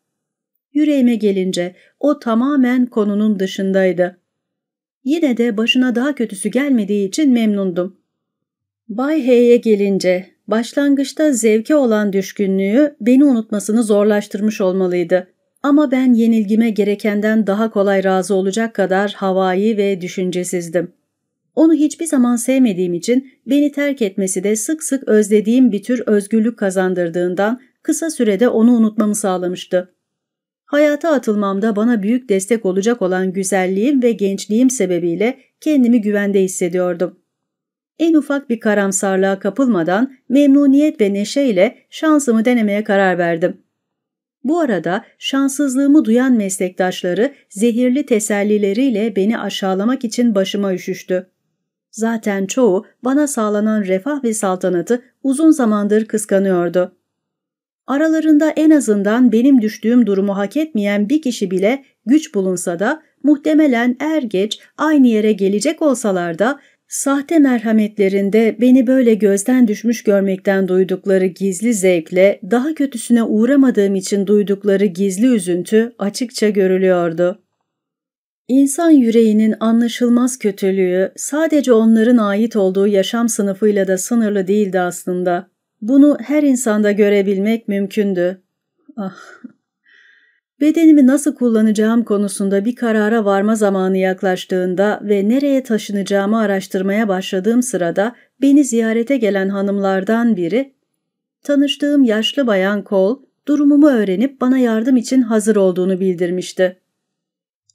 Yüreğime gelince o tamamen konunun dışındaydı. Yine de başına daha kötüsü gelmediği için memnundum. Bay H'ye gelince başlangıçta zevke olan düşkünlüğü beni unutmasını zorlaştırmış olmalıydı. Ama ben yenilgime gerekenden daha kolay razı olacak kadar havai ve düşüncesizdim. Onu hiçbir zaman sevmediğim için beni terk etmesi de sık sık özlediğim bir tür özgürlük kazandırdığından kısa sürede onu unutmamı sağlamıştı. Hayata atılmamda bana büyük destek olacak olan güzelliğim ve gençliğim sebebiyle kendimi güvende hissediyordum. En ufak bir karamsarlığa kapılmadan memnuniyet ve neşeyle şansımı denemeye karar verdim. Bu arada şanssızlığımı duyan meslektaşları zehirli tesellileriyle beni aşağılamak için başıma üşüştü. Zaten çoğu bana sağlanan refah ve saltanatı uzun zamandır kıskanıyordu. Aralarında en azından benim düştüğüm durumu hak etmeyen bir kişi bile güç bulunsa da muhtemelen er geç aynı yere gelecek olsalar da sahte merhametlerinde beni böyle gözden düşmüş görmekten duydukları gizli zevkle daha kötüsüne uğramadığım için duydukları gizli üzüntü açıkça görülüyordu. İnsan yüreğinin anlaşılmaz kötülüğü sadece onların ait olduğu yaşam sınıfıyla da sınırlı değildi aslında. Bunu her insanda görebilmek mümkündü. Ah. Bedenimi nasıl kullanacağım konusunda bir karara varma zamanı yaklaştığında ve nereye taşınacağımı araştırmaya başladığım sırada beni ziyarete gelen hanımlardan biri, tanıştığım yaşlı bayan Kol, durumumu öğrenip bana yardım için hazır olduğunu bildirmişti.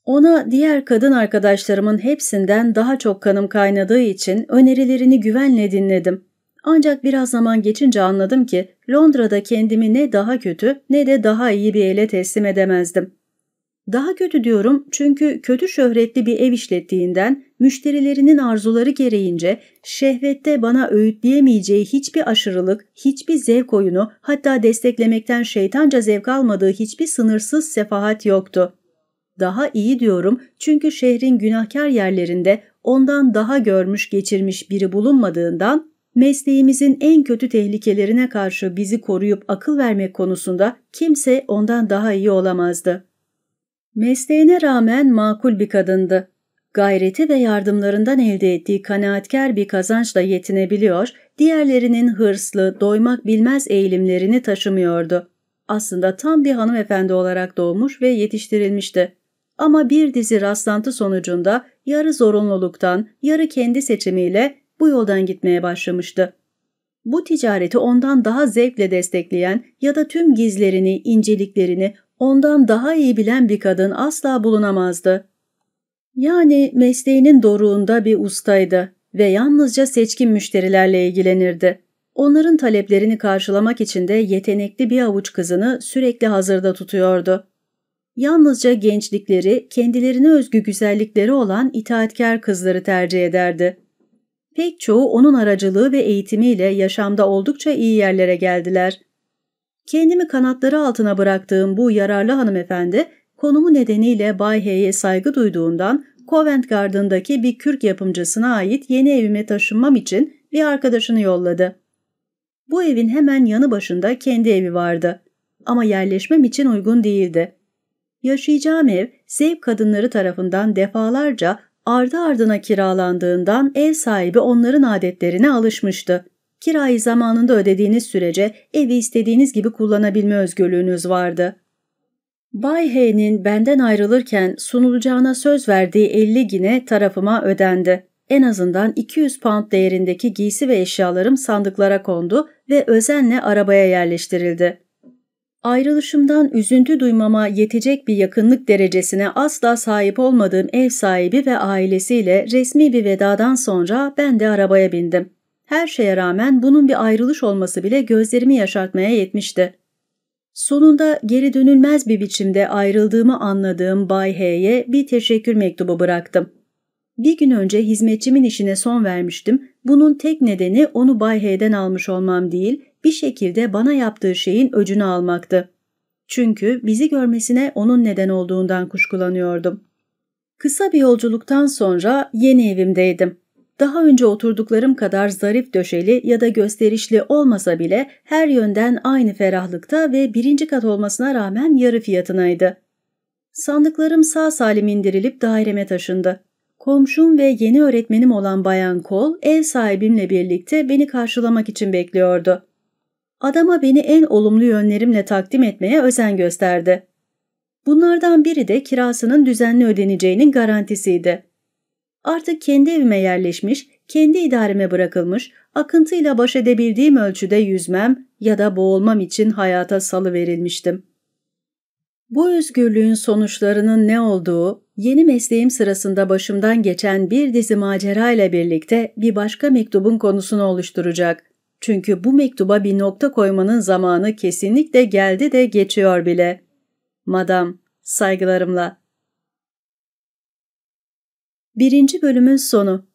Ona diğer kadın arkadaşlarımın hepsinden daha çok kanım kaynadığı için önerilerini güvenle dinledim. Ancak biraz zaman geçince anladım ki Londra'da kendimi ne daha kötü ne de daha iyi bir ele teslim edemezdim. Daha kötü diyorum çünkü kötü şöhretli bir ev işlettiğinden müşterilerinin arzuları gereğince şehvette bana öğütleyemeyeceği hiçbir aşırılık, hiçbir zevk oyunu hatta desteklemekten şeytanca zevk almadığı hiçbir sınırsız sefahat yoktu.'' Daha iyi diyorum çünkü şehrin günahkar yerlerinde ondan daha görmüş geçirmiş biri bulunmadığından mesleğimizin en kötü tehlikelerine karşı bizi koruyup akıl vermek konusunda kimse ondan daha iyi olamazdı. Mesleğine rağmen makul bir kadındı. Gayreti ve yardımlarından elde ettiği kanaatkar bir kazançla yetinebiliyor, diğerlerinin hırslı, doymak bilmez eğilimlerini taşımıyordu. Aslında tam bir hanımefendi olarak doğmuş ve yetiştirilmişti. Ama bir dizi rastlantı sonucunda yarı zorunluluktan, yarı kendi seçimiyle bu yoldan gitmeye başlamıştı. Bu ticareti ondan daha zevkle destekleyen ya da tüm gizlerini, inceliklerini ondan daha iyi bilen bir kadın asla bulunamazdı. Yani mesleğinin doruğunda bir ustaydı ve yalnızca seçkin müşterilerle ilgilenirdi. Onların taleplerini karşılamak için de yetenekli bir avuç kızını sürekli hazırda tutuyordu. Yalnızca gençlikleri, kendilerine özgü güzellikleri olan itaatkar kızları tercih ederdi. Pek çoğu onun aracılığı ve eğitimiyle yaşamda oldukça iyi yerlere geldiler. Kendimi kanatları altına bıraktığım bu yararlı hanımefendi, konumu nedeniyle Bay H'ye saygı duyduğundan Covent Garden'daki bir kürk yapımcısına ait yeni evime taşınmam için bir arkadaşını yolladı. Bu evin hemen yanı başında kendi evi vardı ama yerleşmem için uygun değildi. Yaşayacağım ev sev kadınları tarafından defalarca ardı ardına kiralandığından ev sahibi onların adetlerine alışmıştı. Kirayı zamanında ödediğiniz sürece evi istediğiniz gibi kullanabilme özgürlüğünüz vardı. Bay H'nin benden ayrılırken sunulacağına söz verdiği 50 gine tarafıma ödendi. En azından 200 pound değerindeki giysi ve eşyalarım sandıklara kondu ve özenle arabaya yerleştirildi. Ayrılışımdan üzüntü duymama yetecek bir yakınlık derecesine asla sahip olmadığım ev sahibi ve ailesiyle resmi bir vedadan sonra ben de arabaya bindim. Her şeye rağmen bunun bir ayrılış olması bile gözlerimi yaşartmaya yetmişti. Sonunda geri dönülmez bir biçimde ayrıldığımı anladığım Bay H'ye bir teşekkür mektubu bıraktım. Bir gün önce hizmetçimin işine son vermiştim. Bunun tek nedeni onu Bay H'den almış olmam değil, bir şekilde bana yaptığı şeyin öcünü almaktı. Çünkü bizi görmesine onun neden olduğundan kuşkulanıyordum. Kısa bir yolculuktan sonra yeni evimdeydim. Daha önce oturduklarım kadar zarif döşeli ya da gösterişli olmasa bile her yönden aynı ferahlıkta ve birinci kat olmasına rağmen yarı fiyatınaydı. Sandıklarım sağ salim indirilip daireme taşındı. Komşum ve yeni öğretmenim olan Bayan Kol, ev sahibimle birlikte beni karşılamak için bekliyordu. Adama beni en olumlu yönlerimle takdim etmeye özen gösterdi. Bunlardan biri de kirasının düzenli ödeneceğinin garantisiydi. Artık kendi evime yerleşmiş, kendi idareme bırakılmış, akıntıyla baş edebildiğim ölçüde yüzmem ya da boğulmam için hayata salı verilmiştim. Bu özgürlüğün sonuçlarının ne olduğu, yeni mesleğim sırasında başımdan geçen bir dizi macera ile birlikte bir başka mektubun konusunu oluşturacak. Çünkü bu mektuba bir nokta koymanın zamanı kesinlikle geldi de geçiyor bile. Madam, saygılarımla. Birinci bölümün sonu